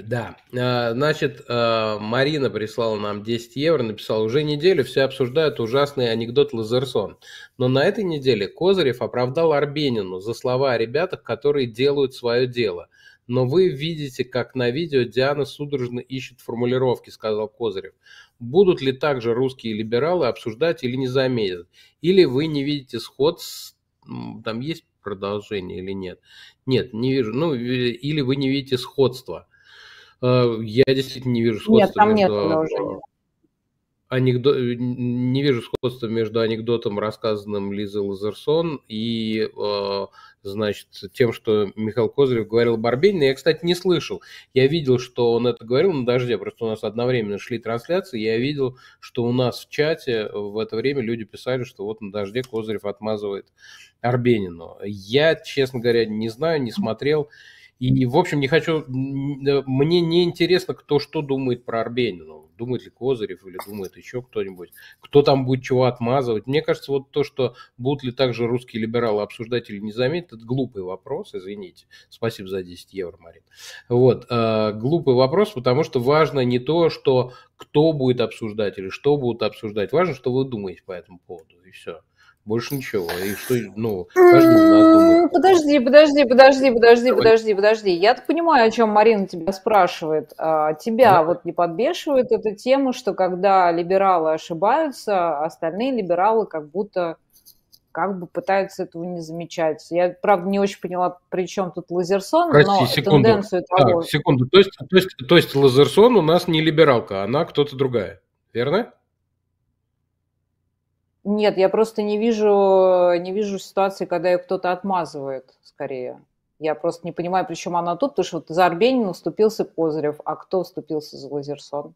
Да, а, значит, а, Марина прислала нам 10 евро, написала, уже неделю все обсуждают ужасный анекдот Лазерсон. Но на этой неделе Козырев оправдал Арбенину за слова о ребятах, которые делают свое дело. Но вы видите, как на видео Диана судорожно ищет формулировки, сказал Козырев. Будут ли также русские либералы обсуждать или не заметят? Или вы не видите сход с... Там есть продолжение или нет? Нет, не вижу. Ну, или вы не видите сходства. Э, я действительно не вижу сходства нет, там между... Нет, уже Анекдо... Не вижу сходства между анекдотом, рассказанным Лизой Лазерсон, и, э, значит, тем, что Михаил Козырев говорил Барбенина. Я, кстати, не слышал. Я видел, что он это говорил на дожде, просто у нас одновременно шли трансляции. Я видел, что у нас в чате в это время люди писали, что вот на дожде Козырев отмазывает Арбенину. Я, честно говоря, не знаю, не смотрел. И, в общем, не хочу... Э, мне не интересно, кто что думает про Арбенину. Ну, думает ли Козырев или думает еще кто-нибудь. Кто там будет чего отмазывать. Мне кажется, вот то, что будут ли также русские либералы обсуждать или не заметят, это глупый вопрос, извините. Спасибо за 10 евро, Марин. Вот. Э, глупый вопрос, потому что важно не то, что кто будет обсуждать или что будут обсуждать. Важно, что вы думаете по этому поводу, и все. Больше ничего. И что, ну, каждый Подожди, подожди, подожди, подожди, подожди, подожди. Я так понимаю, о чем Марина тебя спрашивает. А, тебя да. вот не подбешивает эта тема, что когда либералы ошибаются, остальные либералы как будто как бы пытаются этого не замечать. Я, правда, не очень поняла, при чем тут Лазерсон, Прости, но секунду. тенденцию того... Так, секунду. То есть, то, есть, то есть Лазерсон у нас не либералка, она кто-то другая, верно? Нет, я просто не вижу, не вижу ситуации, когда ее кто-то отмазывает, скорее. Я просто не понимаю, причем она тут, потому что вот за Арбенина вступился Козырев, а кто вступился за Лазерсон?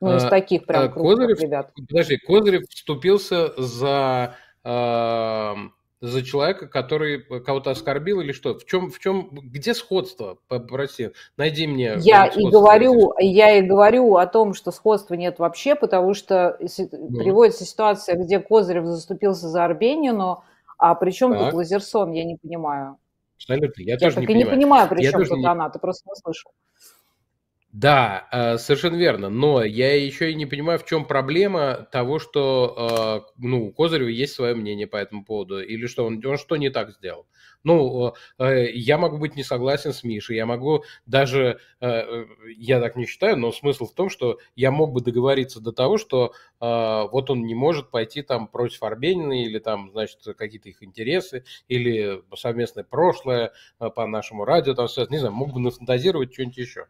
Ну, из а, таких прям а крупных Козырев, ребят. Подожди, Козырев вступился за а, за человека, который э, кого-то оскорбил или что? В чем, в чем, где сходство, прости, найди мне. Я и говорю, здесь. я и говорю о том, что сходства нет вообще, потому что э, ну. приводится ситуация, где Козырев заступился за Арбенину, а при чем так. тут Лазерсон, я не понимаю. Абсолютно, я, я тоже так не и понимаю. не понимаю, при я чем тут не... она, ты просто не слышал. Да, э, совершенно верно. Но я еще и не понимаю, в чем проблема того, что э, ну, у Козырева есть свое мнение по этому поводу, или что он, он что не так сделал. Ну, э, я могу быть не согласен с Мишей, я могу даже, я так не считаю, но смысл в том, что я мог бы договориться до того, что вот он не может пойти там против Арбенина или там, значит, какие-то их интересы, или совместное прошлое по нашему радио, там, не знаю, мог бы нафантазировать что-нибудь еще.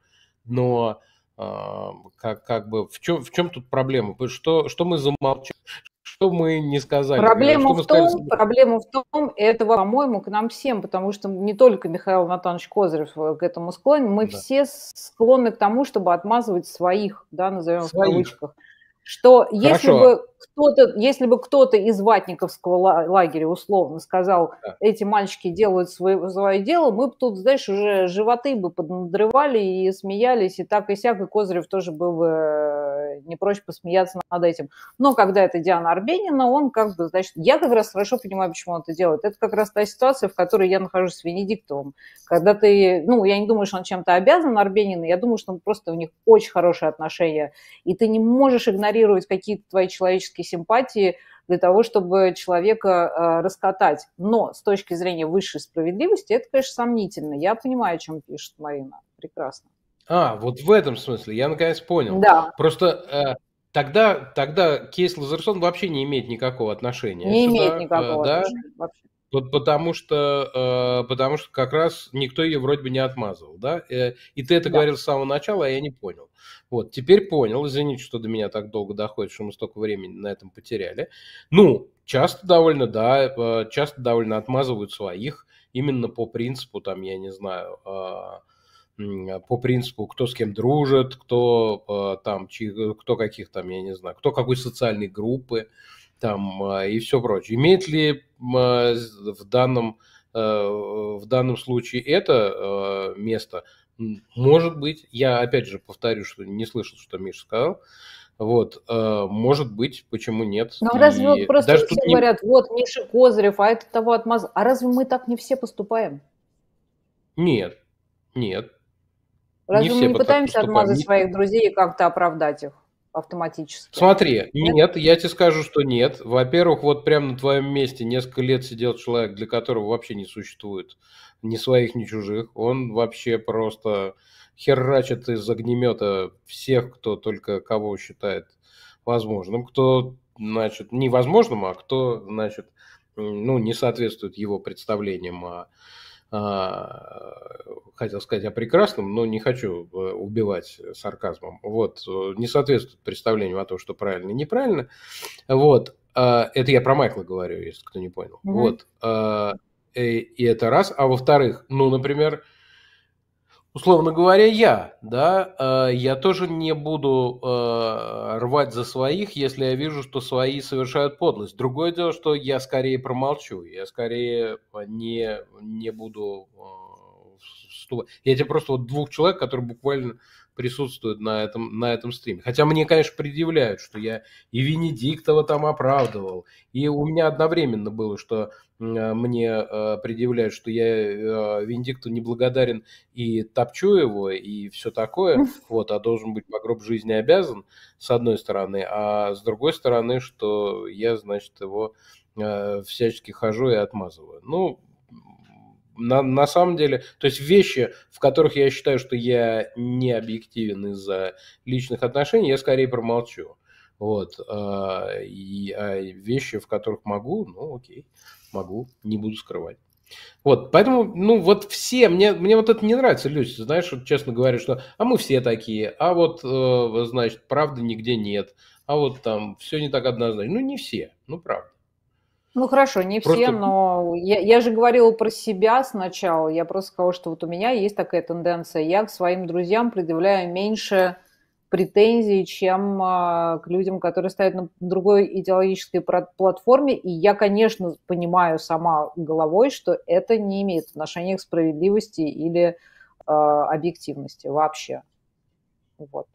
Но а, как, как бы в чем, в чем тут проблема? Что, что мы замолчали? Что мы не сказали? Проблема, в том, сказали? проблема в том, это, по-моему, к нам всем, потому что не только Михаил Натанович Козырев э, к этому склонен, мы да. все склонны к тому, чтобы отмазывать своих, да, назовем своих. в кавычках. Что Хорошо. если бы кто-то, если бы кто-то из ватниковского лагеря условно сказал, эти мальчики делают свое, свое дело, мы бы тут, знаешь, уже животы бы поднадрывали и смеялись, и так и сяк, и Козырев тоже был бы э, не проще посмеяться над этим. Но когда это Диана Арбенина, он как бы, значит, я как раз хорошо понимаю, почему он это делает. Это как раз та ситуация, в которой я нахожусь с Венедиктовым. Когда ты, ну, я не думаю, что он чем-то обязан Арбенина, я думаю, что просто у них очень хорошие отношения, и ты не можешь игнорировать какие-то твои человеческие человеческие симпатии для того, чтобы человека э, раскатать. Но с точки зрения высшей справедливости это, конечно, сомнительно. Я понимаю, о чем пишет Марина. Прекрасно. А, вот в этом смысле, я наконец понял. Да. Просто э, тогда, тогда кейс Лазерсон вообще не имеет никакого отношения. Не Сюда, имеет никакого э, да? отношения вообще. Потому что, э, потому что как раз никто ее вроде бы не отмазывал, да? Э, и ты это да. говорил с самого начала, а я не понял. Вот, теперь понял, извините, что до меня так долго доходит, что мы столько времени на этом потеряли. Ну, часто довольно, да, э, часто довольно отмазывают своих именно по принципу, там, я не знаю, по принципу, кто с кем дружит, кто там, чьи, кто каких там, я не знаю, кто какой социальной группы. Uh, там, а, и все прочее. Имеет ли а, в данном, э, в данном случае это э, место? Может быть, я опять же повторю, что не слышал, что Миша сказал, вот, э, может быть, почему нет? Ну, а разве и... просто Даже все не... говорят, вот Миша Козырев, а это того отмаз... А разве мы так не все поступаем? Нет, нет. Разве не мы не пытаемся отмазать своих друзей и как-то оправдать их? автоматически? Смотри, нет? нет, я тебе скажу, что нет. Во-первых, вот прямо на твоем месте несколько лет сидел человек, для которого вообще не существует ни своих, ни чужих. Он вообще просто херачит из огнемета всех, кто только кого считает возможным, кто, значит, невозможным, а кто, значит, ну, не соответствует его представлениям о а а, хотел сказать о прекрасном, но не хочу э, убивать сарказмом. Вот, э, не соответствует представлению о том, что правильно и неправильно. Вот, а, это я про Майкла говорю, если кто не понял. Mm-hmm. Вот, а, э, и это раз. А во-вторых, ну, например, условно говоря, я, да, э, я тоже не буду э, рвать за своих, если я вижу, что свои совершают подлость. Другое дело, что я скорее промолчу, я скорее э, не, не буду Я тебе просто вот двух человек, которые буквально присутствуют на этом, на этом стриме. Хотя мне, конечно, предъявляют, что я и Венедиктова там оправдывал. И у меня одновременно было, что э, мне э, предъявляют, что я э, Венедикту неблагодарен и топчу его, и все такое, вот, а должен быть по гроб жизни обязан, с одной стороны, а с другой стороны, что я, значит, его всячески хожу и отмазываю. Ну, на, на самом деле, то есть вещи, в которых я считаю, что я не объективен из-за личных отношений, я скорее промолчу. Вот. Э, и а вещи, в которых могу, ну окей, могу, не буду скрывать. Вот, поэтому, ну, вот все, мне, мне вот это не нравится, Люся, знаешь, вот, честно говоря, что, а мы все такие, а вот, э, значит, правды нигде нет, а вот там все не так однозначно. Ну, не все, ну, правда. Ну хорошо, не просто... все, но я, я же говорила про себя сначала. Я просто сказала, что вот у меня есть такая тенденция. Я к своим друзьям предъявляю меньше претензий, чем а, к людям, которые стоят на другой идеологической платформе. И я, конечно, понимаю сама головой, что это не имеет отношения к справедливости или а, объективности вообще. Вот.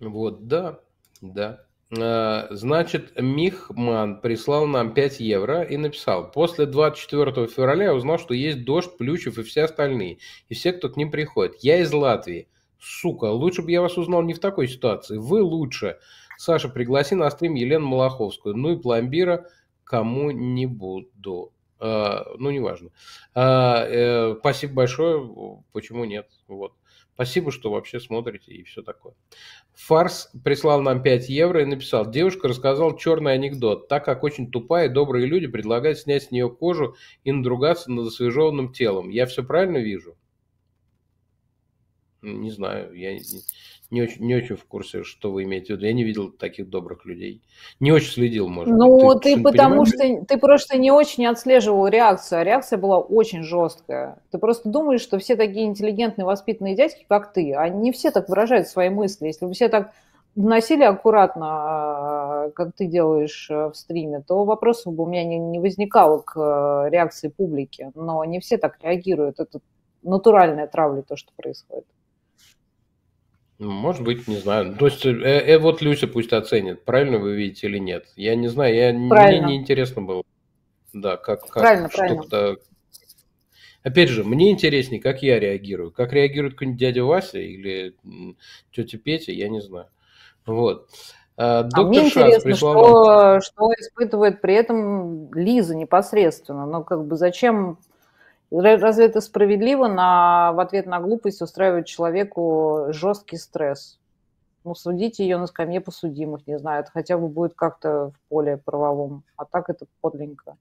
Вот, да, да. Э, значит, Михман прислал нам 5 евро и написал, после 24 февраля я узнал, что есть Дождь, Плючев и все остальные, и все, кто к ним приходит. Я из Латвии. Сука, лучше бы я вас узнал не в такой ситуации. Вы лучше. Саша, пригласи на стрим Елену Малаховскую. Ну и пломбира кому не буду. А, э, ну, неважно. А, э, спасибо большое. Почему нет? Вот. Спасибо, что вообще смотрите и все такое. Фарс прислал нам 5 евро и написал, девушка рассказала черный анекдот, так как очень тупая, добрые люди предлагают снять с нее кожу и надругаться над освежеванным телом. Я все правильно вижу? Не знаю, я не, не очень, не очень в курсе, что вы имеете в виду. Я не видел таких добрых людей. Не очень следил, может Ну, быть. ты, ты потому что ты просто не очень отслеживал реакцию, а реакция была очень жесткая. Ты просто думаешь, что все такие интеллигентные, воспитанные дядьки, как ты, они все так выражают свои мысли. Если бы все так носили аккуратно, а, как ты делаешь э, в стриме, то вопросов бы у меня не, не возникало к э, реакции публики. Но не все так реагируют. Это натуральная травля, то, что происходит. Ну, может быть, не знаю. То есть, э, э, вот Люся пусть оценит, правильно вы видите или нет. Я не знаю, я, правильно. мне не интересно было. Да, как, как правильно, правильно. Опять же, мне интереснее, как я реагирую. Как реагирует какой-нибудь дядя Вася или тетя Петя, я не знаю. Вот. А, доктор а мне Шанс интересно, прислал... что, что испытывает при этом Лиза непосредственно. Но ну, как бы зачем Разве это справедливо на, в ответ на глупость устраивать человеку жесткий стресс? Ну, судите ее на скамье посудимых, не знаю, это хотя бы будет как-то в поле правовом, а так это подленько.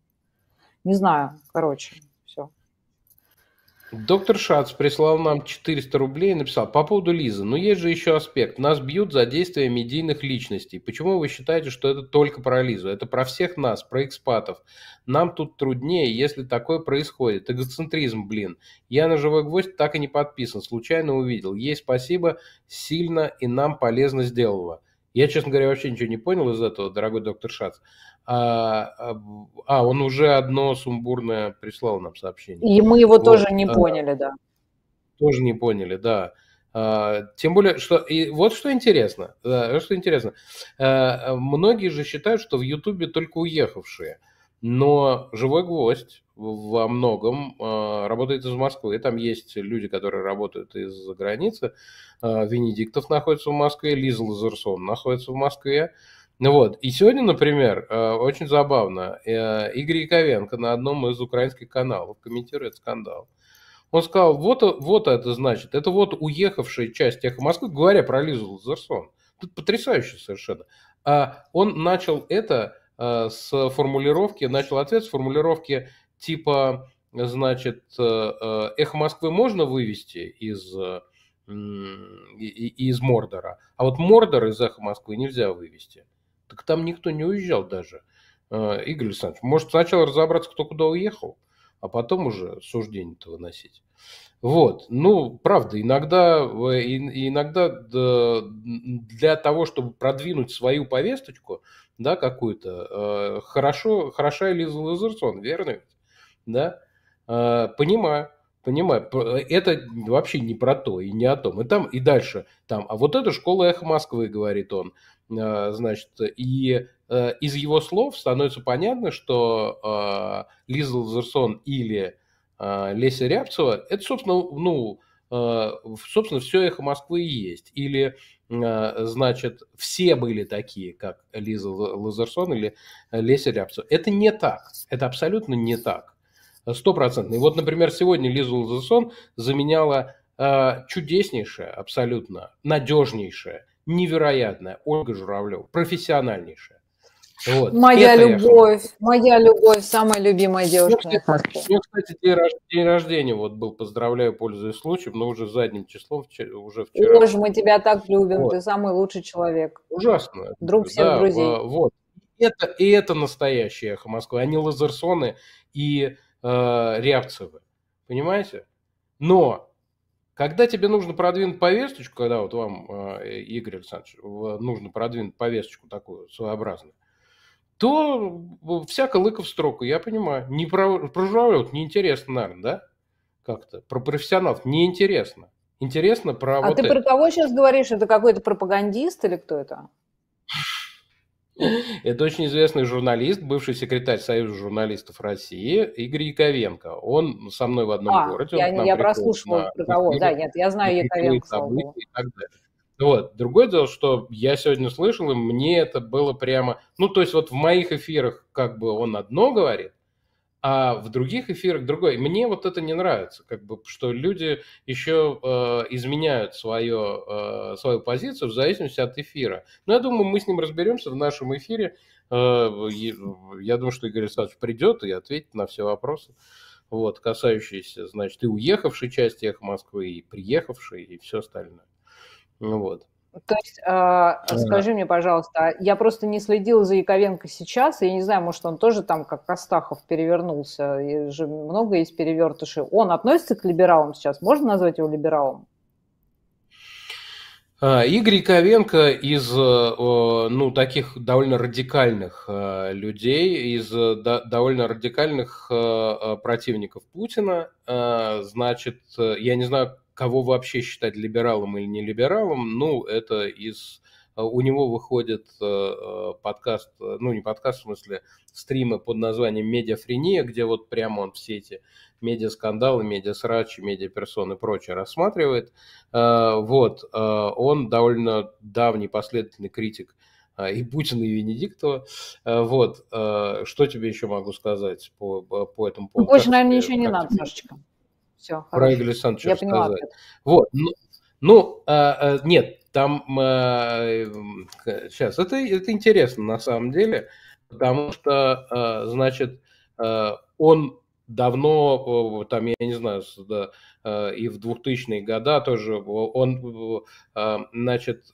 Не знаю, короче, все. Доктор Шац прислал нам 400 рублей и написал, по поводу Лизы, но ну, есть же еще аспект, нас бьют за действия медийных личностей. Почему вы считаете, что это только про Лизу? Это про всех нас, про экспатов. Нам тут труднее, если такое происходит. Эгоцентризм, блин. Я на живой гвоздь так и не подписан, случайно увидел. Ей спасибо, сильно и нам полезно сделала. Я, честно говоря, вообще ничего не понял из этого, дорогой доктор Шац а, а, а он уже одно сумбурное прислал нам сообщение. И мы его вот. тоже не а, поняли, а, да. Тоже не поняли, да. А, тем более, что и вот что интересно, да, что интересно, э, многие же считают, что в Ютубе только уехавшие, но живой гвоздь во многом работает из Москвы. И Там есть люди, которые работают из-за границы. Венедиктов находится в Москве, Лиза Лазерсон находится в Москве. Ну вот, и сегодня, например, э, очень забавно, э, Игорь Яковенко на одном из украинских каналов комментирует скандал. Он сказал, вот, вот это значит, это вот уехавшая часть эхо Москвы, говоря про Лизу Лазерсон. Тут потрясающе совершенно. А Он начал это э, с формулировки, начал ответ с формулировки типа, значит, эхо Москвы можно вывести из, из Мордора, а вот Мордор из эхо Москвы нельзя вывести. Так там никто не уезжал даже. А, Игорь Александрович, может сначала разобраться, кто куда уехал, а потом уже суждение-то выносить. Вот, ну, правда, иногда, э, иногда для того, чтобы продвинуть свою повесточку, да, какую-то, э, хорошо, хороша Элиза Лазерсон, верно? Да, а, понимаю, понимаю, это вообще не про то и не о том. И там, и дальше, там, а вот эта школа «Эхо Москвы», говорит он, а, значит, и э, из его слов становится понятно, что э, Лиза Лазерсон или э, Леся Рябцева, это, собственно, ну, собственно, все их Москвы и есть. Или, значит, все были такие, как Лиза Лазерсон или Леся Рябцева. Это не так. Это абсолютно не так. Стопроцентно. И вот, например, сегодня Лиза Лазерсон заменяла чудеснейшая, абсолютно надежнейшая невероятная, Ольга Журавлева, профессиональнейшая. Вот. Моя это любовь, моя любовь, самая любимая девушка. Ну, кстати, день, рож... день рождения вот был, поздравляю, пользуясь случаем, но уже задним числом, уже вчера. Боже, мы тебя так любим, вот. ты самый лучший человек. Ужасно. Друг всех да, друзей. А, вот. Это, и это настоящее эхо Москвы, а не Лазерсоны и э, Рябцевы. Понимаете? Но когда тебе нужно продвинуть повесточку, когда вот вам, э, Игорь Александрович, нужно продвинуть повесточку такую своеобразную, то э, всяко лыка в строку, я понимаю. Не про, про журавлев неинтересно, наверное, да? Как-то. Про профессионалов неинтересно. Интересно про а вот ты это. про кого сейчас говоришь? Это какой-то пропагандист или кто это? Это очень известный журналист, бывший секретарь Союза журналистов России Игорь Яковенко. Он со мной в одном а, городе. Я, я прослушивал разговор, да, нет, я знаю Яковенко. И так далее. Вот. Другое дело, что я сегодня слышал, и мне это было прямо... Ну, то есть вот в моих эфирах как бы он одно говорит, а в других эфирах другой. Мне вот это не нравится, как бы, что люди еще э, изменяют свое, э, свою позицию в зависимости от эфира. Но ну, я думаю, мы с ним разберемся в нашем эфире. Э, я думаю, что Игорь Александрович придет и ответит на все вопросы вот, касающиеся, значит, и уехавшей части «Эхо Москвы», и приехавшей, и все остальное. Ну вот. То есть, э, скажи мне, пожалуйста, а я просто не следил за Яковенко сейчас, и я не знаю, может, он тоже там, как Астахов, перевернулся. И же много есть перевертышей. Он относится к либералам сейчас? Можно назвать его либералом? А, Игорь Яковенко из э, ну, таких довольно радикальных э, людей, из э, довольно радикальных противников Путина. Значит, я не знаю, кого вообще считать либералом или не либералом, ну, это из... Э, у него выходит э, э, подкаст, ну, не подкаст, в смысле, стримы под названием «Медиафрения», где вот прямо он все эти медиа медиа скандалы, срачи, медиа персоны и прочее рассматривает. Вот, он довольно давний последовательный критик и Путина, и Венедиктова. Вот, что тебе еще могу сказать по, по этому поводу? Больше, наверное, ничего не надо, Сашечка. Все, хорошо. Про Эглисон что Я сказать. поняла. Вот. Ну, ну а, нет, там... А, э, сейчас, эм, это, это интересно на самом деле, потому что, а, значит, а, он давно, там, я не знаю, и в 2000-е года тоже, он, значит,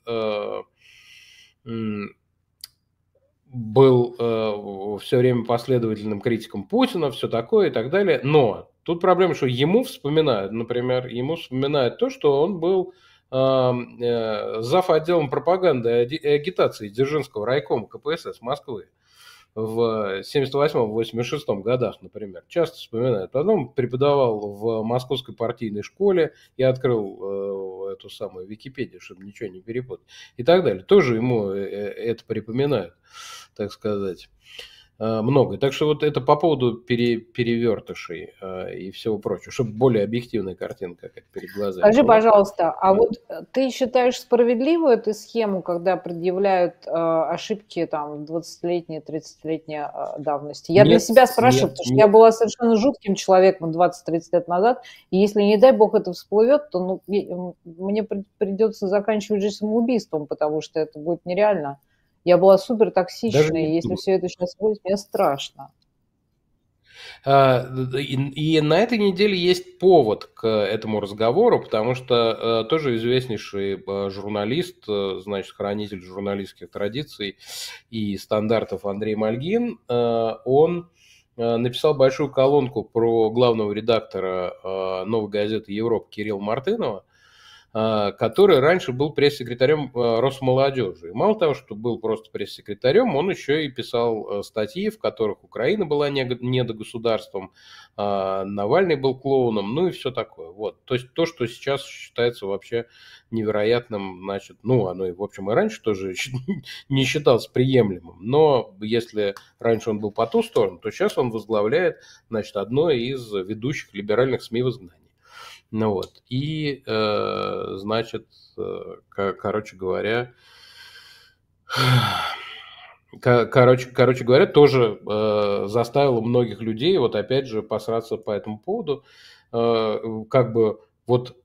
был все время последовательным критиком Путина, все такое и так далее, но Тут проблема, что ему вспоминают, например, ему вспоминают то, что он был э, зав. отделом пропаганды и агитации Дзержинского райкома КПСС Москвы в 78-86 годах, например, часто вспоминают. Потом преподавал в московской партийной школе, я открыл э, эту самую Википедию, чтобы ничего не перепутать, и так далее. Тоже ему э, э, это припоминают, так сказать. Э, многое. Так что вот это по поводу пере, перевертышей э, и всего прочего, чтобы более объективная картинка как перед глазами. Скажи, была. пожалуйста, а да. вот э, ты считаешь справедливую эту схему, когда предъявляют э, ошибки там 20-летней, 30-летней э, давности? Я нет, для себя спрашиваю, нет, потому что нет. я была совершенно жутким человеком 20-30 лет назад, и если, не дай бог, это всплывет, то ну, мне придется заканчивать жизнь самоубийством, потому что это будет нереально. Я была супер токсичной, если все это сейчас будет, мне страшно. А, и на этой неделе есть повод к этому разговору, потому что э, тоже известнейший э, журналист, э, значит, хранитель журналистских традиций и стандартов Андрей Мальгин, он написал большую колонку про главного редактора новой газеты «Европа» Кирилла Мартынова, а, который раньше был пресс-секретарем э, Росмолодежи. И мало того, что был просто пресс-секретарем, он еще и писал э, статьи, в которых Украина была недогосударством, а, Навальный был клоуном, ну и все такое. Вот. То есть то, что сейчас считается вообще невероятным, значит, ну, оно, и в общем, и раньше тоже не считалось приемлемым. Но если раньше он был по ту сторону, то сейчас он возглавляет, значит, одно из ведущих либеральных СМИ в изгнании. Ну вот. И, э, значит, э, короче говоря, короче, короче говоря, тоже э, заставило многих людей, вот опять же, посраться по этому поводу. Э, как бы вот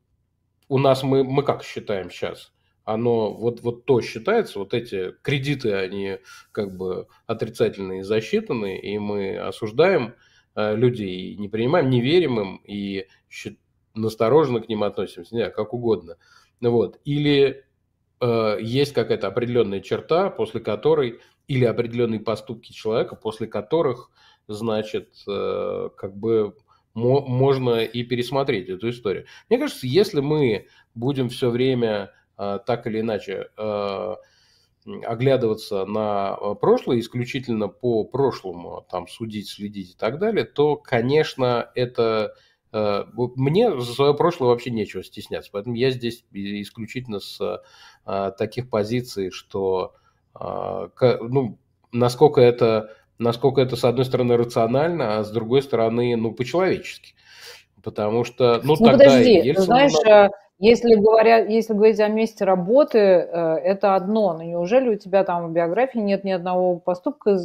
у нас мы, мы как считаем сейчас? Оно вот, вот то считается, вот эти кредиты, они как бы отрицательные засчитаны, и мы осуждаем э, людей, и не принимаем, не верим им, и считаем настороженно к ним относимся, не, как угодно. Вот. Или э, есть какая-то определенная черта, после которой, или определенные поступки человека, после которых, значит, э, как бы мо- можно и пересмотреть эту историю. Мне кажется, если мы будем все время э, так или иначе э, оглядываться на э, прошлое, исключительно по прошлому там судить, следить и так далее, то, конечно, это Э, мне за свое прошлое вообще нечего стесняться, поэтому я здесь исключительно с э, а, таких позиций, что а, ну, насколько это насколько это, с одной стороны, рационально, а с другой стороны, ну, по-человечески. Потому что, ну, ну тогда подожди, Ельцин... знаешь, много... Э, если, говоря, если говорить о месте работы, это одно, но неужели у тебя там в биографии нет ни одного поступка,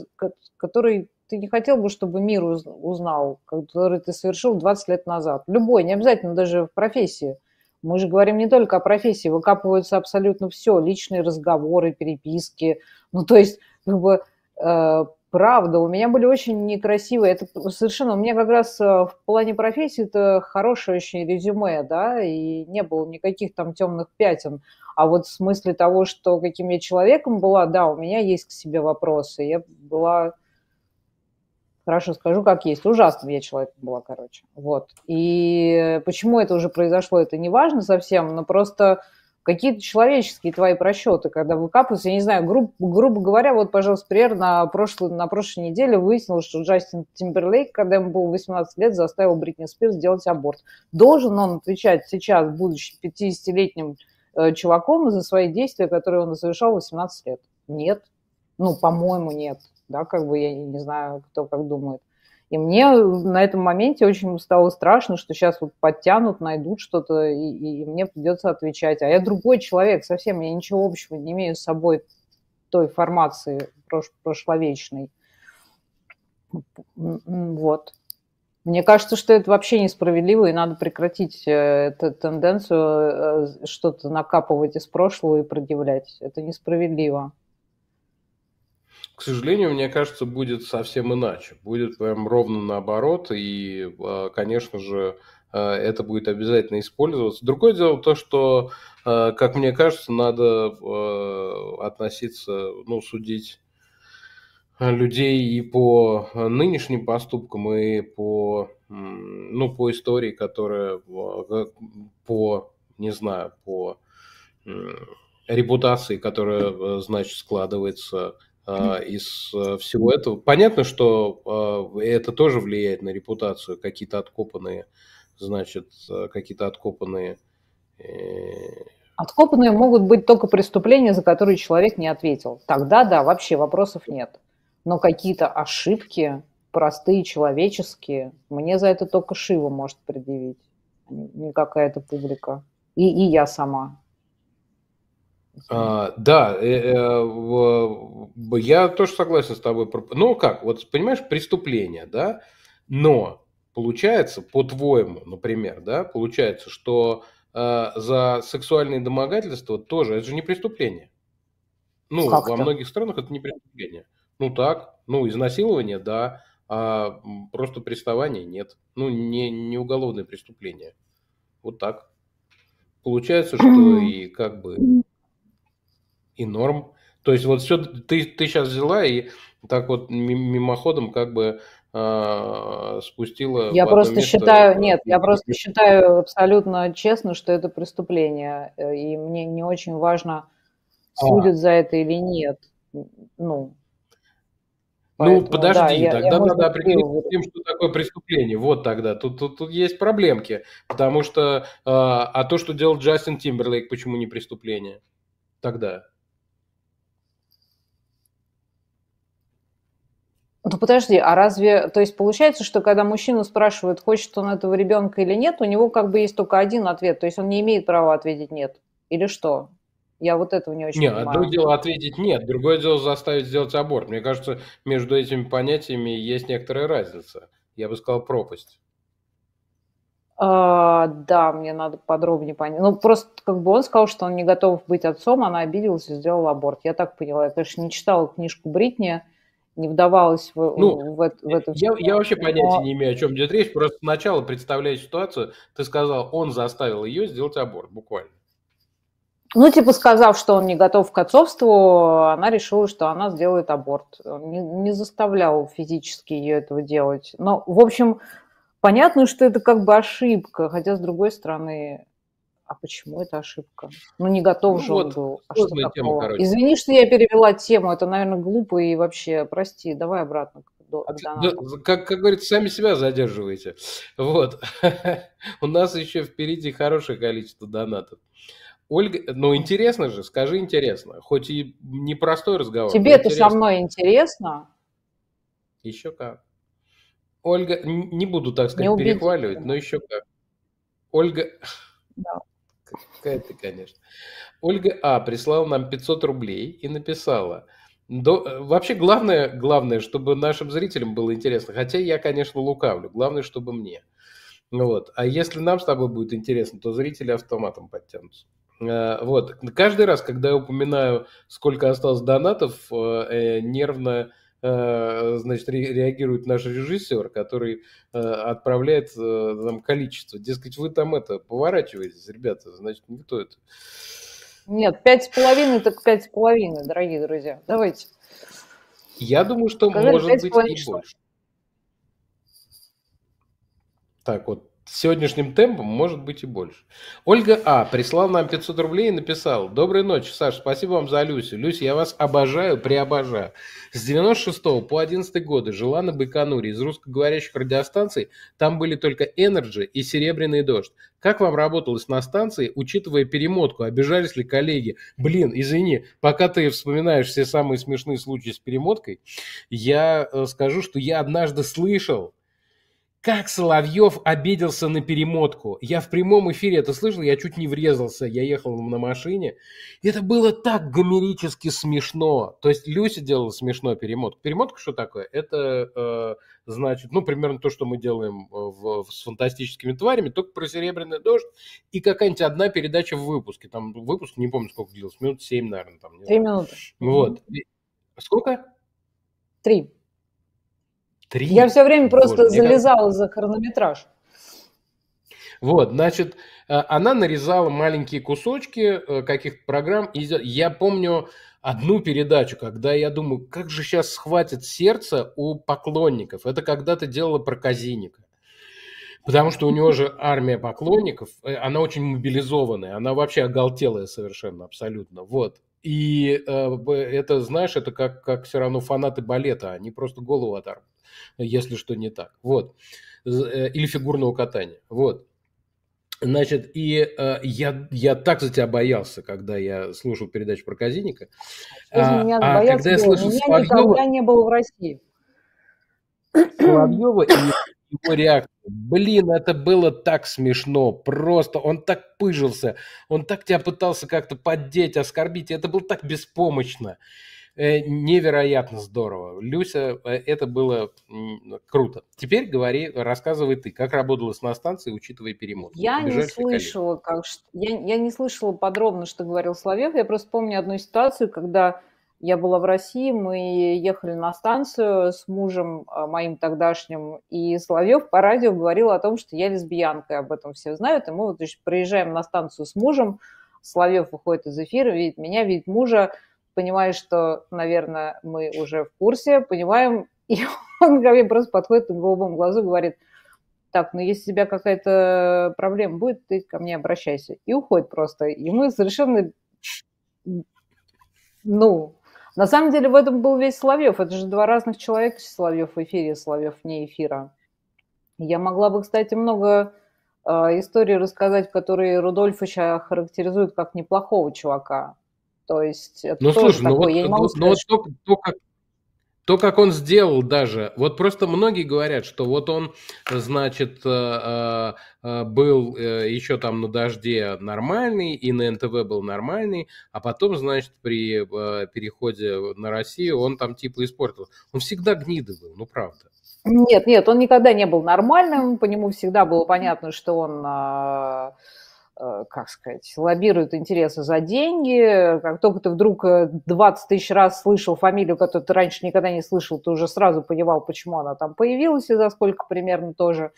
который ты не хотел бы, чтобы мир узнал, который ты совершил 20 лет назад? Любой, не обязательно даже в профессии. Мы же говорим не только о профессии, выкапываются абсолютно все, личные разговоры, переписки. Ну, то есть, как бы, э, правда, у меня были очень некрасивые, это совершенно, у меня как раз э, в плане профессии это хорошее очень резюме, да, и не было никаких там темных пятен. А вот в смысле того, что каким я человеком была, да, у меня есть к себе вопросы. Я была Хорошо, скажу, как есть. Ужасным я человеком была, короче. Вот. И почему это уже произошло, это не важно совсем, но просто какие-то человеческие твои просчеты, когда выкапываются, я не знаю, груб, грубо говоря, вот, пожалуйста, пример, на прошлой, на прошлой неделе выяснилось, что Джастин Тимберлейк, когда ему было 18 лет, заставил Бритни Спирс сделать аборт. Должен он отвечать сейчас, будучи 50-летним э, чуваком, за свои действия, которые он совершал 18 лет? Нет. Ну, по-моему, нет да, как бы я не знаю, кто как думает. И мне на этом моменте очень стало страшно, что сейчас вот подтянут, найдут что-то, и, и мне придется отвечать. А я другой человек совсем, я ничего общего не имею с собой той формации прош- прошловечной. Вот. Мне кажется, что это вообще несправедливо, и надо прекратить э, эту тенденцию э, что-то накапывать из прошлого и предъявлять. Это несправедливо к сожалению, мне кажется, будет совсем иначе. Будет прям ровно наоборот, и, э, конечно же, э, это будет обязательно использоваться. Другое дело то, что, э, как мне кажется, надо относиться, ну, судить людей и по нынешним поступкам, и по, ну, по истории, которая по, не знаю, по репутации, которая, значит, складывается Э, из э, всего этого. Понятно, что э, это тоже влияет на репутацию, какие-то откопанные, значит, какие-то откопанные... Откопанные могут быть только преступления, за которые человек не ответил. Тогда, да, вообще вопросов нет. Но какие-то ошибки, простые, человеческие, мне за это только Шива может предъявить, а не какая-то публика. И, и я сама. А, да, э, э, я тоже согласен с тобой. Ну как, вот понимаешь, преступление, да, но получается, по-твоему, например, да, получается, что э, за сексуальные домогательства тоже, это же не преступление. Ну, как во многих странах это не преступление. Ну так, ну изнасилование, да, а просто приставание нет. Ну, не, не уголовное преступление. Вот так. Получается, что и как бы и норм. То есть вот все, ты, ты сейчас взяла и так вот мимоходом как бы э, спустила. Я просто место. считаю, нет, я просто считаю абсолютно честно, что это преступление, э, и мне не очень важно, а. судят а. за это или нет. Ну, ну Поэтому, ну, подожди, да, тогда я, я надо определиться с тем, что такое преступление. Вот тогда. Тут, тут, тут есть проблемки. Потому что... Э, а то, что делал Джастин Тимберлейк, почему не преступление? Тогда. Ну подожди, а разве, то есть получается, что когда мужчина спрашивает, хочет он этого ребенка или нет, у него как бы есть только один ответ, то есть он не имеет права ответить нет или что? Я вот этого не очень нет, понимаю. Одно дело ответить нет, другое дело заставить сделать аборт. Мне кажется, между этими понятиями есть некоторая разница. Я бы сказал пропасть. А, да, мне надо подробнее понять. Ну, просто как бы он сказал, что он не готов быть отцом, она обиделась и сделала аборт. Я так поняла. Я, конечно, не читала книжку Бритни, не вдавалась в, ну, в, это, в это я, я вообще Но... понятия не имею, о чем идет речь. Просто сначала представляя ситуацию, ты сказал, он заставил ее сделать аборт, буквально. Ну, типа, сказав, что он не готов к отцовству, она решила, что она сделает аборт. Он не, не заставлял физически ее этого делать. Но, в общем, понятно, что это как бы ошибка, хотя, с другой стороны, а почему это ошибка? Ну, не готов ну, же вот, он был. А что такого? Тема, Извини, что я перевела тему, это, наверное, глупо и вообще, прости, давай обратно. До, а до ну, как, как говорится, сами себя задерживаете. Вот. У нас еще впереди хорошее количество донатов. Ольга, ну интересно же, скажи интересно, хоть и непростой разговор. Тебе-то со мной интересно? Еще как. Ольга, не буду, так сказать, перехваливать, но еще как. Ольга... Да какая ты, конечно. Ольга А. прислала нам 500 рублей и написала. До... Э, вообще главное, главное, чтобы нашим зрителям было интересно. Хотя я, конечно, лукавлю. Главное, чтобы мне. Ну вот. А если нам с тобой будет интересно, то зрители автоматом подтянутся. Э, вот. Каждый раз, когда я упоминаю, сколько осталось донатов, э, нервно Э, значит, реагирует наш режиссер, который э, отправляет э, нам количество. Дескать, вы там это, поворачиваетесь, ребята, значит, никто это. Нет, пять с половиной, так пять с половиной, дорогие друзья. Давайте. Я думаю, что Сказали, может быть и больше. Так, вот сегодняшним темпом может быть и больше. Ольга А. прислал нам 500 рублей и написал. Доброй ночи, Саш, спасибо вам за Люсю. Люся, я вас обожаю, приобожаю. С 96 по 11 годы жила на Байконуре. Из русскоговорящих радиостанций там были только Энерджи и Серебряный дождь. Как вам работалось на станции, учитывая перемотку? Обижались ли коллеги? Блин, извини, пока ты вспоминаешь все самые смешные случаи с перемоткой, я э, скажу, что я однажды слышал, как Соловьев обиделся на перемотку. Я в прямом эфире это слышал, я чуть не врезался. Я ехал на машине. Это было так гомерически смешно. То есть Люся делала смешно перемотку. Перемотка что такое? Это э, значит, ну, примерно то, что мы делаем э, в, в, с фантастическими тварями, только про серебряный дождь и какая-нибудь одна передача в выпуске. Там выпуск, не помню, сколько длился, минут 7, наверное. Там, Три минуты. Вот. Сколько? Три. Три. Я все время просто Боже, залезала как... за хронометраж. Вот, значит, э, она нарезала маленькие кусочки э, каких-то программ. И я помню одну передачу, когда я думаю, как же сейчас схватит сердце у поклонников. Это когда-то делала про Казиника. Потому что у него же армия поклонников, э, она очень мобилизованная, она вообще оголтелая совершенно, абсолютно. Вот. И э, это, знаешь, это как, как все равно фанаты балета, они просто голову оторвут если что не так. Вот. Э, или фигурного катания. Вот. Значит, и э, я, я так за тебя боялся, когда я слушал передачу про Казиника. А, меня а когда я слышал Соловьева... никогда не был в России. Соловьева и его реакцию. Блин, это было так смешно. Просто он так пыжился. Он так тебя пытался как-то поддеть, оскорбить. Это было так беспомощно. Э, невероятно здорово. Люся, э, это было круто. Теперь говори, рассказывай ты, как работалось на станции, учитывая перемотку. Я не слышала, как, я, я не слышала подробно, что говорил Славев. Я просто помню одну ситуацию, когда я была в России, мы ехали на станцию с мужем а, моим тогдашним, и Соловьев по радио говорил о том, что я лесбиянка, об этом все знают, и мы вот проезжаем на станцию с мужем, Соловьев выходит из эфира, видит меня, видит мужа, понимает, что, наверное, мы уже в курсе, понимаем, и он ко мне просто подходит к голубому глазу и говорит, так, ну если у тебя какая-то проблема будет, ты ко мне обращайся. И уходит просто. И мы совершенно, ну, на самом деле в этом был весь Соловьев. Это же два разных человека, Соловьев в эфире, Соловьев вне эфира. Я могла бы, кстати, много э, историй рассказать, которые Рудольфовича характеризуют как неплохого чувака. То есть это ну, тоже слушай, такое, ну, вот, я не могу сказать, ну, ну, вот то, то, как, то, как он сделал даже, вот просто многие говорят, что вот он, значит, э, э, э, был еще там на «Дожде» нормальный, и на НТВ был нормальный, а потом, значит, при переходе на Россию он там типа испортил. Он всегда гниды был, ну правда. Нет, нет, он никогда не был нормальным, по нему всегда было понятно, что он а, Э, как сказать, лоббируют интересы за деньги. Как только ты вдруг 20 э, тысяч раз слышал фамилию, которую ты раньше никогда не слышал, ты уже сразу понимал, почему она там появилась и за сколько примерно тоже.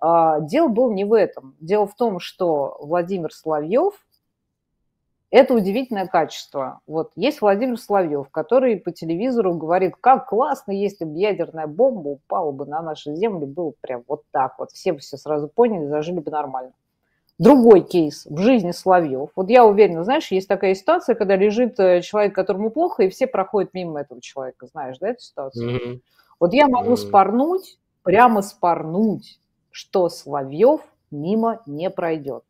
А, дело было не в этом. Дело в том, что Владимир Соловьев – это удивительное качество. Вот есть Владимир Соловьев, который по телевизору говорит, как классно, если бы ядерная бомба упала бы на нашу землю, было прям вот так вот. Все бы все сразу поняли, зажили бы нормально. Другой кейс в жизни Соловьев. Вот я уверена, знаешь, есть такая ситуация, когда лежит э, человек, которому плохо, и все проходят мимо этого человека. Знаешь, да, эту ситуацию? Mm-hmm. Вот я могу mm-hmm. спорнуть, прямо спорнуть, что Соловьев мимо не пройдет.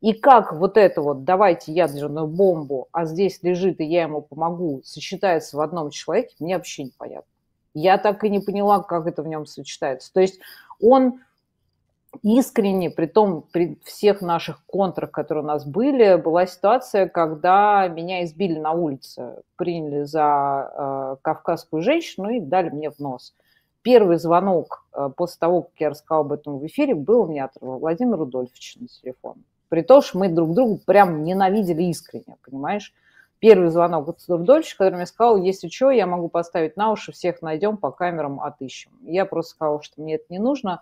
И как вот это вот «давайте ядерную бомбу, а здесь лежит, и я ему помогу» сочетается в одном человеке, мне вообще непонятно. Я так и не поняла, как это в нем сочетается. То есть он искренне, при том, при всех наших контрах, которые у нас были, была ситуация, когда меня избили на улице, приняли за э, кавказскую женщину и дали мне в нос. Первый звонок э, после того, как я рассказала об этом в эфире, был у меня от Владимира Рудольфовича на телефон. При том, что мы друг друга прям ненавидели искренне, понимаешь? Первый звонок от Рудольфовича, который мне сказал, если что, я могу поставить на уши, всех найдем, по камерам отыщем. Я просто сказала, что мне это не нужно,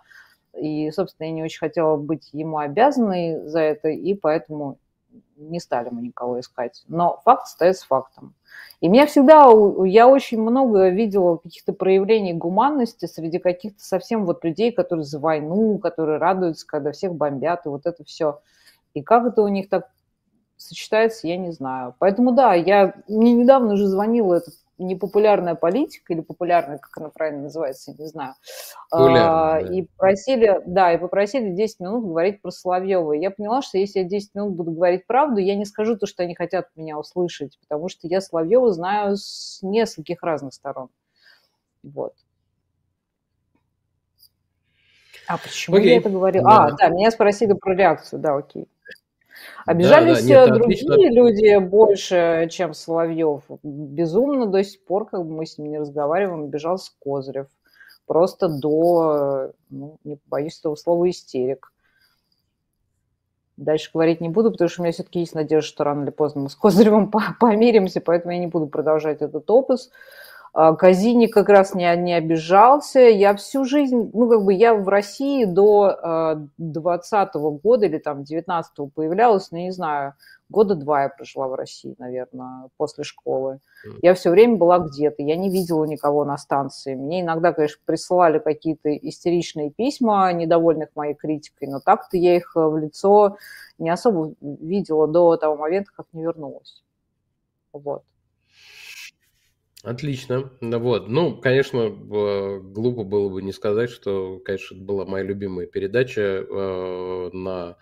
и, собственно, я не очень хотела быть ему обязанной за это, и поэтому не стали мы никого искать. Но факт остается фактом. И меня всегда, я очень много видела каких-то проявлений гуманности среди каких-то совсем вот людей, которые за войну, которые радуются, когда всех бомбят, и вот это все. И как это у них так сочетается, я не знаю. Поэтому да, я мне недавно уже звонила этот непопулярная политика или популярная, как она правильно называется, не знаю. а, И просили, да, и попросили 10 минут говорить про Соловьева. я поняла, что если я 10 минут буду говорить правду, я не скажу то, что они хотят меня услышать, потому что я Соловьева знаю с нескольких разных сторон. Вот. А почему okay. я это говорила? Да. А, да, меня спросили про реакцию, да, окей. Обижались да, да, нет, э, другие отлично. люди больше, э, чем Соловьев. Безумно до сих пор, как бы мы с ним не разговариваем, бежал с Козырев. Просто до, э, ну, не боюсь этого слова, истерик. Дальше говорить не буду, потому что у меня все-таки есть надежда, что рано или поздно мы с Козыревым помиримся, поэтому я не буду продолжать этот опус. А, Казини как раз не, не обижался. Я всю жизнь, ну, как бы я в России до 20 а, года или там 19-го появлялась, ну, не знаю, года два я прожила в России, наверное, после школы. Я все время была где-то, я не видела никого на станции. Мне иногда, конечно, присылали какие-то истеричные письма, недовольных моей критикой, но так-то я их э, в лицо не особо видела до того момента, как не вернулась. Вот. Отлично. да Вот. Ну, конечно, глупо было бы не сказать, что, конечно, это была моя любимая передача э, э, на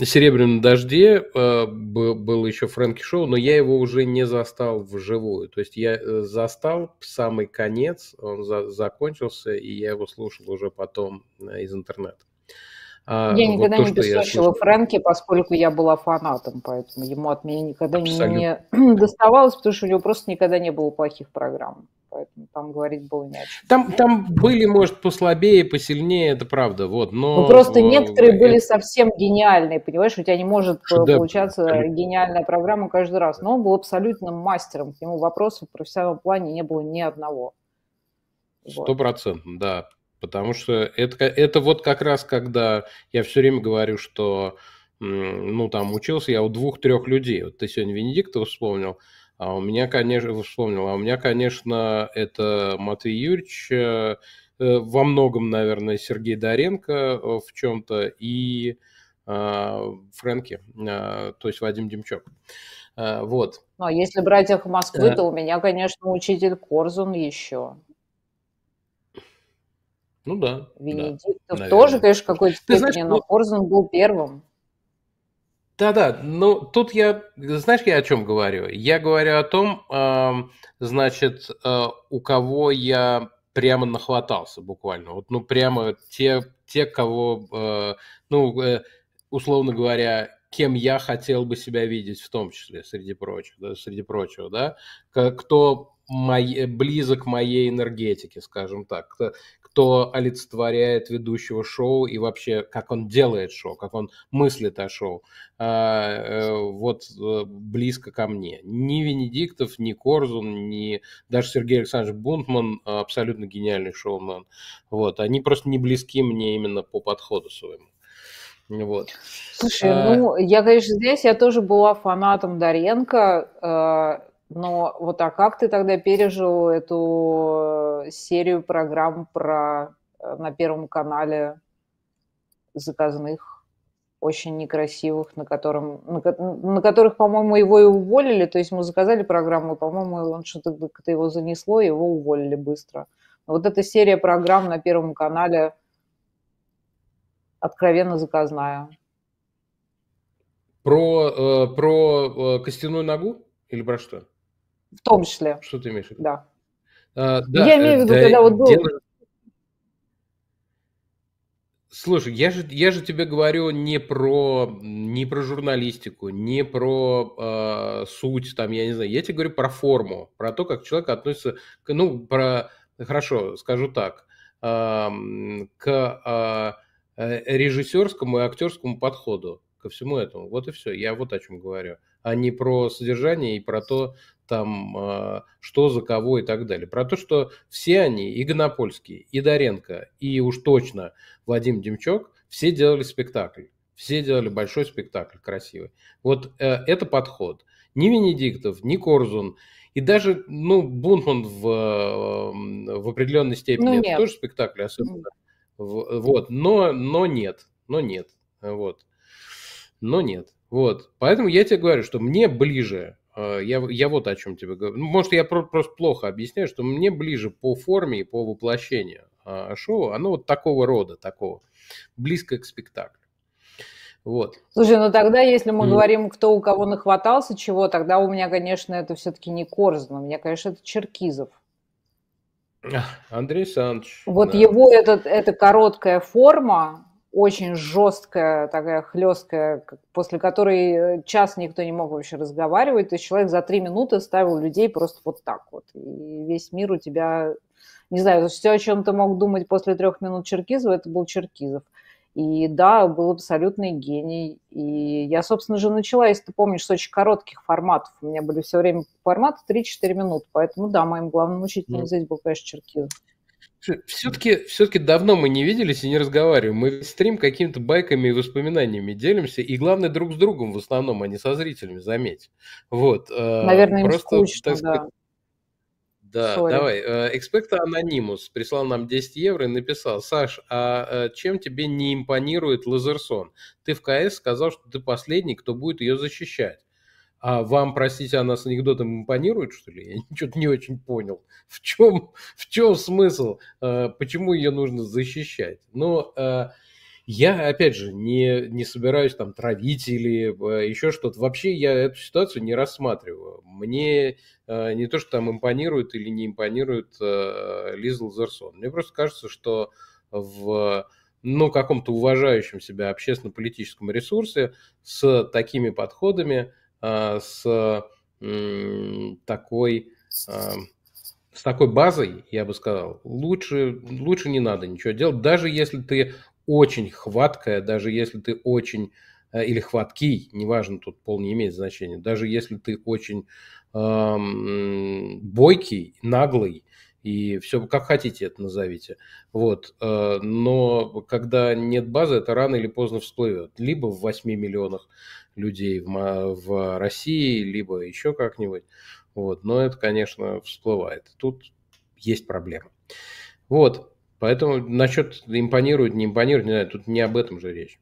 «Серебряном дожде» э, был еще Фрэнки Шоу, но я его уже не застал вживую. То есть я застал самый конец, он за закончился, и я его слушал уже потом из интернета. А, я ну, вот никогда то, не бессочила Фрэнки, поскольку я была фанатом, поэтому ему от меня никогда Абсолютно. не доставалось, потому что у него просто никогда не было плохих программ. Поэтому там говорить было не о чем. Там, там были, может, послабее, посильнее, это правда. Вот, но... Ну, просто э, некоторые это... были совсем гениальные, понимаешь? У тебя не может Шедевр. Э, получаться гениальная программа каждый раз. Но он был абсолютным мастером. К нему вопросов в профессиональном плане не было ни одного. Сто процентов, да. Потому что это, это вот как раз, когда я все время говорю, что, ну, там, учился я у двух-трех людей. Вот ты сегодня Венедиктова вспомнил, а у меня, конечно, э, вспомнил, а у меня, конечно, это Матвей Юрьевич, э, э, во многом, наверное, Сергей Доренко в чем-то и а, Фрэнки, а, то есть Вадим Демчук. А, вот. Ну, а если брать их Москвы, то у меня, конечно, учитель Корзун еще. Ну да. Венедиктов да, наверное. тоже, конечно, какой-то степени, знаешь, ну но ну... Корзун был первым. Да-да, но ну тут я, знаешь, я о чем говорю? Я говорю о том, э, значит, э, у кого я прямо нахватался буквально. Вот, ну прямо те, те кого, э, ну, э, условно говоря, кем я хотел бы себя видеть в том числе, среди прочего, да, среди прочего, да, кто мои, близок моей энергетике, скажем так, кто, что олицетворяет ведущего шоу и вообще, как он делает шоу, как он мыслит о шоу, а, э, вот э, близко ко мне. Ни Венедиктов, ни Корзун, ни даже Сергей Александрович Бунтман, абсолютно гениальный шоумен. Вот, они просто не близки мне именно по подходу своему. Вот. Слушай, а... ну, я, конечно, здесь я тоже была фанатом Доренко. А, но вот а как ты тогда пережил эту э, серию программ про э, на Первом канале заказных, очень некрасивых, на, котором, на, на которых, по-моему, его и уволили. То есть мы заказали программу, по-моему, он что-то как-то его занесло, его уволили быстро. Но вот эта серия программ на Первом канале откровенно заказная. Про, э, про э, костяную ногу или про что? В том числе. Что ты имеешь в виду? Да. А, да я э, имею в виду, да, когда вот был. Дело... Слушай, я же, я же тебе говорю не про, не про журналистику, не про э, суть, там, я не знаю, я тебе говорю про форму, про то, как человек относится к, ну, про, хорошо, скажу так, э, к а, э, режиссерскому и актерскому подходу ко всему этому. Вот и все, я вот о чем говорю, а не про содержание и про то, там, а, что за кого и так далее. Про то, что все они, и Гонопольский, и Доренко, и уж точно Вадим Демчок, все делали спектакль. Все делали большой спектакль, красивый. Вот э, это подход. Ни Венедиктов, ни Корзун, и даже, ну, Бунтман в, а, в определенной степени, ну, это тоже спектакль особенно. вот, но, но нет, но нет, вот. Но нет, вот. Поэтому я тебе говорю, что мне ближе Э, я, я вот о чем тебе говорю. Ну, может, я про- просто плохо объясняю, что мне ближе по форме и по воплощению а шоу. Оно вот такого рода, такого. Близко к спектаклю. Вот. Слушай, ну тогда, если мы mm. говорим, кто у кого нахватался чего, тогда у меня, конечно, это все-таки не Корзун, у меня, конечно, это Черкизов. Андрей Санч. Вот да. его этот, эта короткая форма, очень жесткая, такая хлесткая, после которой э, час никто не мог вообще разговаривать. То есть человек за три минуты ставил людей просто вот так вот. И весь мир у тебя, не знаю, все, о чем ты мог думать после трех минут Черкизова, это был Черкизов. И да, был абсолютный гений. И я, собственно же, начала, если ты помнишь, с очень коротких форматов. У меня были все время форматы 3-4 минуты. Поэтому да, моим главным учителем ну. здесь был, конечно, Черкизов. Все-таки все давно мы не виделись и не разговариваем. Мы стрим какими-то байками и воспоминаниями делимся, и главное, друг с другом в основном, а не со зрителями, заметь. Вот. Э, Наверное, им скучно, так сказать, да. Да, Sorry. давай. Экспекта Анонимус прислал нам 10 евро и написал, Саш, а э, чем тебе не импонирует Лазерсон? Ты в КС сказал, что ты последний, кто будет ее защищать. А вам, простите, она а с анекдотом импонирует, что ли? Я что-то не очень понял. В чем, в чем смысл? Э, почему ее нужно защищать? Но э, я, опять же, не, не собираюсь там травить или э, еще что-то. Вообще я эту ситуацию не рассматриваю. Мне не то, что там импонирует или не импонирует Лиза Лазерсон. Мне просто кажется, что в ну, каком-то уважающем себя общественно-политическом ресурсе с такими подходами – а, с такой а, с такой базой, я бы сказал, лучше, лучше не надо ничего делать, даже если ты очень хваткая, даже если ты очень э, или хваткий, неважно, тут пол не имеет значения, даже если ты очень эм, бойкий, наглый, и все, как хотите это назовите. Вот. Э, но когда нет базы, это рано или поздно всплывет. Либо в 8 миллионах, людей в, в России, либо еще как-нибудь. Вот. Но это, конечно, всплывает. Тут есть проблема. Вот. Поэтому насчет импонирует, не импонирует, не знаю, тут не об этом же речь.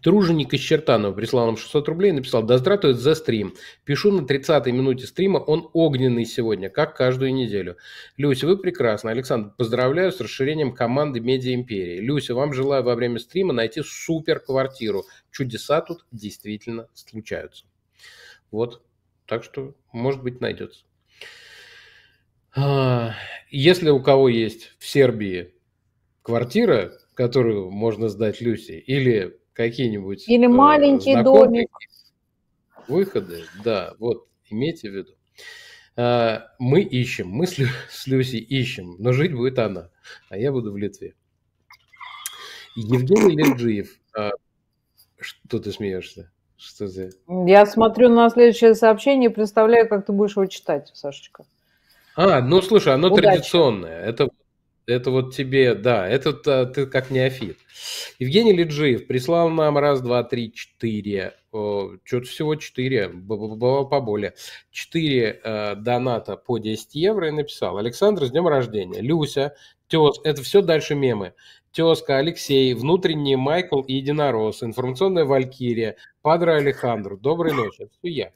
Труженик из Чертанова прислал нам 600 рублей и написал «Да здравствует за стрим. Пишу на 30-й минуте стрима, он огненный сегодня, как каждую неделю. Люся, вы прекрасно. Александр, поздравляю с расширением команды Медиа Империи. Люся, вам желаю во время стрима найти супер квартиру. Чудеса тут действительно случаются». Вот, так что, может быть, найдется. А, если у кого есть в Сербии квартира, которую можно сдать Люсе, или какие-нибудь... Или э, маленький домик. Выходы, да, вот, имейте в виду. Э, мы ищем, мы с, Люси ищем, но жить будет она, а я буду в Литве. Евгений Лерджиев, а, что ты смеешься? Что за Я смотрю на следующее сообщение и представляю, как ты будешь его читать, Сашечка. А, ну слушай, оно Удачи. традиционное. Это это вот тебе, да, это э, ты как неофит. Евгений Лиджиев прислал нам раз, два, три, четыре. Что-то всего четыре, было поболее. Четыре э, доната по 10 евро и написал. Александр, с днем рождения. Люся, Тез, это все дальше мемы. Тезка, Алексей, внутренний Майкл и Единорос, информационная Валькирия, Падра Алехандро. Доброй ночи, это я.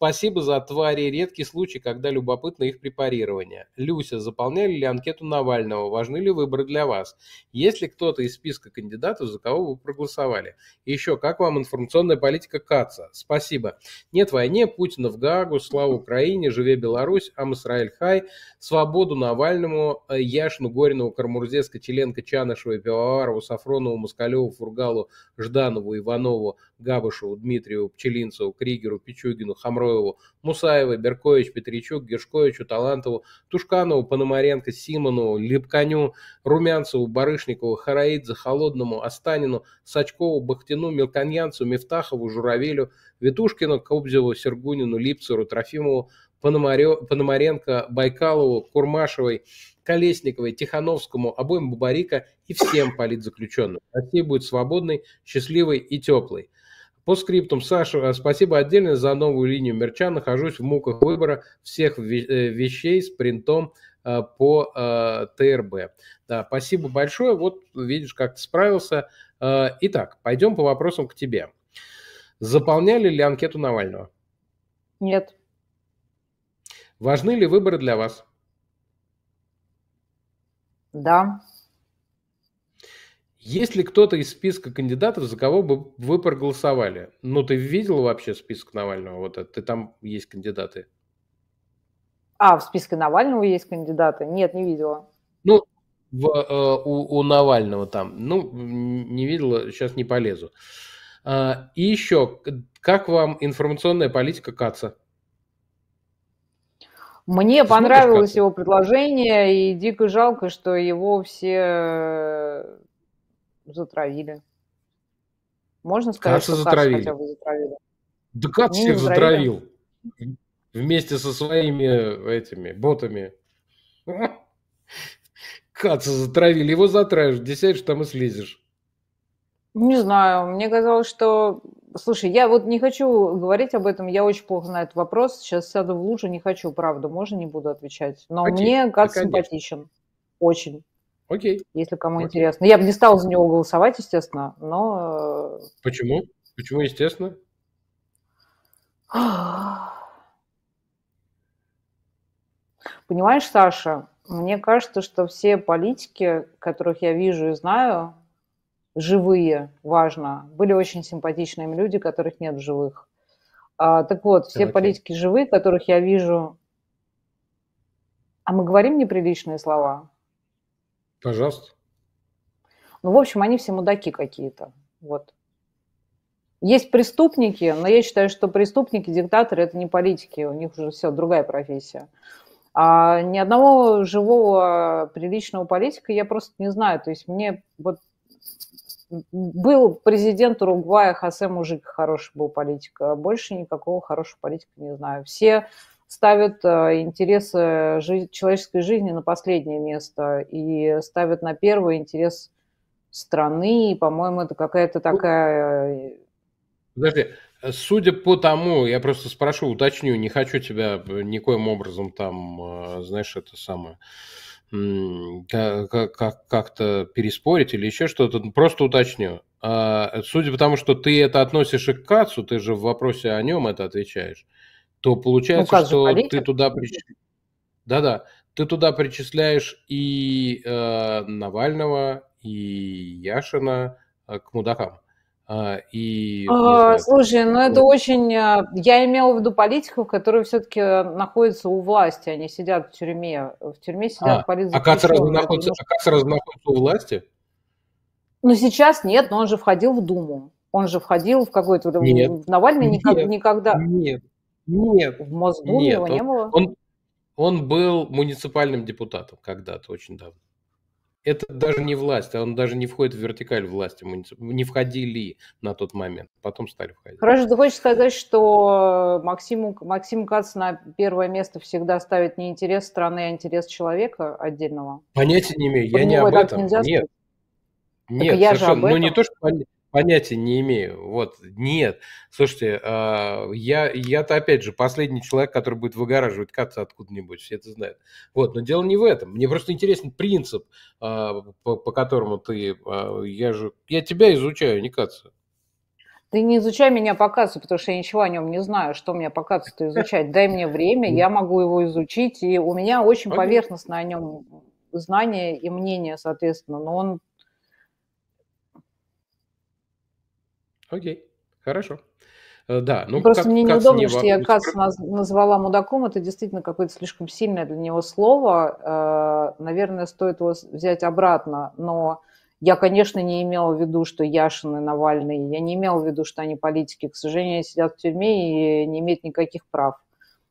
Спасибо за твари редкий случай, когда любопытно их препарирование. Люся, заполняли ли анкету Навального? Важны ли выборы для вас? Есть ли кто-то из списка кандидатов, за кого вы проголосовали? еще, как вам информационная политика КАЦа? Спасибо. Нет войне, Путина в Гаагу, слава Украине, живе Беларусь, Ам Исраиль Хай, свободу Навальному, э, Яшину, Горину, Кармурзеска, Челенко, Чанышева, Пивоварову, Сафронову, Москалеву, Фургалу, Жданову, Иванову, Габышеву, Дмитриеву, Пчелинцеву, Кригеру, Пичугину, Хамрову, Троеву, Мусаевой, Беркович, Петричук, Гершковичу, Талантову, Тушканову, Пономаренко, Симонову, Липконю, Румянцеву, Барышникову, Хараидзе, Холодному, Останину, Сачкову, Бахтину, Мелконьянцу, Мифтахову, Журавелю, Витушкину, Кобзеву, Сергунину, Липцеру, Трофимову, Пономарё, Пономаренко, Байкалову, Курмашевой, Колесниковой, Тихановскому, обоим Бабарика и всем политзаключенным. Россия будет свободной, счастливой и теплой. По скриптам, Саша, э, спасибо отдельно за новую линию мерча. Нахожусь в муках выбора всех э, вещей с принтом э, по ТРБ. Да, спасибо большое. Вот видишь, как ты справился. итак, пойдем по вопросам к тебе. Заполняли ли анкету Навального? Нет. Важны ли выборы для вас? Да. Есть ли кто-то из списка кандидатов, за кого бы вы проголосовали? Ну, ты видел вообще список Навального? Вот это, ты там есть кандидаты? А, в списке Навального есть кандидаты? Нет, не видела. Ну, в, э, у, у Навального там. Ну, не видела, сейчас не полезу. Э, и еще, как вам информационная политика КАЦа? Мне Ты понравилось его предложение, и дико жалко, что его все э, затравили. Можно сказать, Каша что затравили. Каша хотя бы затравили. Да как ну, всех затравил? Вместе со своими этими ботами. Каца затравили, его затравишь, десятишь, там и слезешь. Не знаю, мне казалось, что... Слушай, я вот не хочу говорить об этом, я очень плохо знаю этот вопрос. Сейчас сяду в лужу, не хочу, правда, можно не буду отвечать. Но Окей, мне Кац да, симпатичен. Очень. Окей. Если кому Окей. интересно. Я бы не стала за него голосовать, естественно, но... Э, Почему? Почему, естественно? Понимаешь, Саша, мне кажется, что все политики, которых я вижу и знаю, живые, важно, были очень симпатичные люди, которых нет в живых. А, так вот, все okay. политики живые, которых я вижу... А мы говорим неприличные слова? Пожалуйста. Ну, в общем, они все мудаки какие-то. Вот. Есть преступники, но я считаю, что преступники, диктаторы – это не политики, у них уже все, другая профессия. А ни одного живого приличного политика я просто не знаю. То есть мне вот был президент Уругвая Хосе Мужик, хороший был политик, а больше никакого хорошего политика не знаю. Все ставят э, интересы жизнь, человеческой жизни на последнее место и ставят на первый интерес страны. И, по-моему, это какая-то ну, такая... Э, подожди, судя по тому, я просто спрошу, уточню, не хочу тебя никоим образом там, э, знаешь, это самое как-то переспорить или еще что-то, просто уточню. А, судя по тому, что ты это относишь и к Кацу, ты же в вопросе о нем это отвечаешь то получается, ну, что политик. ты туда да-да, ты туда причисляешь и э, Навального, и Яшина э, к мудакам. А, и, а, знаю, Слушай, ну это очень... Э, я имела в виду политиков, которые все-таки находятся у власти, они сидят в тюрьме. В тюрьме сидят а, политзаключенные. А как сразу, находится, а находится у власти? Ну сейчас нет, но он же входил в Думу. Он же входил в какой-то... Нет. Навальный нет, никогда... Нет, нет. В Мосдуме нет, его он, не было? Он, он был муниципальным депутатом когда-то, очень давно. Это даже не власть, он даже не входит в вертикаль власти, не входили на тот момент, потом стали входить. Хорошо, ты хочешь сказать, что э, Максиму, Максим Кац на первое место всегда ставит не интерес страны, а интерес человека отдельного? Понятия не имею, я не об этом, нет. Нет, так я Же об этом. Ну, не то, что понятия не имею. Вот, нет. Слушайте, а, я, я-то, опять же, последний человек, который будет выгораживать каца откуда-нибудь, все это знают. Вот, но дело не в этом. Мне просто интересен принцип, а, по, по которому ты... А, я же... Я тебя изучаю, не каца. Ты не изучай меня по кацу, потому что я ничего о нем не знаю, что мне по кацу-то изучать. Дай мне время, я могу его изучить, и у меня очень поверхностное о нем знание и мнение, соответственно, но он Окей, хорошо. Э, да, ну Просто как, мне как неудобно, мне что я Кац назвала мудаком. Это действительно какое-то слишком сильное для него слово. Э, наверное, стоит его взять обратно. Но я, конечно, не имела в виду, что Яшин и Навальный. Я не имела в виду, что они политики. К сожалению, сидят в тюрьме и не имеют никаких прав.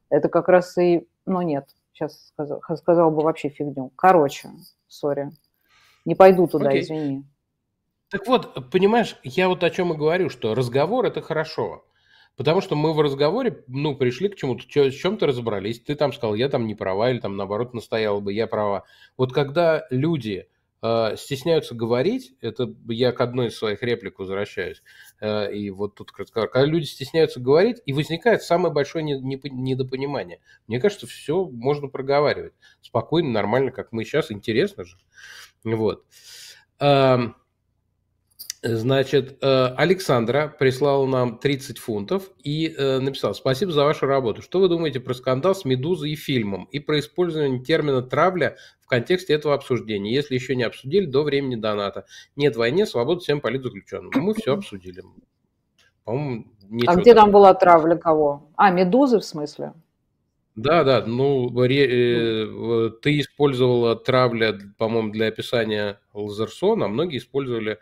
Это как раз и... Ну нет, сейчас сказал, сказал бы вообще фигню. Короче, сори. Не пойду туда, Окей. извини. Так вот, понимаешь, я вот о чем и говорю, что разговор это хорошо. Потому что мы в разговоре, ну, пришли к чему-то, чё- с чем-то разобрались. Ты там сказал, я там не права, или там наоборот настояла бы, я права. Вот когда люди э, стесняются говорить, это я к одной из своих реплик возвращаюсь, э, и вот тут к когда люди стесняются говорить, и возникает самое большое не- не- недопонимание. Мне кажется, все можно проговаривать. Спокойно, нормально, как мы сейчас, интересно же. Вот. Эм, Значит, э, Александра прислала нам 30 фунтов и э, написал «Спасибо за вашу работу. Что вы думаете про скандал с «Медузой» и фильмом и про использование термина «травля» в контексте этого обсуждения? Если еще не обсудили, до времени доната. Нет войне, свобода всем политзаключенным». Ну, мы все обсудили. По-моему, А где там была травля кого? А, «Медузы» в смысле? Да, да, ну ре, э, ты использовала травля, по-моему, для описания Лазерсона, а многие использовали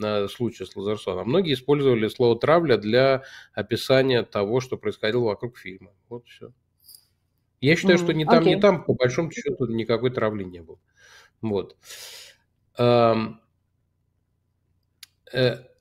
на случай с Лазерсоном. Многие использовали слово «травля» для описания того, что происходило вокруг фильма. Вот все. Я считаю, mm что ни там, okay. ни там, по большому счету, никакой травли не было. Вот. Э,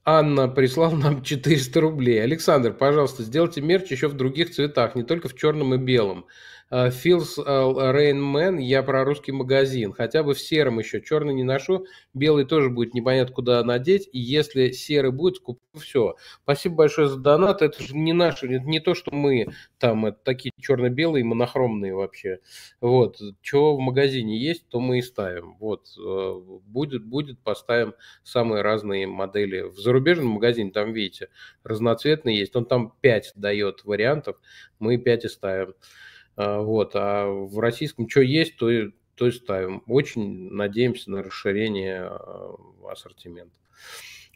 Анна прислала нам 400 рублей. Александр, пожалуйста, сделайте мерч еще в других цветах, не только в черном и белом. Филс э, Рейнмен, э, я про русский магазин. Хотя бы в сером еще. Черный не ношу, белый тоже будет непонятно куда надеть. И если серый будет, куплю все. Спасибо большое за донат. Это же не наше, это не то, что мы там это такие черно-белые, монохромные вообще. Вот. Чего в магазине есть, то мы и ставим. Вот. Э, будет, будет, поставим самые разные модели. В зарубежном магазине, там, видите, разноцветные есть. Он там 5 дает вариантов. Мы 5 и ставим. А, вот, а в российском что есть, то и, то и ставим. Очень надеемся на расширение а, ассортимента.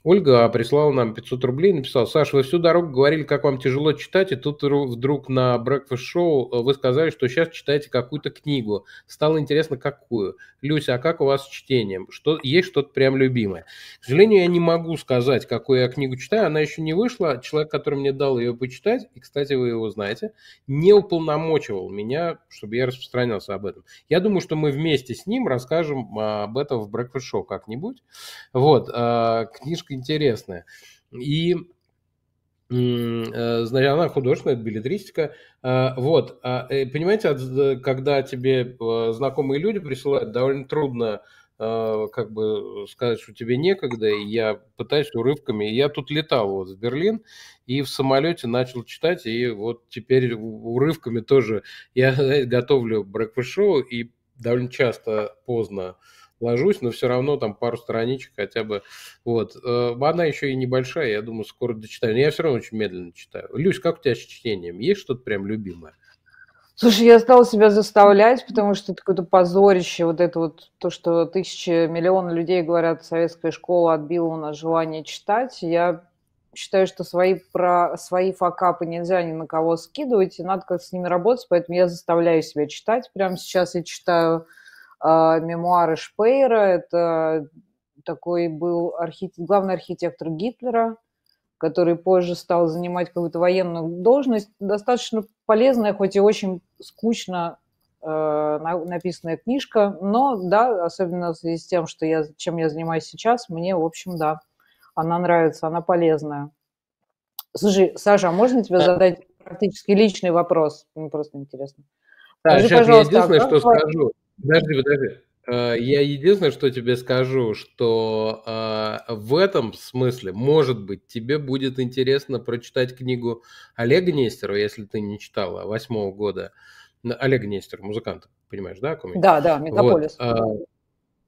Ольга прислала нам 500 рублей и написала, Саша, вы всю дорогу говорили, как вам тяжело читать, и тут вдруг на Breakfast Show э, вы сказали, что сейчас читаете какую-то книгу. Стало интересно, какую. Люся, а как у вас с чтением? Что, есть что-то прям любимое? К сожалению, я не могу сказать, какую я книгу читаю. Она еще не вышла. Человек, который мне дал ее почитать, и, кстати, вы его знаете, не уполномочивал меня, чтобы я распространялся об этом. Я думаю, что мы вместе с ним расскажем а, об этом в Breakfast Show как-нибудь. Вот. А, книжка штука интересная. И э, значит, она художественная, это билетристика. Э, вот, а, э, понимаете, когда тебе знакомые люди присылают, довольно трудно как бы сказать, что тебе некогда, и я пытаюсь урывками. я тут летал вот в Берлин, и в самолете начал читать, и вот теперь урывками тоже я знаете, готовлю брекфест-шоу, и довольно часто поздно ложусь, но все равно там пару страничек хотя бы. Вот. Э, она еще и небольшая, я думаю, скоро дочитаю. Но я все равно очень медленно читаю. Люсь, как у тебя с чтением? Есть что-то прям любимое? Слушай, я стала себя заставлять, потому что это какое-то позорище, вот это вот то, что тысячи, миллионы людей говорят, советская школа отбила у нас желание читать. Я считаю, что свои, про, свои факапы нельзя ни на кого скидывать, и надо как-то с ними работать, поэтому я заставляю себя читать. Прямо сейчас я читаю а, мемуары Шпейра. Это такой был архит... главный архитектор Гитлера, который позже стал занимать какую-то военную должность. Достаточно полезная, хоть и очень скучно а, написанная книжка, но да, особенно в связи с тем, что я, чем я занимаюсь сейчас, мне, в общем, да, она нравится, она полезная. Слушай, Саша, а можно тебе задать практически личный вопрос? Мне просто интересно. Да, Скажи, сейчас я а единственное, а что твоя... скажу. Подожди, подожди. Э, я единственное, что тебе скажу, что э, в этом смысле, может быть, тебе будет интересно прочитать книгу Олега Нестерова, если ты не читала, восьмого года. Олег Нестер, музыкант, понимаешь, да? Да, да, «Метрополис». Вот. Э,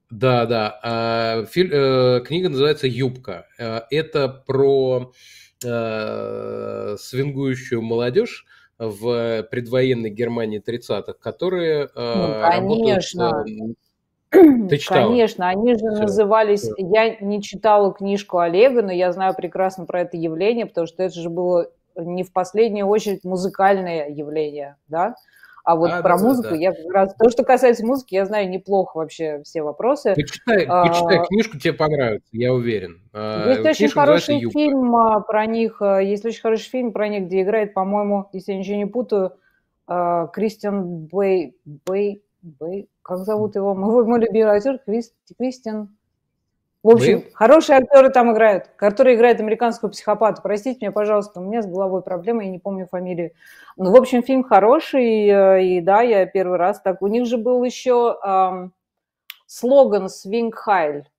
да, да. книга называется «Юбка». Это про свингующую молодежь, в предвоенной Германии 30-х, которые ну, а, конечно. работают ты читала? Конечно, они же Все. назывались... Я не читала книжку Олега, но я знаю прекрасно про это явление, потому что это же было не в последнюю очередь музыкальное явление, да? А вот а, про да, музыку да. я раз... То, что касается музыки, я знаю неплохо вообще все вопросы. Почитай, а, почитай книжку, тебе понравится, я уверен. А, есть Книжка очень хороший Юга. фильм а, про них, а, есть очень хороший фильм про них, где играет, по-моему, если я ничего не путаю, Кристиан Бэй... Бэй... Бэй... Как зовут его? Мой, мой любимый актер Крист, Кристиан... В общем, Вы? хорошие актеры там играют, Который играет американского психопата. Простите меня, пожалуйста, у меня с головой проблема, я не помню фамилию. Ну, в общем, фильм хороший, и, э, и да, я первый раз так. У них же был еще эм, слоган «Свинг Хайль»,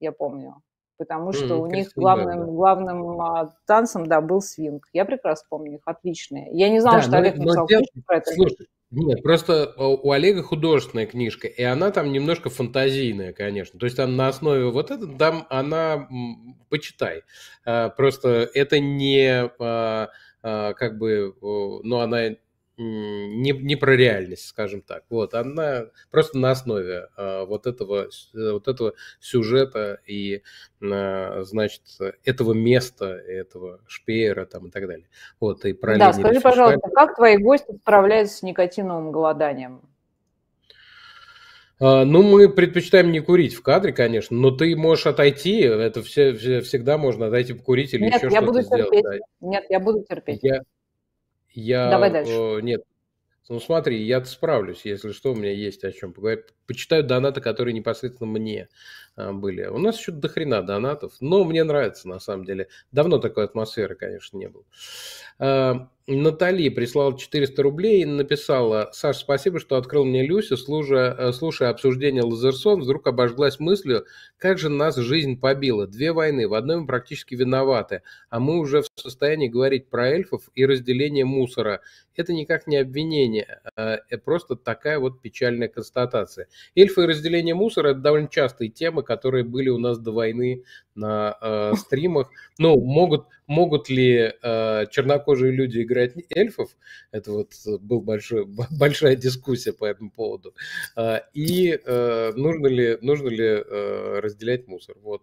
я помню, потому что mm, у них главным, да, главным а, танцем, да, был свинг. Я прекрасно помню их, отличные. Я не знала, да, что но, Олег написал но, про это. Слушай, нет, просто а, у Олега художественная книжка, и она там немножко фантазийная, конечно. То есть она на основе вот этого, там она, почитай. А, просто это не а, как бы, ну она не, не про реальность, скажем так. Вот, она просто на основе а, вот, этого, э, вот этого сюжета и, а, значит, этого места, этого шпеера там и так далее. Вот, и про да, скажи, пожалуйста, как твои гости справляются с никотиновым голоданием? А, ну, мы предпочитаем не курить в кадре, конечно, но ты можешь отойти, это все, все всегда можно отойти покурить или Нет, еще что-то сделать. Терпеть. Да. Нет, я буду терпеть. Я, я, Давай дальше. Э, нет, ну смотри, я справлюсь, если что, у меня есть о чем поговорить. Почитаю донаты, которые непосредственно мне э, были. У нас еще до донатов, но мне нравится на самом деле. Давно такой атмосферы, конечно, не было. Э, Натали прислала 400 рублей и написала, «Саш, спасибо, что открыл мне Люси. служа, э, слушая обсуждение Лазерсон, вдруг обожглась мыслью, как же нас жизнь побила. Две войны, в одной мы практически виноваты, а мы уже в состоянии говорить про эльфов и разделение мусора. Это никак не обвинение, а э, просто такая вот печальная констатация. Эльфы и разделение мусора – это довольно частые темы, которые были у нас до войны на э, стримах. Ну, могут, могут ли э, чернокожие люди играть эльфов? Это вот э, была большая дискуссия по этому поводу. Э, и э, нужно ли, нужно ли э, разделять мусор? Вот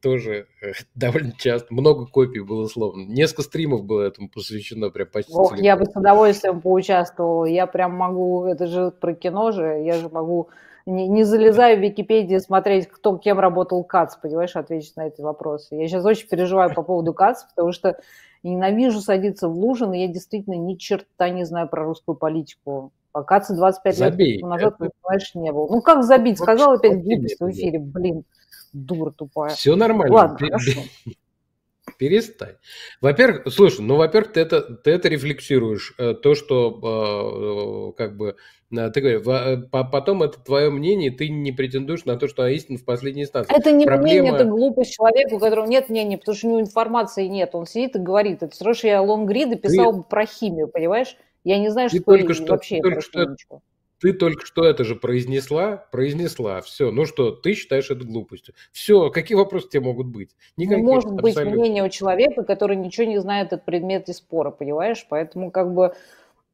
тоже э, довольно часто, много копий было словно. Несколько стримов было этому посвящено, прям почти. Ох, я бы с удовольствием поучаствовала. Я прям могу, это же про кино же, я же могу не, не залезаю в Википедию смотреть, кто кем работал Кац, понимаешь, отвечу на эти вопросы. Я сейчас очень переживаю по поводу Кац, потому что ненавижу садиться в Лужин, и я действительно ни черта не знаю про русскую политику. А Кац 25 Забей. лет назад, это... понимаешь, не был. Ну как забить? Сказал опять глупость в эфире, блин, дура тупая. Все нормально. Ладно, ты... хорошо. Перестань. Во-первых, слушай, ну, во-первых, ты это, ты это рефлексируешь. Э, то, что э, э как бы Э, ты говоришь, э, потом это твое мнение, ты не претендуешь на то, что она истина в последней инстанции. Это не Проблема... мнение, это глупость человека, у которого нет мнения, потому что у него информации нет. Он сидит и говорит, это срочно я лонгриды писал ты... про химию, понимаешь? Я не знаю, что только что, вообще ты только что, Ты только что это же произнесла, произнесла, все. Ну что, ты считаешь это глупостью? Все, какие вопросы тебе могут быть? Ну, Никаких, может быть абсолютно. мнение у человека, который ничего не знает от предмета спора, понимаешь? Поэтому как бы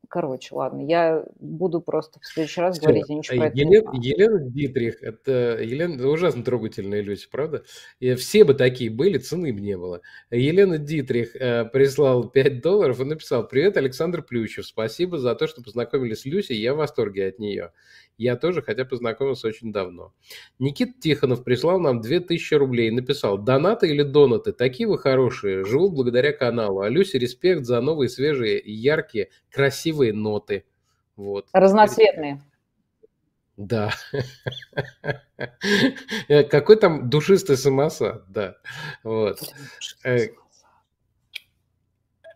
Короче, ладно, я буду просто в следующий раз Все. говорить, я ничего про это Елен, не Елена Дитрих, это Елена, это ужасно трогательные люди, правда? И все бы такие были, цены бы не было. Елена Дитрих э, прислал 5 долларов и написал, привет, Александр Плющев, спасибо за то, что познакомились с Люсей, я в восторге от нее. Я тоже, хотя познакомился очень давно. Никит Тихонов прислал нам 2000 рублей и написал, донаты или донаты, такие вы хорошие, живу благодаря каналу. А Люсе респект за новые, свежие, яркие, красивые красивые ноты. Вот. Разноцветные. Да. Э, какой там душистый самосад, да. Вот. Э,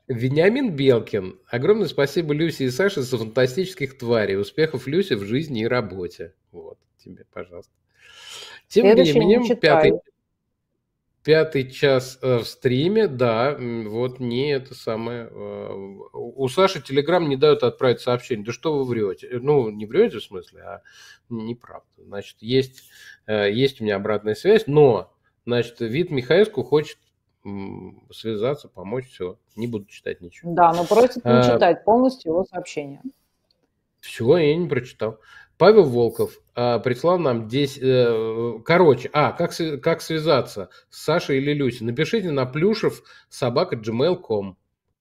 Вениамин Белкин. Огромное спасибо Люсе и Саше за фантастических тварей. Успехов Люсе в жизни и работе. Вот тебе, пожалуйста. Тем Следующий временем, пятый... Пятый час э, в стриме, да, вот не это самое. Э, у Саши Телеграм не дают отправить сообщение. Да что вы врете? Э, ну, не врете в смысле, а неправда. Значит, есть, есть у меня обратная связь, но, значит, вид Михаилску хочет связаться, помочь, все. Не буду читать ничего. Да, но просит не а, читать полностью его сообщение. Все, я не прочитал. Павел Волков э, прислал нам 10... Э, короче, а, как, как связаться с Сашей или Люсей? Напишите на плюшев собака gmail.com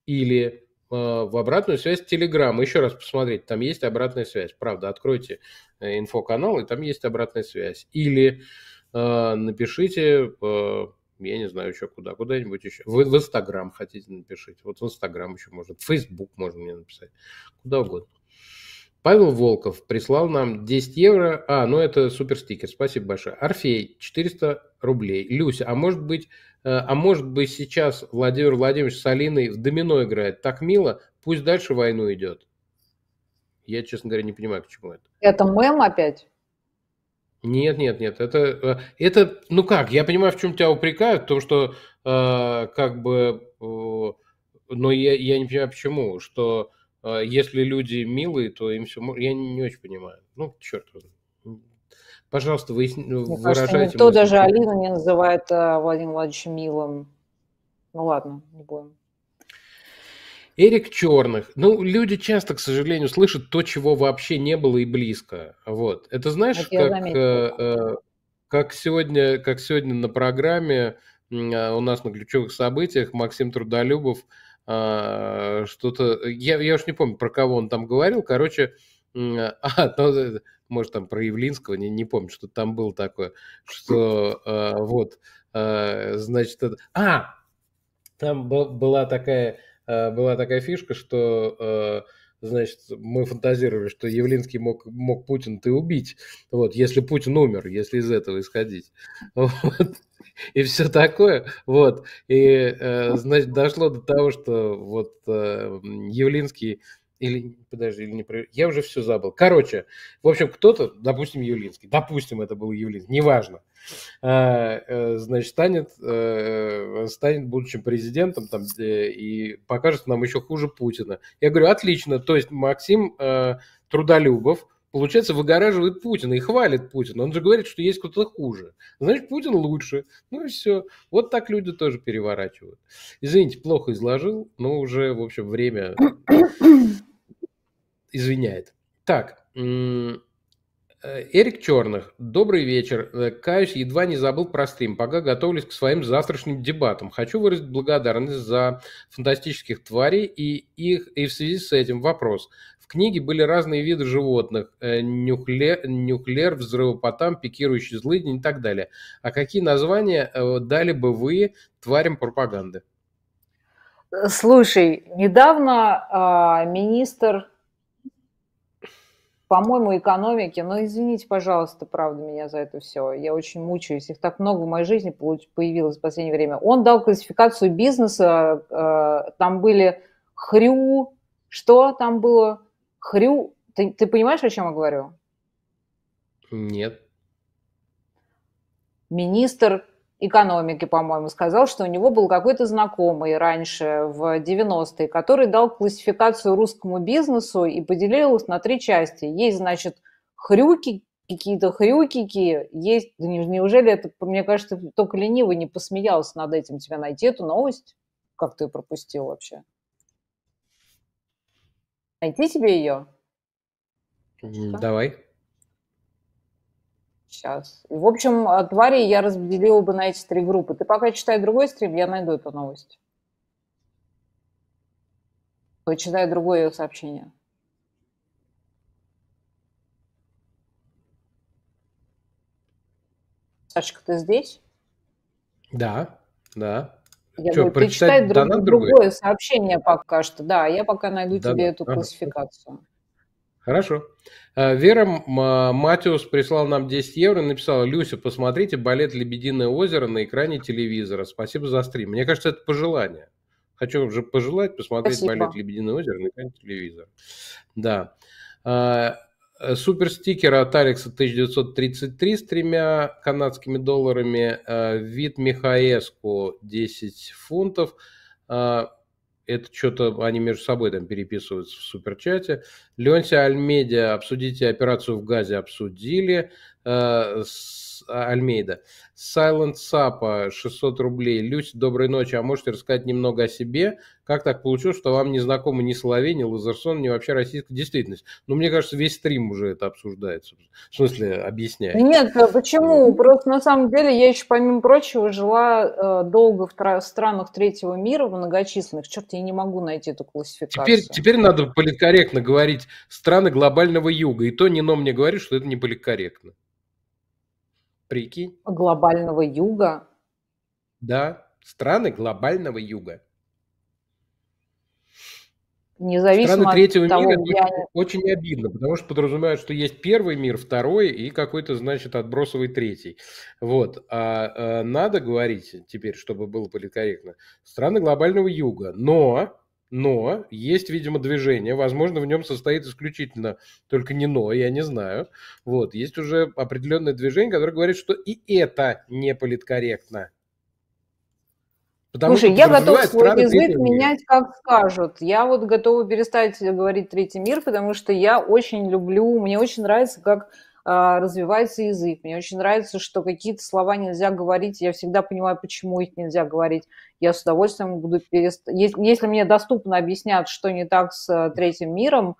или э, в обратную связь Telegram. Еще раз посмотрите, там есть обратная связь. Правда, откройте э, инфоканал, и там есть обратная связь. Или э, напишите... Э, я не знаю еще куда, куда-нибудь еще. Вы в Инстаграм хотите напишите. Вот в Инстаграм еще можно, в Фейсбук можно мне написать. Куда угодно. Павел Волков прислал нам 10 евро. А, ну это супер стикер, спасибо большое. Орфей, 400 рублей. Люся, а может быть, э, а может быть сейчас Владимир Владимирович с Алиной в домино играет? Так мило, пусть дальше войну идет. Я, честно говоря, не понимаю, к чему это. Это мем опять? Нет, нет, нет. Это, э, это, ну как, я понимаю, в чем тебя упрекают, в том, что э, как бы, э, но я, я не понимаю, почему, что а если люди милые, то им все... Я не очень понимаю. Ну, черт возьми. Пожалуйста, выясни... Ну, мне выражайте. Кажется, никто даже Алину Алина не называет э, Владимира Владимировича милым. Ну ладно, не будем. Эрик Черных. Ну, люди часто, к сожалению, слышат то, чего вообще не было и близко. Вот. Это знаешь, это как, э, э, как, сегодня, как сегодня на программе э, у нас на ключевых событиях Максим Трудолюбов э, а, что-то... Я, я уж не помню, про кого он там говорил. Короче, а, ну, может, там про Явлинского, не, не помню, что там было такое, что э, вот, э, значит, это... а, там была такая, была такая фишка, что э, значит, мы фантазировали, что Явлинский мог, мог Путин ты убить, вот, если Путин умер, если из этого исходить. Вот. И все такое, вот. И, э, значит, дошло до того, что вот э, Явлинский или, подожди, или не проверял. Я уже все забыл. Короче, в общем, кто-то, допустим, Юлинский, допустим, это был Юлинский, неважно, э, э, значит, станет, э, станет будущим президентом там, и покажет нам еще хуже Путина. Я говорю, отлично, то есть Максим Трудолюбов, получается, выгораживает Путина и хвалит Путина. Он же говорит, что есть кто-то хуже. Значит, Путин лучше. Ну и все. Вот так люди тоже переворачивают. Извините, плохо изложил, но уже, в общем, время извиняет. Так, э, Эрик Черных. Добрый вечер. Э, каюсь, едва не забыл про стрим. Пока готовлюсь к своим завтрашним дебатам. Хочу выразить благодарность за фантастических тварей и их и в связи с этим вопрос. В книге были разные виды животных. Э, нюклер, нюклер взрывопотам, пикирующий злыдень и так далее. А какие названия дали бы вы тварям пропаганды? Слушай, недавно э, министр по-моему, экономики. Но извините, пожалуйста, правда, меня за это все. Я очень мучаюсь. Их так много в моей жизни появилось в последнее время. Он дал классификацию бизнеса. Э, там были хрю... Что там было? Хрю... Ты, ты понимаешь, о чем я говорю? Нет. Министр экономики, по-моему, сказал, что у него был какой-то знакомый раньше, в 90-е, который дал классификацию русскому бизнесу и поделил их на три части. Есть, значит, хрюки, какие-то хрюкики, есть... Да неужели это, мне кажется, только ленивый не посмеялся над этим тебя найти, эту новость? Как ты пропустил вообще? Найти тебе ее? Давай. Что? сейчас. И, в общем, твари я разделила бы на эти три группы. Ты пока читай другой стрим, я найду эту новость. Читай другое ее сообщение. Сашка, ты здесь? Да, да. Я что, говорю, ты читай друг, другое сообщение пока что. Да, я пока найду да, тебе да, эту ага. классификацию. Хорошо. Э, Вера э, Матиус прислал нам 10 евро и написала, Люся, посмотрите балет «Лебединое озеро» на экране телевизора. Спасибо за стрим. Мне кажется, это пожелание. Хочу уже пожелать посмотреть Спасибо. балет «Лебединое озеро» на экране телевизора. Да. Э, Супер стикер от Алекса 1933 с тремя канадскими долларами. Вид Михаеску 10 фунтов это что-то они между собой там переписываются в суперчате. Леонси Альмедиа, обсудите операцию в Газе, обсудили. Э, с Э, Альмейда. Silent Сапа 600 рублей. Люсь, доброй ночи. А можете рассказать немного о себе? Как так получилось, что вам не знакомы ни Соловей, ни Лазерсон, ни вообще российская действительность? Ну, мне кажется, весь стрим уже это обсуждается. В смысле, объясняет. Нет, э, почему? Ну. Просто на самом деле я еще, помимо прочего, жила э, долго в странах третьего мира, в многочисленных. Черт, я не могу найти эту классификацию. Теперь, теперь надо политкорректно говорить страны глобального юга. И то Нино мне говорит, что это не политкорректно. Прикинь. Глобального юга. Да, страны глобального юга. Независимо страны третьего от того, мира я... очень, очень обидно, потому что подразумевают, что есть первый мир, второй и какой-то, значит, отбросовый третий. Вот. А, а надо говорить теперь, чтобы было политкорректно, страны глобального юга. Но но есть, видимо, движение. Возможно, в нем состоит исключительно только не но, я не знаю. Вот, есть уже определенное движение, которое говорит, что и это не политкорректно. Потому Слушай, я готов свой язык менять, как скажут. Я вот готова перестать говорить третий мир, потому что я очень люблю, мне очень нравится, как а, развивается язык. Мне очень нравится, что какие-то слова нельзя говорить. Я всегда понимаю, почему их нельзя говорить. Я с удовольствием буду перест... Если, если мне доступно объяснят, что не так с э, третьим миром,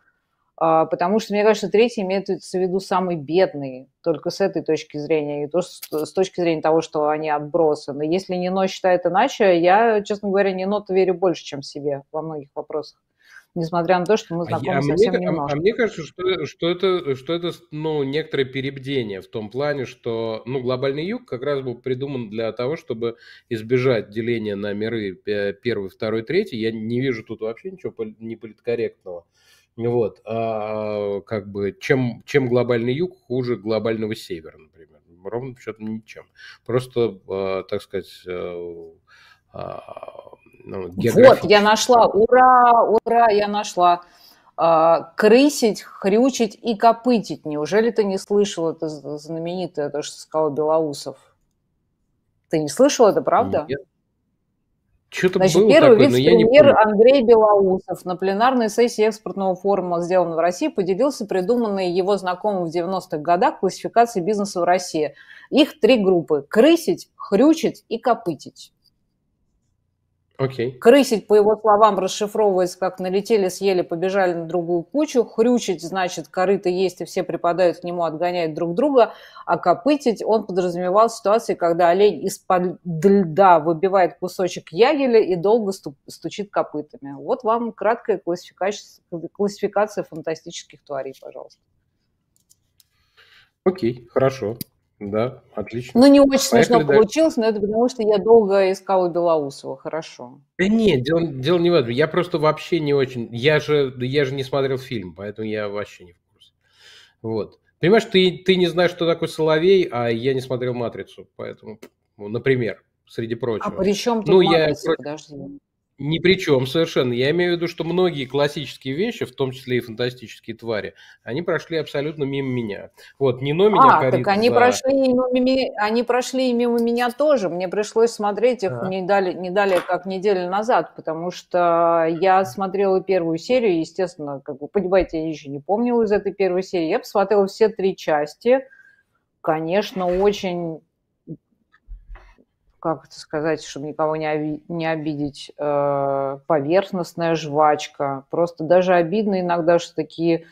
а, потому что, мне кажется, третий имеется в виду самый бедный, только с этой точки зрения, и то с точки зрения того, что они отбросы. Но если Нино считает иначе, я, честно говоря, Нино-то верю больше, чем себе во многих вопросах несмотря на то, что мы а а знакомы а совсем мне, немножко. А, а мне кажется, что, что, это, что это ну, некоторое перебдение в том плане, что ну, глобальный юг как раз был придуман для того, чтобы избежать деления на миры э, первый, второй, третий. Я не вижу тут вообще ничего не политкорректного. Вот, а, как бы, чем, чем глобальный юг хуже глобального севера, например? Ровно счетом ничем. Просто, а, так сказать, э, а, ну, вот, я нашла, ура, ура, я нашла. А, крысить, хрючить и копытить. Неужели ты не слышал это знаменитое, то, что сказал Белоусов? Ты не слышал это, правда? Нет. Что-то Значит, было первый вице премьер Андрей Белоусов на пленарной сессии экспортного форума, сделанного в России, поделился придуманной его знакомым в 90-х годах классификацией бизнеса в России. Их три группы – крысить, хрючить и копытить. Okay. Крысить, по его словам, расшифровывается как налетели, съели, побежали на другую кучу. Хрючить, значит, корыто есть, и все припадают к нему, отгоняют друг друга. А копытить он подразумевал ситуации, когда олень из-под льда выбивает кусочек ягеля и долго стучит копытами. Вот вам краткая классификация, классификация фантастических тварей, пожалуйста. Окей, okay, хорошо. Да, отлично. Ну, не очень Поехали смешно дальше. получилось, но это потому, что я долго искала Белоусова, хорошо. Да нет, дело, дело не в этом. Я просто вообще не очень... Я же, я же не смотрел фильм, поэтому я вообще не в курсе. Вот. Понимаешь, ты, ты не знаешь, что такое Соловей, а я не смотрел «Матрицу», поэтому, ну, например, среди прочего. А при чем тут ну, «Матрица»? Я... Подожди. Ни при чем совершенно. Я имею в виду, что многие классические вещи, в том числе и фантастические твари, они прошли абсолютно мимо меня. Вот, не но меня, А, Карина, так они, за... прошли мимо, они прошли и мимо меня тоже. Мне пришлось смотреть их а. не, дали, не далее, как неделю назад, потому что я смотрела первую серию, естественно, как вы понимаете, я еще не помнила из этой первой серии. Я посмотрела все три части. Конечно, очень как это сказать, чтобы никого не, оби- не обидеть, э, поверхностная жвачка. Просто даже обидно иногда, что такие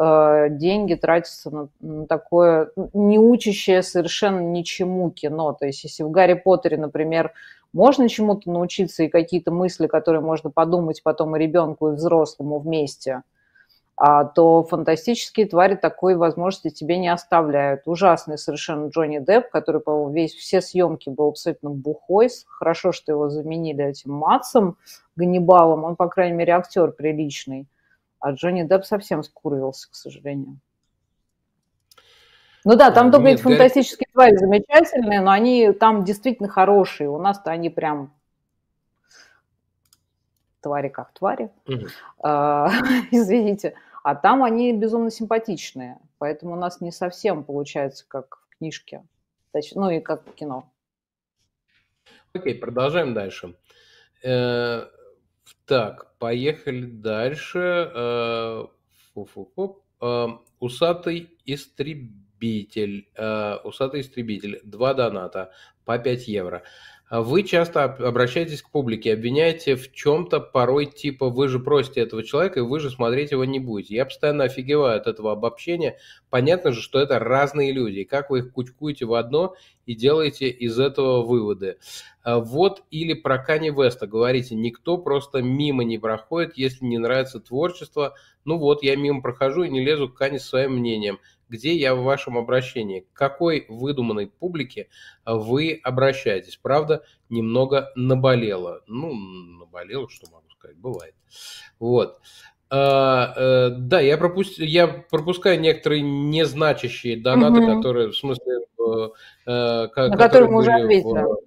э, деньги тратятся на, на такое не учащее совершенно ничему кино. То есть если в «Гарри Поттере», например, можно чему-то научиться и какие-то мысли, которые можно подумать потом и ребенку, и взрослому вместе – а, то фантастические твари такой возможности тебе не оставляют. Ужасный совершенно Джонни Депп, который, по-моему, весь все съемки был абсолютно бухой. Хорошо, что его заменили этим Матсом Ганнибалом. Он, по крайней мере, актер приличный. А Джонни Депп совсем скурвился, к сожалению. Ну да, там а, только эти фантастические твари замечательные, но они там действительно хорошие. У нас-то они прям твари как твари, mm-hmm. а, извините, а там они безумно симпатичные, поэтому у нас не совсем получается как в книжке, ну и как в кино. Окей, okay, продолжаем дальше. э так, поехали дальше. Э, фу фу э, Усатый истребитель. Э, усатый истребитель. Два доната по 5 евро. А вы часто обращаетесь к публике, обвиняете в чем-то порой типа «вы же просите этого человека, и вы же смотреть его не будете». Я постоянно офигеваю от этого обобщения. Понятно же, что это разные люди. как вы их кучкуете в одно и делаете из этого выводы. А вот или про Кани Веста говорите, никто просто мимо не проходит, если не нравится творчество. Ну вот, я мимо прохожу и не лезу к Кани своим мнением где я в вашем обращении, к какой выдуманной публике вы обращаетесь. Правда, немного наболело. Ну, наболело, что могу сказать, бывает. Вот. А, э, да, я, пропуст... я пропускаю некоторые незначащие донаты, угу. которые, в смысле, э, э, которые, которые мы уже ответили. В...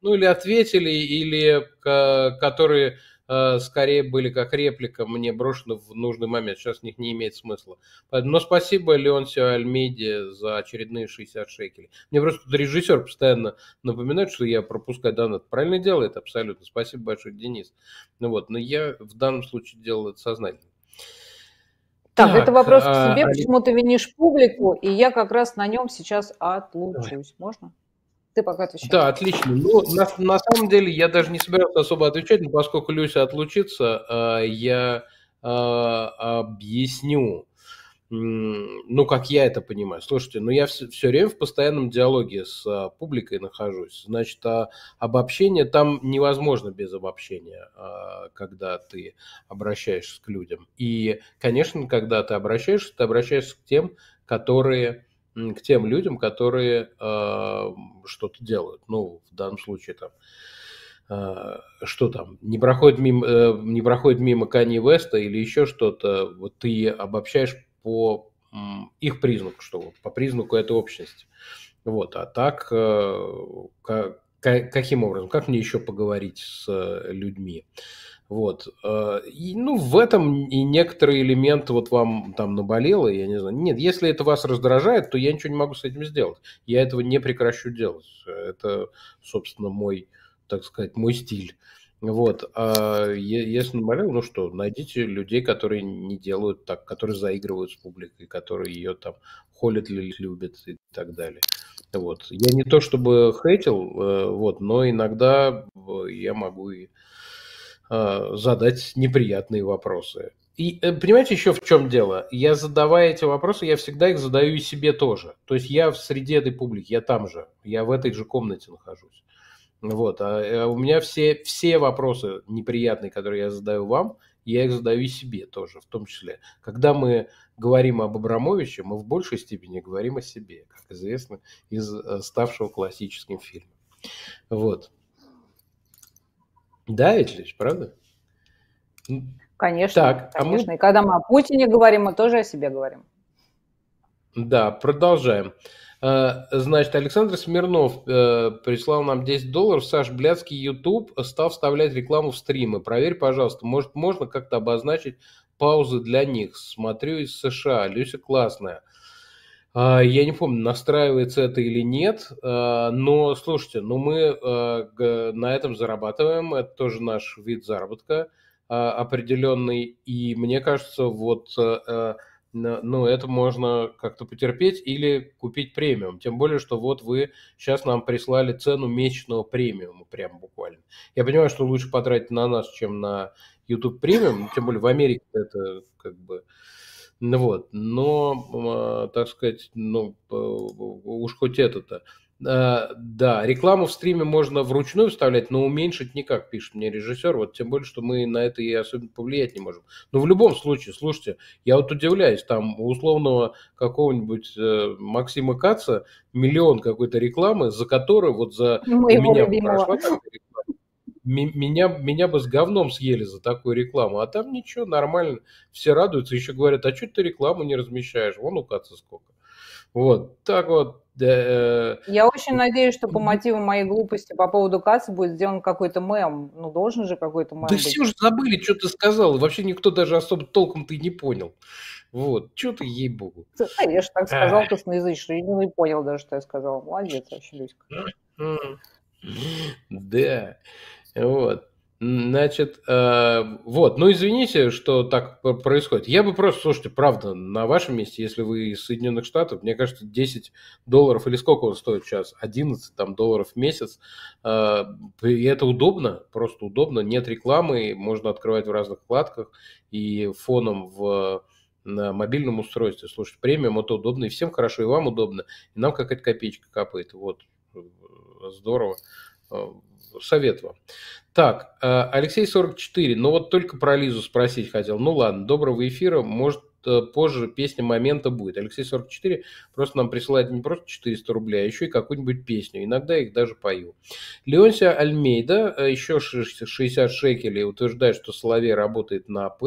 Ну, или ответили, или э, которые Э, скорее были как реплика мне брошены в нужный момент. Сейчас в них не имеет смысла. Но спасибо Леонсио Альмиде за очередные 60 шекелей. Мне просто режиссер постоянно напоминает, что я пропускаю донат. Правильно делает абсолютно. Спасибо большое, Денис. Ну вот, но я в данном случае делал это сознательно. Так, так это вопрос а, к себе, а... почему ты винишь публику, и я как раз на нем сейчас отлучусь. Давай. Можно? Ты пока отвечаешь. Да, отлично. Ну, на, на самом деле, я даже не собирался особо отвечать, но поскольку Люся отлучится, э, я э, объясню, ну, как я это понимаю. Слушайте, ну, я все, все время в постоянном диалоге с э, публикой нахожусь. Значит, а обобщение там невозможно без обобщения, когда ты обращаешься к людям. И, конечно, когда ты обращаешься, ты обращаешься к тем, которые к тем людям, которые э, что-то делают. Ну, в данном случае там э, что там, не проходит мимо, э, не проходит мимо Кани Веста или еще что-то, вот ты обобщаешь по их признаку, что вот, по признаку этой общности. Вот, а так, э, как, каким образом, как мне еще поговорить с э, людьми? Вот. Э, и, ну, в этом и некоторый элемент вот вам там наболело, я не знаю. Нет, если это вас раздражает, то я ничего не могу с этим сделать. Я этого не прекращу делать. Это, собственно, мой, так сказать, мой стиль. Вот. А если наболело, ну что, найдите людей, которые не делают так, которые заигрывают с публикой, которые ее там холят или любят и так далее. Вот. Я не то чтобы хейтил, э, вот, но иногда э, я могу и Э, задать неприятные вопросы. И э, понимаете еще в чем дело? Я задавая эти вопросы, я всегда их задаю и себе тоже. То есть я в среде этой публики, я там же, я в этой же комнате нахожусь. Вот, а э, у меня все, все вопросы неприятные, которые я задаю вам, я их задаю и себе тоже, в том числе. Когда мы говорим об Абрамовиче, мы в большей степени говорим о себе, как известно, из ставшего классическим фильма. Вот. Да, ведь лишь, правда? Конечно, так, конечно. А мы... И когда мы о Путине говорим, мы тоже о себе говорим. Да, продолжаем. Э, значит, Александр Смирнов э, прислал нам 10 долларов. Саш Блядский YouTube стал вставлять рекламу в стримы. Проверь, пожалуйста, может, можно как-то обозначить паузы для них. Смотрю из США. Люся классная. А, я не помню, настраивается это или нет, а, но слушайте, ну мы а, на этом зарабатываем, это тоже наш вид заработка определенный, и мне кажется, вот ну, это можно как-то потерпеть или купить премиум. Тем более, что вот вы сейчас нам прислали цену месячного премиума, прям буквально. Я понимаю, что лучше потратить на нас, чем на YouTube премиум, тем более в Америке это как бы... Ну вот. Но, э, так сказать, ну, э, уж хоть это-то. Э, да, рекламу в стриме можно вручную вставлять, но уменьшить никак, пишет мне режиссер. Вот тем более, что мы на это и особенно повлиять не можем. Но ну, в любом случае, слушайте, я вот удивляюсь, там у условного какого-нибудь э, Максима Каца миллион какой-то рекламы, за которую вот за... Моего у меня любимого. прошла меня, меня бы с говном съели за такую рекламу. А там ничего, нормально. Все радуются, еще говорят, а что ты рекламу не размещаешь? Вон у Каца сколько. Вот, так вот. Э, я очень надеюсь, что по мотиву моей глупости по поводу кассы будет сделан какой-то мем. Ну, должен же какой-то мем Да быть. все же забыли, что ты сказал. Вообще никто даже особо толком ты не понял. Вот, что ты, ей-богу. Я же так сказал то косноязычный, ну и понял даже, что я сказал. Молодец вообще, Люська. Да. Вот. Значит, э, вот, ну извините, что так происходит. Я бы просто, слушайте, правда, на вашем месте, если вы из Соединенных Штатов, мне кажется, 10 долларов или сколько он стоит сейчас, 11 там, долларов в месяц, э, и это удобно, просто удобно, нет рекламы, можно открывать в разных вкладках и фоном в на мобильном устройстве. Слушайте, премиум это удобно, и всем хорошо, и вам удобно, и нам какая-то копеечка капает. Вот, здорово. Э, совет вам. Так, э, Алексей 44. Ну вот только про Лизу спросить хотел. Ну ладно, доброго эфира. Может, э, позже песня момента будет. Алексей 44 просто нам присылает не просто 400 рублей, а еще и какую-нибудь песню. Иногда я их даже пою. Леонсия Альмейда еще 60 шекелей утверждает, что Соловей работает на АП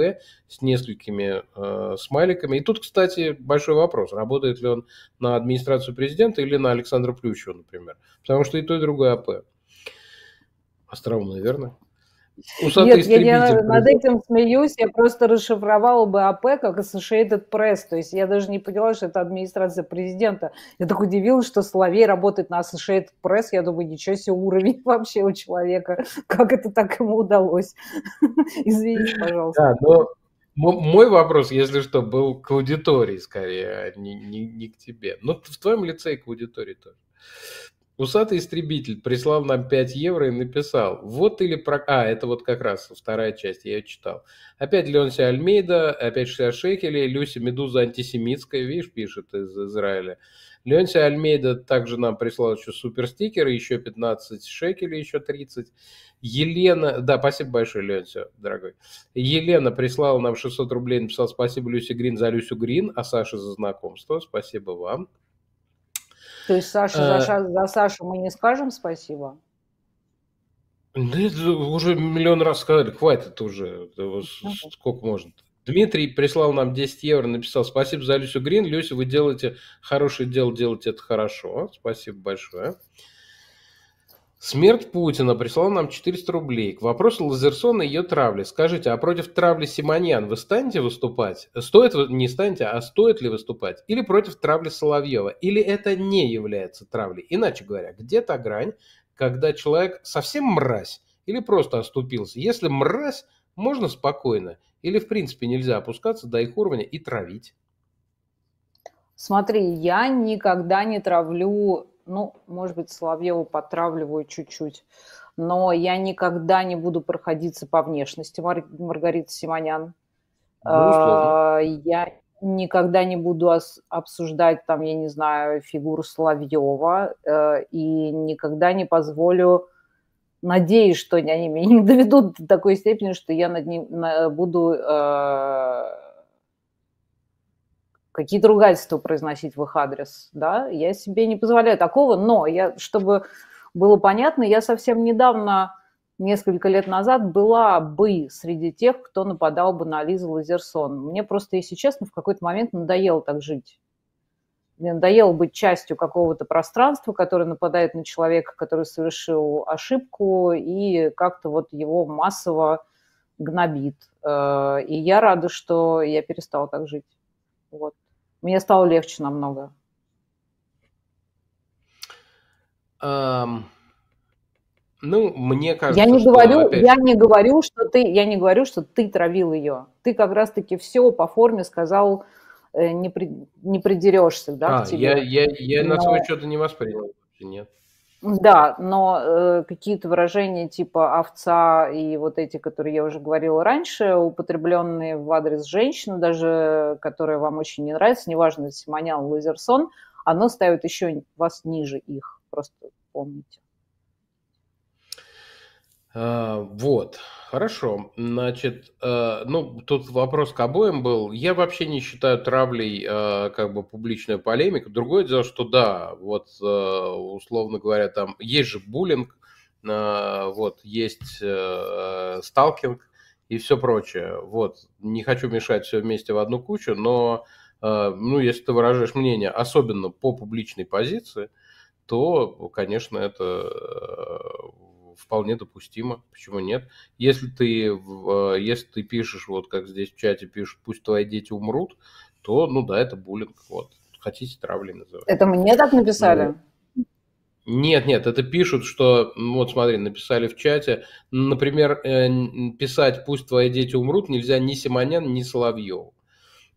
с несколькими э, смайликами. И тут, кстати, большой вопрос. Работает ли он на администрацию президента или на Александра Плющева, например? Потому что и то, и другое АП. Остроумно, верно? Усатый ну, Нет, я не над этим смеюсь, я просто расшифровала бы АП как Associated Press, то есть я даже не поняла, что это администрация президента. Я так удивилась, что Соловей работает на Associated Press, я думаю, ничего себе уровень вообще у человека, как это так ему удалось. Извините, пожалуйста. Да, но мой вопрос, если что, был к аудитории скорее, а не, не, не к тебе. Ну в твоем лице и к аудитории тоже. Усатый истребитель прислал нам 5 евро и написал, вот или про... А, это вот как раз вторая часть, я ее читал. Опять Леонси Альмейда, опять 60 шекелей, Люси Медуза антисемитская, видишь, пишет из Израиля. Леонси Альмейда также нам прислал еще супер стикеры, еще 15 шекелей, еще 30. Елена, да, спасибо большое, Леонси, дорогой. Елена прислала нам 600 рублей, написал спасибо Люси Грин за Люсю Грин, а Саша за знакомство, спасибо вам. То есть Саша, за, э. Ша, за Сашу мы не скажем спасибо? Да это уже миллион раз сказали, хватит уже, сколько можно. Дмитрий прислал нам 10 евро, написал спасибо за Люсю Грин. Люся, вы делаете хорошее дело, делаете это хорошо. Спасибо большое. Смерть Путина прислала нам 400 рублей. К вопросу Лазерсона и ее травли. Скажите, а против травли Симоньян вы станете выступать? Стоит не станете, а стоит ли выступать? Или против травли Соловьева? Или это не является травлей? Иначе говоря, где та грань, когда человек совсем мразь или просто оступился? Если мразь, можно спокойно. Или в принципе нельзя опускаться до их уровня и травить? Смотри, я никогда не травлю ну, может быть, Соловьеву потравливаю чуть-чуть. Но я никогда не буду проходиться по внешности Мар- Маргарита Симонян. Ну, я никогда не буду обсуждать, там, я не знаю, фигуру Соловьева э, и никогда не позволю надеюсь, что они меня не доведут до такой степени, что я над ним буду э, какие-то ругательства произносить в их адрес, да, я себе не позволяю такого, но я, чтобы было понятно, я совсем недавно, несколько лет назад, была бы среди тех, кто нападал бы на Лизу Лазерсон. Мне просто, если честно, в какой-то момент надоело так жить. Мне надоело быть частью какого-то пространства, которое нападает на человека, который совершил ошибку и как-то вот его массово гнобит. Э, и я рада, что я перестала так жить. Вот. Мне стало легче намного. Um... Ну, мне кажется, я не что, говорю, опять... я не говорю, что ты, я не говорю, что ты травил ее. Ты как раз-таки все по форме сказал, э, не при, не придерешься, да, а, к тебе. Я, я, я Но... на свой счет не воспринял, нет. Да, но э, какие-то выражения типа овца и вот эти, которые я уже говорила раньше, употребленные в адрес женщины, даже которая вам очень не нравится, неважно, Симонян, Лазерсон, оно ставит еще вас ниже их, просто помните. А, вот, хорошо. Значит, э, ну, тут вопрос к обоим был. Я вообще не считаю травлей э, как бы публичную полемику. Другое дело, что да, вот, э, условно говоря, там есть же буллинг, вот, есть сталкинг и все прочее. Вот, не хочу мешать все вместе в одну кучу, но, ну, если ты выражаешь мнение, особенно по публичной позиции, то, конечно, это вполне допустимо, почему нет? Если ты, э, если ты пишешь, вот как здесь в чате пишут, пусть твои дети умрут, то, ну да, это буллинг, вот. Хотите, травли называть. Это мне так написали? Ну, нет, нет, это пишут, что, вот смотри, написали в чате, например, э, писать «пусть твои дети умрут» нельзя ни Симонян, ни Соловьеву.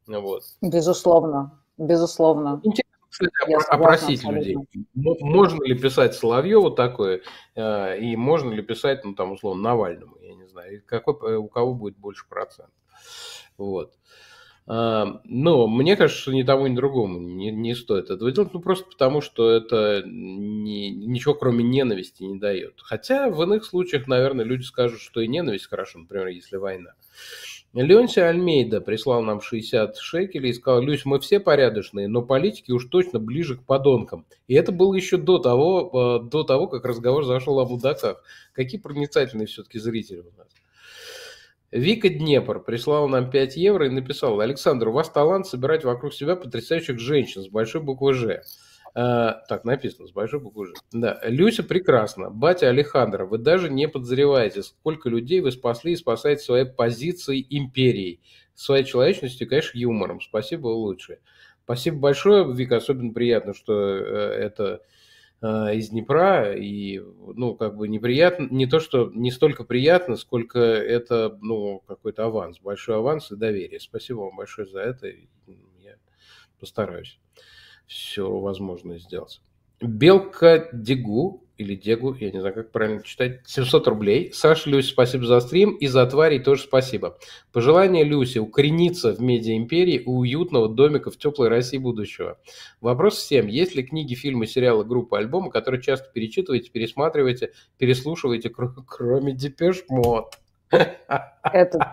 Вот. Безусловно, безусловно. Интересно кстати, опросить людей. Можно ли писать Соловьеву такое, э, и можно ли писать, ну, там, условно, Навальному, я не знаю, какой, э, у кого будет больше процент Вот. А, но мне кажется, что ни тому, ни другому не, не стоит этого делать, ну просто потому, что это не, ничего кроме ненависти не дает. Хотя в иных случаях, наверное, люди скажут, что и ненависть хорошо, например, если война. Ленся Альмейда прислал нам 60 шекелей и сказал, Люсь, мы все порядочные, но политики уж точно ближе к подонкам. И это было еще до того, э, до того как разговор зашел о мудаках. Какие проницательные все-таки зрители у нас. Вика Днепр прислала нам 5 евро и написала, Александр, у вас талант собирать вокруг себя потрясающих женщин с большой буквы «Ж». А, так написано, с большой буквы Да. Люся прекрасно. Батя Алехандро, вы даже не подозреваете, сколько людей вы спасли и спасаете своей позицией империи, своей человечностью конечно, юмором. Спасибо, лучше. Спасибо большое, Вика, особенно приятно, что э, это э, из Днепра, и, ну, как бы неприятно, не то, что не столько приятно, сколько это, ну, какой-то аванс, большой аванс и доверие. Спасибо вам большое за это, я постараюсь все возможное сделать. Белка Дегу или Дегу, я не знаю, как правильно читать, 700 рублей. Саша, Люси, спасибо за стрим. И за тварей тоже спасибо. Пожелание Люси укорениться в медиа-империи у уютного домика в теплой России будущего. Вопрос всем. Есть ли книги, фильмы, сериалы, группы, альбомы, которые часто перечитываете, пересматриваете, переслушиваете, кроме Депеш Мод? Это,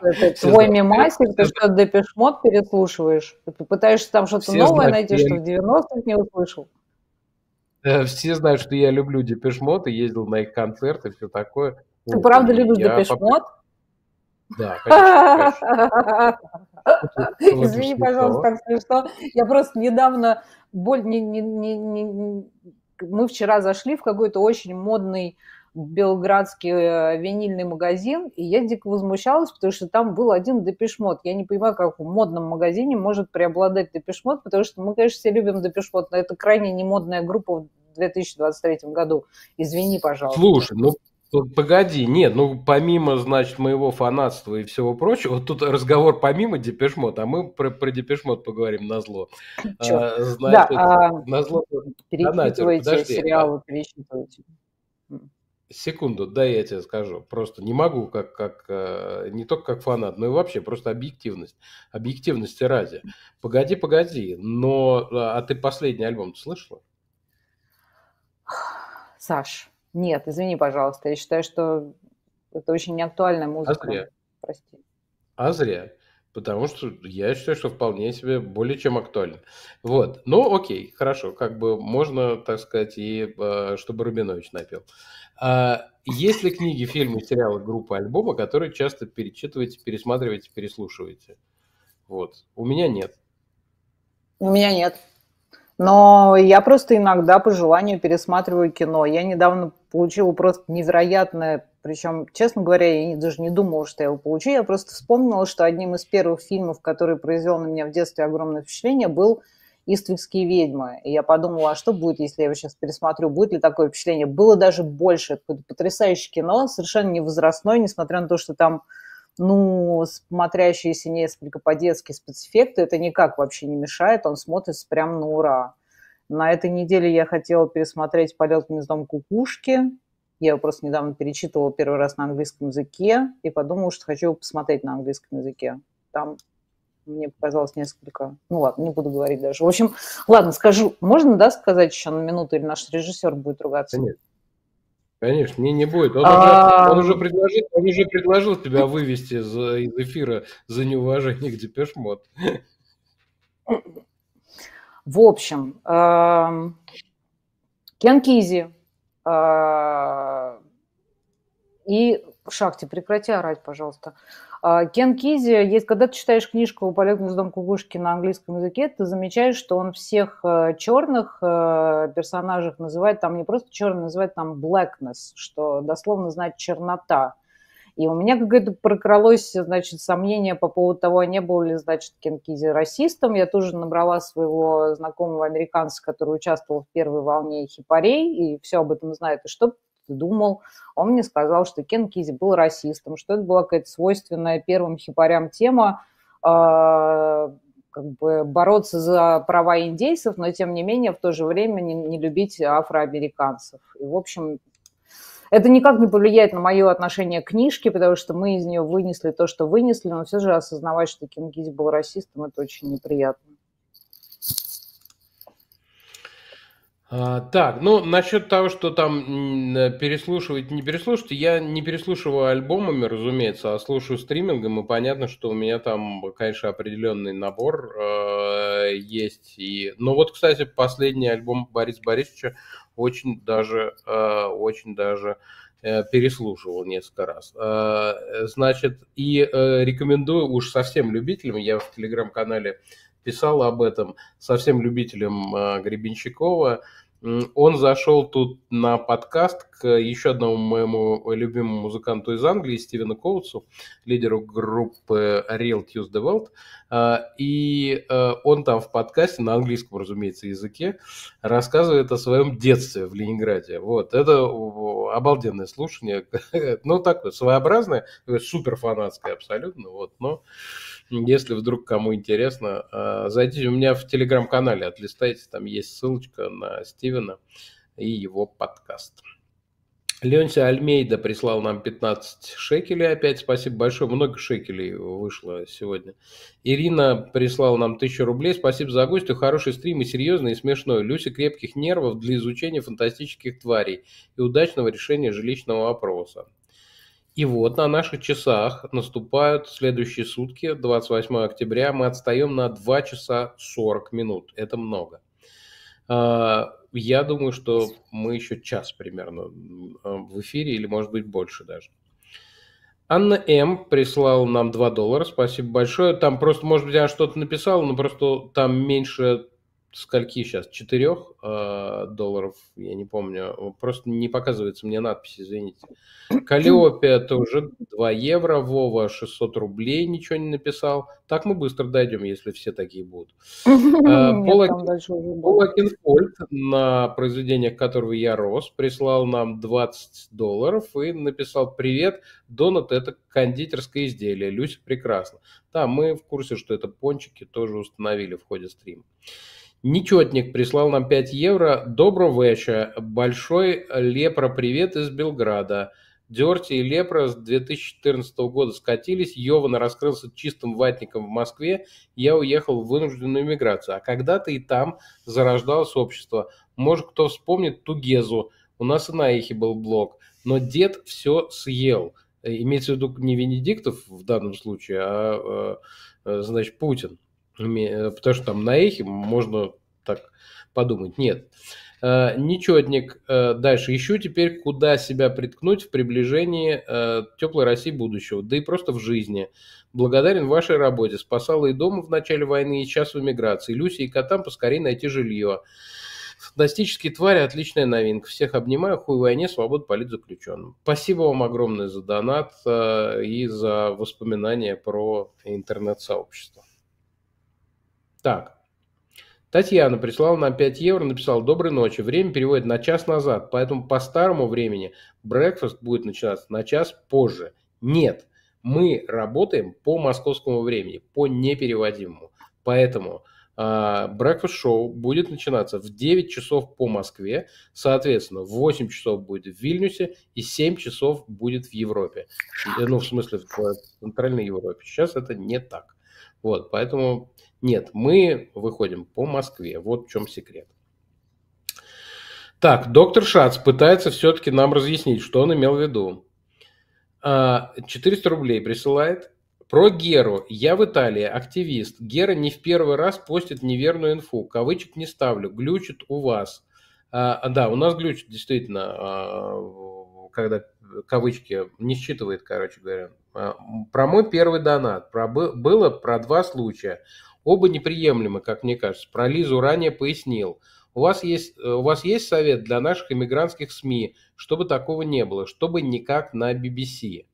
это твой мемасик, ты что, Депешмот переслушиваешь? Ты пытаешься там что-то новое найти, что в 90-х не услышал? Э, все знают, что я люблю Депешмот и ездил на их концерты, все такое. Ты вот, правда любишь Депешмот? Да, конечно, конечно. Извини, пожалуйста, так смешно. Я просто недавно... Боль... Не, не, не, не... Мы вчера зашли в какой-то очень модный белградский э, винильный магазин, и я дико возмущалась, потому что там был один депешмот. Я не понимаю, как в модном магазине может преобладать депешмот, потому что мы, конечно, все любим депешмот, но это крайне немодная группа в 2023 году. Извини, пожалуйста. Слушай, ну Погоди, нет, ну помимо, значит, моего фанатства и всего прочего, вот тут разговор помимо Депешмот, а мы про, про Депешмот поговорим на зло. А, значит, да, на зло. Перечитывайте донатер, сериалы, а... перечитывайте. Секунду, да, я тебе скажу. Просто не могу, как, как, э, не только как фанат, но и вообще просто объективность. Объективности ради. Погоди, погоди, но... Э, а ты последний альбом слышала? Саш, нет, извини, пожалуйста. Я считаю, что это очень неактуальная а музыка. А зря. Прости. А зря. Потому что я считаю, что вполне себе более чем актуально. Вот. Ну, окей, хорошо. Как бы можно, так сказать, и э, чтобы Рубинович напел. А, есть ли книги, фильмы, сериалы, группы, альбомы, которые часто перечитываете, пересматриваете, переслушиваете? Вот. У меня нет. У меня нет. Но я просто иногда по желанию пересматриваю кино. Я недавно получила просто невероятное, причем, честно говоря, я даже не думала, что я его получу. Я просто вспомнила, что одним из первых фильмов, который произвел на меня в детстве огромное впечатление, был «Иствикские ведьмы». И я подумала, а что будет, если я его сейчас пересмотрю, будет ли такое впечатление? Было даже больше. Это потрясающее кино, совершенно не несмотря на то, что там ну, смотрящиеся несколько по-детски спецэффекты, это никак вообще не мешает, он смотрится прям на ура. На этой неделе я хотела пересмотреть «Полет гнездом кукушки», я его просто недавно перечитывала первый раз на английском языке и подумала, что хочу его посмотреть на английском языке. Там мне показалось несколько... Ну ладно, не буду говорить даже. В общем, ладно, скажу, можно, да, сказать еще на минуту, или наш режиссер будет ругаться? Конечно. Конечно, не, не будет. Он, а... уже, он, уже предложил, он уже предложил тебя вывести за, из эфира за неуважение к депешмот. В общем, эм, Кен Кизи э, и в шахте прекрати орать, пожалуйста. А, Кен Кизи, есть, когда ты читаешь книжку «Полет гнездом кукушки» на английском языке, ты замечаешь, что он всех э, черных э, персонажей называет там не просто черный, называет там blackness, что дословно значит чернота. И у меня какое-то прокралось, значит, сомнение по поводу того, а не был ли, значит, Кен Кизи расистом. Я тоже набрала своего знакомого американца, который участвовал в первой волне хипарей, и все об этом знает. И что думал. А он мне сказал, что Кен Кизи был расистом, что это была какая-то свойственная первым хипарям тема, а, как бы бороться за права индейцев, но тем не менее в то же время не, не любить афроамериканцев. И, в общем, это никак не повлияет на мое отношение к книжке, потому что мы из нее вынесли то, что вынесли, но все же осознавать, что Кингиз был расистом, это очень неприятно. А, так, ну, насчет того, что там э, переслушивать, не переслушать, я не переслушиваю альбомами, разумеется, а слушаю стримингом, и понятно, что у меня там, конечно, определенный набор э, есть. И... Но ну, вот, кстати, последний альбом Бориса Борисовича очень даже, э, очень даже э, переслушивал несколько раз. Э, значит, и рекомендую уж совсем любителям, я в телеграм-канале писал об этом, совсем любителям э, Гребенщикова, он зашел тут на подкаст к еще одному моему любимому музыканту из Англии, Стивену Коутсу, лидеру группы Real Tuesday World. А, и э, он там в подкасте на английском, разумеется, языке рассказывает о своем детстве в Ленинграде. Вот, это обалденное слушание. Ну, такое своеобразное, супер фанатское абсолютно. Вот, но если вдруг кому интересно, а, зайдите у меня в телеграм-канале, отлистайте, там есть ссылочка на Стивена и его подкаст. Леонси Альмейда прислал нам 15 шекелей опять. Спасибо большое. Много шекелей вышло сегодня. Ирина прислала нам 1000 рублей. Спасибо за гостю. Хороший стрим и серьезный, и смешной. Люси крепких нервов для изучения фантастических тварей и удачного решения жилищного вопроса. И вот на наших часах наступают следующие сутки, 28 октября, мы отстаем на 2 часа 40 минут. Это много. А, я думаю, что мы еще час примерно в эфире, или может быть больше даже. Анна М. прислала нам 2 доллара, спасибо большое. Там просто, может быть, она что-то написала, но просто там меньше скольки сейчас, 4 э, долларов, я не помню, просто не показывается мне надпись, извините. Калиопия уже 2 евро, Вова 600 рублей, ничего не написал. Так мы быстро дойдем, если все такие будут. Полакин э, Полакинфольд, на произведениях которого я рос, прислал нам 20 долларов и написал «Привет, донат – это кондитерское изделие, Люся прекрасно». Да, мы в курсе, что это пончики тоже установили в ходе стрима. Нечетник прислал нам 5 евро. Доброго вечера. Большой лепро привет из Белграда. Дерти и лепро с 2014 года скатились, Йован раскрылся чистым ватником в Москве, я уехал в вынужденную миграцию. А когда-то и там зарождалось общество. Может, кто вспомнит Тугезу, у нас и на Эхе был блог. Но дед все съел. Имеется в виду не Венедиктов в данном случае, а, э, значит, Путин. Э, потому что там на эхе можно так подумать. Нет. Э, нечетник. Э, дальше. Ищу теперь, куда себя приткнуть в приближении теплой России будущего, да и просто в жизни. Благодарен вашей работе. Спасала и дома в начале войны, и сейчас в эмиграции. Люси и котам поскорее найти жилье. Фантастические твари, отличная новинка. Всех обнимаю, хуй войне, свобода политзаключенным. Спасибо вам огромное за донат и за воспоминания про интернет-сообщество. Так. Татьяна прислала нам 5 евро, написала «Доброй ночи». Время переводит на час назад, поэтому по старому времени брекфаст будет начинаться на час позже. Нет, мы работаем по московскому времени, по непереводимому. Поэтому брекфаст шоу будет начинаться в 9 часов по Москве, соответственно, в 8 часов будет в Вильнюсе и 7 часов будет в Европе. Э, ну, в смысле, э, в Центральной Европе. Сейчас это не так. Вот, поэтому нет, мы выходим по Москве. Вот в чем секрет. Так, доктор Шац пытается все-таки нам разъяснить, что он имел в виду. 400 а, рублей присылает. Про Геру. Я в Италии, активист. Гера не в первый раз постит неверную инфу. Кавычек не ставлю. Глючит у вас. А, да, у нас глючит действительно, а, когда кавычки не считывает, короче говоря. А, про мой первый донат. Про было про два случая. Оба неприемлемы, как мне кажется. Про Лизу ранее пояснил. У вас есть, э, у вас есть совет для наших иммигрантских СМИ, чтобы такого не было, чтобы никак на BBC?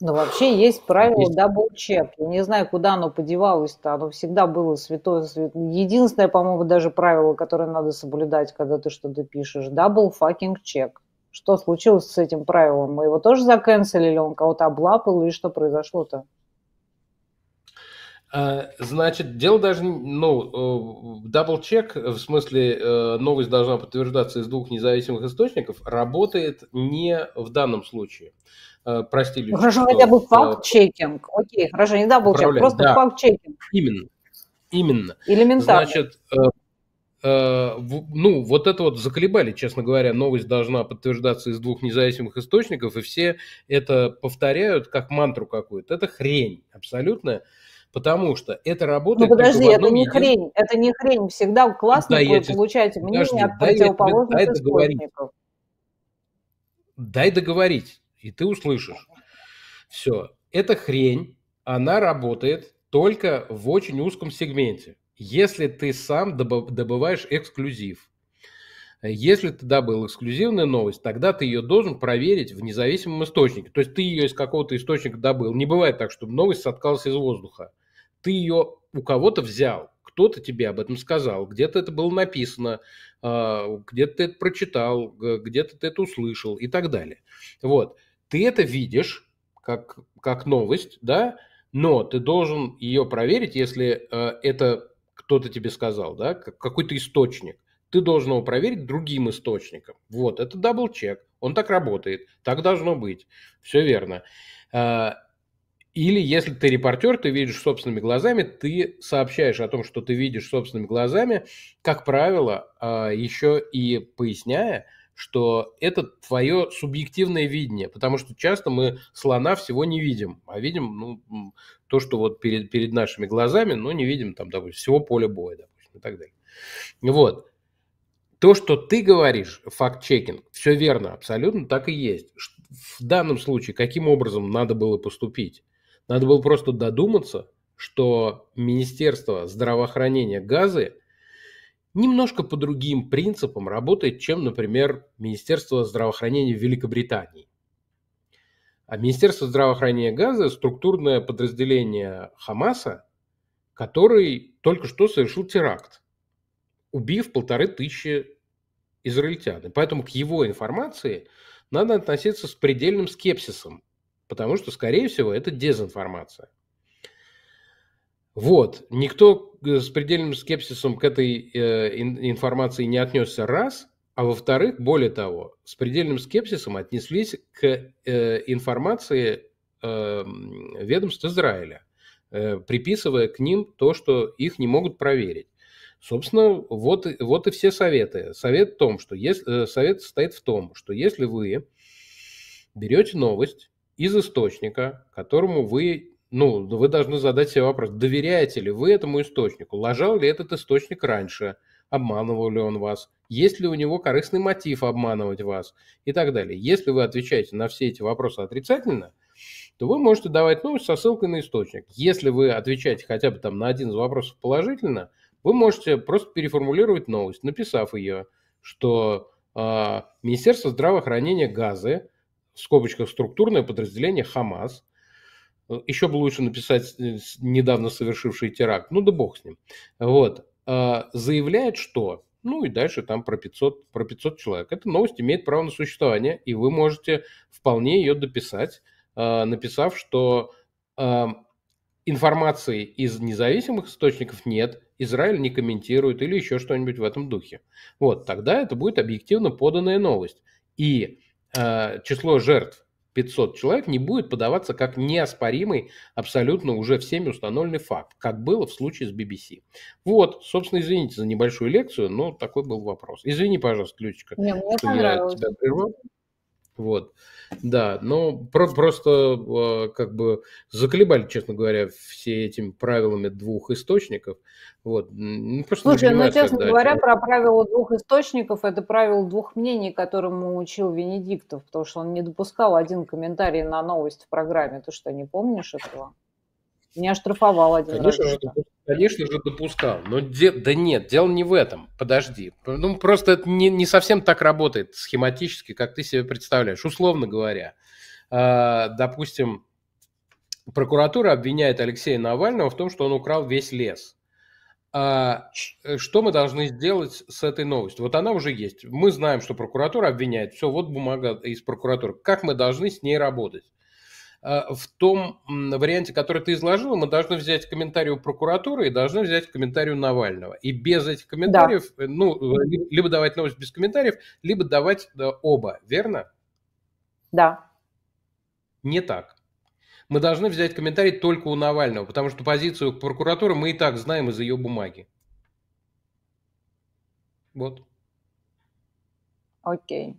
Ну, вообще есть правило есть... double check. Я не знаю, куда оно подевалось-то. Оно всегда было святое. святое. Единственное, по-моему, даже правило, которое надо соблюдать, когда ты что-то пишешь. Double fucking check. Что случилось с этим правилом? Мы его тоже заканцелили, он кого-то облапал, или что произошло-то? А, значит, дело даже, ну, э, дабл-чек, в смысле э, новость должна подтверждаться из двух независимых источников, работает не в данном случае. Э, прости, Хорошо, что, хотя ну, бы факт-чекинг. Окей, хорошо, не дабл-чек, просто да. факт-чекинг. Именно, именно. Элементарно. Значит, ну, вот это вот заколебали, честно говоря, новость должна подтверждаться из двух независимых источников, и все это повторяют как мантру какую-то. Это хрень абсолютная. Потому что это ну, работает. Ну подожди, это не едином... хрень, это не хрень. Всегда классно, вы получаете мнение подожди, от противоположных дай, источников. Дай договорить, и ты услышишь. Все, эта хрень, она работает только в очень узком сегменте. Если ты сам добываешь эксклюзив, если ты добыл эксклюзивную новость, тогда ты ее должен проверить в независимом источнике. То есть ты ее из какого-то источника добыл. Не бывает так, чтобы новость соткалась из воздуха ты ее у кого-то взял, кто-то тебе об этом сказал, где-то это было написано, а, где-то ты это прочитал, где-то ты это услышал и так далее. Вот. Ты это видишь как, как новость, да, но ты должен ее проверить, если э, это кто-то тебе сказал, да, какой-то источник. Ты должен его проверить другим источником. Вот, это дабл-чек, он так работает, так должно быть. Все верно. Э, или если ты репортер, ты видишь собственными глазами, ты сообщаешь о том, что ты видишь собственными глазами, как правило, а, еще и поясняя, что это твое субъективное видение, потому что часто мы слона всего не видим, а видим ну, то, что вот перед, перед нашими глазами, но не видим там, допустим, всего поля боя, допустим, и так далее. Вот. То, что ты говоришь, факт-чекинг, все верно, абсолютно так и есть. В данном случае каким образом надо было поступить? Надо было просто додуматься, что Министерство здравоохранения Газы немножко по другим принципам работает, чем, например, Министерство здравоохранения Великобритании. А Министерство здравоохранения Газы структурное подразделение Хамаса, который только что совершил теракт, убив полторы тысячи израильтян. И поэтому к его информации надо относиться с предельным скепсисом, Потому что, скорее всего, это дезинформация. Вот. Никто э, с предельным скепсисом к этой э, информации не отнесся раз, а во-вторых, более того, с предельным скепсисом отнеслись к э, информации э, ведомств Израиля, э, приписывая к ним то, что их не могут проверить. Собственно, вот, вот и все советы. Совет, в том, что если, э, совет состоит в том, что если вы берете новость, из источника, которому вы, ну, вы должны задать себе вопрос, доверяете ли вы этому источнику, ложал ли этот источник раньше, обманывал ли он вас, есть ли у него корыстный мотив обманывать вас и так далее. Если вы отвечаете на все эти вопросы отрицательно, то вы можете давать новость со ссылкой на источник. Если вы отвечаете хотя бы там на один из вопросов положительно, вы можете просто переформулировать новость, написав ее, что э, Министерство здравоохранения Газы – в скобочках структурное подразделение Хамас. Еще бы лучше написать э, недавно совершивший теракт, ну да бог с ним. Вот. Э, заявляет, что ну и дальше там про 500, про 500 человек. Эта новость имеет право на существование, и вы можете вполне ее дописать, э, написав, что информации из независимых источников нет, Израиль не комментирует или еще что-нибудь в этом духе. Вот, тогда это будет объективно поданная новость. И Э, число жертв 500 человек не будет подаваться как неоспоримый, абсолютно уже всеми установленный факт, как было в случае с BBC. Вот, собственно, извините за небольшую лекцию, но такой был вопрос. Извини, пожалуйста, Ключика, не, что я тебя прервал. Вот, да, но про- просто э, как бы заколебали, честно говоря, все этими правилами двух источников. Вот. Ну, просто Слушай, ну, честно когда... говоря, про правило двух источников, это правило двух мнений, которому учил Венедиктов, потому что он не допускал один комментарий на новость в программе. Ты что, не помнишь этого? Меня оштрафовал один Конечно раз. Же, конечно же, допускал. Но де... да нет, дело не в этом. Подожди. Ну, просто это не, не совсем так работает схематически, как ты себе представляешь. Условно говоря, э, допустим, прокуратура обвиняет Алексея Навального в том, что он украл весь лес. А что мы должны сделать с этой новостью? Вот она уже есть. Мы знаем, что прокуратура обвиняет. Все, вот бумага из прокуратуры. Как мы должны с ней работать? Э, в том варианте, который ты изложил, мы должны взять комментарий у прокуратуры и должны взять комментарий у Навального. И без этих комментариев, да. Э, ну, э, либо давать новость без комментариев, либо давать оба, верно? Да. Не так мы должны взять комментарий только у Навального, потому что позицию прокуратуры мы и так знаем из ее бумаги. Вот. Окей.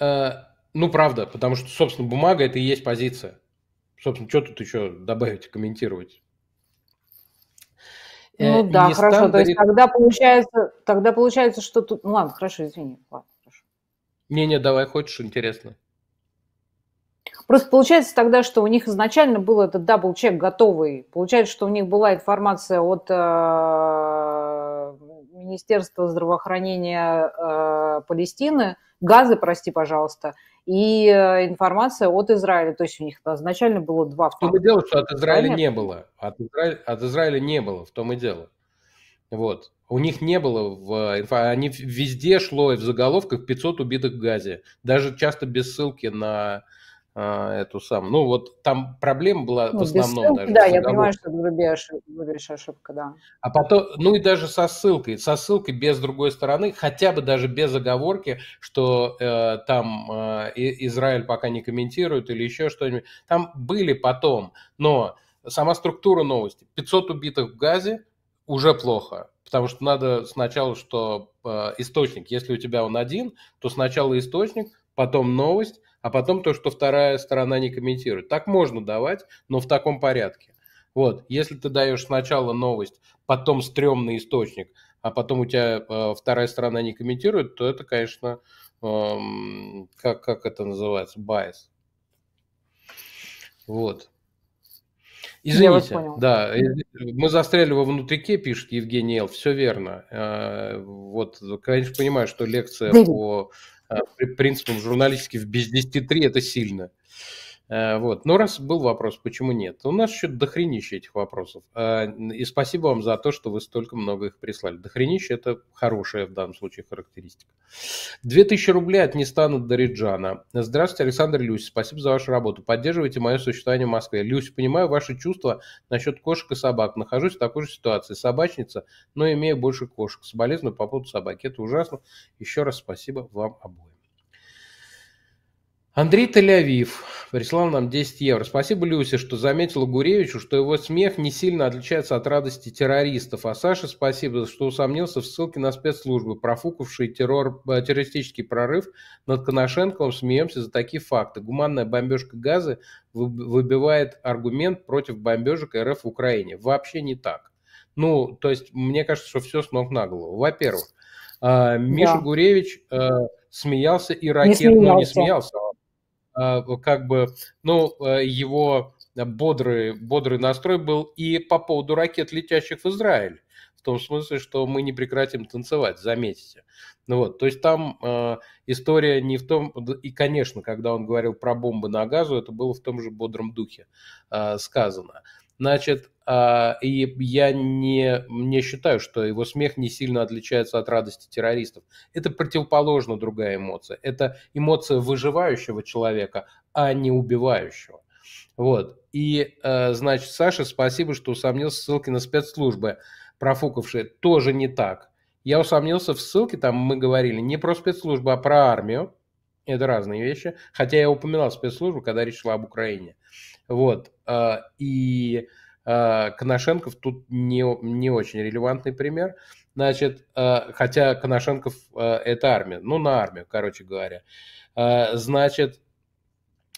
Okay. Ну, правда, потому что, собственно, бумага – это и есть позиция. Собственно, что тут еще добавить, комментировать? Э, ну э, да, хорошо. Стандарит... То есть тогда получается, тогда получается, что тут... Ну ладно, хорошо, извини. Ладно, хорошо. Не-не, давай, хочешь, интересно. Просто получается тогда, что у них изначально был этот дабл-чек готовый. Получается, что у них была информация от э, Министерства здравоохранения э, Палестины, газы, прости, пожалуйста, и э, информация от Израиля. То есть у них изначально было два... В том и дело, что от Израиля Правильно? не было. От Израиля, от Израиля не было, в том и дело. Вот. У них не было в э, инфа... Они везде шло и в заголовках 500 убитых в Газе. Даже часто без ссылки на а, эту сам. Ну, вот там проблема была ну, в основном ссылки, даже. Да, я понимаю, что в Ruby ошибка, да. А потом, ну и даже со ссылкой, со ссылкой без другой стороны, хотя бы даже без оговорки, что э, там э, Израиль пока не комментирует или еще что-нибудь. Там были потом, но сама структура новости. 500 убитых в Газе уже плохо, потому что надо сначала, что э, источник, если у тебя он один, то сначала источник, потом новость, а потом то, что вторая сторона не комментирует. Так можно давать, но в таком порядке. Вот, если ты даешь сначала новость, потом стрёмный источник, а потом у тебя э, вторая сторона не комментирует, то это, конечно, э, как, как это называется, байс. Вот. Извините, да, э, мы застряли во внутрике, пишет Евгений Л. все верно. Э, вот, конечно, понимаю, что лекция Дэвид. по Э, принципам журналистики в без 10 3 это сильно. Э, вот. Но раз был вопрос, почему нет, у нас еще дохренища этих вопросов. А, и спасибо вам за то, что вы столько много их прислали. Дохренище – это хорошая в данном случае характеристика. 2000 рублей от Нестана Дариджана. Здравствуйте, Александр Люсь. Спасибо за вашу работу. Поддерживайте мое существование в Москве. Люсь, понимаю ваши чувства насчет кошек и собак. Нахожусь в такой же ситуации. Собачница, но имею больше кошек. Соболезную по поводу собаки. Это ужасно. Еще раз спасибо вам обоим. Андрей Тель-Авив прислал нам 10 евро. Спасибо Люсе, что заметила Гуревичу, что его смех не сильно отличается от радости террористов. А Саша, спасибо, что усомнился в ссылке на спецслужбы, профукавшие террор, э, террористический прорыв над Коношенковым. Смеемся за такие факты. Гуманная бомбежка газы выбивает аргумент против бомбежек РФ в Украине. Вообще не так. Ну, то есть, мне кажется, что все с ног на голову. Во-первых, э, Миша да. Гуревич э, смеялся и ракет, не смеялся. но не смеялся, а а, как бы, ну, э, его э, бодрый, бодрый настрой был и по поводу ракет, летящих в Израиль. В том смысле, что мы не прекратим танцевать, заметите. Ну вот, то есть там э, история не в том, и, конечно, когда он говорил про бомбы на газу, это было в том же бодром духе э, сказано. Значит, а, и я не, не считаю, что его смех не сильно отличается от радости террористов. Это противоположно другая эмоция. Это эмоция выживающего человека, а не убивающего. Вот. И, а, значит, Саша, спасибо, что усомнился в ссылке на спецслужбы, профукавшие. Тоже не так. Я усомнился в ссылке, там мы говорили не про спецслужбы, а про армию. Это разные вещи. Хотя я упоминал спецслужбу, когда речь шла об Украине. Вот. А, и а, Коношенков тут не, не очень релевантный пример. Значит, а, хотя Коношенков это армия, ну на армию, короче говоря. Значит,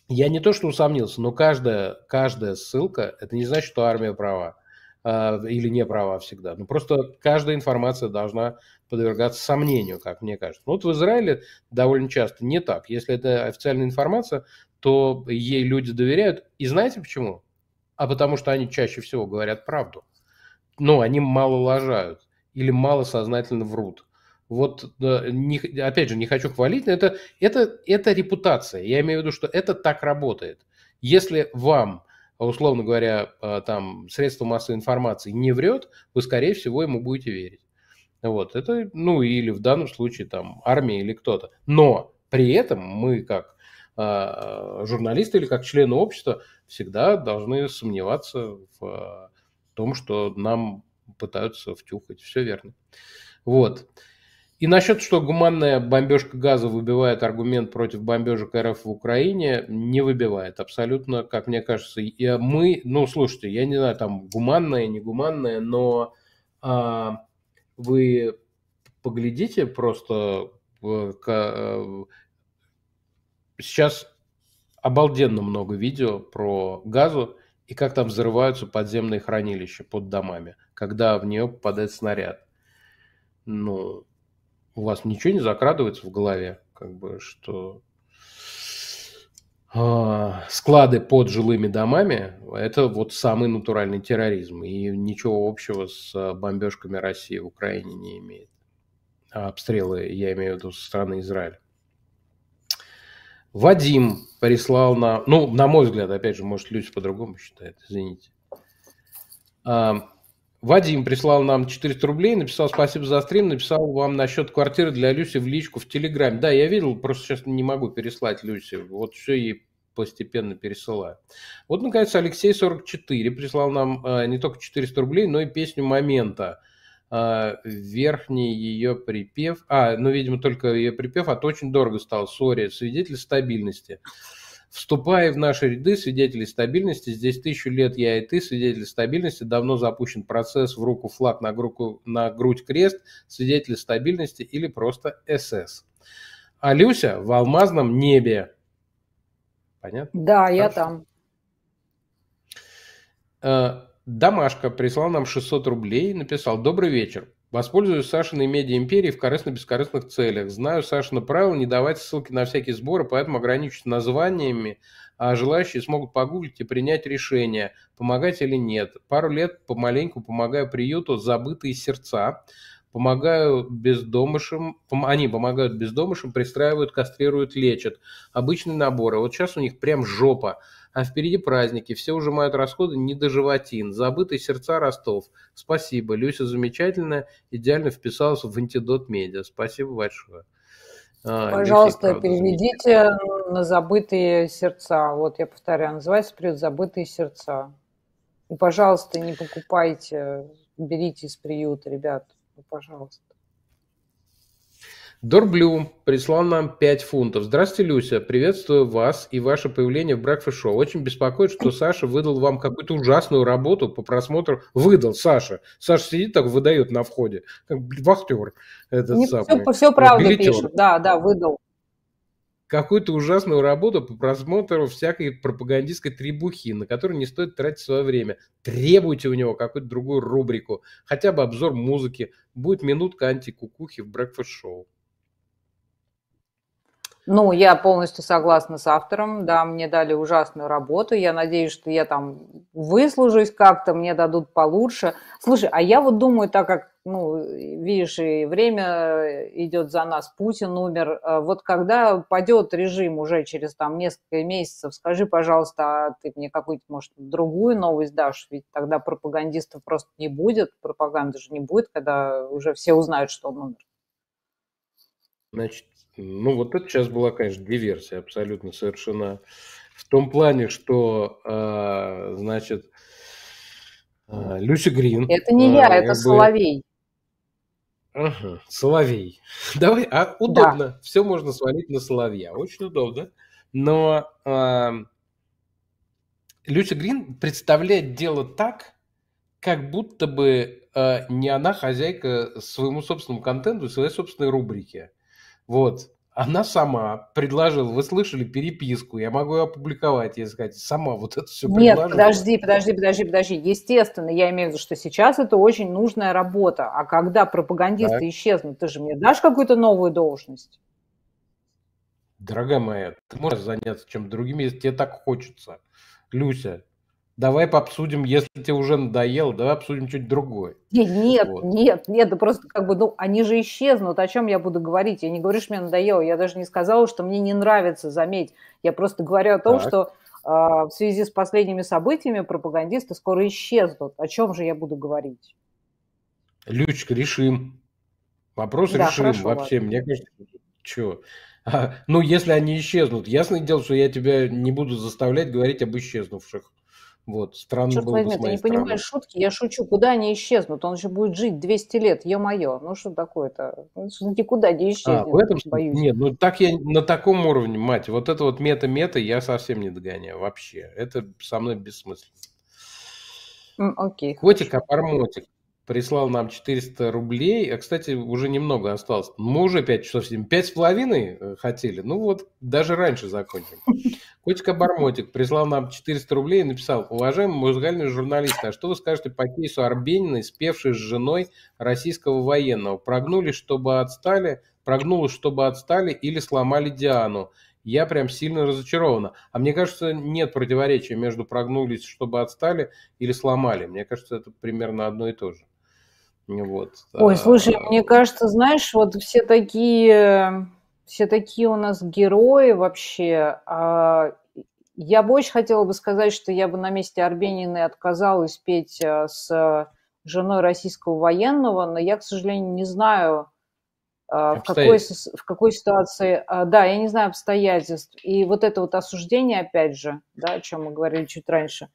я не то что усомнился, но каждая, каждая ссылка, это не значит, что армия права или не права всегда. Ну, просто каждая информация должна подвергаться сомнению, как мне кажется. Ну, вот в Израиле довольно часто не так. Если это официальная информация, то ей люди доверяют. И знаете почему? А потому что они чаще всего говорят правду. Но ну, они мало лажают или мало сознательно врут. Вот, не, опять же, не хочу хвалить, но это, это, это репутация. Я имею в виду, что это так работает. Если вам, условно говоря, э, там, средство массовой информации не врет, вы, скорее всего, ему будете верить. Вот, это, ну, или в данном случае, там, армия или кто-то. Но при этом мы, как а, журналисты или как члены общества всегда должны сомневаться в том, что нам пытаются втюхать. Все верно. Вот. И насчет, что гуманная бомбежка газа выбивает аргумент против бомбежек РФ в Украине, не выбивает абсолютно, как мне кажется. И а мы, ну, слушайте, я не знаю, там гуманная, не гуманная, но а, вы поглядите просто, э, сейчас обалденно много видео про газу и как там взрываются подземные хранилища под домами, когда в нее попадает снаряд. Ну, у вас ничего не закрадывается в голове, как бы, что а, склады под жилыми домами – это вот самый натуральный терроризм. И ничего общего с бомбежками России в Украине не имеет. А обстрелы, я имею в виду, со стороны Израиля. Вадим прислал на, ну, на мой взгляд, опять же, может, люди по-другому считают, извините. А, Вадим прислал нам 400 рублей, написал спасибо за стрим, написал вам насчет квартиры для Люси в личку в Телеграме. Да, я видел, просто сейчас не могу переслать Люси, вот все ей постепенно пересылаю. Вот, наконец, Алексей 44 прислал нам э, не только 400 рублей, но и песню «Момента». А, верхний ее припев. А, ну, видимо, только ее припев, а то очень дорого стал. Сори, свидетель стабильности. Вступая в наши ряды, свидетели стабильности, здесь тысячу лет я и ты, свидетели стабильности, давно запущен процесс в руку флаг, на, грудь, на грудь крест, свидетели стабильности или просто СС. Алюся, в алмазном небе. Понятно? Да, Хорошо. я там. А, Домашка прислал нам 600 рублей и написал «Добрый вечер. Воспользуюсь Сашиной медиа-империей в корыстно-бескорыстных целях. Знаю Сашина правила не давать ссылки на всякие сборы, поэтому ограничусь названиями, а желающие смогут погуглить и принять решение, помогать или нет. Пару лет помаленьку помогаю приюту «Забытые сердца». Помогаю бездомышам, пом- они помогают бездомышам, пристраивают, кастрируют, лечат. Обычные наборы. А вот сейчас у них прям жопа. А впереди праздники, все ужимают расходы не до животин. Забытые сердца Ростов. Спасибо, Люся замечательная, идеально вписалась в антидот медиа. Спасибо большое. А, Пожалуйста, Люси, переведите на забытые сердца. Вот я повторяю, называется приют забытые сердца. И, пожалуйста, не покупайте, берите из приюта, ребят, ну, пожалуйста. Дорблю прислал нам 5 фунтов. Здравствуйте, Люся. Приветствую вас и ваше появление в Breakfast Show. Очень беспокоит, что Саша выдал вам какую-то ужасную работу по просмотру. Выдал Саша. Саша сидит так, выдает на входе. Как вахтер этот Не, самый. Все, все правду билетер. пишет. Да, да, выдал какую-то ужасную работу по просмотру всякой пропагандистской требухи, на которую не стоит тратить свое время. Требуйте у него какую-то другую рубрику, хотя бы обзор музыки. Будет минутка антикукухи в брекфест-шоу. Ну, я полностью согласна с автором, да, мне дали ужасную работу, я надеюсь, что я там выслужусь как-то, мне дадут получше. Слушай, а я вот думаю, так как, ну, видишь, и время э, идет за нас, Путин умер, э, вот когда падет режим уже через там несколько месяцев, скажи, пожалуйста, а ты мне какую-то, может, другую новость дашь, ведь тогда пропагандистов просто не будет, пропаганды же не будет, когда уже все узнают, что он умер. Значит, ну, вот это сейчас была, конечно, диверсия абсолютно совершена. В том плане, что, э, значит, э, Люси Грин... Это не я, а, это бы... Соловей. Ага, Соловей. Давай, а удобно. Да. Все можно свалить на Соловья. Очень удобно. Но э, Люси Грин представляет дело так, как будто бы э, не она хозяйка своему собственному контенту, своей собственной рубрике. Вот. Она сама предложила, вы слышали переписку, я могу ее опубликовать, если сказать? Сама вот это все Нет, предложила. подожди, подожди, подожди, подожди. Естественно, я имею в виду, что сейчас это очень нужная работа. А когда пропагандисты так. исчезнут, ты же мне дашь какую-то новую должность? Дорогая моя, ты можешь заняться чем-то другим, если тебе так хочется. Люся, давай пообсудим, если тебе уже надоело, давай обсудим что-нибудь другое. Нет, нет, вот. нет, нет, да просто как бы, ну, они же исчезнут, о чем я буду говорить? Я не говорю, что мне надоело, я даже не сказала, что мне не нравится, заметь. Я просто говорю о том, так. что э, в связи с последними событиями пропагандисты скоро исчезнут. О чем же я буду говорить? Лючка, решим. Вопрос да, решим хорошо, вообще. Ладно. Мне кажется, что... А, ну, если они исчезнут. Ясное дело, что я тебя не буду заставлять говорить об исчезнувших. Вот, странно Черт было возьми, бы ты не стороны. понимаешь шутки, я шучу, куда они исчезнут? Он же будет жить 200 лет, ё-моё, ну что такое-то? Ну, никуда не исчезнет, а, в этом... боюсь. Нет, ну так я на таком уровне, мать, вот это вот мета-мета я совсем не догоняю вообще. Это со мной бессмысленно. Окей. Okay, Котик, а пармотик прислал нам 400 рублей. А, кстати, уже немного осталось. Мы уже 5 часов сидим. Пять с половиной э, хотели. Ну вот, даже раньше закончим. Котик Обормотик прислал нам 400 рублей и написал, уважаемые музыкальные журналисты, а что вы скажете по кейсу Арбенина, спевшей с женой российского военного? Прогнули, чтобы отстали, Прогнулось, чтобы отстали или сломали Диану. Я прям сильно разочарована. А мне кажется, нет противоречия между прогнулись, чтобы отстали или сломали. Мне кажется, это примерно одно и то же. Вот. Ой, э, слушай, а, мне кажется, знаешь, вот все такие, все такие у нас герои вообще. А, я бы очень хотела бы сказать, что я бы на месте Арбениной отказалась петь э, с женой российского военного, но я, к сожалению, не знаю, а, в какой, в какой ситуации, а, да, я не знаю обстоятельств. И вот это вот осуждение, опять же, да, о чем мы говорили чуть раньше,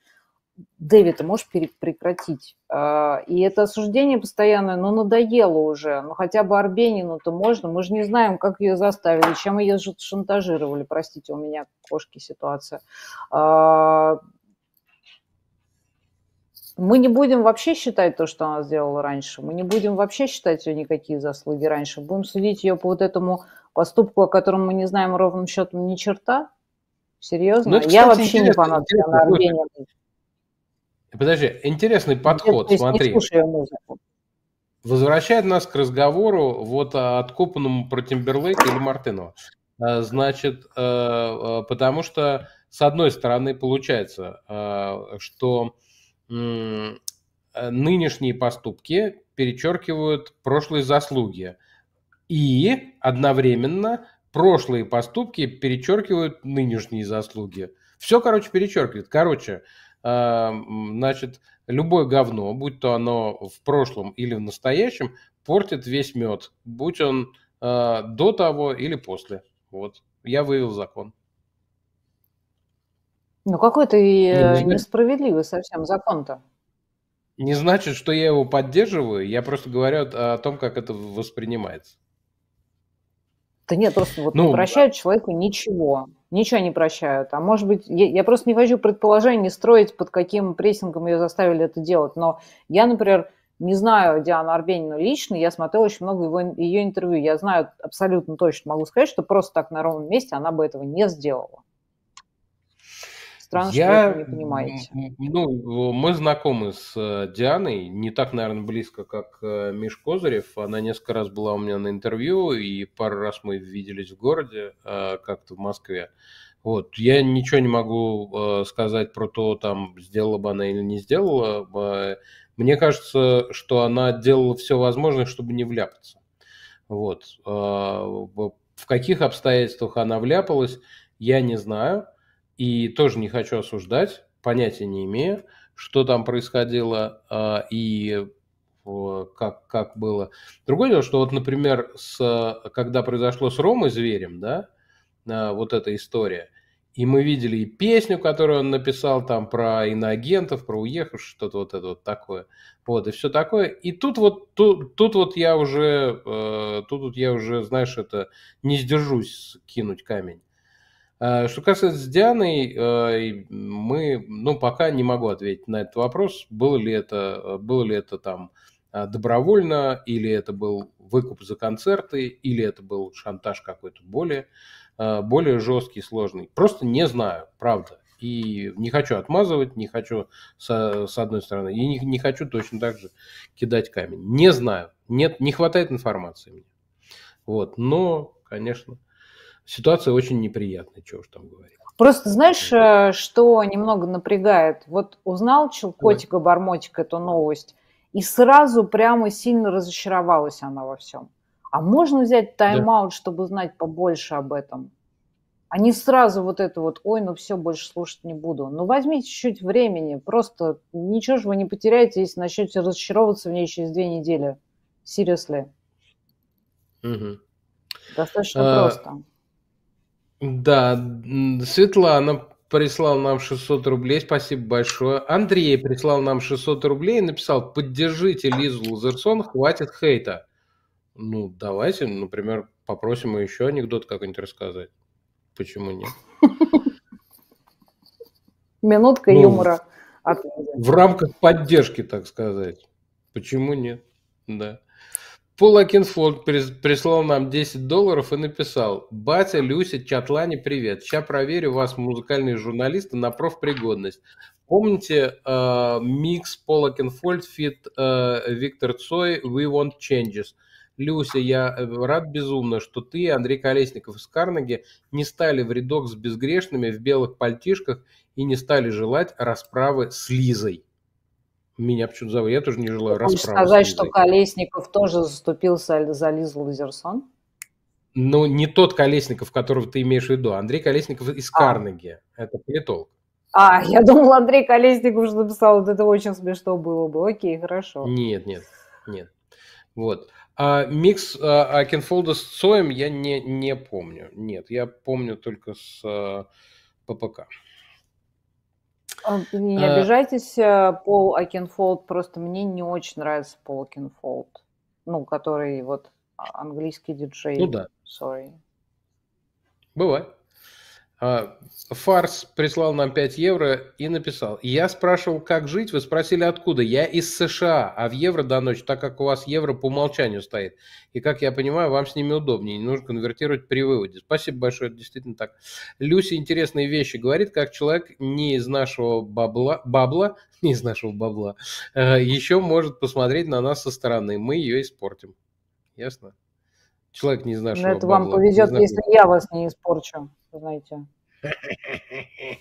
Дэвид, ты можешь прекратить? А, и это осуждение постоянное, ну, надоело уже. Ну, хотя бы Арбенину-то можно. Мы же не знаем, как ее заставили, чем ее шантажировали. Простите, у меня кошки ситуация. А, мы не будем вообще считать то, что она сделала раньше. Мы не будем вообще считать ее никакие заслуги раньше. Будем судить ее по вот этому поступку, о котором мы не знаем ровным счетом ни черта. Серьезно? Ну, это, кстати, Я вообще не фанат Арбенина. Подожди, интересный подход, Нет, смотри. Возвращает нас к разговору вот откопанному про Тимберлейка или Мартынова. Э, значит, э, э, потому что, с одной стороны, получается, что нынешние поступки перечеркивают прошлые заслуги. И одновременно прошлые поступки перечеркивают нынешние заслуги. Все, короче, перечеркивает. Короче, Эм, значит, любое говно, будь то оно в прошлом или в настоящем, портит весь мед, будь он э, до того или после. Вот, я вывел закон. Ну какой ты не, э, несправедливый совсем закон-то. Не значит, что я его поддерживаю, я просто говорю о, о том, как это воспринимается. Да нет, просто вот ну, не а прощают человеку ничего ничего не прощают. А может быть, я, я просто не хочу предположений строить, под каким прессингом ее заставили это делать. Но я, например, не знаю Диану Арбенину лично, я смотрела очень много его, ее интервью. Я знаю абсолютно точно, могу сказать, что просто так на ровном месте она бы этого не сделала странно, я, что вы не понимаете. Ну, мы знакомы с э, Дианой, не так, наверное, близко, как э, Миш Козырев. Она несколько раз была у меня на интервью, и пару раз мы виделись в городе, э, как-то в Москве. Вот. Я ничего не могу сказать про то, там, сделала бы она или не сделала. Мне кажется, что она делала все возможное, чтобы не вляпаться. Вот. в каких обстоятельствах она вляпалась, я не знаю. И тоже не хочу осуждать, понятия не имею, что там происходило а, и как, как было. Другое дело, что вот, например, с, когда произошло с Ромой Зверем, да, а, вот эта история, и мы видели и песню, которую он написал там про иноагентов, про уехавших, что-то вот это вот такое. Вот, и все такое. И тут вот, тут, тут вот я уже, э, тут вот я уже, знаешь, это, не сдержусь кинуть камень. Э, что касается Дианы, э, мы, ну, пока не могу ответить на этот вопрос, было ли это, э, было ли это там добровольно, или это был выкуп за концерты, или это был шантаж какой-то более, более жесткий, сложный. Просто не знаю, правда. И не хочу отмазывать, не хочу со, с одной стороны, и не, не хочу точно так же кидать камень. Не знаю, нет, не хватает информации мне. Вот, но, конечно, ситуация очень неприятная, чего уж там говорить. Просто знаешь, э, что немного напрягает? Вот узнал Челкотика Бармотик эту новость, и сразу прямо сильно разочаровалась она во всем. А можно взять тайм-аут, да. чтобы узнать побольше об этом? А не сразу вот это вот, ой, ну все, больше слушать не буду. Ну возьмите чуть-чуть времени, просто ничего же вы не потеряете, если начнете разочаровываться в ней через две недели. Seriously. Угу. Достаточно а... просто. Да, Светлана прислал нам 600 рублей, спасибо большое. Андрей прислал нам 600 рублей и написал, поддержите Лизу Лазерсон, хватит хейта. Ну, давайте, например, попросим ее еще анекдот как нибудь рассказать. Почему нет? Минутка ну, юмора. В рамках поддержки, так сказать. Почему нет? Да. Пол Акинфонд прислал нам 10 долларов и написал «Батя, Люся, Чатлане, привет. Сейчас проверю вас, музыкальные журналисты, на профпригодность. Помните э, микс Пола Акинфольд, фит э, Виктор Цой «We Want Changes»? Люся, я э, рад безумно, что ты, и Андрей Колесников из Карнеги не стали в рядок с безгрешными в белых пальтишках и не стали желать расправы с Лизой. Меня почему-то зовут. Я тоже не желаю Ты расправы. сказать, что Колесников тоже заступился за Лизу Лазерсон? Ну, не тот Колесников, которого ты имеешь в виду. Андрей Колесников из а. Карнеги. Это политолог. А, я думал, Андрей Колесников уже написал, вот это очень смешно было бы. Окей, хорошо. Нет, нет, нет. Вот. А, микс а, Акинфолда с Цоем я не, не помню. Нет, я помню только с а, ППК. А, не э, обижайтесь, э, Пол Акинфолд, просто мне не очень нравится Пол Акинфолд, ну, который вот а, английский диджей. Ну да. Sorry. Бывает. А, Фарс прислал нам 5 евро и написал. Я спрашивал, как жить, вы спросили, откуда. Я из США, а в евро до ночи, так как у вас евро по умолчанию стоит. И, как я понимаю, вам с ними удобнее, не нужно конвертировать при выводе. Спасибо большое, это действительно так. Люси интересные вещи говорит, как человек не из нашего бабла, бабла не из нашего бабла, э, еще может посмотреть на нас со стороны. Мы ее испортим. Ясно? Человек не знает, ну, что это бабла, вам повезет, если я вас не испорчу, знаете.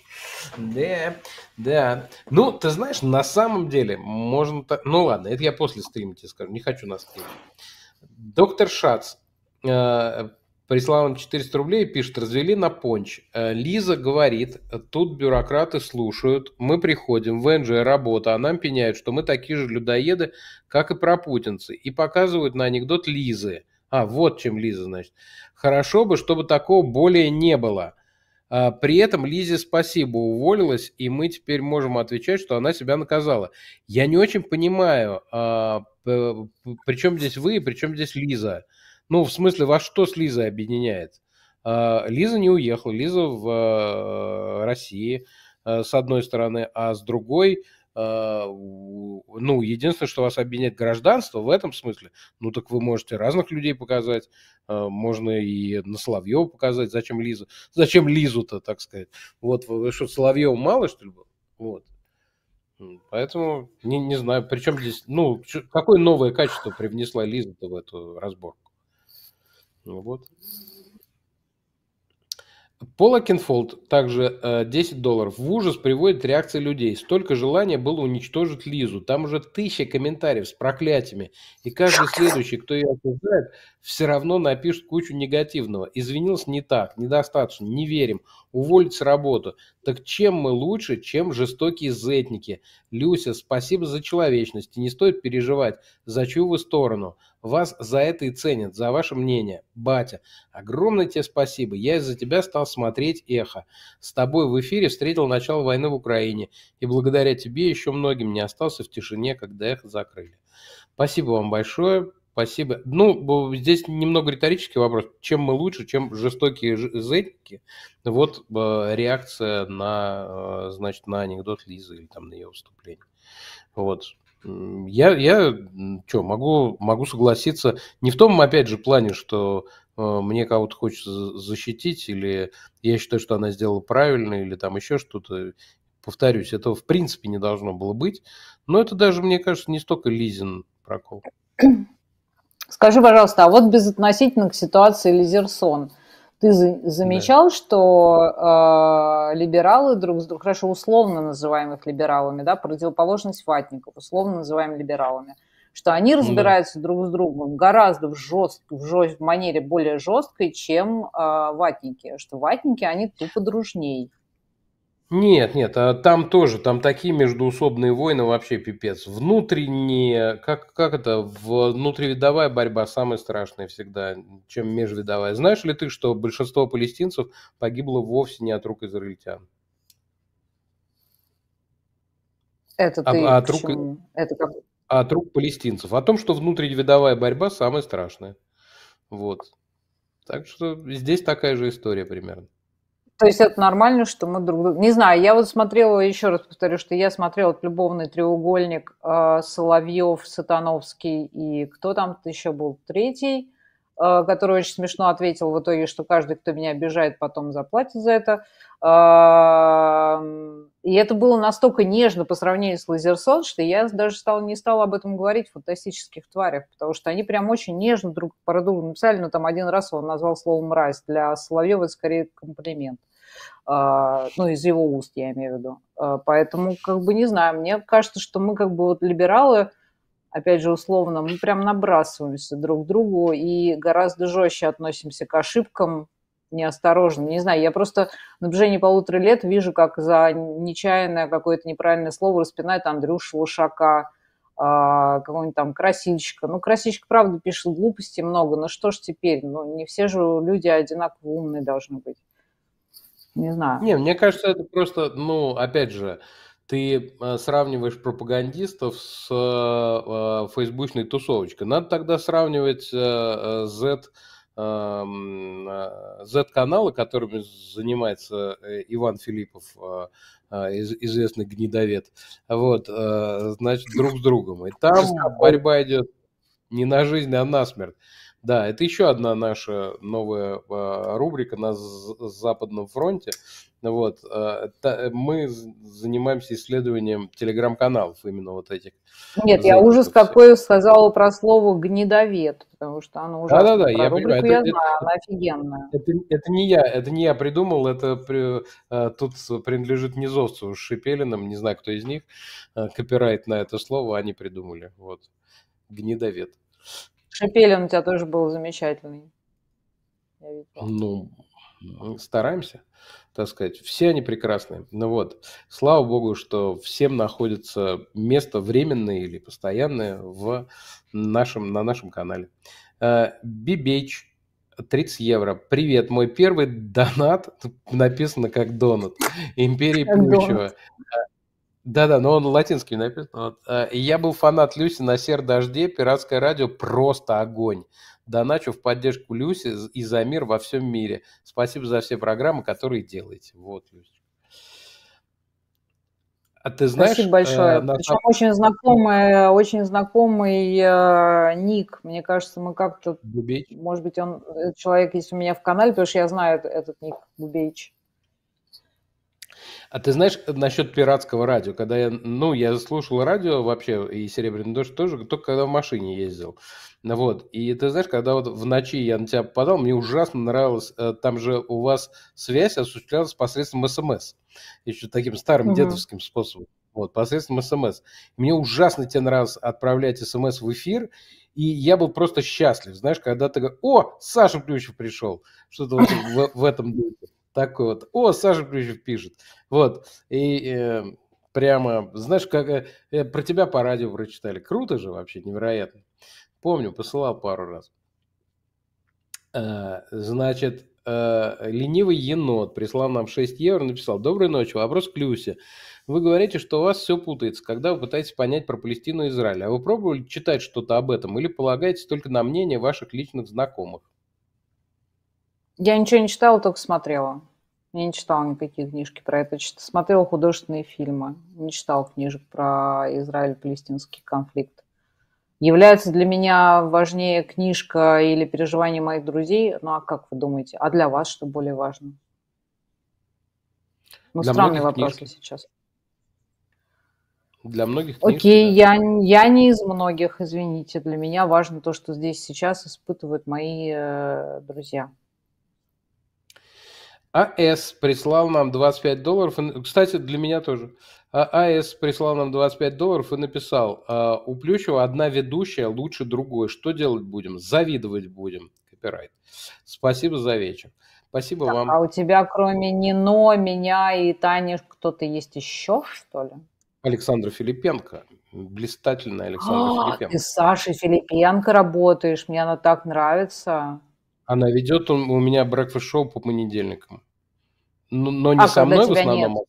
Да, да. Ну, ты знаешь, на самом деле, можно так... Ну ладно, это я после стрима тебе скажу, не хочу на стриме. Доктор Шац э, прислал нам 400 рублей и пишет, развели на понч. Э, Лиза говорит, тут бюрократы слушают, мы приходим, в НЖ работа, а нам пеняют, что мы такие же людоеды, как и пропутинцы, и показывают на анекдот Лизы. А, вот чем Лиза, значит. Хорошо бы, чтобы такого более не было. А, при этом Лизе спасибо уволилась, и мы теперь можем отвечать, что она себя наказала. Я не очень понимаю, а, при чем здесь вы и при чем здесь Лиза? Ну, в смысле, во что с Лизой объединяет? А, Лиза не уехала, Лиза в э, России, э, с одной стороны, а с другой – а, ну, единственное, что вас объединяет гражданство в этом смысле, ну, так вы можете разных людей показать, а, можно и на Соловьева показать, зачем Лизу, зачем Лизу-то, так сказать. Вот, вы что, Соловьева мало, что ли, Вот. Поэтому не, не знаю, причем здесь, ну, какое новое качество привнесла Лиза-то в эту разборку. Ну вот. Пола Кенфолд, также 10 э, долларов. В ужас приводит реакция людей. Столько желания было уничтожить Лизу. Там уже тысяча комментариев с проклятиями. И каждый следующий, кто ее осуждает, все равно напишет кучу негативного. Извинился не так, недостаточно, не верим уволить с работы. Так чем мы лучше, чем жестокие зетники? Люся, спасибо за человечность, и не стоит переживать, за чью вы сторону. Вас за это и ценят, за ваше мнение. Батя, огромное тебе спасибо, я из-за тебя стал смотреть «Эхо». С тобой в эфире встретил начало войны в Украине, и благодаря тебе еще многим не остался в тишине, когда «Эхо» закрыли. Спасибо вам большое, Спасибо. Ну, здесь немного риторический вопрос. Чем мы лучше, чем жестокие зетники? Вот э, реакция на, э, значит, на анекдот Лизы или там на ее выступление. Вот. Я, я что, могу, могу согласиться. Не в том, опять же, плане, что э, мне кого-то хочется защитить, или я считаю, что она сделала правильно, или там еще что-то повторюсь, этого в принципе не должно было быть. Но это даже, мне кажется, не столько Лизин прокол. Скажи, пожалуйста, а вот безотносительно к ситуации Лизерсон, ты замечал, да. что э, либералы друг с другом, хорошо, условно называемых либералами, да, противоположность ватников, условно называемых либералами, что они ну разбираются да. друг с другом гораздо в, жест, в, жест, в манере более жесткой, чем э, ватники, что ватники, они тупо дружнее. Нет, нет, а там тоже, там такие междуусобные войны вообще пипец. Внутренние, как, как это, внутривидовая борьба самая страшная всегда, чем межвидовая. Знаешь ли ты, что большинство палестинцев погибло вовсе не от рук израильтян? Это а, ты а, от рук, Это как... А от рук палестинцев. О том, что внутривидовая борьба самая страшная. Вот. Так что здесь такая же история примерно. То есть это нормально, что мы друг друга... Не знаю, я вот смотрела, еще раз повторю, что я смотрела «Любовный треугольник» а, Соловьев, Сатановский и кто там еще был третий, а, который очень смешно ответил в итоге, что каждый, кто меня обижает, потом заплатит за это. А, и это было настолько нежно по сравнению с Лазерсон, что я даже стал, не стала об этом говорить в фантастических тварях, потому что они прям очень нежно друг по другу написали, но там один раз он назвал слово «мразь». Для Соловьева это скорее комплимент. А, ну, из его уст, я имею в виду. А, поэтому, как бы, не знаю, мне кажется, что мы, как бы, вот либералы, опять же, условно, мы прям набрасываемся друг к другу и гораздо жестче относимся к ошибкам, неосторожно. Не знаю, я просто на протяжении полутора лет вижу, как за нечаянное какое-то неправильное слово распинает Андрюшу Лушака, а, какого-нибудь там красильщика. Ну, красильщик, правда, пишет глупости много, но что ж теперь? Ну, не все же люди одинаково умные должны быть. Не знаю. Не, мне кажется, это просто, ну, опять же, ты э, сравниваешь пропагандистов с э, э, фейсбучной тусовочкой. Надо тогда сравнивать э, Z э, Z-каналы, эм, которыми занимается Иван Филиппов, известный гнедовед, вот, значит, друг с другом. И там а борьба идет не на жизнь, а на смерть. Да, это еще одна наша новая а, рубрика на Западном фронте. Вот, а, мы занимаемся исследованием телеграм-каналов именно вот этих. Нет, я ужас всех. какой сказала про слово «гнедовед», потому что оно уже... Да-да-да, я понимаю. Я это, знаю, это, она офигенная. Это, это, не я, это не я придумал, это при, а, тут принадлежит Низовцу с Шепелиным, не знаю, кто из них, э, копирайт на это слово они придумали, вот, «гнедовед». Шепелин у тебя тоже был замечательный. Ну, стараемся, так сказать. Все они прекрасные. Ну вот, слава богу, что всем находится место временное или постоянное в нашем, на нашем канале. Э, Бибич, 30 евро. Привет, мой первый донат написано как донат. Империи Пугачева. Да-да, но он латинский написан. Вот. Э, я был фанат Люси на «Сер дожде». Пиратское радио просто огонь. Доначу в поддержку Люси и за мир во всем мире. Спасибо за все программы, которые делаете. Вот, Люси. А ты знаешь? Спасибо э, большое. Э, на... Причем очень знакомый, очень знакомый э, ник. Мне кажется, мы как-то... Бубейч? Может быть, он э, человек есть у меня в канале, потому что я знаю этот, этот ник Бубейч. А ты знаешь, насчет пиратского радио, когда я, ну, я слушал радио вообще, и «Серебряный дождь» тоже, только когда в машине ездил. Ну вот, и ты знаешь, когда вот в ночи я на тебя попадал, мне ужасно нравилось, э, там же у вас связь осуществлялась посредством СМС, эм еще таким старым угу. дедовским способом, вот, посредством СМС. Эм мне ужасно тебе нравилось отправлять СМС эм в эфир, и я был просто счастлив, знаешь, когда ты говоришь, о, Саша Ключев пришел, что-то вот в, в этом духе такой вот. О, Саша Плющев пишет. Вот. И э, прямо, знаешь, как э, э, про тебя по радио прочитали. Круто же вообще, невероятно. Помню, посылал пару раз. Э, значит, э, ленивый енот прислал нам 6 евро, написал «Доброй ночи, вопрос к Люсе. Вы говорите, что у вас все путается, когда вы пытаетесь понять про Палестину и Израиль. А вы пробовали читать что-то об этом или полагаетесь только на мнение ваших личных знакомых?» Я ничего не читала, только смотрела. Я не читала никакие книжки про это. Смотрела художественные фильмы. Не читала книжек про Израиль-Палестинский конфликт. Является для меня важнее книжка или переживания моих друзей? Ну а как вы думаете? А для вас что более важно? Ну, для странные вопросы книжки. сейчас. Для многих книжки, Окей, да. я, я не из многих, извините. Для меня важно то, что здесь сейчас испытывают мои э, друзья. АС прислал нам 25 долларов. Кстати, для меня тоже. АС а прислал нам 25 долларов и написал, «А у Плющева одна ведущая лучше другой. Что делать будем? Завидовать будем. Копирайт. Спасибо за вечер. Спасибо да, вам. А у тебя кроме Нино, меня и Тани кто-то есть еще, что ли? Александр Филипенко. Блистательная Александра а, Филипенко. Ты с Сашей Филипенко работаешь. Мне она так нравится. Она ведет он, у меня брекфест-шоу по понедельникам. Но, но не а со мной в основном, нет?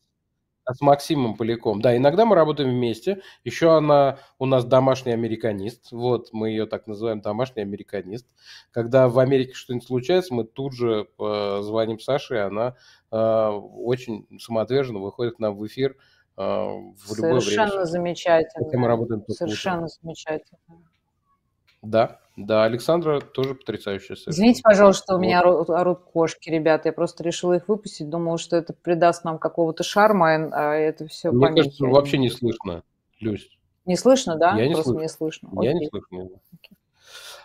а с Максимом Поляком. Да, иногда мы работаем вместе. Еще она у нас домашний американист. Вот, мы ее так называем домашний американист. Когда в Америке что-нибудь случается, мы тут же э, звоним Саше, и она э, очень самоотверженно выходит к нам в эфир э, в Совершенно любое время. Замечательно. Совершенно замечательно. Совершенно замечательно. Да, да, Александра тоже потрясающая совершенно. Извините, пожалуйста, что у меня орут, кошки, ребята. Я просто решила их выпустить, думала, что это придаст нам какого-то шарма, а, а это все Мне помехи. кажется, вообще не слышно, Люсь. Не слышно, да? Я не просто слышу. не слышно. Я не слышно.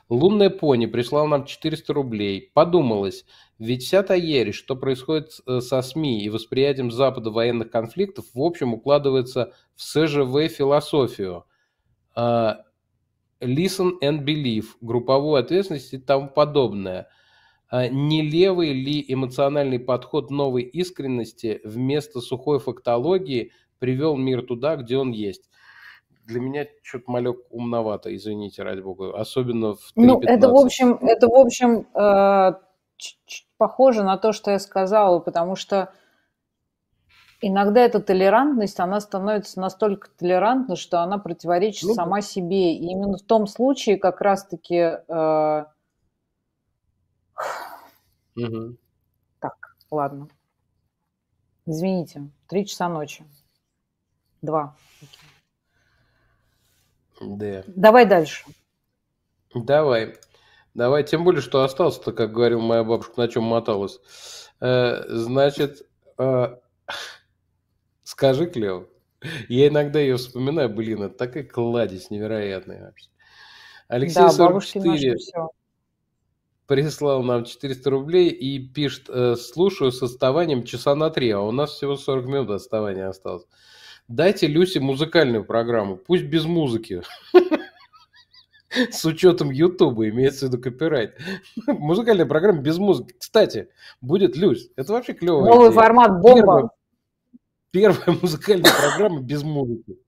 Лунная пони прислала нам 400 рублей. Подумалось, ведь вся та ересь, что происходит э, со СМИ и восприятием Запада военных конфликтов, в общем, укладывается в СЖВ философию. А, listen and believe, групповую ответственность и тому подобное. А не левый ли эмоциональный подход новой искренности вместо сухой фактологии привел мир туда, где он есть? для меня что-то малек умновато, извините, ради бога, особенно в 3.15. Ну, это, в общем, это, в общем, э, похоже на то, что я сказала, потому что Иногда эта толерантность, она становится настолько толерантна, что она противоречит ну, сама себе. И именно в том случае как раз-таки... Э... Угу. Так, ладно. Извините, три часа ночи. Два. Да. Давай дальше. Давай. Давай, тем более, что остался-то, как говорил моя бабушка, на чем моталась. Э, значит, э, Скажи Клео, Я иногда ее вспоминаю, блин, это такая кладезь невероятная вообще. Алексей да, 44 прислал нам 400 рублей и пишет, э, слушаю с отставанием часа на три, а у нас всего 40 минут отставания осталось. Дайте Люсе музыкальную программу, пусть без музыки. С учетом Ютуба, имеется в виду копирайт. Музыкальная программа без музыки. Кстати, будет Люсь. Это вообще клево. Новый формат бомба первая музыкальная программа без музыки.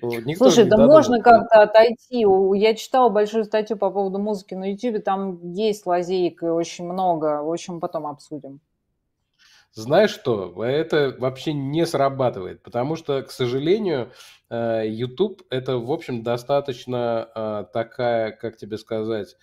Вот, Слушай, да можно как-то отойти. Я читала большую статью по поводу музыки на YouTube, там есть лазейка очень много. В общем, потом обсудим. Знаешь что? Это вообще не срабатывает, потому что, к сожалению, YouTube э, это, в общем, достаточно э, такая, как тебе сказать,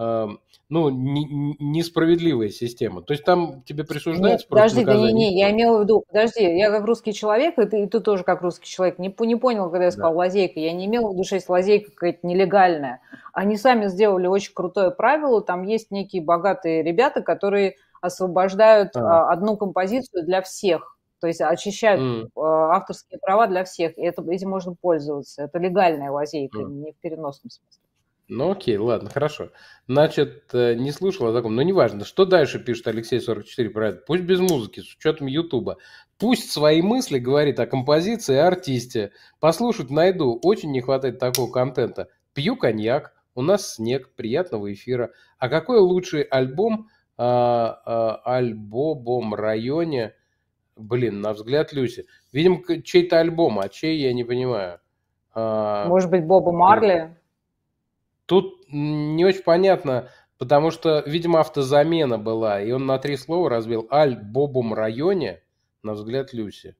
ну, несправедливая система. То есть там тебе присуждается Нет, подожди, да не, не, я имела в виду, подожди, я как русский человек, и ты, и ты тоже как русский человек, не, не понял, когда я сказал да. лазейка, я не имела в виду, что есть лазейка какая-то нелегальная. Они сами сделали очень крутое правило, там есть некие богатые ребята, которые освобождают а. одну композицию для всех, то есть очищают mm. авторские права для всех, и это, этим можно пользоваться. Это легальная лазейка, mm. не в переносном смысле. Ну окей, ладно, хорошо. Значит, э, не слушал о таком, но неважно. Что дальше пишет Алексей 44 про это? Пусть без музыки, с учетом Ютуба. Пусть свои мысли говорит о композиции и артисте. Послушать найду. Очень не хватает такого контента. Пью коньяк, у нас снег, приятного эфира. А какой лучший альбом а, а, альбобом районе? Блин, на взгляд Люси. Видим, чей-то альбом, а чей, я не понимаю. А... Может быть, Боба Марли? Тут не очень понятно, потому что, видимо, автозамена была, и он на три слова разбил аль Бобум районе», на взгляд Люси.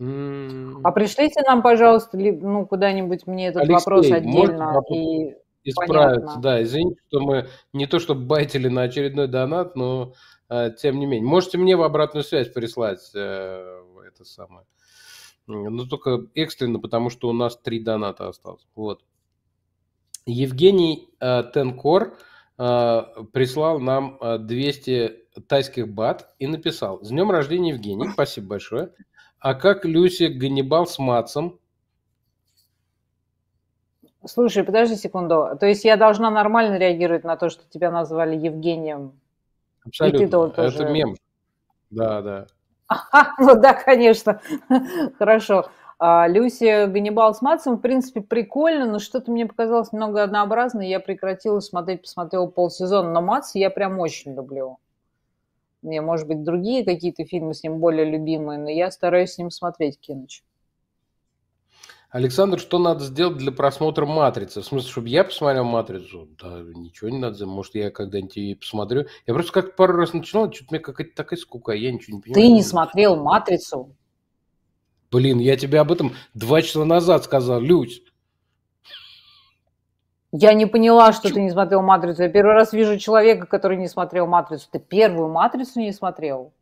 А пришлите нам, пожалуйста, ну, куда-нибудь мне этот Алексей, вопрос отдельно. И... Исправить, Понятно. да. Извините, что мы не то чтобы байтили на очередной донат, но э, тем не менее. Можете мне в обратную связь прислать э, это самое. Но ну, только экстренно, потому что у нас три доната осталось. Вот. Евгений э, Тенкор э, прислал нам 200 э, тайских бат и написал «С днем рождения, Евгений, спасибо большое. А как Люси Ганнибал с Мацем?» Слушай, подожди секунду. То есть я должна нормально реагировать на то, что тебя назвали Евгением? Абсолютно. тоже... Это мем. Да, да. А, ну да, конечно. Хорошо. А, Люси Ганнибал с Матсом, в принципе, прикольно, но что-то мне показалось немного однообразно, я прекратила смотреть, посмотрела полсезона. Но Матс я прям очень люблю. Мне, может быть, другие какие-то фильмы с ним более любимые, но я стараюсь с ним смотреть киноч. Александр, что надо сделать для просмотра «Матрицы»? В смысле, чтобы я посмотрел «Матрицу»? Да, ничего не надо. Может, я когда-нибудь ее посмотрю. Я просто как пару раз начинал, что-то мне какая-то такая скука, я ничего не понимаю. Ты не смотрел «Матрицу»? Блин, я тебе об этом два часа назад сказал, Люсь. Я не поняла, что Чего? ты не смотрел «Матрицу». Я первый раз вижу человека, который не смотрел «Матрицу». Ты первую «Матрицу» не смотрел?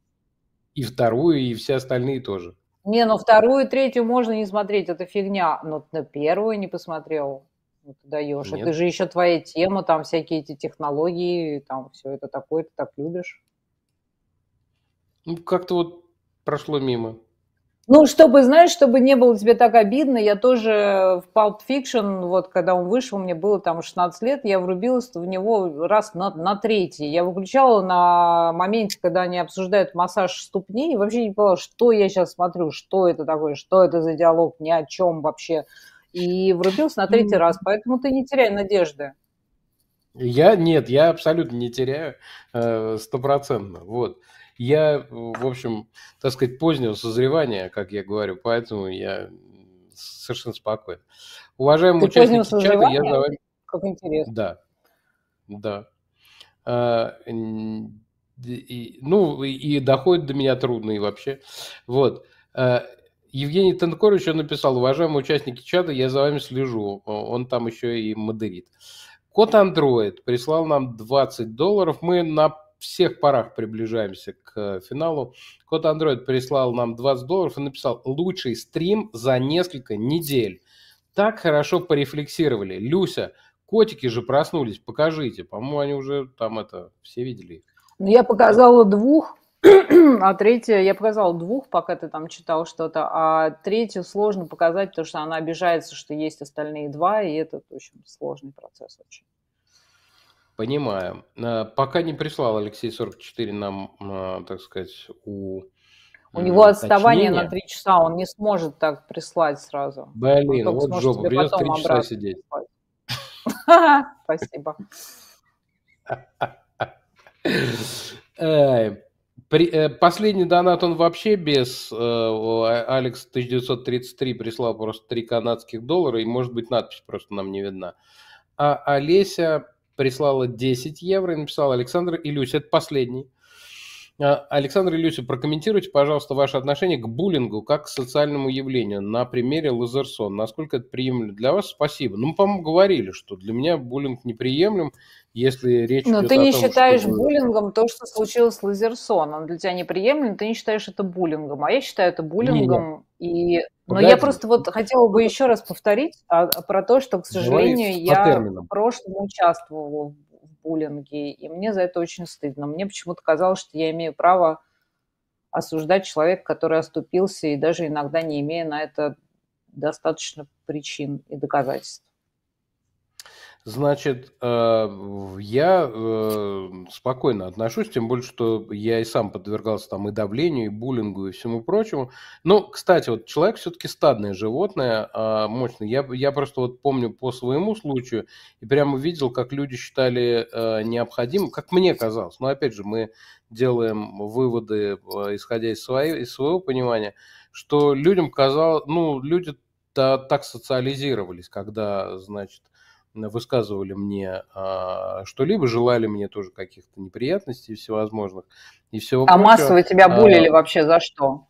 И вторую, и все остальные тоже. Не, ну вторую, третью можно не смотреть, это фигня. Но на первую не посмотрел. Ну ты даешь. А Нет. Это же еще твоя тема, там всякие эти технологии, там все это такое, ты так любишь. Ну, как-то вот прошло мимо. Ну, чтобы, знаешь, чтобы не было тебе так обидно, я тоже в Pulp Fiction, вот когда он вышел, мне было там 16 лет, я врубилась в него раз на, на третий. Я выключала на моменте, когда они обсуждают массаж ступней, и вообще не поняла, что я сейчас смотрю, что это такое, что это за диалог, ни о чем вообще. И врубилась на третий раз, поэтому ты не теряй надежды. Я нет, я абсолютно не теряю э, стопроцентно. Вот. Я, э, в общем, так сказать, позднего созревания, как я говорю, поэтому я совершенно спокоен. Уважаемые Ты участники чата, я за вами... Как интересно. Да, да. А, и, ну, и доходит до меня трудно и вообще. Вот. А, Евгений Тенкорович, он написал, уважаемые участники чата, я за вами слежу. Он там еще и модерит. Кот Android прислал нам 20 долларов. Мы на всех парах приближаемся к э, финалу. Кот Андроид прислал нам 20 долларов и написал «Лучший стрим за несколько недель». Так хорошо порефлексировали. Люся, котики же проснулись, покажите. По-моему, они уже там это, все видели их. Ну, я показала двух, а третья, я показала двух, пока ты там читал что-то, а третью сложно показать, потому что она обижается, что есть остальные два, и это, в общем, сложный процесс очень. Понимаю. Э, пока не прислал Алексей 44 нам, э, так сказать, у... У э, него отставание на 3 часа, он не сможет так прислать сразу. Блин, вот жопа, придется 3 часа сидеть. Спасибо. Последний донат он вообще без... Алекс 1933 прислал просто 3 канадских доллара, и, может быть, надпись просто нам не видна. А Олеся прислала 10 евро и написала Александр Илюсь, это последний. А, Александр Илюсин, прокомментируйте, пожалуйста, ваше отношение к буллингу как к социальному явлению на примере Лазерсон. Насколько это приемлемо для вас? Спасибо. Ну, мы, по-моему, говорили, что для меня буллинг неприемлем, если речь Но идет ты не о том, считаешь что... буллингом то, что случилось с Лазерсон. Он для тебя неприемлем, ты не считаешь это буллингом. А я считаю это буллингом. Не, и... Но Погоди. я просто вот хотела бы ну, еще раз повторить а, а, про то что, к сожалению, Говори я в прошлом участвовала в буллинге, и мне за это очень стыдно. Мне почему-то казалось, что я имею право осуждать человека, который оступился, и даже иногда не имея на это достаточно причин и доказательств. Значит, э, я э, спокойно отношусь, тем более, что я и сам подвергался там и давлению, и буллингу, и всему прочему. Ну, кстати, вот человек все-таки стадное животное, а, мощное. Я, я просто вот помню по своему случаю и прямо видел, как люди считали э, необходимым, как мне казалось. Но опять же, мы делаем выводы, исходя из, своей, из своего понимания, что людям казалось, ну, люди так социализировались, когда, значит, высказывали мне а, что-либо, желали мне тоже каких-то неприятностей всевозможных и всего А прочего. массово тебя а, булили а, вообще за что?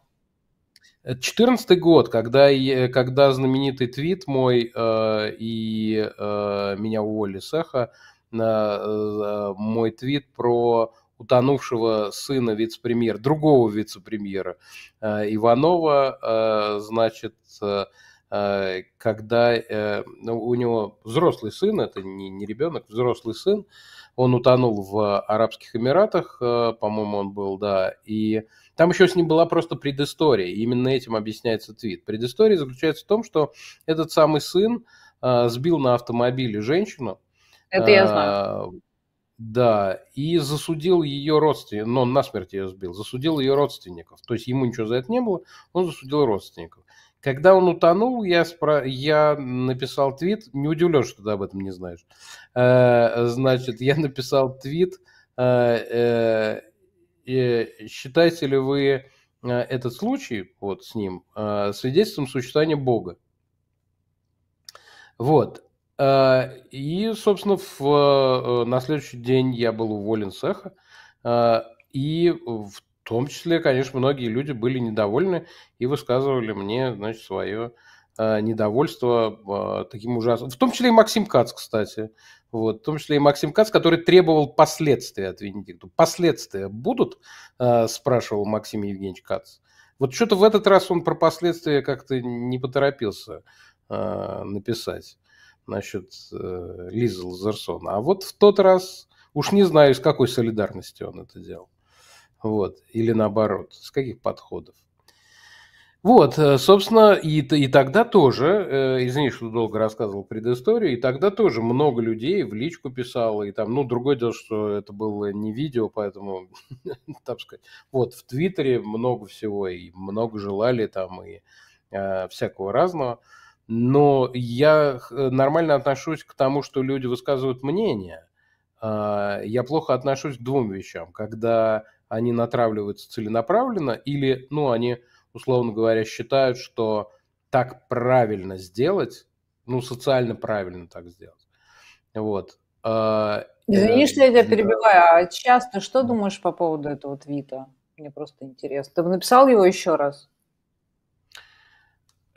14 год, когда, когда знаменитый твит мой э, и э, меня уволили с эхо, э, мой твит про утонувшего сына вице-премьера, другого вице-премьера э, Иванова, э, значит, э, Э, когда э, ну, у него взрослый сын, это не, не ребенок, взрослый сын, он утонул в Арабских Эмиратах, э, по-моему, он был, да, и там еще с ним была просто предыстория, и именно этим объясняется твит. Предыстория заключается в том, что этот самый сын сбил на автомобиле женщину. Это я знаю. Да, и засудил ее родственников, но ну, он насмерть ее сбил, засудил ее родственников. То есть ему ничего за это не было, он засудил родственников. Когда он утонул, я, спро... я написал твит, не удивлен, что ты об этом не знаешь. Э, значит, я написал твит, э, э, считаете ли вы этот случай вот с ним свидетельством существования Бога? Вот. И, собственно, в, на следующий день я был уволен с эхо. И в в том числе, конечно, многие люди были недовольны и высказывали мне, значит, свое э, недовольство э, таким ужасным. В том числе и Максим Кац, кстати. Вот, в том числе и Максим Кац, который требовал последствия от Венедикту. Последствия будут, э, спрашивал Максим Евгеньевич Кац. Вот что-то в этот раз он про последствия как-то не поторопился э, написать насчет э, Лизы Лазерсона. А вот в тот раз, уж не знаю, с какой солидарностью он это делал. Вот. Или наоборот, с каких подходов? Вот, э, собственно, и, и тогда тоже, э, извини, что долго рассказывал предысторию, и тогда тоже много людей в личку писало, и там, ну, другое дело, что это было не видео, поэтому, так сказать, вот, в Твиттере много всего, и много желали там, и э, всякого разного, но я нормально отношусь к тому, что люди высказывают мнение, э, я плохо отношусь к двум вещам, когда они натравливаются целенаправленно, или, ну, они, условно говоря, считают, что так правильно сделать, ну, социально правильно так сделать. Вот. А, э, Извини, что я тебя перебиваю, а часто что думаешь по поводу этого твита? Мне просто интересно. Ты бы написал его еще раз?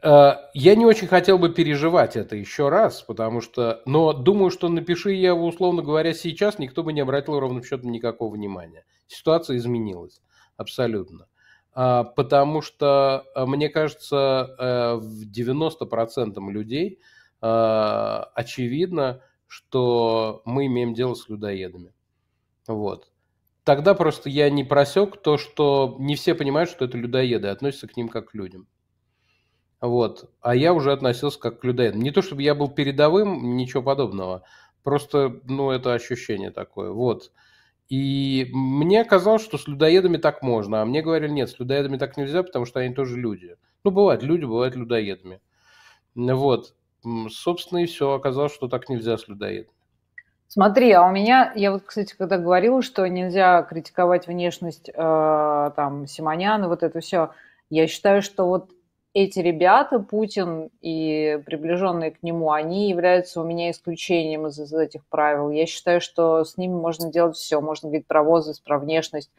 Э, я не очень хотел бы переживать это еще раз, потому что... Но думаю, что напиши я его, условно говоря, сейчас, никто бы не обратил ровным счетом никакого внимания. Ситуация изменилась абсолютно. А, потому что, э, мне кажется, э, в 90% людей очевидно, что мы имеем дело с людоедами. Вот. Тогда просто я не просек то, что не все понимают, что это людоеды, относятся к ним как к людям. Вот. А я уже относился как к людоеду. Не то, чтобы я был передовым, ничего подобного. Просто, ну, это ощущение такое. Вот. И мне казалось, что с людоедами так можно. А мне говорили, нет, с людоедами так нельзя, потому что они тоже люди. Ну, бывают люди, бывают людоедами. Вот. Собственно, и все. Оказалось, что так нельзя с людоедами. Смотри, а у меня, я вот, кстати, когда говорила, что нельзя критиковать внешность э, там Симоняна, вот это все, я считаю, что вот эти ребята, Путин и приближенные к нему, они являются у меня исключением из, из этих правил. Я считаю, что с ними можно делать все. Можно говорить про возраст, про внешность.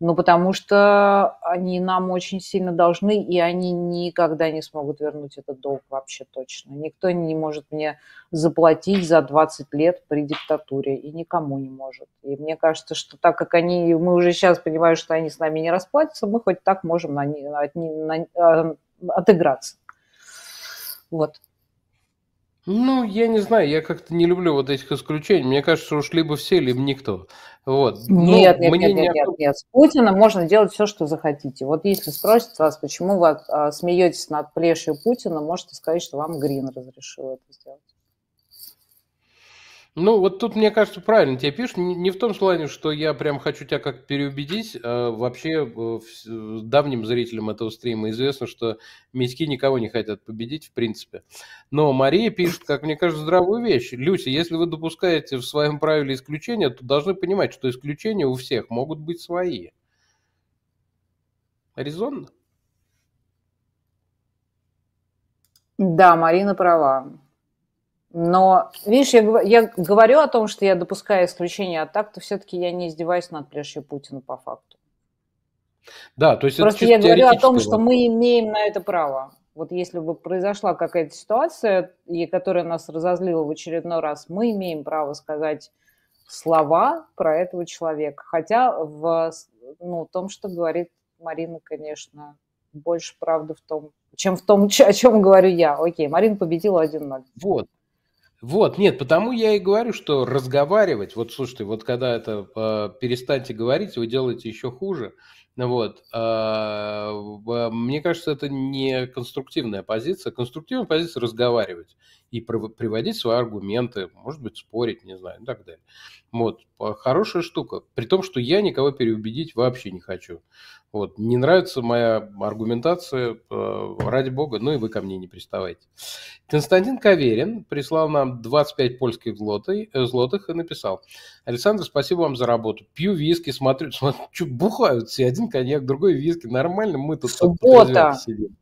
Ну, потому что они нам очень сильно должны, и они никогда не смогут вернуть этот долг вообще точно. Никто не может мне заплатить за 20 лет при диктатуре, и никому не может. И мне кажется, что так как они, мы уже сейчас понимаем, что они с нами не расплатятся, мы хоть так можем на, на, на, отыграться. Вот. Ну, я не знаю, я как-то не люблю вот этих исключений. Мне кажется, уж либо все, либо никто. Вот. Ну, нет, нет, нет, нет, нет, нет. С Путиным можно делать все, что захотите. Вот если спросят вас, почему вы а, смеетесь над плешью Путина, можете сказать, что вам Грин разрешил это сделать. Ну, вот тут, мне кажется, правильно тебе пишут. Не в том плане, что я прям хочу тебя как переубедить. а Вообще, э, э, давним зрителям этого стрима известно, что Митьки никого не хотят победить, в принципе. Но Мария пишет, как мне кажется, здравую вещь. Люся, если вы допускаете в своем правиле исключения, то должны понимать, что исключения у всех могут быть свои. Резонно? Да, Марина права. Но, видишь, я, я говорю о том, что я допускаю исключение, а так-то все-таки я не издеваюсь над плешью Путина по факту. Да, то есть Просто я говорю о том, что мы имеем на это право. Вот если бы произошла какая-то ситуация, и которая нас разозлила в очередной раз, мы имеем право сказать слова про этого человека. Хотя в ну, том, что говорит Марина, конечно, больше правды в том, чем в том, о чем говорю я. Окей, Марина победила 1-0. Вот, вот, нет, потому я и говорю, что разговаривать, вот слушайте, вот когда это э, перестаньте говорить, вы делаете еще хуже. Вот, э, э, мне кажется, это не конструктивная позиция. Конструктивная позиция разговаривать и приводить свои аргументы, может быть, спорить, не знаю, и так далее. Вот, хорошая штука. При том, что я никого переубедить вообще не хочу. Вот, не нравится моя аргументация, э, ради бога, ну и вы ко мне не приставайте. Константин Каверин прислал нам 25 польских э, злотых и написал. Александр, спасибо вам за работу. Пью виски, смотрю, смотрю, что бухают все, один коньяк, другой виски. Нормально мы тут... Суббота. Сидим.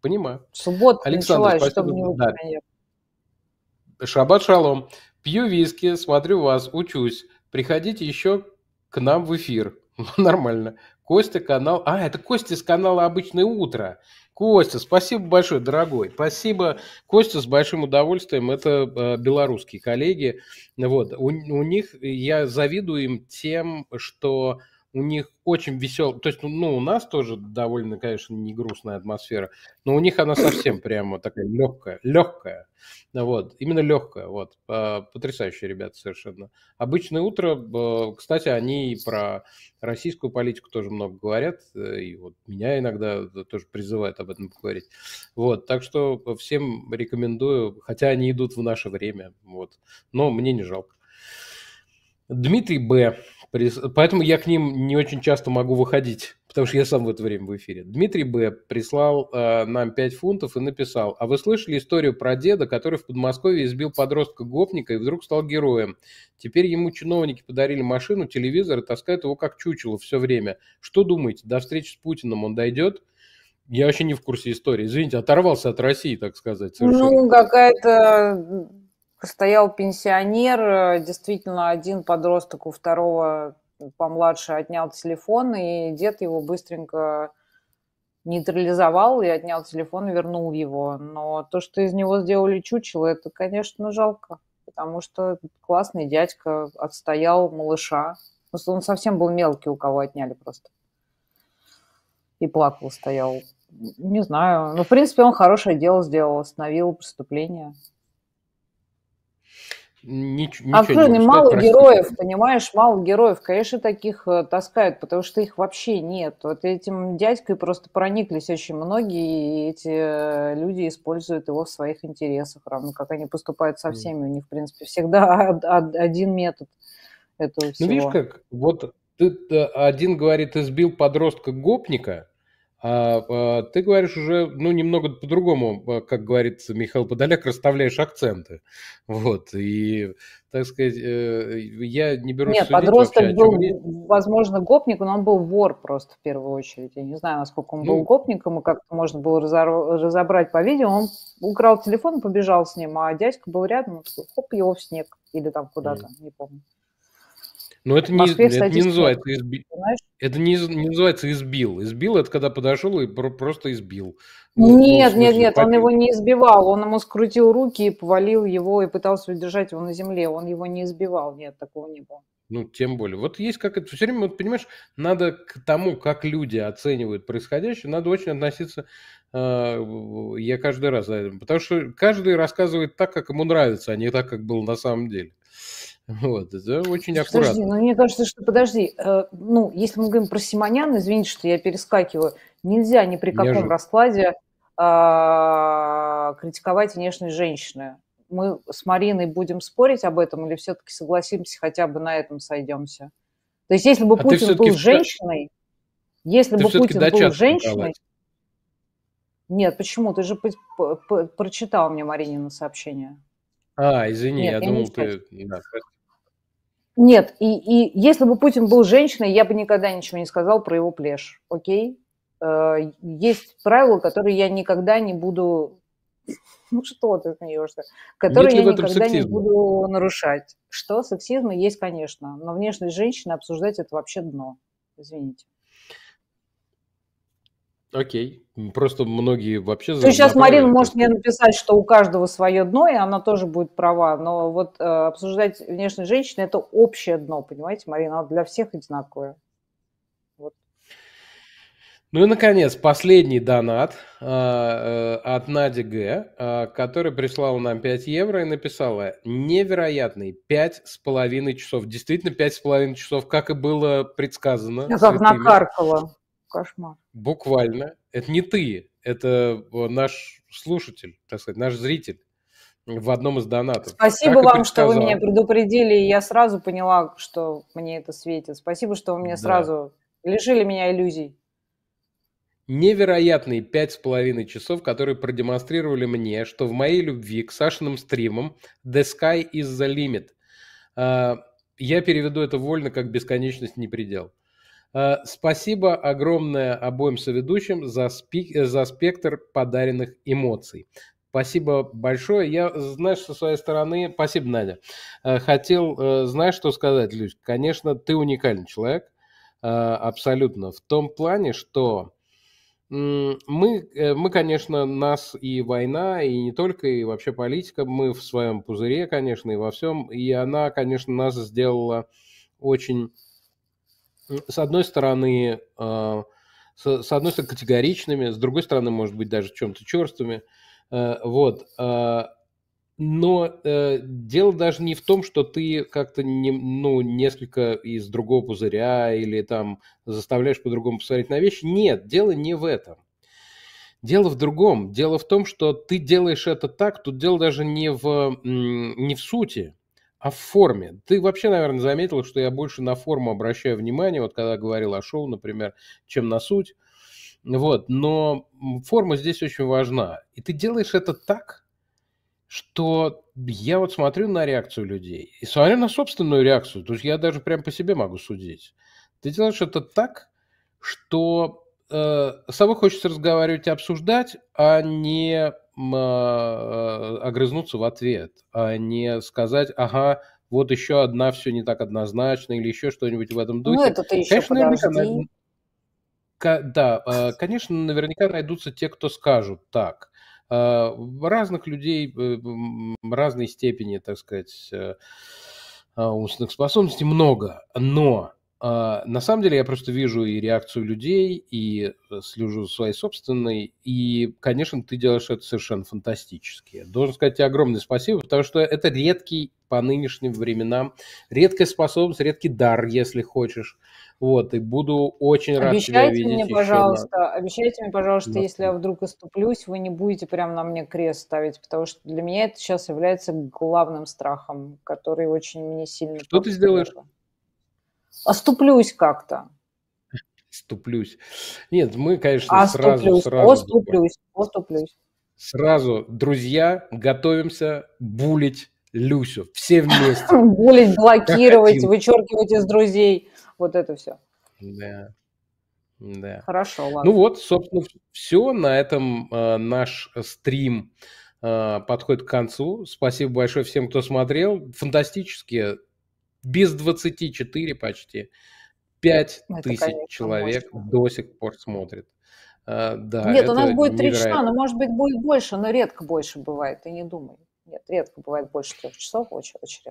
Понимаю. Суббота Александр, начала, спасибо. Чтобы не да. Шаббат шалом. Пью виски, смотрю вас, учусь. Приходите еще к нам в эфир. Ну, нормально. Костя канал... А, это Костя с канала «Обычное утро». Костя, спасибо большое, дорогой. Спасибо, Костя, с большим удовольствием. Это э, белорусские коллеги. Вот. У, у них, я завидую им тем, что у них очень веселая, то есть, ну, у нас тоже довольно, конечно, не грустная атмосфера, но у них она совсем прямо такая легкая, легкая, вот, именно легкая, вот, а, потрясающие ребята совершенно. Обычное утро, а, кстати, они и про российскую политику тоже много говорят, э, и вот меня иногда э, тоже призывают об этом поговорить, вот, так что всем рекомендую, хотя они идут в наше время, вот, но мне не жалко. Дмитрий Б. Поэтому я к ним не очень часто могу выходить, потому что я сам в это время в эфире. Дмитрий Б. прислал э, нам 5 фунтов и написал, а вы слышали историю про деда, который в Подмосковье избил подростка-гопника и вдруг стал героем? Теперь ему чиновники подарили машину, телевизор и таскают его как чучело все время. Что думаете, до встречи с Путиным он дойдет? Я вообще не в курсе истории. Извините, оторвался от России, так сказать. Совершенно. Ну, какая-то Стоял пенсионер, э, действительно, один подросток у второго помладше отнял телефон, и дед его быстренько нейтрализовал и отнял телефон и вернул его. Но то, что из него сделали чучело, это, конечно, жалко, потому что классный дядька отстоял малыша. Ну, он совсем был мелкий, у кого отняли просто. И плакал, стоял. Не знаю. Ну, в принципе, он хорошее дело сделал, остановил преступление. Нич- а что, не мало простите. героев, понимаешь, мало героев, конечно, таких э, таскают, потому что их вообще нет. Вот этим дядькой просто прониклись очень многие, и эти э, люди используют его в своих интересах, равно как они поступают со всеми. У них, в принципе, всегда один метод этого всего. Ну, видишь как, вот ты один говорит, избил подростка-гопника, а, а ты говоришь уже, ну, немного по-другому, а, как говорит Михаил Подоляк, расставляешь акценты. Вот, и, так сказать, э, я не беру. Нет, подросток вообще, был, я... возможно, гопник, но он был вор просто в первую очередь. Я не знаю, насколько он ну... был гопником, и как можно было разобрать по видео. Он украл телефон и побежал с ним, а дядька был рядом, он такой, хоп, его в снег или там куда-то, mm. не помню. Но ну, это, не, это не называется изби... Это не, не называется избил. Избил это когда подошел и про просто избил. нет, ну, нет, нет, попил. он его не избивал. Он ему скрутил руки и повалил его и пытался удержать его на земле. Он его не избивал. Нет, такого не было. Ну, тем более. Вот есть как это... Все время, вот, понимаешь, надо к тому, как люди оценивают происходящее, надо очень относиться... Э, я каждый раз... Потому что каждый рассказывает так, как ему нравится, а не так, как было на самом деле. Вот, это очень аккуратно. Подожди, ну, но мне кажется, что, подожди, э, ну, если мы говорим про Симоняна, извините, что я перескакиваю, нельзя ни при каком Неожиданно. раскладе э, критиковать внешность женщины. Мы с Мариной будем спорить об этом или все-таки согласимся, хотя бы на этом сойдемся? То есть если бы а Путин был женщиной, если ты бы Путин был женщиной... Кровать. Нет, почему? Ты же по- по- по- прочитал мне Маринина сообщение. А, извини, Нет, я, я думал, ты... Да, нет, и, и если бы Путин был женщиной, я бы никогда ничего не сказал про его плешь, окей? Э, есть правила, которые я никогда не буду... Ну что ты смеешься? Которые я никогда сексизма? не буду нарушать. Что, сексизма есть, конечно, но внешность женщины обсуждать это вообще дно, извините. Окей. Просто многие вообще... Ты сейчас Марина может мне написать, что у каждого свое дно, и она тоже будет права. Но вот э, обсуждать внешность женщины – это общее дно, понимаете, Марина? Оно для всех одинаковое. Вот. Ну и, наконец, последний донат а, э, от Нади Г., э, а, который прислал нам 5 евро и написала «Невероятный, пять с половиной часов». Действительно, пять с половиной часов, как и было предсказано. Я как накаркала. Кошмар. Буквально. Это не ты, это э, наш слушатель, так сказать, наш зритель в одном из донатов. Спасибо вам, что вы меня предупредили, и я сразу поняла, что мне это светит. Спасибо, что вы мне да. сразу лишили меня иллюзий. Невероятные пять с половиной часов, которые продемонстрировали мне, что в моей любви к Сашиным стримам The Sky is the Limit. Э, я переведу это вольно как бесконечность не предел. Э, спасибо огромное обоим соведущим за, спик... Э, за спектр подаренных эмоций. Спасибо большое. Я, знаешь, со своей стороны, спасибо, Надя. Э, хотел, знаешь, что сказать, Люсь? Конечно, ты уникальный человек, абсолютно, в том плане, что мы, мы, конечно, нас и война, и не только, и вообще политика, мы в своем пузыре, конечно, и во всем, и она, конечно, нас сделала очень с одной стороны, э, с, с одной стороны категоричными, с другой стороны, может быть, даже чем-то черствыми. Э, вот. Э, но э, дело даже не в том, что ты как-то не, ну, несколько из другого пузыря или там заставляешь по-другому посмотреть на вещи. Нет, дело не в этом. Дело в другом. Дело в том, что ты делаешь это так, тут дело даже не в, не в сути о а форме. Ты вообще, наверное, заметил, что я больше на форму обращаю внимание, вот когда говорил о шоу, например, чем на суть. Вот, но форма здесь очень важна. И ты делаешь это так, что я вот смотрю на реакцию людей и смотрю на собственную реакцию. То есть я даже прям по себе могу судить. Ты делаешь это так, что э, с тобой хочется разговаривать и обсуждать, а не Э, огрызнуться в ответ, а не сказать, ага, вот еще одна все не так однозначно или еще что-нибудь в этом ну, духе. Ну, это ты еще Конечно, подожди. наверняка, да, э, конечно, наверняка найдутся те, кто скажут так. Э, разных людей разной степени, так сказать, умственных способностей много, но а, на самом деле я просто вижу и реакцию людей, и э, слежу за своей собственной, и, конечно, ты делаешь это совершенно фантастически. Должен сказать тебе огромное спасибо, потому что это редкий по нынешним временам, редкая способность, редкий дар, если хочешь. Вот, и буду очень рад обещайте тебя видеть. Мне, пожалуйста, на... Обещайте мне, пожалуйста, на... если я вдруг оступлюсь, вы не будете прям на мне крест ставить, потому что для меня это сейчас является главным страхом, который очень мне сильно... Что ты сделаешь? оступлюсь как-то. Оступлюсь. Нет, мы, конечно, оступлюсь, сразу... сразу оступлюсь, оступлюсь. Сразу, друзья, готовимся булить Люсю. Все вместе. Булить, блокировать, вычеркивать из друзей. Вот это все. Да. Да. Хорошо, ладно. Ну вот, собственно, все. На этом э, наш стрим э, подходит к концу. Спасибо большое всем, кто смотрел. Фантастические без 24 почти 5 ну, тысяч конечно, человек может. до сих пор смотрит. Э, да, Нет, у нас будет три часа, но может быть будет больше, но редко больше бывает, ты не думай. Нет, редко бывает больше трех часов, очень-очень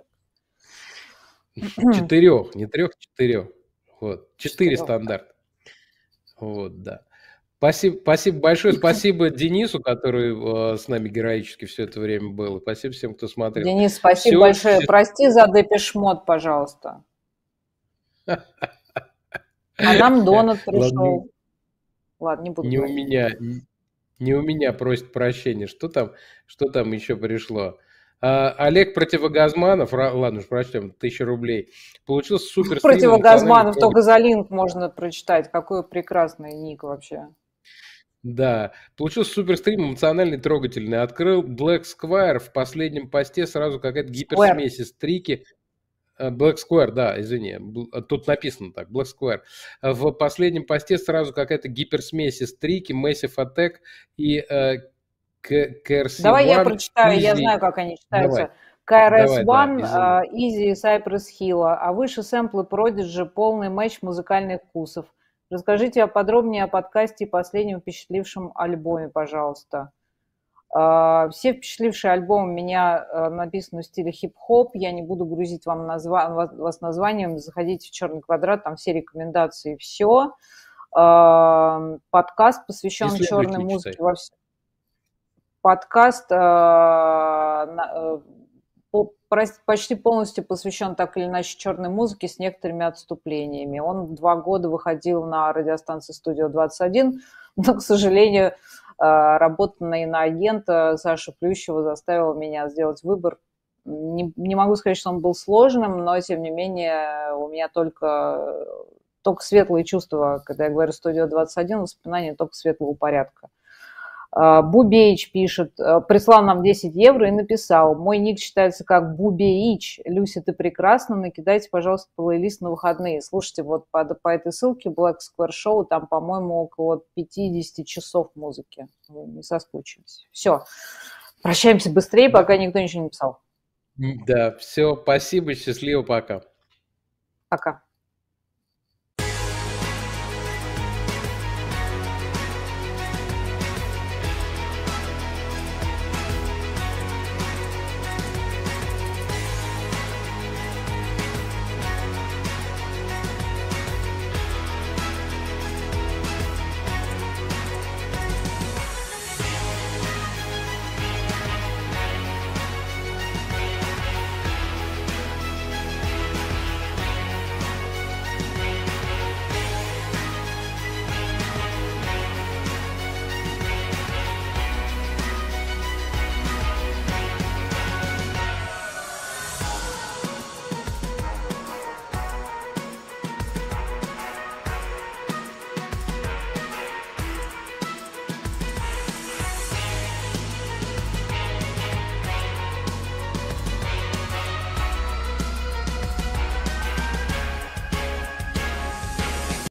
редко. Четырех, не трех, четырех. Вот, четыре стандарт. Вот, да. Спасибо, спасибо большое. Спасибо Денису, который э, с нами героически все это время был. спасибо всем, кто смотрел. Денис, спасибо все, большое. Все... Прости за депешмот, пожалуйста. А нам Донат пришел. Ладно, не буду. Не у меня, не у меня просит прощения. Что там, что там еще пришло? А, Олег Противогазманов, ладно уж, прочтем, тысяча рублей, получил супер... Противогазманов, только за линк можно прочитать. Какой прекрасный ник вообще. Да, получился супер стрим, эмоциональный, трогательный. Открыл Black Square в последнем посте сразу какая-то гиперсмесь из трики. Э, Black Square, да, извини, э, тут написано так, Black Square. Э, в последнем посте сразу какая-то гиперсмесь из трики, Massive Attack и э, KRS-1. Давай я прочитаю, Easy. я знаю, как они читаются. krs One, да, Easy и Cypress Hill, а выше сэмплы Prodigy, полный матч музыкальных вкусов. Расскажите подробнее о подкасте и последнем впечатлившем альбоме, пожалуйста. А, все впечатлившие альбомы у меня а, написаны в стиле хип-хоп. Я не буду грузить вам назва... вас названием. Заходите в черный квадрат, там все рекомендации, все. А, подкаст посвящен Если черной музыке во Подкаст э, почти полностью посвящен так или иначе черной музыке с некоторыми отступлениями. Он два года выходил на радиостанции «Студио 21», но, к сожалению, э, работа на иноагента Саши Плющева заставила меня сделать выбор. Не, не могу сказать, что он был сложным, но, тем не менее, у меня только, э, только светлые чувства, когда я говорю «Студио 21», воспоминания только светлого порядка. А, Бубеич пишет, «А, прислал нам 10 евро и написал, мой ник считается как Бубеич, Люся, ты прекрасна, накидайте, пожалуйста, плейлист на выходные. Слушайте, вот по, по этой ссылке Black Square Show, там, по-моему, около 50 часов музыки. Не соскучимся. Все, прощаемся быстрее, пока никто ничего не писал. Да, все, спасибо, счастливо, пока. Пока.